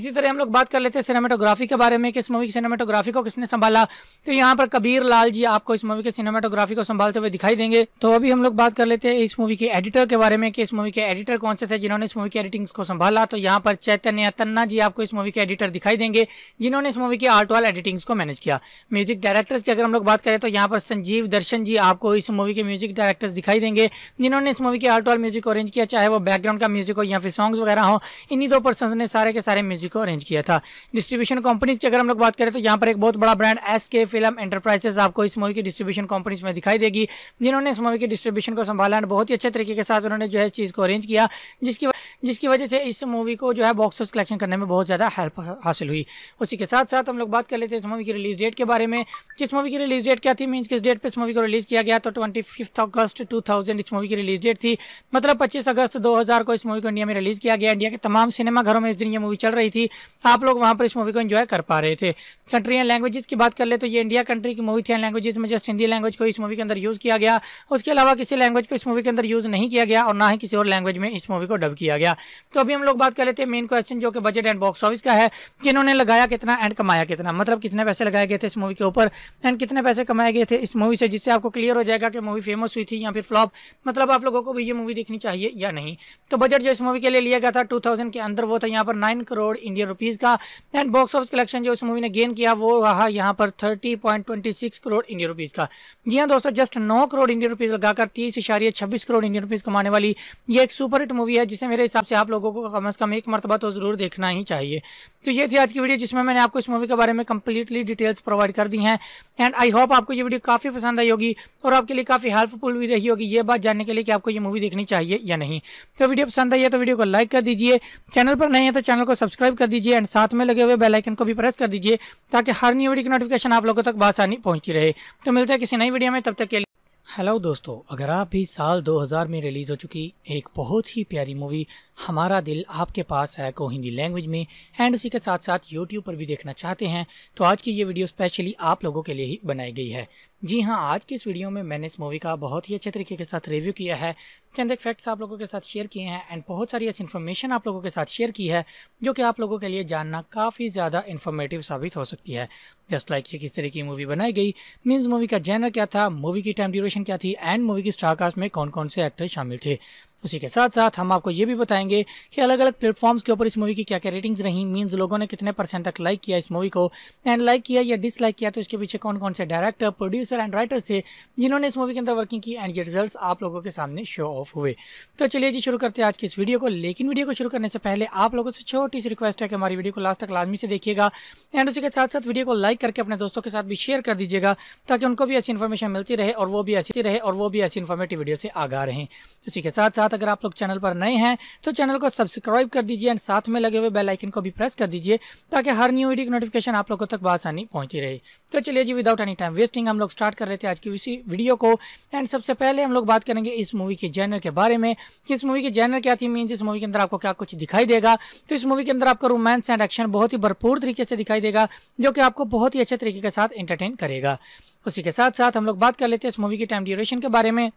इसी तरह हम लोग बात कर लेते हैं सिनेमाटोग्राफी के बारे में कि इस मूवी की सिनेमाटोग्राफी को किसने संभाला तो यहाँ पर कबीर लाल जी आपको इस मूवी के सिनेमाटोग्राफी को संभालते हुए दिखाई देंगे तो अभी हम लोग बात कर लेते हैं इस मूवी के एडिटर के बारे में कि इस मूवी के एडिटर कौन से थे जिन्होंने इस मूवी की एडिटिंग को संभाला तो यहाँ पर चैतन्य तन्ना जी आपको इस मूवी के एडिटर दिखाई देंगे जिन्होंने इस मूवी की आर्ट वाल एडिटिंग्स को मैनेज किया म्यूजिक डायरेक्टर्स की अगर हम लोग बात करें तो यहाँ पर संजीव दर्शन जी आपको इस मूवी के म्यूजिक डायरेक्टर्स दिखाई देंगे जिन्होंने इस मूवी के आर्ट और म्यूजिक अरेंज किया चाहे वो बैकग्राउंड का म्यूजिक हो या फिर सॉन्ग्स वगैरह हो इन्हीं दो पर्सन ने सारे के सारे म्यूजिक को अरेंज किया था डिस्ट्रीब्यूशन कंपनीज की अगर हम लोग बात करें तो यहाँ पर एक बहुत बड़ा brand S K film enterprises आपको इस मूवी की डिस्ट्रीब्यूशन कंपनीज में दिखाई देगी जिन्होंने इस मूवी के डिस्ट्रीब्यूशन को संभाला बहुत ही अच्छे तरीके के साथ उन्होंने जो है चीज़ को अरेंज किया जिसकी जिसकी वजह से इस मूवी को जो है बॉक्स ऑफिस कलेक्शन करने में बहुत ज़्यादा हेल्प हासिल हुई उसी के साथ साथ हम लोग बात कर लेते हैं इस मूवी की रिलीज़ डेट के बारे में जिस मूवी की रिलीज़ डेट क्या थी मीन्स किस डेट पर इस मूवी को रिलीज़ किया गया तो ट्वेंटी अगस्त टू इस मूवी की रिलीज़ डेट थी मतलब पच्चीस अगस्त दो को इस मूवी को इंडिया में रिलीज़ किया गया इंडिया के तमाम सिनेमाघरों में इस दिन ये मूवी चल रही थी आप लोग वहाँ पर इस मूवी को इन्जॉय कर पा रहे थे कंट्री एंड लैंग्वेजेस की बात कर ले तो ये इंडिया कंट्री की मूवी थी एंड लैंग्वेजेस में जस्ट हिंदी लैंग्वेज को इस मूवी के अंदर यूज़ किया गया उसके अलावा किसी लैंग्वेज को इस मूवी के अंदर यूज़ नहीं किया गया और ना ही किसी और लैंग्वेज में इस मूवी को डब किया गया गया तो अभी हम लोग बात कर लेते हैं मेन क्वेश्चन जो कि बजट एंड बॉक्स ऑफिस का है कि इन्होंने लगाया कितना एंड कमाया कितना मतलब कितने पैसे लगाए गए थे इस मूवी के ऊपर एंड कितने पैसे कमाए गए थे इस मूवी से जिससे आपको क्लियर हो जाएगा कि मूवी फेमस हुई थी या फिर फ्लॉप मतलब आप लोगों को भी ये मूवी देखनी चाहिए या नहीं तो बजट जो इस मूवी के लिए लिया गया था टू के अंदर वो था यहाँ पर नाइन करोड़ इंडियन रुपीज़ का एंड बॉक्स ऑफिस कलेक्शन जो इस मूवी ने गेन किया वो रहा यहाँ पर थर्टी करोड़ इंडियन रुपीज़ का जी हाँ दोस्तों जस्ट नौ करोड़ इंडियन रुपीज़ लगाकर तीस इशारिये छब्बीस करोड़ इंडियन रुपीज़ कमाने वाली ये एक सुपर हिट मूवी है जिसे मेरे हिसाब से आप लोगों को कम अज़ कम एक मरतबा तो ज़रूर देखना ही चाहिए तो ये थी आज की वीडियो जिसमें मैंने आपको इस मूवी के बारे में कम्प्लीटली डिटेल्स प्रोवाइड कर दी हैं एंड आई होप आपको ये वीडियो काफ़ी पसंद आई होगी और आपके लिए काफ़ी हेल्पफुल भी रही होगी ये बात जानने के लिए कि आपको ये मूवी देखनी चाहिए या नहीं तो वीडियो पसंद आई है तो वीडियो को लाइक कर दीजिए चैनल पर नहीं है तो चैनल को सब्सक्राइब कर दीजिए एंड साथ में लगे हुए बेलाइकन को भी प्रेस कर दीजिए ताकि हर न्यू वीडियो की नोटिफिकेशन आप लोगों तक बासानी पहुंची रहे तो मिलते हैं किसी नई वीडियो में तब तक के लिए हेलो दोस्तों अगर आप भी साल 2000 में रिलीज़ हो चुकी एक बहुत ही प्यारी मूवी हमारा दिल आपके पास है को हिंदी लैंग्वेज में एंड उसी के साथ साथ यूट्यूब पर भी देखना चाहते हैं तो आज की ये वीडियो स्पेशली आप लोगों के लिए ही बनाई गई है जी हाँ आज की इस वीडियो में मैंने इस मूवी का बहुत ही अच्छे तरीके के साथ रिव्यू किया है चंद एक फैक्ट्स आप लोगों के साथ शेयर किए हैं एंड बहुत सारी ऐसी इन्फॉर्मेशन आप लोगों के साथ शेयर की है जो कि आप लोगों के लिए जानना काफ़ी ज़्यादा इन्फॉर्मेटिव साबित हो सकती है जस्ट लाइक ये किस तरह की मूवी बनाई गई मीन्स मूवी का जैनर क्या था मूवी की टाइम ड्यूरेशन क्या थी एंड मूवी की स्टारकास्ट में कौन कौन से एक्टर शामिल थे उसी के साथ साथ हम आपको ये भी बताएंगे कि अलग अलग प्लेटफॉर्म्स के ऊपर इस मूवी की क्या क्या रेटिंग्स रही मीन्स लोगों ने कितने परसेंट तक लाइक किया इस मूवी को एंड लाइक किया या डिसलाइक किया तो इसके पीछे कौन कौन से डायरेक्टर प्रोड्यूसर एंड राइटर्स थे जिन्होंने इस मूवी के अंदर वर्किंग की एंड ये रिजल्ट आप लोगों के सामने शो ऑफ हुए तो चलिए जी शुरू करते हैं आज की इस वीडियो को लेकिन वीडियो को शुरू करने से पहले आप लोगों से छोटी सी रिक्वेस्ट है कि हमारी वीडियो को लास्ट तक लाजमी से देखिएगा एंड उसी के साथ साथ वीडियो को लाइक करके अपने दोस्तों के साथ भी शेयर कर दीजिएगा ताकि उनको भी ऐसी इन्फॉर्मेशन मिलती रहे और वो भी ऐसी रहे और वो भी ऐसी इन्फॉर्मेटिव वीडियो से आगा रहे उसी के साथ साथ साथ अगर आप लोग चैनल पर नए हैं तो चैनल को सब्सक्राइब कर दीजिए एंड साथ में लगे हुए आइकन को भी प्रेस कर दीजिए ताकि हर न्यू वीडियो की नोटिफिकेशन आप लोगों तक बसानी पहुंची रहे तो चलिए जी विदाउट एनी टाइम वेस्टिंग हम लोग स्टार्ट कर लेते थे आज की इसी वीडियो को एंड सबसे पहले हम लोग बात करेंगे इस मूवी के जैनर के बारे में कि इस मूवी के जैनर क्या थी मीन इस मूवी के अंदर आपको क्या कुछ दिखाई देगा तो इस मूवी के अंदर आपको रोमांस एंड एक्शन बहुत ही भरपूर तरीके से दिखाई देगा जो कि आपको बहुत ही अच्छे तरीके के साथ एंटरटेन करेगा उसी के साथ साथ हम लोग बात कर लेते हैं इस मूवी के टाइम ड्यूरेशन के बारे में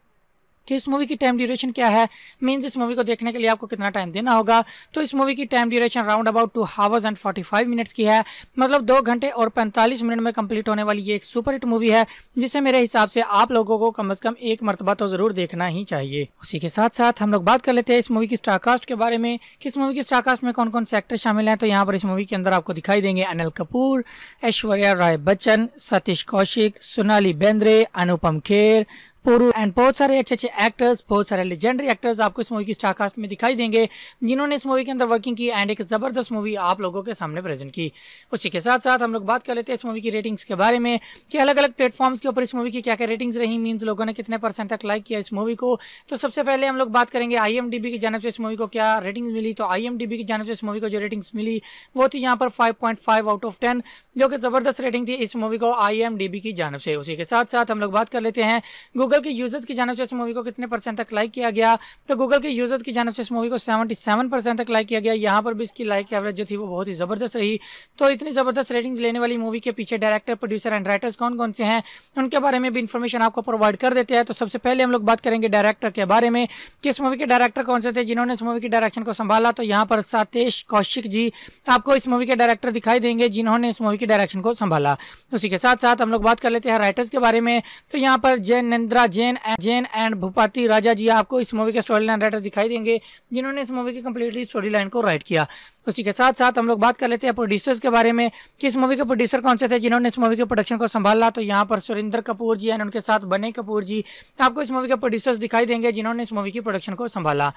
कि इस मूवी की टाइम ड्यूरेशन क्या है मीन्स इस मूवी को देखने के लिए आपको कितना टाइम देना होगा तो इस मूवी की time duration round about two hours and forty five minutes की है मतलब दो घंटे और पैंतालीस मिनट में कंप्लीट होने वाली ये एक सुपर हिट मूवी है जिसे मेरे हिसाब से आप लोगों को कम अज़ कम एक मरतबा तो ज़रूर देखना ही चाहिए उसी के साथ साथ हम लोग बात कर लेते हैं इस मूवी की स्टारकास्ट के बारे में कि इस मूवी की स्टारकास्ट में कौन कौन से एक्टर शामिल हैं तो यहाँ पर इस मूवी के अंदर आपको दिखाई देंगे अनिल कपूर ऐश्वर्या राय बच्चन सतीश कौशिक सोनाली बेंद्रे अनुपम खेर पोरू एंड बहुत सारे अच्छे अच्छे एक्टर्स बहुत सारे लेजेंडरी एक्टर्स आपको इस मूवी की स्टारकास्ट में दिखाई देंगे जिन्होंने इस मूवी के अंदर वर्किंग की एंड एक ज़बरदस्त मूवी आप लोगों के सामने प्रेजेंट की उसी के साथ साथ हम लोग बात कर लेते हैं इस मूवी की रेटिंग्स के बारे में कि अलग अलग प्लेटफॉर्म्स के ऊपर इस मूवी की क्या क्या रेटिंग्स रही मीन्स लोगों ने कितने परसेंट तक लाइक किया इस मूवी को तो सबसे पहले हम लोग बात करेंगे आई की जानव से इस मूवी को क्या रेटिंग मिली तो आई की जानव से इस मूवी को जो रेटिंग्स मिली वो थी यहाँ पर फाइव आउट ऑफ टेन जो कि ज़बरदस्त रेटिंग थी इस मूवी को आई की जानव से उसी के साथ साथ हम लोग बात कर लेते हैं गूगल के यूजर्स की जानव से इस मूवी को कितने परसेंट तक लाइक किया गया तो गूगल के यूजर्स की जानव से इस मूवी को सेवेंटी सेवन परसेंट तक लाइक किया गया यहाँ पर भी इसकी लाइक एवरेज जो थी वो बहुत ही ज़बरदस्त रही तो इतनी ज़बरदस्त रेटिंग लेने वाली मूवी के पीछे डायरेक्टर प्रोड्यूसर एंड राइटर्स कौन कौन से हैं उनके बारे में भी इन्फॉर्मेशन आपको प्रोवाइड कर देते हैं तो सबसे पहले हम लोग बात करेंगे डायरेक्टर के बारे में किस मूवी के डायरेक्टर कौन से थे जिन्होंने इस मूवी की डायरेक्शन को संभाला तो यहाँ पर सातेश कौशिक जी आपको इस मूवी के डायरेक्टर दिखाई देंगे जिन्होंने इस मूवी की डायरेक्शन को संभाला उसी के साथ साथ हम लोग बात कर लेते हैं राइटर्स के बारे में तो यहाँ पर जय मित्रा जैन जैन एंड भूपाती राजा जी आपको इस मूवी के स्टोरी लाइन राइटर दिखाई देंगे जिन्होंने इस मूवी की कंप्लीटली स्टोरी लाइन को राइट किया उसी के साथ साथ हम लोग बात कर लेते हैं प्रोड्यूसर्स के बारे में कि इस मूवी के प्रोड्यूसर कौन से थे जिन्होंने इस मूवी के प्रोडक्शन को संभाला तो यहाँ पर सुरेंद्र कपूर जी एंड उनके साथ बने कपूर जी आपको इस मूवी के प्रोड्यूसर्स दिखाई देंगे जिन्होंने इस मूवी की प्रोडक्शन को संभाला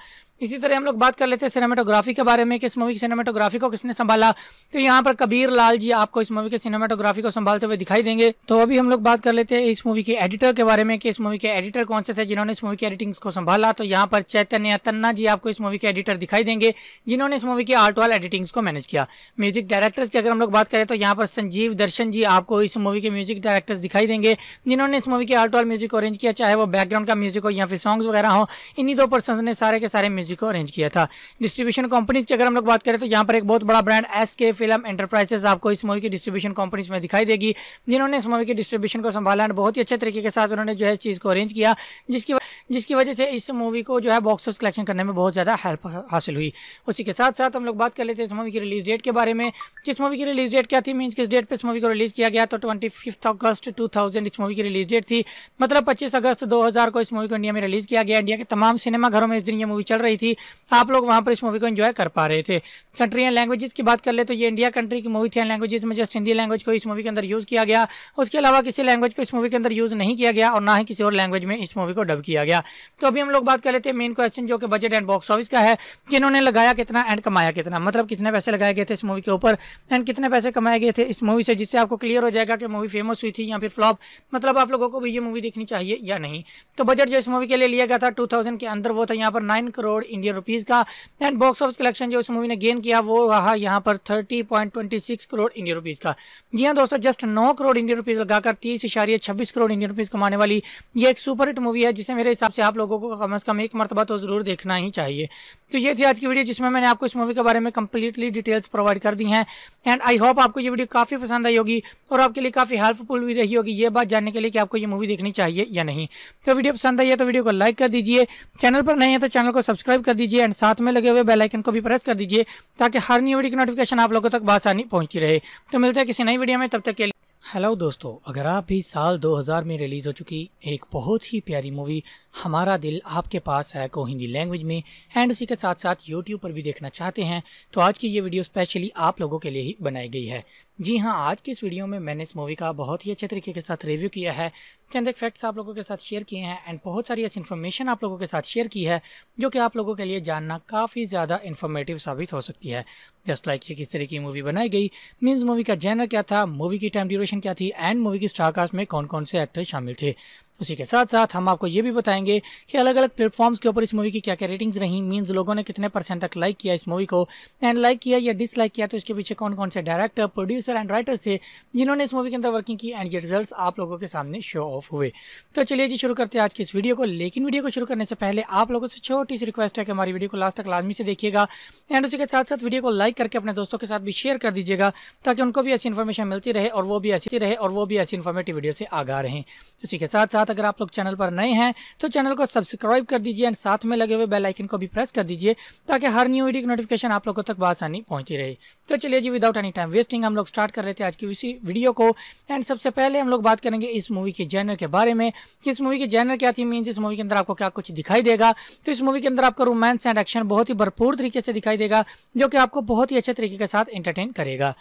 इसी तरह हम लोग बात कर लेते हैं सिनेमाटोग्राफी के बारे में कि इस मूवी की सिनेमाटोग्राफी को किसने संभाला तो यहाँ पर कबीर लाल जी आपको इस मूवी के सिनेमाटोग्राफी को संभालते हुए दिखाई देंगे तो अभी हम लोग बात कर लेते हैं इस मूवी के एडिटर के बारे में कि इस मूवी के एडिटर कौन से थे जिन्होंने इस मूवी की एडिटिंग को संभाला तो यहाँ पर चैतन्य तन्ना जी आपको इस मूवी के एडिटर दिखाई देंगे जिन्होंने इस मूवी की आर्ट वाल एडिटिंग्स को मैनेज किया म्यूजिक डायरेक्टर्स की अगर हम लोग बात करें तो यहाँ पर संजीव दर्शन जी आपको इस मूवी के म्यूजिक डायरेक्टर्स दिखाई देंगे जिन्होंने इस मूवी के आर्ट और म्यूजिक अरेंज किया चाहे वो बैकग्राउंड का म्यूजिक हो या फिर सॉन्ग्स वगैरह हो इन्हीं दो पर्सन ने सारे के सारे म्यूजिक को अरेंज किया था डिस्ट्रीब्यूशन कंपनीज की अगर हम लोग बात करें तो यहाँ पर एक बहुत बड़ा brand S K film enterprises आपको इस मूवी की डिस्ट्रीब्यूशन कंपनीज में दिखाई देगी जिन्होंने इस मूवी के डिस्ट्रीब्यूशन को संभाला बहुत ही अच्छे तरीके के साथ उन्होंने जो है चीज़ को अरेंज किया जिसकी जिसकी वजह से इस मूवी को जो है बॉक्स ऑफिस कलेक्शन करने में बहुत ज़्यादा हेल्प हासिल हुई उसी के साथ साथ हम लोग बात कर लेते हैं इस मूवी की रिलीज़ डेट के बारे में जिस मूवी की रिलीज़ डेट क्या थी मीन्स किस डेट पर इस मूवी को रिलीज़ किया गया तो ट्वेंटी फिफ्थ अगस्त टू इस मूवी की रिलीज़ डेट थी मतलब पच्चीस अगस्त दो हज़ार को इस मूवी को इंडिया में रिलीज़ किया गया इंडिया के तमाम सिनेमाघरों में इस दिन ये मूवी चल रही थी आप लोग वहाँ पर इस मूवी को इन्जॉय कर पा रहे थे कंट्री एंड लैंग्वेजेस की बात कर ले तो ये इंडिया कंट्री की मूवी थी एंड लैंग्वेजेस में जस्ट हिंदी लैंग्वेज को इस मूवी के अंदर यूज़ किया गया उसके अलावा किसी लैंग्वेज को इस मूवी के अंदर यूज़ नहीं किया गया और ना ही किसी और लैंग्वेज में इस मूवी को डब किया गया गया तो अभी हम लोग बात कर लेते हैं मेन क्वेश्चन जो कि बजट एंड बॉक्स ऑफिस का है कि इन्होंने लगाया कितना एंड कमाया कितना मतलब कितने पैसे लगाए गए थे इस मूवी के ऊपर एंड कितने पैसे कमाए गए थे इस मूवी से जिससे आपको क्लियर हो जाएगा कि मूवी फेमस हुई थी या फिर फ्लॉप मतलब आप लोगों को भी ये मूवी देखनी चाहिए या नहीं तो बजट जो इस मूवी के लिए लिया गया था टू के अंदर वो था यहाँ पर नाइन करोड़ इंडियन रुपीज़ का एंड बॉक्स ऑफिस कलेक्शन जो इस मूवी ने गेन किया वो रहा यहाँ पर थर्टी करोड़ इंडियन रुपीज़ का जी हाँ दोस्तों जस्ट नौ करोड़ इंडियन रुपीज़ लगाकर तीस इशारिये छब्बीस करोड़ इंडियन रुपीज़ कमाने वाली ये एक सुपर हिट मूवी है जिसे मेरे हिसाब हिसाब से आप लोगों को कम अज़ कम एक मरतबा तो ज़रूर देखना ही चाहिए तो ये थी आज की वीडियो जिसमें मैंने आपको इस मूवी के बारे में कम्प्लीटली डिटेल्स प्रोवाइड कर दी हैं एंड आई होप आपको ये वीडियो काफ़ी पसंद आई होगी और आपके लिए काफ़ी हेल्पफुल भी रही होगी ये बात जानने के लिए कि आपको ये मूवी देखनी चाहिए या नहीं तो वीडियो पसंद आई है तो वीडियो को लाइक कर दीजिए चैनल पर नहीं है तो चैनल को सब्सक्राइब कर दीजिए एंड साथ में लगे हुए बेलाइकन को भी प्रेस कर दीजिए ताकि हर न्यू वीडियो की नोटिफिकेशन आप लोगों तक बासानी पहुँचती रहे तो मिलते हैं किसी नई वीडियो में तब तक के लिए हेलो दोस्तों अगर आप भी साल 2000 में रिलीज़ हो चुकी एक बहुत ही प्यारी मूवी हमारा दिल आपके पास है को हिंदी लैंग्वेज में एंड उसी के साथ साथ यूट्यूब पर भी देखना चाहते हैं तो आज की ये वीडियो स्पेशली आप लोगों के लिए ही बनाई गई है जी हाँ आज की इस वीडियो में मैंने इस मूवी का बहुत ही अच्छे तरीके के साथ रिव्यू किया है के अंदर फैक्ट्स आप लोगों के साथ शेयर किए हैं एंड बहुत सारी ऐसी इन्फॉर्मेशन आप लोगों के साथ शेयर की है जो कि आप लोगों के लिए जानना काफ़ी ज़्यादा इन्फॉर्मेटिव साबित हो सकती है जस्ट लाइक ये किस तरह की मूवी बनाई गई मीन्स मूवी का जैनर क्या था मूवी की टाइम ड्यूरेशन क्या थी एंड मूवी की स्टारकास्ट में कौन कौन से एक्टर शामिल थे उसी के साथ साथ हम आपको ये भी बताएंगे कि अलग अलग प्लेटफॉर्म्स के ऊपर इस मूवी की क्या क्या रेटिंग्स रही मीन्स लोगों ने कितने परसेंट तक लाइक किया इस मूवी को एंड लाइक किया या डिसलाइक किया तो इसके पीछे कौन कौन से डायरेक्टर प्रोड्यूसर एंड राइटर्स थे जिन्होंने इस मूवी के अंदर वर्किंग की एंड ये रिजल्ट आप लोगों के सामने शो ऑफ हुए तो चलिए जी शुरू करते हैं आज की इस वीडियो को लेकिन वीडियो को शुरू करने से पहले आप लोगों से छोटी सी रिक्वेस्ट है कि हमारी वीडियो को लास्ट तक लाजमी से देखिएगा एंड उसी के साथ साथ वीडियो को लाइक करके अपने दोस्तों के साथ भी शेयर कर दीजिएगा ताकि उनको भी ऐसी इन्फॉर्मेशन मिलती रहे और वो भी ऐसी रहे और वो भी ऐसी इन्फॉर्मेटिव वीडियो से आगा रहे उसी के साथ साथ अगर आप लोग चैनल पर नए हैं तो चैनल को सब्सक्राइब कर दीजिए एंड साथ में लगे हुए बेल आइकन को भी प्रेस कर दीजिए ताकि हर न्यू वीडियो की नोटिफिकेशन आप लोगों तक बसानी पहुंची रहे तो चलिए जी विदाउट एनी टाइम वेस्टिंग हम लोग स्टार्ट कर रहे थे आज की इसी वीडियो को एंड सबसे पहले हम लोग बात करेंगे इस मूवी के जैनर के बारे में इस मूवी के जैनर क्या थी मीन इस मूवी के अंदर आपको क्या कुछ दिखाई देगा तो इस मूवी के अंदर आपको रोमांस एंड एक्शन बहुत ही भरपूर तरीके से दिखाई देगा जो कि आपको बहुत ही अच्छे तरीके के साथ एंटरटेन करेगा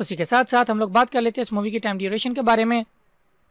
उसी के साथ साथ हम लोग बात कर लेते हैं इस मूवी की टाइम ड्यूरेशन के बारे में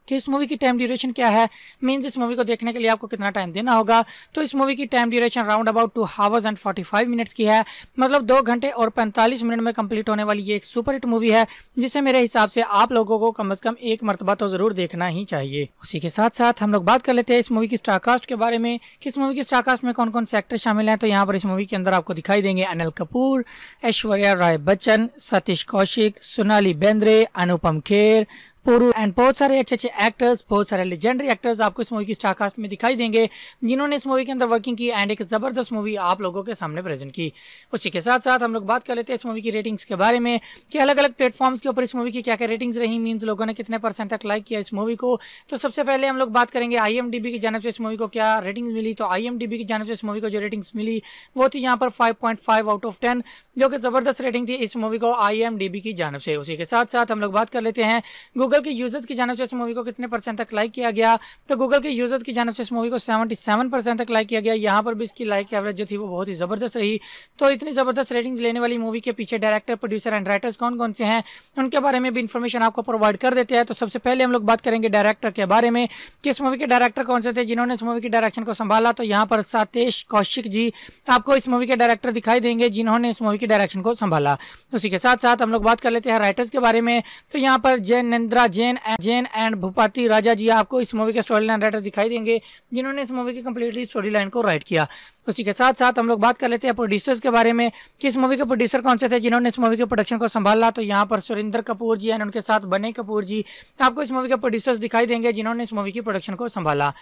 कि इस मूवी की टाइम ड्यूरेशन क्या है मीन्स इस मूवी को देखने के लिए आपको कितना टाइम देना होगा तो इस मूवी की time duration round about two hours and forty five minutes की है मतलब दो घंटे और पैंतालीस मिनट में कंप्लीट होने वाली ये एक सुपर हिट मूवी है जिसे मेरे हिसाब से आप लोगों को कम अज़ कम एक मरतबा तो ज़रूर देखना ही चाहिए उसी के साथ साथ हम लोग बात कर लेते हैं इस मूवी की स्टारकास्ट के बारे में इस मूवी की स्टारकास्ट में कौन कौन से एक्टर शामिल हैं तो यहाँ पर इस मूवी के अंदर आपको दिखाई देंगे अनिल कपूर ऐश्वर्या राय बच्चन सतीश कौशिक सोनाली बेंद्रे अनुपम खेर पुरु एंड बहुत सारे अच्छे अच्छे एक्टर्स बहुत सारे लेजेंडरी एक्टर्स आपको इस मूवी की स्टारकास्ट में दिखाई देंगे जिन्होंने इस मूवी के अंदर वर्किंग की एंड एक ज़बरदस्त मूवी आप लोगों के सामने प्रेजेंट की उसी के साथ साथ हम लोग बात कर लेते हैं इस मूवी की रेटिंग्स के बारे में कि अलग अलग प्लेटफॉर्म्स के ऊपर इस मूवी की क्या क्या रेटिंग्स रही मीन्स लोगों ने कितने परसेंट तक लाइक किया इस मूवी को तो सबसे पहले हम लोग बात करेंगे आई की जानव से इस मूवी को क्या रेटिंग मिली तो आई की जानव से इस मूवी को जो रेटिंग्स मिली वो थी यहाँ पर फाइव आउट ऑफ टेन जो कि ज़बरदस्त रेटिंग थी इस मूवी को आई की जानव से उसी के साथ साथ हम लोग बात कर लेते हैं गूगल के यूजर्स की जानव से इस मूवी को कितने परसेंट तक लाइक किया गया तो गूगल के यूजर्स की जानव से इस मूवी को सेवेंटी सेवन परसेंट तक लाइक किया गया यहाँ पर भी इसकी लाइक एवरेज जो थी वो बहुत ही ज़बरदस्त रही तो इतनी ज़बरदस्त रेटिंग लेने वाली मूवी के पीछे डायरेक्टर प्रोड्यूसर एंड राइटर्स कौन कौन से हैं उनके बारे में भी इन्फॉर्मेशन आपको प्रोवाइड कर देते हैं तो सबसे पहले हम लोग बात करेंगे डायरेक्टर के बारे में कि इस मूवी के डायरेक्टर कौन से थे जिन्होंने इस मूवी की डायरेक्शन को संभाला तो यहाँ पर सातेश कौशिक जी आपको इस मूवी के डायरेक्टर दिखाई देंगे जिन्होंने इस मूवी की डायरेक्शन को संभाला उसी के साथ साथ हम लोग बात कर लेते हैं राइटर्स के बारे में तो यहाँ पर जयनंद्र मिश्रा जैन जैन एंड भूपाति राजा जी आपको इस मूवी के स्टोरी लाइन राइटर दिखाई देंगे जिन्होंने इस मूवी की कंप्लीटली स्टोरी लाइन को राइट किया उसी के साथ साथ हम लोग बात कर लेते हैं प्रोड्यूसर्स के बारे में कि इस मूवी के प्रोड्यूसर कौन से थे जिन्होंने इस मूवी के प्रोडक्शन को संभाला तो यहाँ पर सुरेंद्र कपूर जी एंड उनके साथ बने कपूर जी आपको इस मूवी के प्रोड्यूसर्स दिखाई देंगे जिन्होंने इस मूवी की प्रोडक्शन को संभाला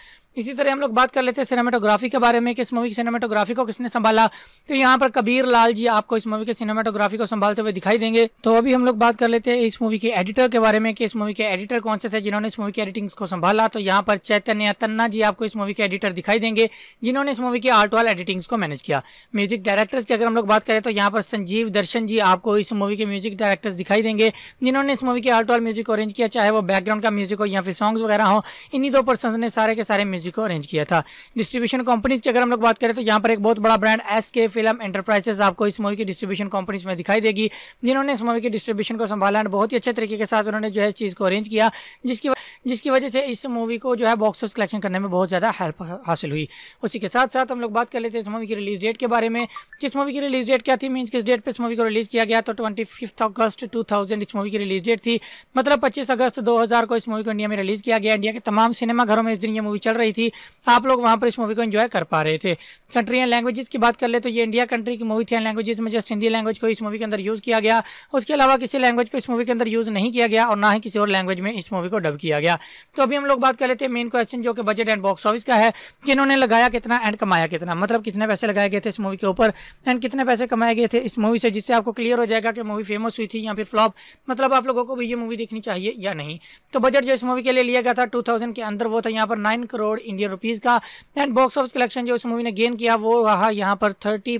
इसी तरह हम लोग बात कर लेते हैं सिनेमाटोग्राफी के बारे में कि इस मूवी की सिनेमाटोग्राफी को किसने संभाला तो यहाँ पर कबीर लाल जी आपको इस मूवी के सिनेमाटोग्राफी को संभालते हुए दिखाई देंगे तो अभी हम लोग बात कर लेते हैं इस मूवी के एडिटर के बारे में कि इस मूवी के एडिटर कौन से थे जिन्होंने इस मूवी की एडिटिंग को संभाला तो यहाँ पर चैतन्य तन्ना जी आपको इस मूवी के एडिटर दिखाई देंगे जिन्होंने इस मूवी के आर्ट वाल एडिटिंग्स को मैनेज किया म्यूजिक डायरेक्टर्स की अगर हम लोग बात करें तो यहाँ पर संजीव दर्शन जी आपको इस मूवी के म्यूजिक डायरेक्टर्स दिखाई देंगे जिन्होंने इस मूवी के आर्ट ऑल म्यूजिक अरेंज किया चाहे वो बैकग्राउंड का म्यूजिक हो या फिर सॉन्ग्स वगैरह हो इन्हीं दो पर्सन ने सारे के सारे म्यूजिक को अरेंज किया था डिस्ट्रीब्यूशन कंपनीज की अगर हम लोग बात करें तो यहाँ पर एक बहुत बड़ा brand S K film enterprises आपको इस मूवी की डिस्ट्रीब्यूशन कंपनीज में दिखाई देगी जिन्होंने इस मूवी के डिस्ट्रीब्यूशन को संभाला बहुत ही अच्छे तरीके के साथ उन्होंने जो है चीज़ को अरेंज किया जिसकी जिसकी वजह से इस मूवी को जो है बॉक्स कलेक्शन करने में बहुत ज़्यादा हेल्प हासिल हुई उसी के साथ साथ हम लोग बात कर लेते हैं इस मूवी की रिलीज़ डेट के बारे में किस मूवी की रिलीज़ डेट क्या थी मीन्स किस डेट पर इस मूवी को रिलीज़ किया गया तो ट्वेंटी अगस्त टू इस मूवी की रिलीज़ डेट थी मतलब पच्चीस अगस्त दो को इस मूवी को इंडिया में रिलीज़ किया गया इंडिया के तमाम सिनेमाघरों में इस दिन ये मूवी चल रही थी आप लोग वहाँ पर इस मूवी को इन्जॉय कर पा रहे थे कंट्री एंड लैंग्वेजेस की बात कर ले तो ये इंडिया कंट्री की मूवी थी एंड लैंग्वेजेस में जस्ट हिंदी लैंग्वेज को इस मूवी के अंदर यूज़ किया गया उसके अलावा किसी लैंग्वेज को इस मूवी के अंदर यूज़ नहीं किया गया और ना ही किसी और लैंग्वेज में इस मूवी को डब किया गया गया तो अभी हम लोग बात कर लेते हैं मेन क्वेश्चन जो कि बजट एंड बॉक्स ऑफिस का है कि इन्होंने लगाया कितना एंड कमाया कितना मतलब कितने पैसे लगाए गए थे इस मूवी के ऊपर एंड कितने पैसे कमाए गए थे इस मूवी से जिससे आपको क्लियर हो जाएगा कि मूवी फेमस हुई थी या फिर फ्लॉप मतलब आप लोगों को भी ये मूवी देखनी चाहिए या नहीं तो बजट जो इस मूवी के लिए लिया गया था टू के अंदर वो था यहाँ पर नाइन करोड़ इंडियन रुपीज़ का एंड बॉक्स ऑफिस कलेक्शन जो इस मूवी ने गेन किया वो रहा यहाँ पर थर्टी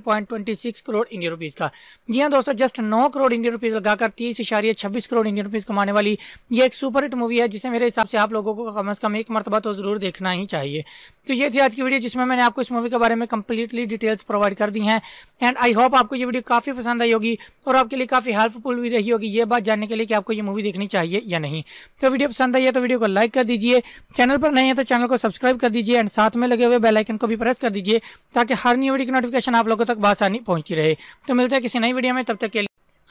करोड़ इंडियन रुपीज़ का जी हाँ दोस्तों जस्ट नौ करोड़ इंडियन रुपीज़ लगाकर तीस करोड़ इंडियन रुपीज़ कमाने वाली ये एक सुपर हिट मूवी है जिसे मेरे हिसाब से आप लोगों को कम अज़ कम एक मरतबा तो ज़रूर देखना ही चाहिए तो ये थी आज की वीडियो जिसमें मैंने आपको इस मूवी के बारे में कम्प्लीटली डिटेल्स प्रोवाइड कर दी हैं एंड आई होप आपको ये वीडियो काफ़ी पसंद आई होगी और आपके लिए काफ़ी हेल्पफुल भी रही होगी ये बात जानने के लिए कि आपको ये मूवी देखनी चाहिए या नहीं तो वीडियो पसंद आई है तो वीडियो को लाइक कर दीजिए चैनल पर नहीं है तो चैनल को सब्सक्राइब कर दीजिए एंड साथ में लगे हुए बेलाइकन को भी प्रेस कर दीजिए ताकि हर न्यू वीडियो की नोटिफिकेशन आप लोगों तक बासानी पहुँचती रहे तो मिलते हैं किसी नई वीडियो में तब तक के लिए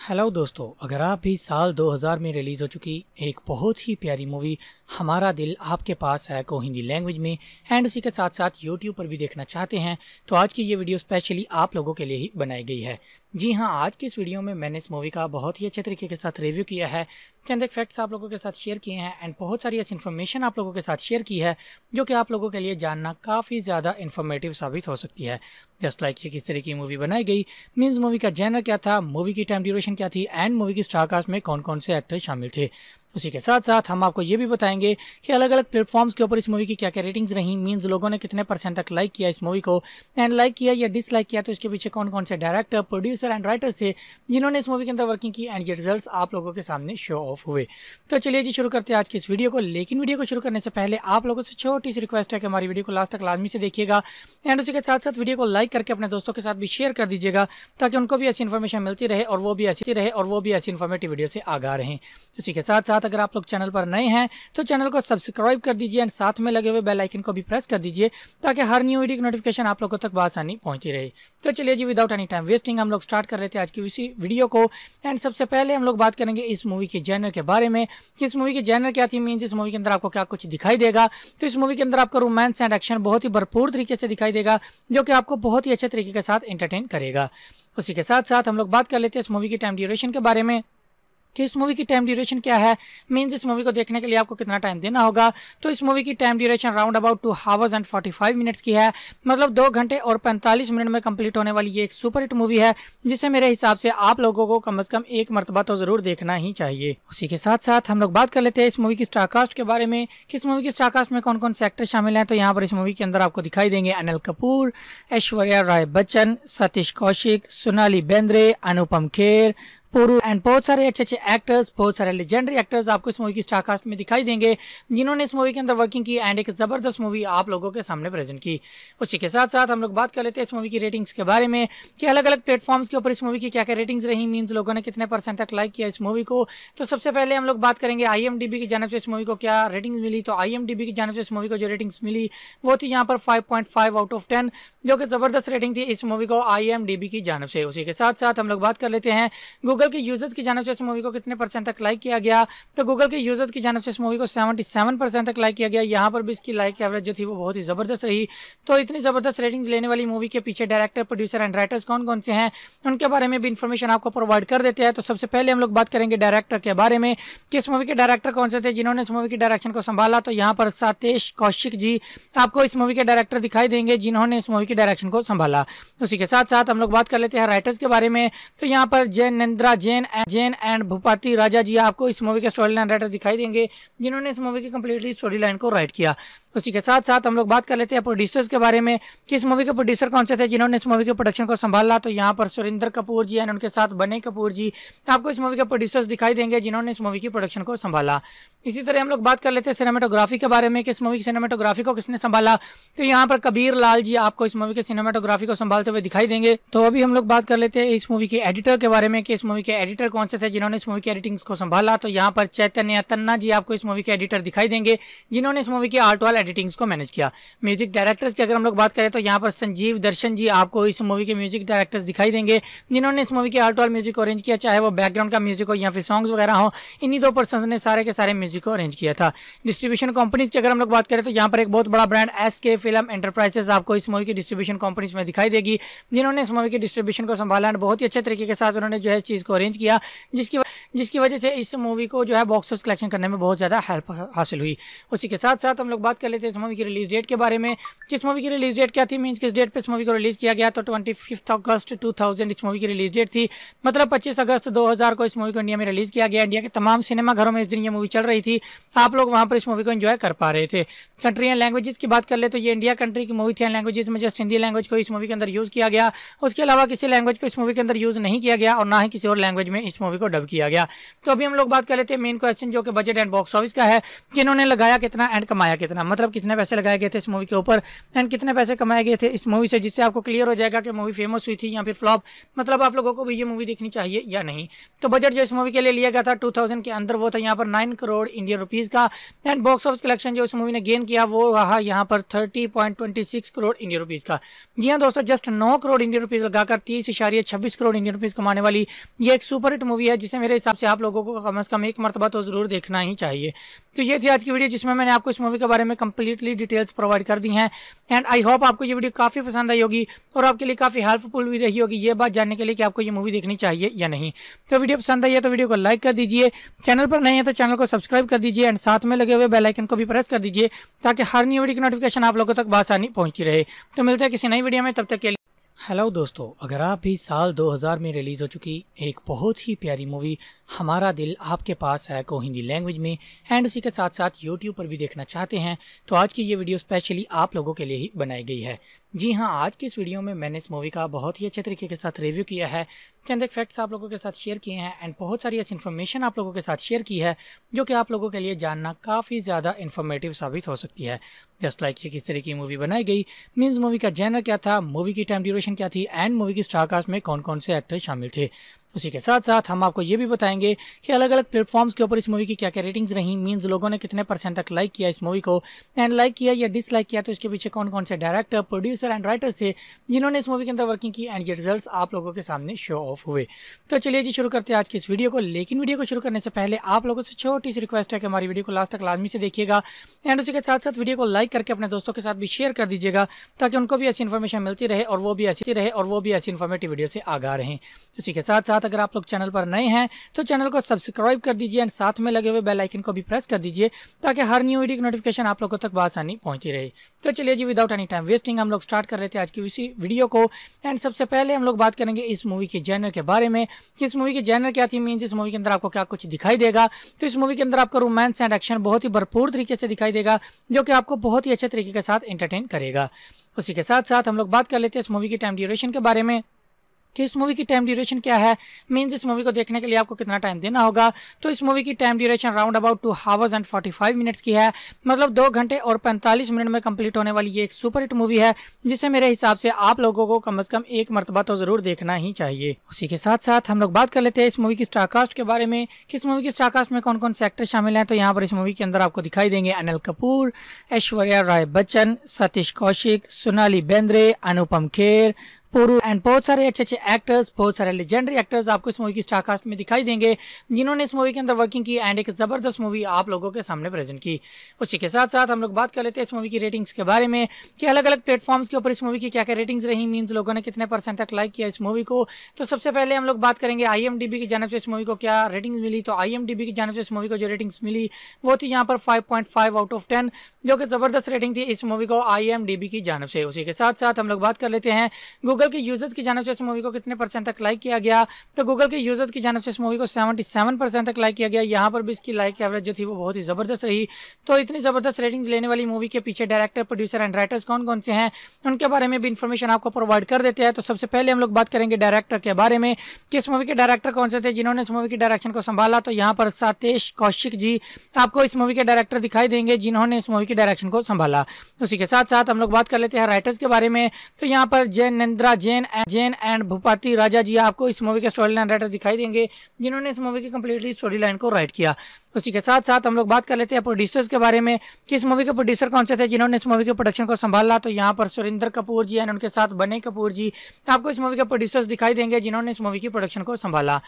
हेलो दोस्तों अगर आप भी साल 2000 में रिलीज़ हो चुकी एक बहुत ही प्यारी मूवी हमारा दिल आपके पास है को हिंदी लैंग्वेज में एंड उसी के साथ साथ यूट्यूब पर भी देखना चाहते हैं तो आज की ये वीडियो स्पेशली आप लोगों के लिए ही बनाई गई है जी हाँ आज की इस वीडियो में मैंने इस मूवी का बहुत ही अच्छे तरीके के साथ रिव्यू किया है चंद एक फैक्ट्स आप लोगों के साथ शेयर किए हैं एंड बहुत सारी ऐसी इन्फॉर्मेशन आप लोगों के साथ शेयर की है जो कि आप लोगों के लिए जानना काफ़ी ज़्यादा इन्फॉर्मेटिव साबित हो सकती है जस्ट लाइक ये किस तरह की मूवी बनाई गई मीन्स मूवी का जैनर क्या था मूवी की टाइम ड्यूरेशन क्या थी एंड मूवी की स्टारकास्ट में कौन कौन से एक्टर शामिल थे उसी के साथ साथ हम आपको ये भी बताएंगे कि अलग अलग प्लेटफॉर्म्स के ऊपर इस मूवी की क्या क्या रेटिंग्स रही मींस लोगों ने कितने परसेंट तक लाइक किया इस मूवी को एंड लाइक किया या डिसलाइक किया तो इसके पीछे कौन कौन से डायरेक्टर प्रोड्यूसर एंड राइटर्स थे जिन्होंने इस मूवी के अंदर वर्किंग की एंड ये रिजल्ट आप लोगों के सामने शो ऑफ हुए तो चलिए जी शुरू करते हैं आज की इस वीडियो को लेकिन वीडियो को शुरू करने से पहले आप लोगों से छोटी सी रिक्वेस्ट है कि हमारी वीडियो को लास्ट तक लाजमी से देखिएगा एंड उसी के साथ साथ वीडियो को लाइक करके अपने दोस्तों के साथ भी शेयर कर दीजिएगा ताकि उनको भी ऐसी इन्फॉर्मेशन मिलती रहे और वो भी ऐसी रहे और वो भी ऐसी इन्फॉर्मेटिव वीडियो से आगा रहे उसी के साथ साथ अगर आप लोग चैनल पर नए हैं तो चैनल को सब्सक्राइब कर दीजिए एंड साथ में लगे हुए बेल आइकन को भी प्रेस कर दीजिए ताकि हर न्यू वीडियो की नोटिफिकेशन आप लोगों तक बसानी पहुंचती रहे तो चलिए जी विदाउट एनी टाइम वेस्टिंग हम लोग स्टार्ट कर रहे थे आज की इसी वीडियो को एंड सबसे पहले हम लोग बात करेंगे इस मूवी के जैनर के बारे में इस मूवी के जैनर क्या थी मीन इस मूवी के अंदर आपको क्या कुछ दिखाई देगा तो इस मूवी के अंदर आपको रोमांस एंड एक्शन बहुत ही भरपूर तरीके से दिखाई देगा जो कि आपको बहुत ही अच्छे तरीके के साथ एंटरटेन करेगा उसी के साथ साथ हम लोग बात कर लेते हैं इस मूवी की टाइम ड्यूरेशन के बारे में कि इस मूवी की टाइम ड्यूरेशन क्या है मीन्स इस मूवी को देखने के लिए आपको कितना टाइम देना होगा तो इस मूवी की time duration round about two hours and forty five minutes की है मतलब दो घंटे और पैंतालीस मिनट में कंप्लीट होने वाली ये एक सुपर हिट मूवी है जिसे मेरे हिसाब से आप लोगों को कम अज़ कम एक मरतबा तो ज़रूर देखना ही चाहिए उसी के साथ साथ हम लोग बात कर लेते हैं इस मूवी की स्टारकास्ट के बारे में इस मूवी की स्टारकास्ट में कौन कौन से एक्टर शामिल हैं तो यहाँ पर इस मूवी के अंदर आपको दिखाई देंगे अनिल कपूर ऐश्वर्या राय बच्चन सतीश कौशिक सोनाली बेंद्रे अनुपम खेर पोरू एंड बहुत सारे अच्छे अच्छे एक्टर्स बहुत सारे लेजेंडरी एक्टर्स आपको इस मूवी की स्टारकास्ट में दिखाई देंगे जिन्होंने इस मूवी के अंदर वर्किंग की एंड एक ज़बरदस्त मूवी आप लोगों के सामने प्रेजेंट की उसी के साथ साथ हम लोग बात कर लेते हैं इस मूवी की रेटिंग्स के बारे में कि अलग अलग प्लेटफॉर्म्स के ऊपर इस मूवी की क्या क्या रेटिंग्स रही मीन्स लोगों ने कितने परसेंट तक लाइक किया इस मूवी को तो सबसे पहले हम लोग बात करेंगे आई की जानव से इस मूवी को क्या रेटिंग मिली तो आई की जानव से इस मूवी को जो रेटिंग्स मिली वो थी यहाँ पर फाइव आउट ऑफ टेन जो कि ज़बरदस्त रेटिंग थी इस मूवी को आई की जानव से उसी के साथ साथ हम लोग बात कर लेते हैं गूगल गूगल के यूजर्स की जानब से इस मूवी को कितने परसेंट तक लाइक किया गया तो गूगल के यूजर्स की जानव से इस मूवी को सेवेंटी सेवन परसेंट तक लाइक किया गया यहाँ पर भी इसकी लाइक एवरेज जो थी वो बहुत ही ज़बरदस्त रही तो इतनी ज़बरदस्त रेटिंग लेने वाली मूवी के पीछे डायरेक्टर प्रोड्यूसर एंड राइटर्स कौन कौन से हैं उनके बारे में भी इन्फॉर्मेशन आपको प्रोवाइड कर देते हैं तो सबसे पहले हम लोग बात करेंगे डायरेक्टर के बारे में कि इस मूवी के डायरेक्टर कौन से थे जिन्होंने इस मूवी की डायरेक्शन को संभाला तो यहाँ पर सातेश कौशिक जी आपको इस मूवी के डायरेक्टर दिखाई देंगे जिन्होंने इस मूवी की डायरेक्शन को संभाला उसी के साथ साथ हम लोग बात कर लेते हैं राइटर्स के बारे में तो यहाँ पर जयनंद्रा जैन जैन एंड भूपाति राजा जी आपको इस मूवी के स्टोरी लाइन राइटर दिखाई देंगे जिन्होंने इस मूवी की कम्प्लीटली स्टोरी लाइन को राइट किया उसी के साथ साथ हम लोग बात कर लेते हैं प्रोड्यूसर्स के बारे में कि इस मूवी के प्रोड्यूसर कौन से थे जिन्होंने इस मूवी के प्रोडक्शन को संभाला तो यहाँ पर सुरेंद्र कपूर जी एंड उनके साथ बने कपूर जी आपको इस मूवी के प्रोड्यूसर्स दिखाई देंगे जिन्होंने इस मूवी की प्रोडक्शन को संभाला इसी तरह हम लोग बात कर लेते हैं सिनेमाटोग्राफी के बारे में कि इस मूवी की सिनेमाटोग्राफी को किसने संभाला तो यहाँ पर कबीर लाल जी आपको इस मूवी के सिनेमाटोग्राफी को संभालते हुए दिखाई देंगे तो अभी हम लोग बात कर लेते हैं इस मूवी के एडिटर के बारे में कि इस मूवी के एडिटर कौन से थे जिन्होंने इस मूवी की एडिटिंग्स को संभाला तो यहाँ पर चैतन्य तन्ना जी आपको इस मूवी के एडिटर दिखाई देंगे जिन्होंने इस मूवी की आर्ट वाल एडिटिंग्स को मैनेज किया म्यूजिक डायरेक्टर्स की अगर हम लोग बात करें तो यहाँ पर संजीव दर्शन जी आपको इस मूवी के म्यूजिक डायरेक्टर्स दिखाई देंगे जिन्होंने इस मूवी के आर्ट वाल म्यूजिक अरेंज किया चाहे वो बैकग्राउंड का म्यूजिक हो या फिर सॉन्ग्स वगैरह हो इन्हीं दो पर्सन ने सारे के सारे म्यूजिक को अरेंज किया था डिस्ट्रीब्यूशन कंपनीज की अगर हम लोग बात करें तो यहाँ पर एक बहुत बड़ा brand S K film enterprises आपको इस मूवी की डिस्ट्रीब्यूशन कंपनीज में दिखाई देगी जिन्होंने इस मूवी की डिस्ट्रीब्यूशन को संभाला बहुत ही अच्छे तरीके के साथ उन्होंने जो है चीज़ को अरेंज किया जिसकी जिसकी वजह से इस मूवी को जो है बॉक्स ऑफिस कलेक्शन करने में बहुत ज़्यादा हेल्प हासिल हुई उसी के साथ साथ हम लोग बात कर लेते हैं इस मूवी की रिलीज डेट के बारे में किस मूवी की रिलीज डेट क्या थी मीन किस डेट पर इस मूवी को रिलीज़ किया गया तो ट्वेंटी अगस्त टू इस मूवी की रिलीज डेट थी मतलब पच्चीस अगस्त दो को इस मूवी को इंडिया में रिलीज़ किया गया इंडिया के तमाम सिनेमाघरों में इस दिन ये मूवी चल रही थी आप लोग वहाँ पर इस मूवी को इन्जॉय कर पा रहे थे कंट्री एंड लैंग्वेजेस की बात कर ले तो ये इंडिया कंट्री की मूवी थी एंड लैंग्वेजेस में जस्ट हिंदी लैंग्वेज को इस मूवी के अंदर यूज़ किया गया उसके अलावा किसी लैंग्वेज को इस मूवी के अंदर यूज़ नहीं किया गया और ना ही किसी और लैंग्वेज में इस मूवी को डब किया गया तो अभी हम लोग बात कर लेते हैं मेन क्वेश्चन जो कि बजट एंड बॉक्स ऑफिस का है कि इन्होंने लगाया कितना एंड कमाया कितना मतलब कितने पैसे लगाए गए थे इस मूवी के ऊपर एंड कितने पैसे कमाए गए थे इस मूवी से जिससे आपको क्लियर हो जाएगा कि मूवी फेमस हुई थी या फिर फ्लॉप मतलब आप लोगों को भी ये मूवी देखनी चाहिए या नहीं तो बजट जो इस मूवी के लिए लिया गया था टू के अंदर वो था यहाँ पर नाइन करोड़ इंडियन रुपीज़ का एंड बॉक्स ऑफिस कलेक्शन जो इस मूवी ने गेन किया वो रहा यहाँ पर थर्टी करोड़ इंडियन रुपीज़ का जी हाँ दोस्तों जस्ट नौ करोड़ इंडियन रुपीज़ लगाकर तीस इशारिये छब्बीस करोड़ इंडियन रुपीज़ कमाने वाली ये एक सुपर हिट मूवी है जिसे मेरे हिसाब से आप लोगों को कम से कम एक मरतबा तो ज़रूर देखना ही चाहिए तो ये थी आज की वीडियो जिसमें मैंने आपको इस मूवी के बारे में कंप्लीटली डिटेल्स प्रोवाइड कर दी हैं एंड आई होप आपको ये वीडियो काफ़ी पसंद आई होगी और आपके लिए काफ़ी हेल्पफुल भी रही होगी ये बात जानने के लिए कि आपको ये मूवी देखनी चाहिए या नहीं तो वीडियो पसंद आई है तो वीडियो को लाइक कर दीजिए चैनल पर नहीं है तो चैनल को सब्सक्राइब कर दीजिए एंड साथ में लगे हुए बेलाइकन को भी प्रेस कर दीजिए ताकि हर न्यू वीडियो की नोटिफिकेशन आप लोगों तक बासानी पहुँचती रहे तो मिलते हैं किसी नई वीडियो में तब तक के हेलो दोस्तों अगर आप भी साल 2000 में रिलीज़ हो चुकी एक बहुत ही प्यारी मूवी हमारा दिल आपके पास है को हिंदी लैंग्वेज में एंड उसी के साथ साथ यूट्यूब पर भी देखना चाहते हैं तो आज की ये वीडियो स्पेशली आप लोगों के लिए ही बनाई गई है जी हाँ आज की इस वीडियो में मैंने इस मूवी का बहुत ही अच्छे तरीके के साथ रिव्यू किया है चंद एक फैक्ट्स आप लोगों के साथ शेयर किए हैं एंड बहुत सारी ऐसी इन्फॉर्मेशन आप लोगों के साथ शेयर की है जो कि आप लोगों के लिए जानना काफ़ी ज़्यादा इन्फॉर्मेटिव साबित हो सकती है जस्ट लाइक ये किस तरह की मूवी बनाई गई मीन्स मूवी का जैनर क्या था मूवी की टाइम ड्यूरेशन क्या थी एंड मूवी की स्टारकास्ट में कौन कौन से एक्टर शामिल थे उसी के साथ साथ हम आपको ये भी बताएंगे कि अलग अलग प्लेटफॉर्म्स के ऊपर इस मूवी की क्या क्या रेटिंग्स रही मीन्स लोगों ने कितने परसेंट तक लाइक किया इस मूवी को एंड लाइक किया या डिसलाइक किया तो इसके पीछे कौन कौन से डायरेक्टर प्रोड्यूसर एंड राइटर्स थे जिन्होंने इस मूवी के अंदर वर्किंग की एंड ये रिजल्ट आप लोगों के सामने शो ऑफ हुए तो चलिए जी शुरू करते हैं आज की इस वीडियो को लेकिन वीडियो को शुरू करने से पहले आप लोगों से छोटी सी रिक्वेस्ट है कि हमारी वीडियो को लास्ट तक लाजमी से देखिएगा एंड उसी के साथ साथ वीडियो को लाइक करके अपने दोस्तों के साथ भी शेयर कर दीजिएगा ताकि उनको भी ऐसी इन्फॉर्मेशन मिलती रहे और वो भी ऐसी रहे और वो भी ऐसी इन्फॉर्मेटिव वीडियो से आगा रहे उसी के साथ साथ अगर आप लोग चैनल पर नए हैं तो चैनल को सब्सक्राइब कर दीजिए एंड साथ में लगे हुए बेल आइकन को भी प्रेस कर दीजिए ताकि हर न्यू वीडियो की नोटिफिकेशन आप लोगों तक बसानी पहुंचती रहे तो चलिए जी विदाउट एनी टाइम वेस्टिंग हम लोग स्टार्ट कर रहे थे आज की इसी वीडियो को एंड सबसे पहले हम लोग बात करेंगे इस मूवी के जैनर के बारे में इस मूवी के जैनर क्या थी मीन इस मूवी के अंदर आपको क्या कुछ दिखाई देगा तो इस मूवी के अंदर आपको रोमांस एंड एक्शन बहुत ही भरपूर तरीके से दिखाई देगा जो कि आपको बहुत ही अच्छे तरीके के साथ एंटरटेन करेगा उसी के साथ साथ हम लोग बात कर लेते हैं इस मूवी की टाइम ड्यूरेशन के बारे में कि इस मूवी की टाइम ड्यूरेशन क्या है मीन्स इस मूवी को देखने के लिए आपको कितना टाइम देना होगा तो इस मूवी की time duration round about two hours and forty five minutes की है मतलब दो घंटे और पैंतालीस मिनट में कंप्लीट होने वाली ये एक सुपर हिट मूवी है जिसे मेरे हिसाब से आप लोगों को कम अज़ कम एक मरतबा तो ज़रूर देखना ही चाहिए उसी के साथ साथ हम लोग बात कर लेते हैं इस मूवी की स्टारकास्ट के बारे में इस मूवी की स्टारकास्ट में कौन कौन से एक्टर शामिल हैं तो यहाँ पर इस मूवी के अंदर आपको दिखाई देंगे अनिल कपूर ऐश्वर्या राय बच्चन सतीश कौशिक सोनाली बेंद्रे अनुपम खेर पोरू एंड बहुत सारे अच्छे अच्छे एक्टर्स बहुत सारे लेजेंडरी एक्टर्स आपको इस मूवी की स्टारकास्ट में दिखाई देंगे जिन्होंने इस मूवी के अंदर वर्किंग की एंड एक ज़बरदस्त मूवी आप लोगों के सामने प्रेजेंट की उसी के साथ साथ हम लोग बात कर लेते हैं इस मूवी की रेटिंग्स के बारे में कि अलग अलग प्लेटफॉर्म्स के ऊपर इस मूवी की क्या क्या रेटिंग्स रही मीन्स लोगों ने कितने परसेंट तक लाइक किया इस मूवी को तो सबसे पहले हम लोग बात करेंगे आई की जानव से इस मूवी को क्या रेटिंग मिली तो आई की जानव से इस मूवी को जो रेटिंग्स मिली वो थी यहाँ पर फाइव आउट ऑफ टेन जो कि ज़बरदस्त रेटिंग थी इस मूवी को आई की जानव से उसी के साथ साथ हम लोग बात कर लेते हैं गूगल गूगल के यूजर्स की जानव से इस मूवी को कितने परसेंट तक लाइक किया गया तो गूगल के यूजर्स की जानव से इस मूवी को सेवेंटी सेवन परसेंट तक लाइक किया गया यहाँ पर भी इसकी लाइक एवरेज जो थी वो बहुत ही ज़बरदस्त रही तो इतनी ज़बरदस्त रेटिंग लेने वाली मूवी के पीछे डायरेक्टर प्रोड्यूसर एंड राइटर्स कौन कौन से हैं उनके बारे में भी इन्फॉर्मेशन आपको प्रोवाइड कर देते हैं तो सबसे पहले हम लोग बात करेंगे डायरेक्टर के बारे में इस मूवी के डायरेक्टर कौन से थे जिन्होंने इस मूवी की डायरेक्शन को संभाला तो यहाँ पर सातेश कौशिक जी आपको इस मूवी के डायरेक्टर दिखाई देंगे जिन्होंने इस मूवी की डायरेक्शन को संभाला उसी के साथ साथ हम लोग बात कर लेते हैं राइटर्स के बारे में तो यहाँ पर जयनंद्र मिश्रा जैन जैन एंड भूपाती राजा जी आपको इस मूवी के स्टोरी लाइन राइटर दिखाई देंगे जिन्होंने इस मूवी की कम्प्लीटली स्टोरी लाइन को राइट किया उसी के साथ साथ हम लोग बात कर लेते हैं प्रोड्यूसर्स के बारे में कि इस मूवी के प्रोड्यूसर कौन से थे जिन्होंने इस मूवी के प्रोडक्शन को संभाला तो यहाँ पर सुरेंद्र कपूर जी एंड उनके साथ बने कपूर जी आपको इस मूवी के प्रोड्यूसर्स दिखाई देंगे जिन्होंने इस मूवी की प्रोडक्शन को संभाला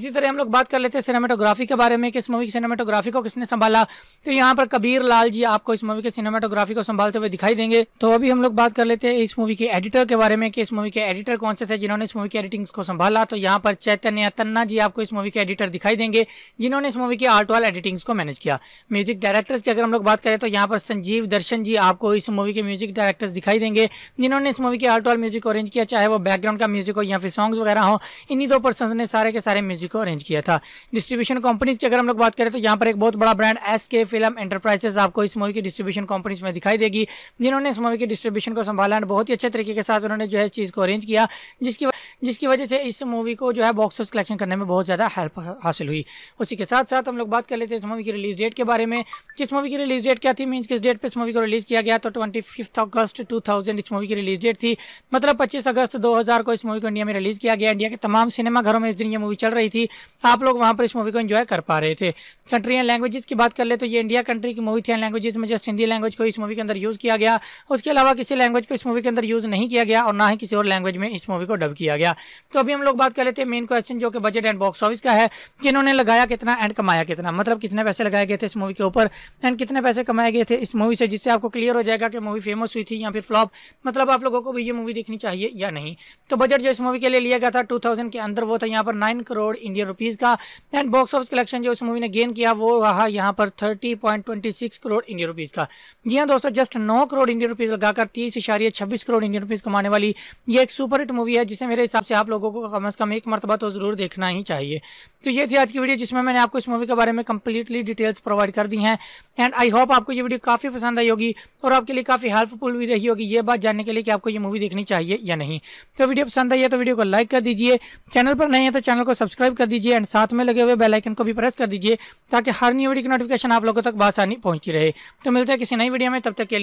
इसी तरह हम लोग बात कर लेते हैं सिनेमाटोग्राफी के बारे में कि इस मूवी की सिनेमाटोग्राफी को किसने संभाला तो यहाँ पर कबीर लाल जी आपको इस मूवी के सिनेमाटोग्राफी को संभालते हुए दिखाई देंगे तो अभी हम लोग बात कर लेते हैं इस मूवी के एडिटर के बारे में कि इस मूवी के एडिटर कौन से थे जिन्होंने इस मूवी की एडिटिंग्स को संभाला तो यहाँ पर चैतन्य तन्ना जी आपको इस मूवी के एडिटर दिखाई देंगे जिन्होंने इस मूवी की आर्ट वाल एडिटिंग्स को मैनेज किया म्यूजिक डायरेक्टर्स की अगर हम लोग बात करें तो यहाँ पर संजीव दर्शन जी आपको इस मूवी के म्यूजिक डायरेक्टर्स दिखाई देंगे जिन्होंने इस मूवी के आर्ट वाल म्यूजिक अरेंज किया चाहे वो बैकग्राउंड का म्यूजिक हो या फिर सॉन्ग्स वगैरह हो इन्हीं दो पर्सन ने सारे के सारे म्यूजिक को अरेंज किया था डिस्ट्रीब्यूशन कंपनीज की अगर हम लोग बात करें तो यहाँ पर एक बहुत बड़ा brand S K film enterprises आपको इस मूवी की डिस्ट्रीब्यूशन कंपनीज में दिखाई देगी जिन्होंने इस मूवी की डिस्ट्रीब्यूशन को संभाला बहुत ही अच्छे तरीके के साथ उन्होंने जो है चीज़ को अरेंज किया जिसकी जिसकी वजह से इस मूवी को जो है बॉक्स ऑफिस कलेक्शन करने में बहुत ज़्यादा हेल्प हासिल हुई उसी के साथ साथ हम लोग बात कर लेते हैं इस मूवी की रिलीज डेट के बारे में किस मूवी की रिलीज डेट क्या थी मीन किस डेट पर इस मूवी को रिलीज़ किया गया तो ट्वेंटी अगस्त टू इस मूवी की रिलीज डेट थी मतलब पच्चीस अगस्त दो को इस मूवी को इंडिया में रिलीज़ किया गया इंडिया के तमाम सिनेमाघरों में इस दिन ये मूवी चल रही थी आप लोग वहाँ पर इस मूवी को इन्जॉय कर पा रहे थे कंट्री एंड लैंग्वेजेस की बात कर ले तो ये इंडिया कंट्री की मूवी थी एंड लैंग्वेजेस में जस्ट हिंदी लैंग्वेज को इस मूवी के अंदर यूज़ किया गया उसके अलावा किसी लैंग्वेज को इस मूवी के अंदर यूज़ नहीं किया गया और ना ही किसी और लैंग्वेज में इस मूवी को डब किया गया तो अभी हम लोग बात कर लेते हैं मेन क्वेश्चन जो कि बजट एंड बॉक्स ऑफिस का है कि इन्होंने लगाया कितना एंड कमाया कितना मतलब कितने पैसे लगाए गए थे इस मूवी के ऊपर एंड कितने पैसे कमाए गए थे इस मूवी से जिससे आपको क्लियर हो जाएगा कि मूवी फेमस हुई थी या फिर फ्लॉप मतलब आप लोगों को भी ये मूवी देखनी चाहिए या नहीं तो बजट जो इस मूवी के लिए लिया गया था टू के अंदर वो था यहाँ पर नाइन करोड़ इंडियन रुपीज़ का एंड बॉक्स ऑफिस कलेक्शन जो इस मूवी ने गेन किया वो रहा यहाँ पर थर्टी करोड़ इंडियन रुपीज़ का जी हाँ दोस्तों जस्ट नौ करोड़ इंडियन रुपीज़ लगाकर तीस इशारिये छब्बीस करोड़ इंडियन रुपीज़ कमाने वाली ये एक सुपर हिट मूवी है जिसे मेरे हिसाब से आप लोगों को कम से कम एक मरतबा तो ज़रूर देखना ही चाहिए तो ये थी आज की वीडियो जिसमें मैंने आपको इस मूवी के बारे में कम्प्लीटली डिटेल्स प्रोवाइड कर दी हैं एंड आई होप आपको ये वीडियो काफ़ी पसंद आई होगी और आपके लिए काफ़ी हेल्पफुल भी रही होगी ये बात जानने के लिए कि आपको ये मूवी देखनी चाहिए या नहीं तो वीडियो पसंद आई है तो वीडियो को लाइक कर दीजिए चैनल पर नहीं है तो चैनल को सब्सक्राइब कर दीजिए एंड साथ में लगे हुए बेलाइकन को भी प्रेस कर दीजिए ताकि हर न्यू वीडियो की नोटिफिकेशन आप लोगों तक बासानी पहुँचती रहे तो मिलते हैं किसी नई वीडियो में तब तक के लिए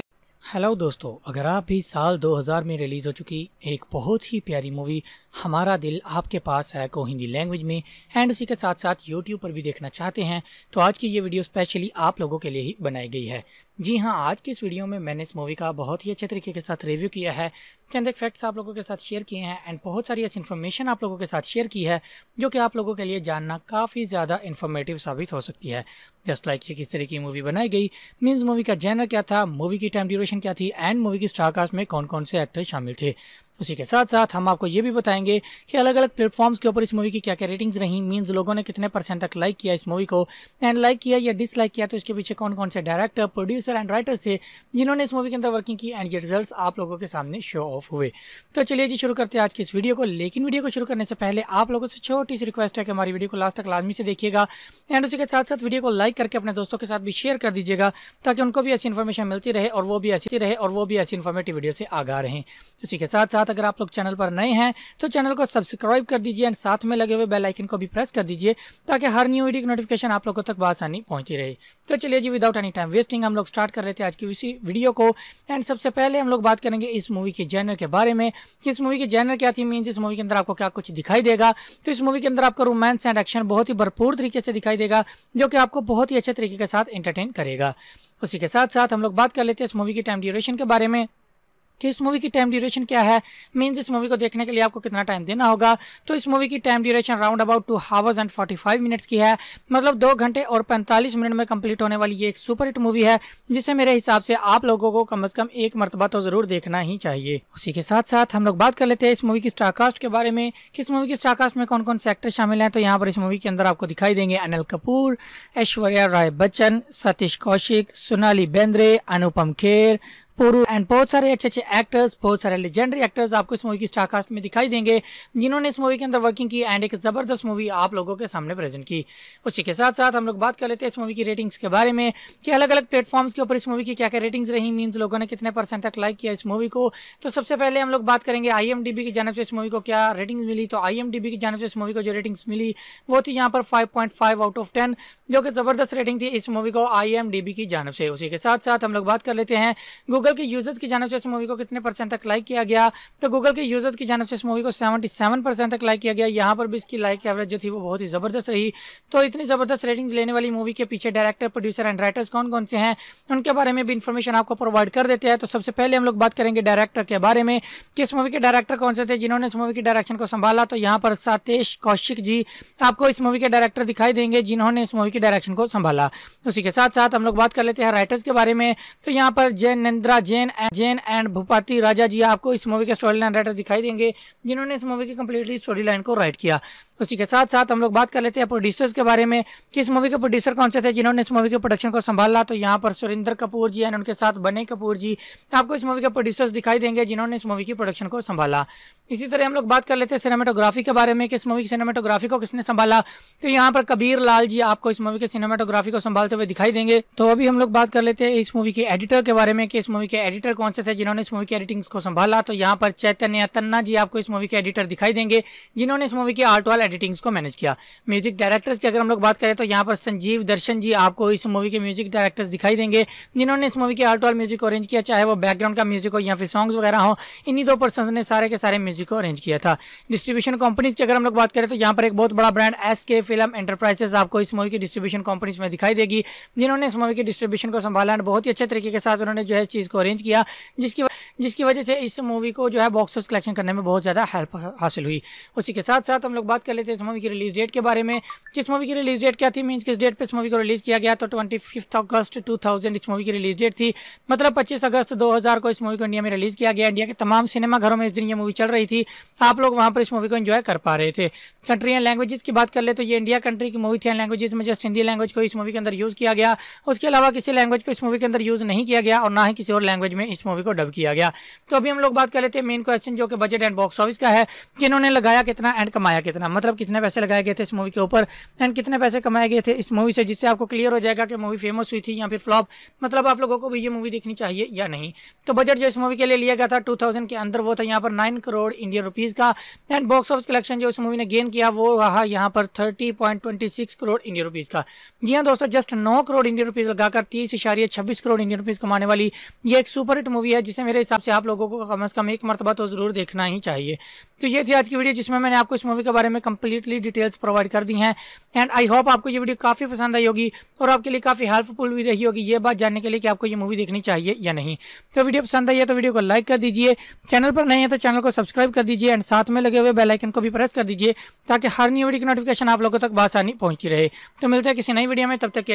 हेलो दोस्तों अगर आप भी साल 2000 में रिलीज़ हो चुकी एक बहुत ही प्यारी मूवी हमारा दिल आपके पास है को हिंदी लैंग्वेज में एंड उसी के साथ साथ यूट्यूब पर भी देखना चाहते हैं तो आज की ये वीडियो स्पेशली आप लोगों के लिए ही बनाई गई है जी हाँ आज की इस वीडियो में मैंने इस मूवी का बहुत ही अच्छे तरीके के साथ रिव्यू किया है चंद एक फैक्ट्स आप लोगों के साथ शेयर किए हैं एंड बहुत सारी ऐसी इन्फॉर्मेशन आप लोगों के साथ शेयर की है जो कि आप लोगों के लिए जानना काफ़ी ज़्यादा इन्फॉर्मेटिव साबित हो सकती है जस्ट लाइक ये किस तरह की मूवी बनाई गई मीन्स मूवी का जैनर क्या था मूवी की टाइम ड्यूरेशन क्या थी एंड मूवी की स्टारकास्ट में कौन कौन से एक्टर शामिल थे उसी के साथ साथ हम आपको ये भी बताएंगे कि अलग अलग प्लेटफॉर्म्स के ऊपर इस मूवी की क्या क्या रेटिंग्स रही मीन्स लोगों ने कितने परसेंट तक लाइक किया इस मूवी को एंड लाइक किया या डिसलाइक किया तो इसके पीछे कौन कौन से डायरेक्टर प्रोड्यूसर एंड राइटर्स थे जिन्होंने इस मूवी के अंदर वर्किंग की एंड ये रिजल्ट आप लोगों के सामने शो ऑफ हुए तो चलिए जी शुरू करते हैं आज की इस वीडियो को लेकिन वीडियो को शुरू करने से पहले आप लोगों से छोटी सी रिक्वेस्ट है कि हमारी वीडियो को लास्ट तक लाजमी से देखिएगा एंड उसी के साथ साथ वीडियो को लाइक करके अपने दोस्तों के साथ भी शेयर कर दीजिएगा ताकि उनको भी ऐसी इन्फॉर्मेशन मिलती रहे और वो भी ऐसी रहे और वो भी ऐसी इन्फॉर्मेटिव वीडियो से आगा रहे उसी के साथ साथ अगर आप लोग चैनल पर नए हैं तो चैनल को सब्सक्राइब कर दीजिए एंड साथ में लगे हुए बेल आइकन को भी प्रेस कर दीजिए ताकि हर न्यू वीडियो की नोटिफिकेशन आप लोगों तक बसानी पहुंची रहे तो चलिए जी विदाउट एनी टाइम वेस्टिंग हम लोग स्टार्ट कर रहे थे आज की इसी वीडियो को एंड सबसे पहले हम लोग बात करेंगे इस मूवी के जैनर के बारे में इस मूवी के जैनर क्या थी मीन इस मूवी के अंदर आपको क्या कुछ दिखाई देगा तो इस मूवी के अंदर आपको रोमांस एंड एक्शन बहुत ही भरपूर तरीके से दिखाई देगा जो कि आपको बहुत ही अच्छे तरीके के साथ एंटरटेन करेगा उसी के साथ साथ हम लोग बात कर लेते हैं इस मूवी की टाइम ड्यूरेशन के बारे में कि इस मूवी की टाइम ड्यूरेशन क्या है मीन्स इस मूवी को देखने के लिए आपको कितना टाइम देना होगा तो इस मूवी की time duration round about two hours and forty five minutes की है मतलब दो घंटे और पैंतालीस मिनट में कंप्लीट होने वाली ये एक सुपर हिट मूवी है जिसे मेरे हिसाब से आप लोगों को कम अज़ कम एक मरतबा तो ज़रूर देखना ही चाहिए उसी के साथ साथ हम लोग बात कर लेते हैं इस मूवी की स्टारकास्ट के बारे में इस मूवी की स्टारकास्ट में कौन कौन से एक्टर शामिल हैं तो यहाँ पर इस मूवी के अंदर आपको दिखाई देंगे अनिल कपूर ऐश्वर्या राय बच्चन सतीश कौशिक सोनाली बेंद्रे अनुपम खेर पोरू एंड बहुत सारे अच्छे अच्छे एक्टर्स बहुत सारे लेजेंडरी एक्टर्स आपको इस मूवी की स्टारकास्ट में दिखाई देंगे जिन्होंने इस मूवी के अंदर वर्किंग की एंड एक ज़बरदस्त मूवी आप लोगों के सामने प्रेजेंट की उसी के साथ साथ हम लोग बात कर लेते हैं इस मूवी की रेटिंग्स के बारे में कि अलग अलग प्लेटफॉर्म्स के ऊपर इस मूवी की क्या क्या रेटिंग्स रही मीन्स लोगों ने कितने परसेंट तक लाइक किया इस मूवी को तो सबसे पहले हम लोग बात करेंगे आई की जानव से इस मूवी को क्या रेटिंग मिली तो आई की जानव से इस मूवी को जो रेटिंग्स मिली वो थी यहाँ पर फाइव आउट ऑफ टेन जो कि ज़बरदस्त रेटिंग थी इस मूवी को आई की जानव से उसी के साथ साथ हम लोग बात कर लेते हैं गूगल गूगल के यूजर्स की जानव से इस मूवी को कितने परसेंट तक लाइक किया गया तो गूगल के यूजर्स की जानव से इस मूवी को सेवेंटी सेवन परसेंट तक लाइक किया गया यहाँ पर भी इसकी लाइक एवरेज जो थी वो बहुत ही ज़बरदस्त रही तो इतनी ज़बरदस्त रेटिंग लेने वाली मूवी के पीछे डायरेक्टर प्रोड्यूसर एंड राइटर्स कौन कौन से हैं उनके बारे में भी इन्फॉर्मेशन आपको प्रोवाइड कर देते हैं तो सबसे पहले हम लोग बात करेंगे डायरेक्टर के बारे में किस मूवी के डायरेक्टर कौन से थे जिन्होंने इस मूवी की डायरेक्शन को संभाला तो यहाँ पर सातेश कौशिक जी आपको इस मूवी के डायरेक्टर दिखाई देंगे जिन्होंने इस मूवी की डायरेक्शन को संभाला उसी के साथ साथ हम लोग बात कर लेते हैं राइटर्स के बारे में तो यहाँ पर जय नंद्रा मिश्रा जैन जैन एंड भूपाति राजा जी आपको इस मूवी के स्टोरी लाइन राइटर दिखाई देंगे जिन्होंने इस मूवी की कम्प्लीटली स्टोरी लाइन को राइट किया उसी तो के साथ साथ हम लोग बात कर लेते हैं प्रोड्यूसर्स के बारे में कि इस मूवी के प्रोड्यूसर कौन से थे जिन्होंने इस मूवी के प्रोडक्शन को संभाला तो यहाँ पर सुरेंद्र कपूर जी एंड उनके साथ बने कपूर जी आपको इस मूवी के प्रोड्यूसर्स दिखाई देंगे जिन्होंने इस मूवी की प्रोडक्शन को संभाला इसी तरह हम लोग बात कर लेते हैं सिनेमाटोग्राफी के बारे में कि इस मूवी की सिनेमाटोग्राफी को किसने संभाला तो यहाँ पर कबीर लाल जी आपको इस मूवी के सिनेमाटोग्राफी को संभालते हुए दिखाई देंगे तो अभी हम लोग बात कर लेते हैं इस मूवी के एडिटर के बारे में कि इस मूवी के एडिटर कौन से थे जिन्होंने इस मूवी की एडिटिंग्स को संभाला तो यहाँ पर चैतन्य तन्ना जी आपको इस मूवी के एडिटर दिखाई देंगे जिन्होंने इस मूवी की आर्ट वाल एडिटिंग्स को मैनेज किया म्यूजिक डायरेक्टर्स की अगर हम लोग बात करें तो यहाँ पर संजीव दर्शन जी आपको इस मूवी के म्यूजिक डायरेक्टर्स दिखाई देंगे जिन्होंने इस मूवी के आर्ट वाल म्यूजिक अरेंज किया चाहे वो बैकग्राउंड का म्यूजिक हो या फिर सॉन्ग्स वगैरह हो इन्हीं दो पर्सन ने सारे के सारे म्यूजिक टेक्नोलॉजी को अरेंज किया था डिस्ट्रीब्यूशन कंपनीज की अगर हम लोग बात करें तो यहाँ पर एक बहुत बड़ा brand S K film enterprises आपको इस मूवी की डिस्ट्रीब्यूशन कंपनीज में दिखाई देगी जिन्होंने इस मूवी की डिस्ट्रीब्यूशन को संभाला बहुत ही अच्छे तरीके के साथ उन्होंने जो है चीज़ को अरेंज किया जिसकी जिसकी वजह से इस मूवी को जो है बॉक्स कलेक्शन करने में बहुत ज़्यादा हेल्प हासिल हुई उसी के साथ साथ हम लोग बात कर लेते हैं इस मूवी की रिलीज़ डेट के बारे में जिस मूवी की रिलीज़ डेट क्या थी मीन्स किस डेट पर इस मूवी को रिलीज़ किया गया तो ट्वेंटी अगस्त टू इस मूवी की रिलीज़ डेट थी मतलब पच्चीस अगस्त दो को इस मूवी को इंडिया में रिलीज़ किया गया इंडिया के तमाम सिनेमाघरों में इस दिन ये मूवी चल रही थी आप लोग वहाँ पर इस मूवी को इन्जॉय कर पा रहे थे कंट्री एंड लैंग्वेजेस की बात कर ले तो ये इंडिया कंट्री की मूवी थी लैंग्वेज लैंग्वेजेस में जस्ट हिंदी लैंग्वेज को इस मूवी के अंदर यूज़ किया गया उसके अलावा किसी लैंग्वेज को इस मूवी के अंदर यूज़ नहीं किया गया और ना ही किसी और लैंग्वेज में इस मूवी को डब किया गया गया तो अभी हम लोग बात कर लेते हैं मेन क्वेश्चन जो कि बजट एंड बॉक्स ऑफिस का है कि इन्होंने लगाया कितना एंड कमाया कितना मतलब कितने पैसे लगाए गए थे इस मूवी के ऊपर एंड कितने पैसे कमाए गए थे इस मूवी से जिससे आपको क्लियर हो जाएगा कि मूवी फेमस हुई थी या फिर फ्लॉप मतलब आप लोगों को भी ये मूवी देखनी चाहिए या नहीं तो बजट जो इस मूवी के लिए लिया गया था टू के अंदर वो था यहाँ पर नाइन करोड़ इंडियन रुपीज़ का एंड बॉक्स ऑफिस कलेक्शन जो इस मूवी ने गेन किया वो रहा यहाँ पर थर्टी करोड़ इंडियन रुपीज़ का जी हाँ दोस्तों जस्ट नौ करोड़ इंडियन रुपीज़ लगाकर तीस करोड़ इंडियन रुपीज़ कमाने वाली ये एक सुपर हिट मूवी है जिसे मेरे हिसाब से आप लोगों को कम अज़ कम एक मरतबा तो ज़रूर देखना ही चाहिए तो ये थी आज की वीडियो जिसमें मैंने आपको इस मूवी के बारे में कम्प्लीटली डिटेल्स प्रोवाइड कर दी हैं एंड आई होप आपको ये वीडियो काफ़ी पसंद आई होगी और आपके लिए काफ़ी हेल्पफुल भी रही होगी ये बात जानने के लिए कि आपको ये मूवी देखनी चाहिए या नहीं तो वीडियो पसंद आई है तो वीडियो को लाइक कर दीजिए चैनल पर नहीं है तो चैनल को सब्सक्राइब कर दीजिए एंड साथ में लगे हुए बेलाइकन को भी प्रेस कर दीजिए ताकि हर न्यू वीडियो की नोटिफिकेशन आप लोगों तक बासानी पहुँचती रहे तो मिलते हैं किसी नई वीडियो में तब तक के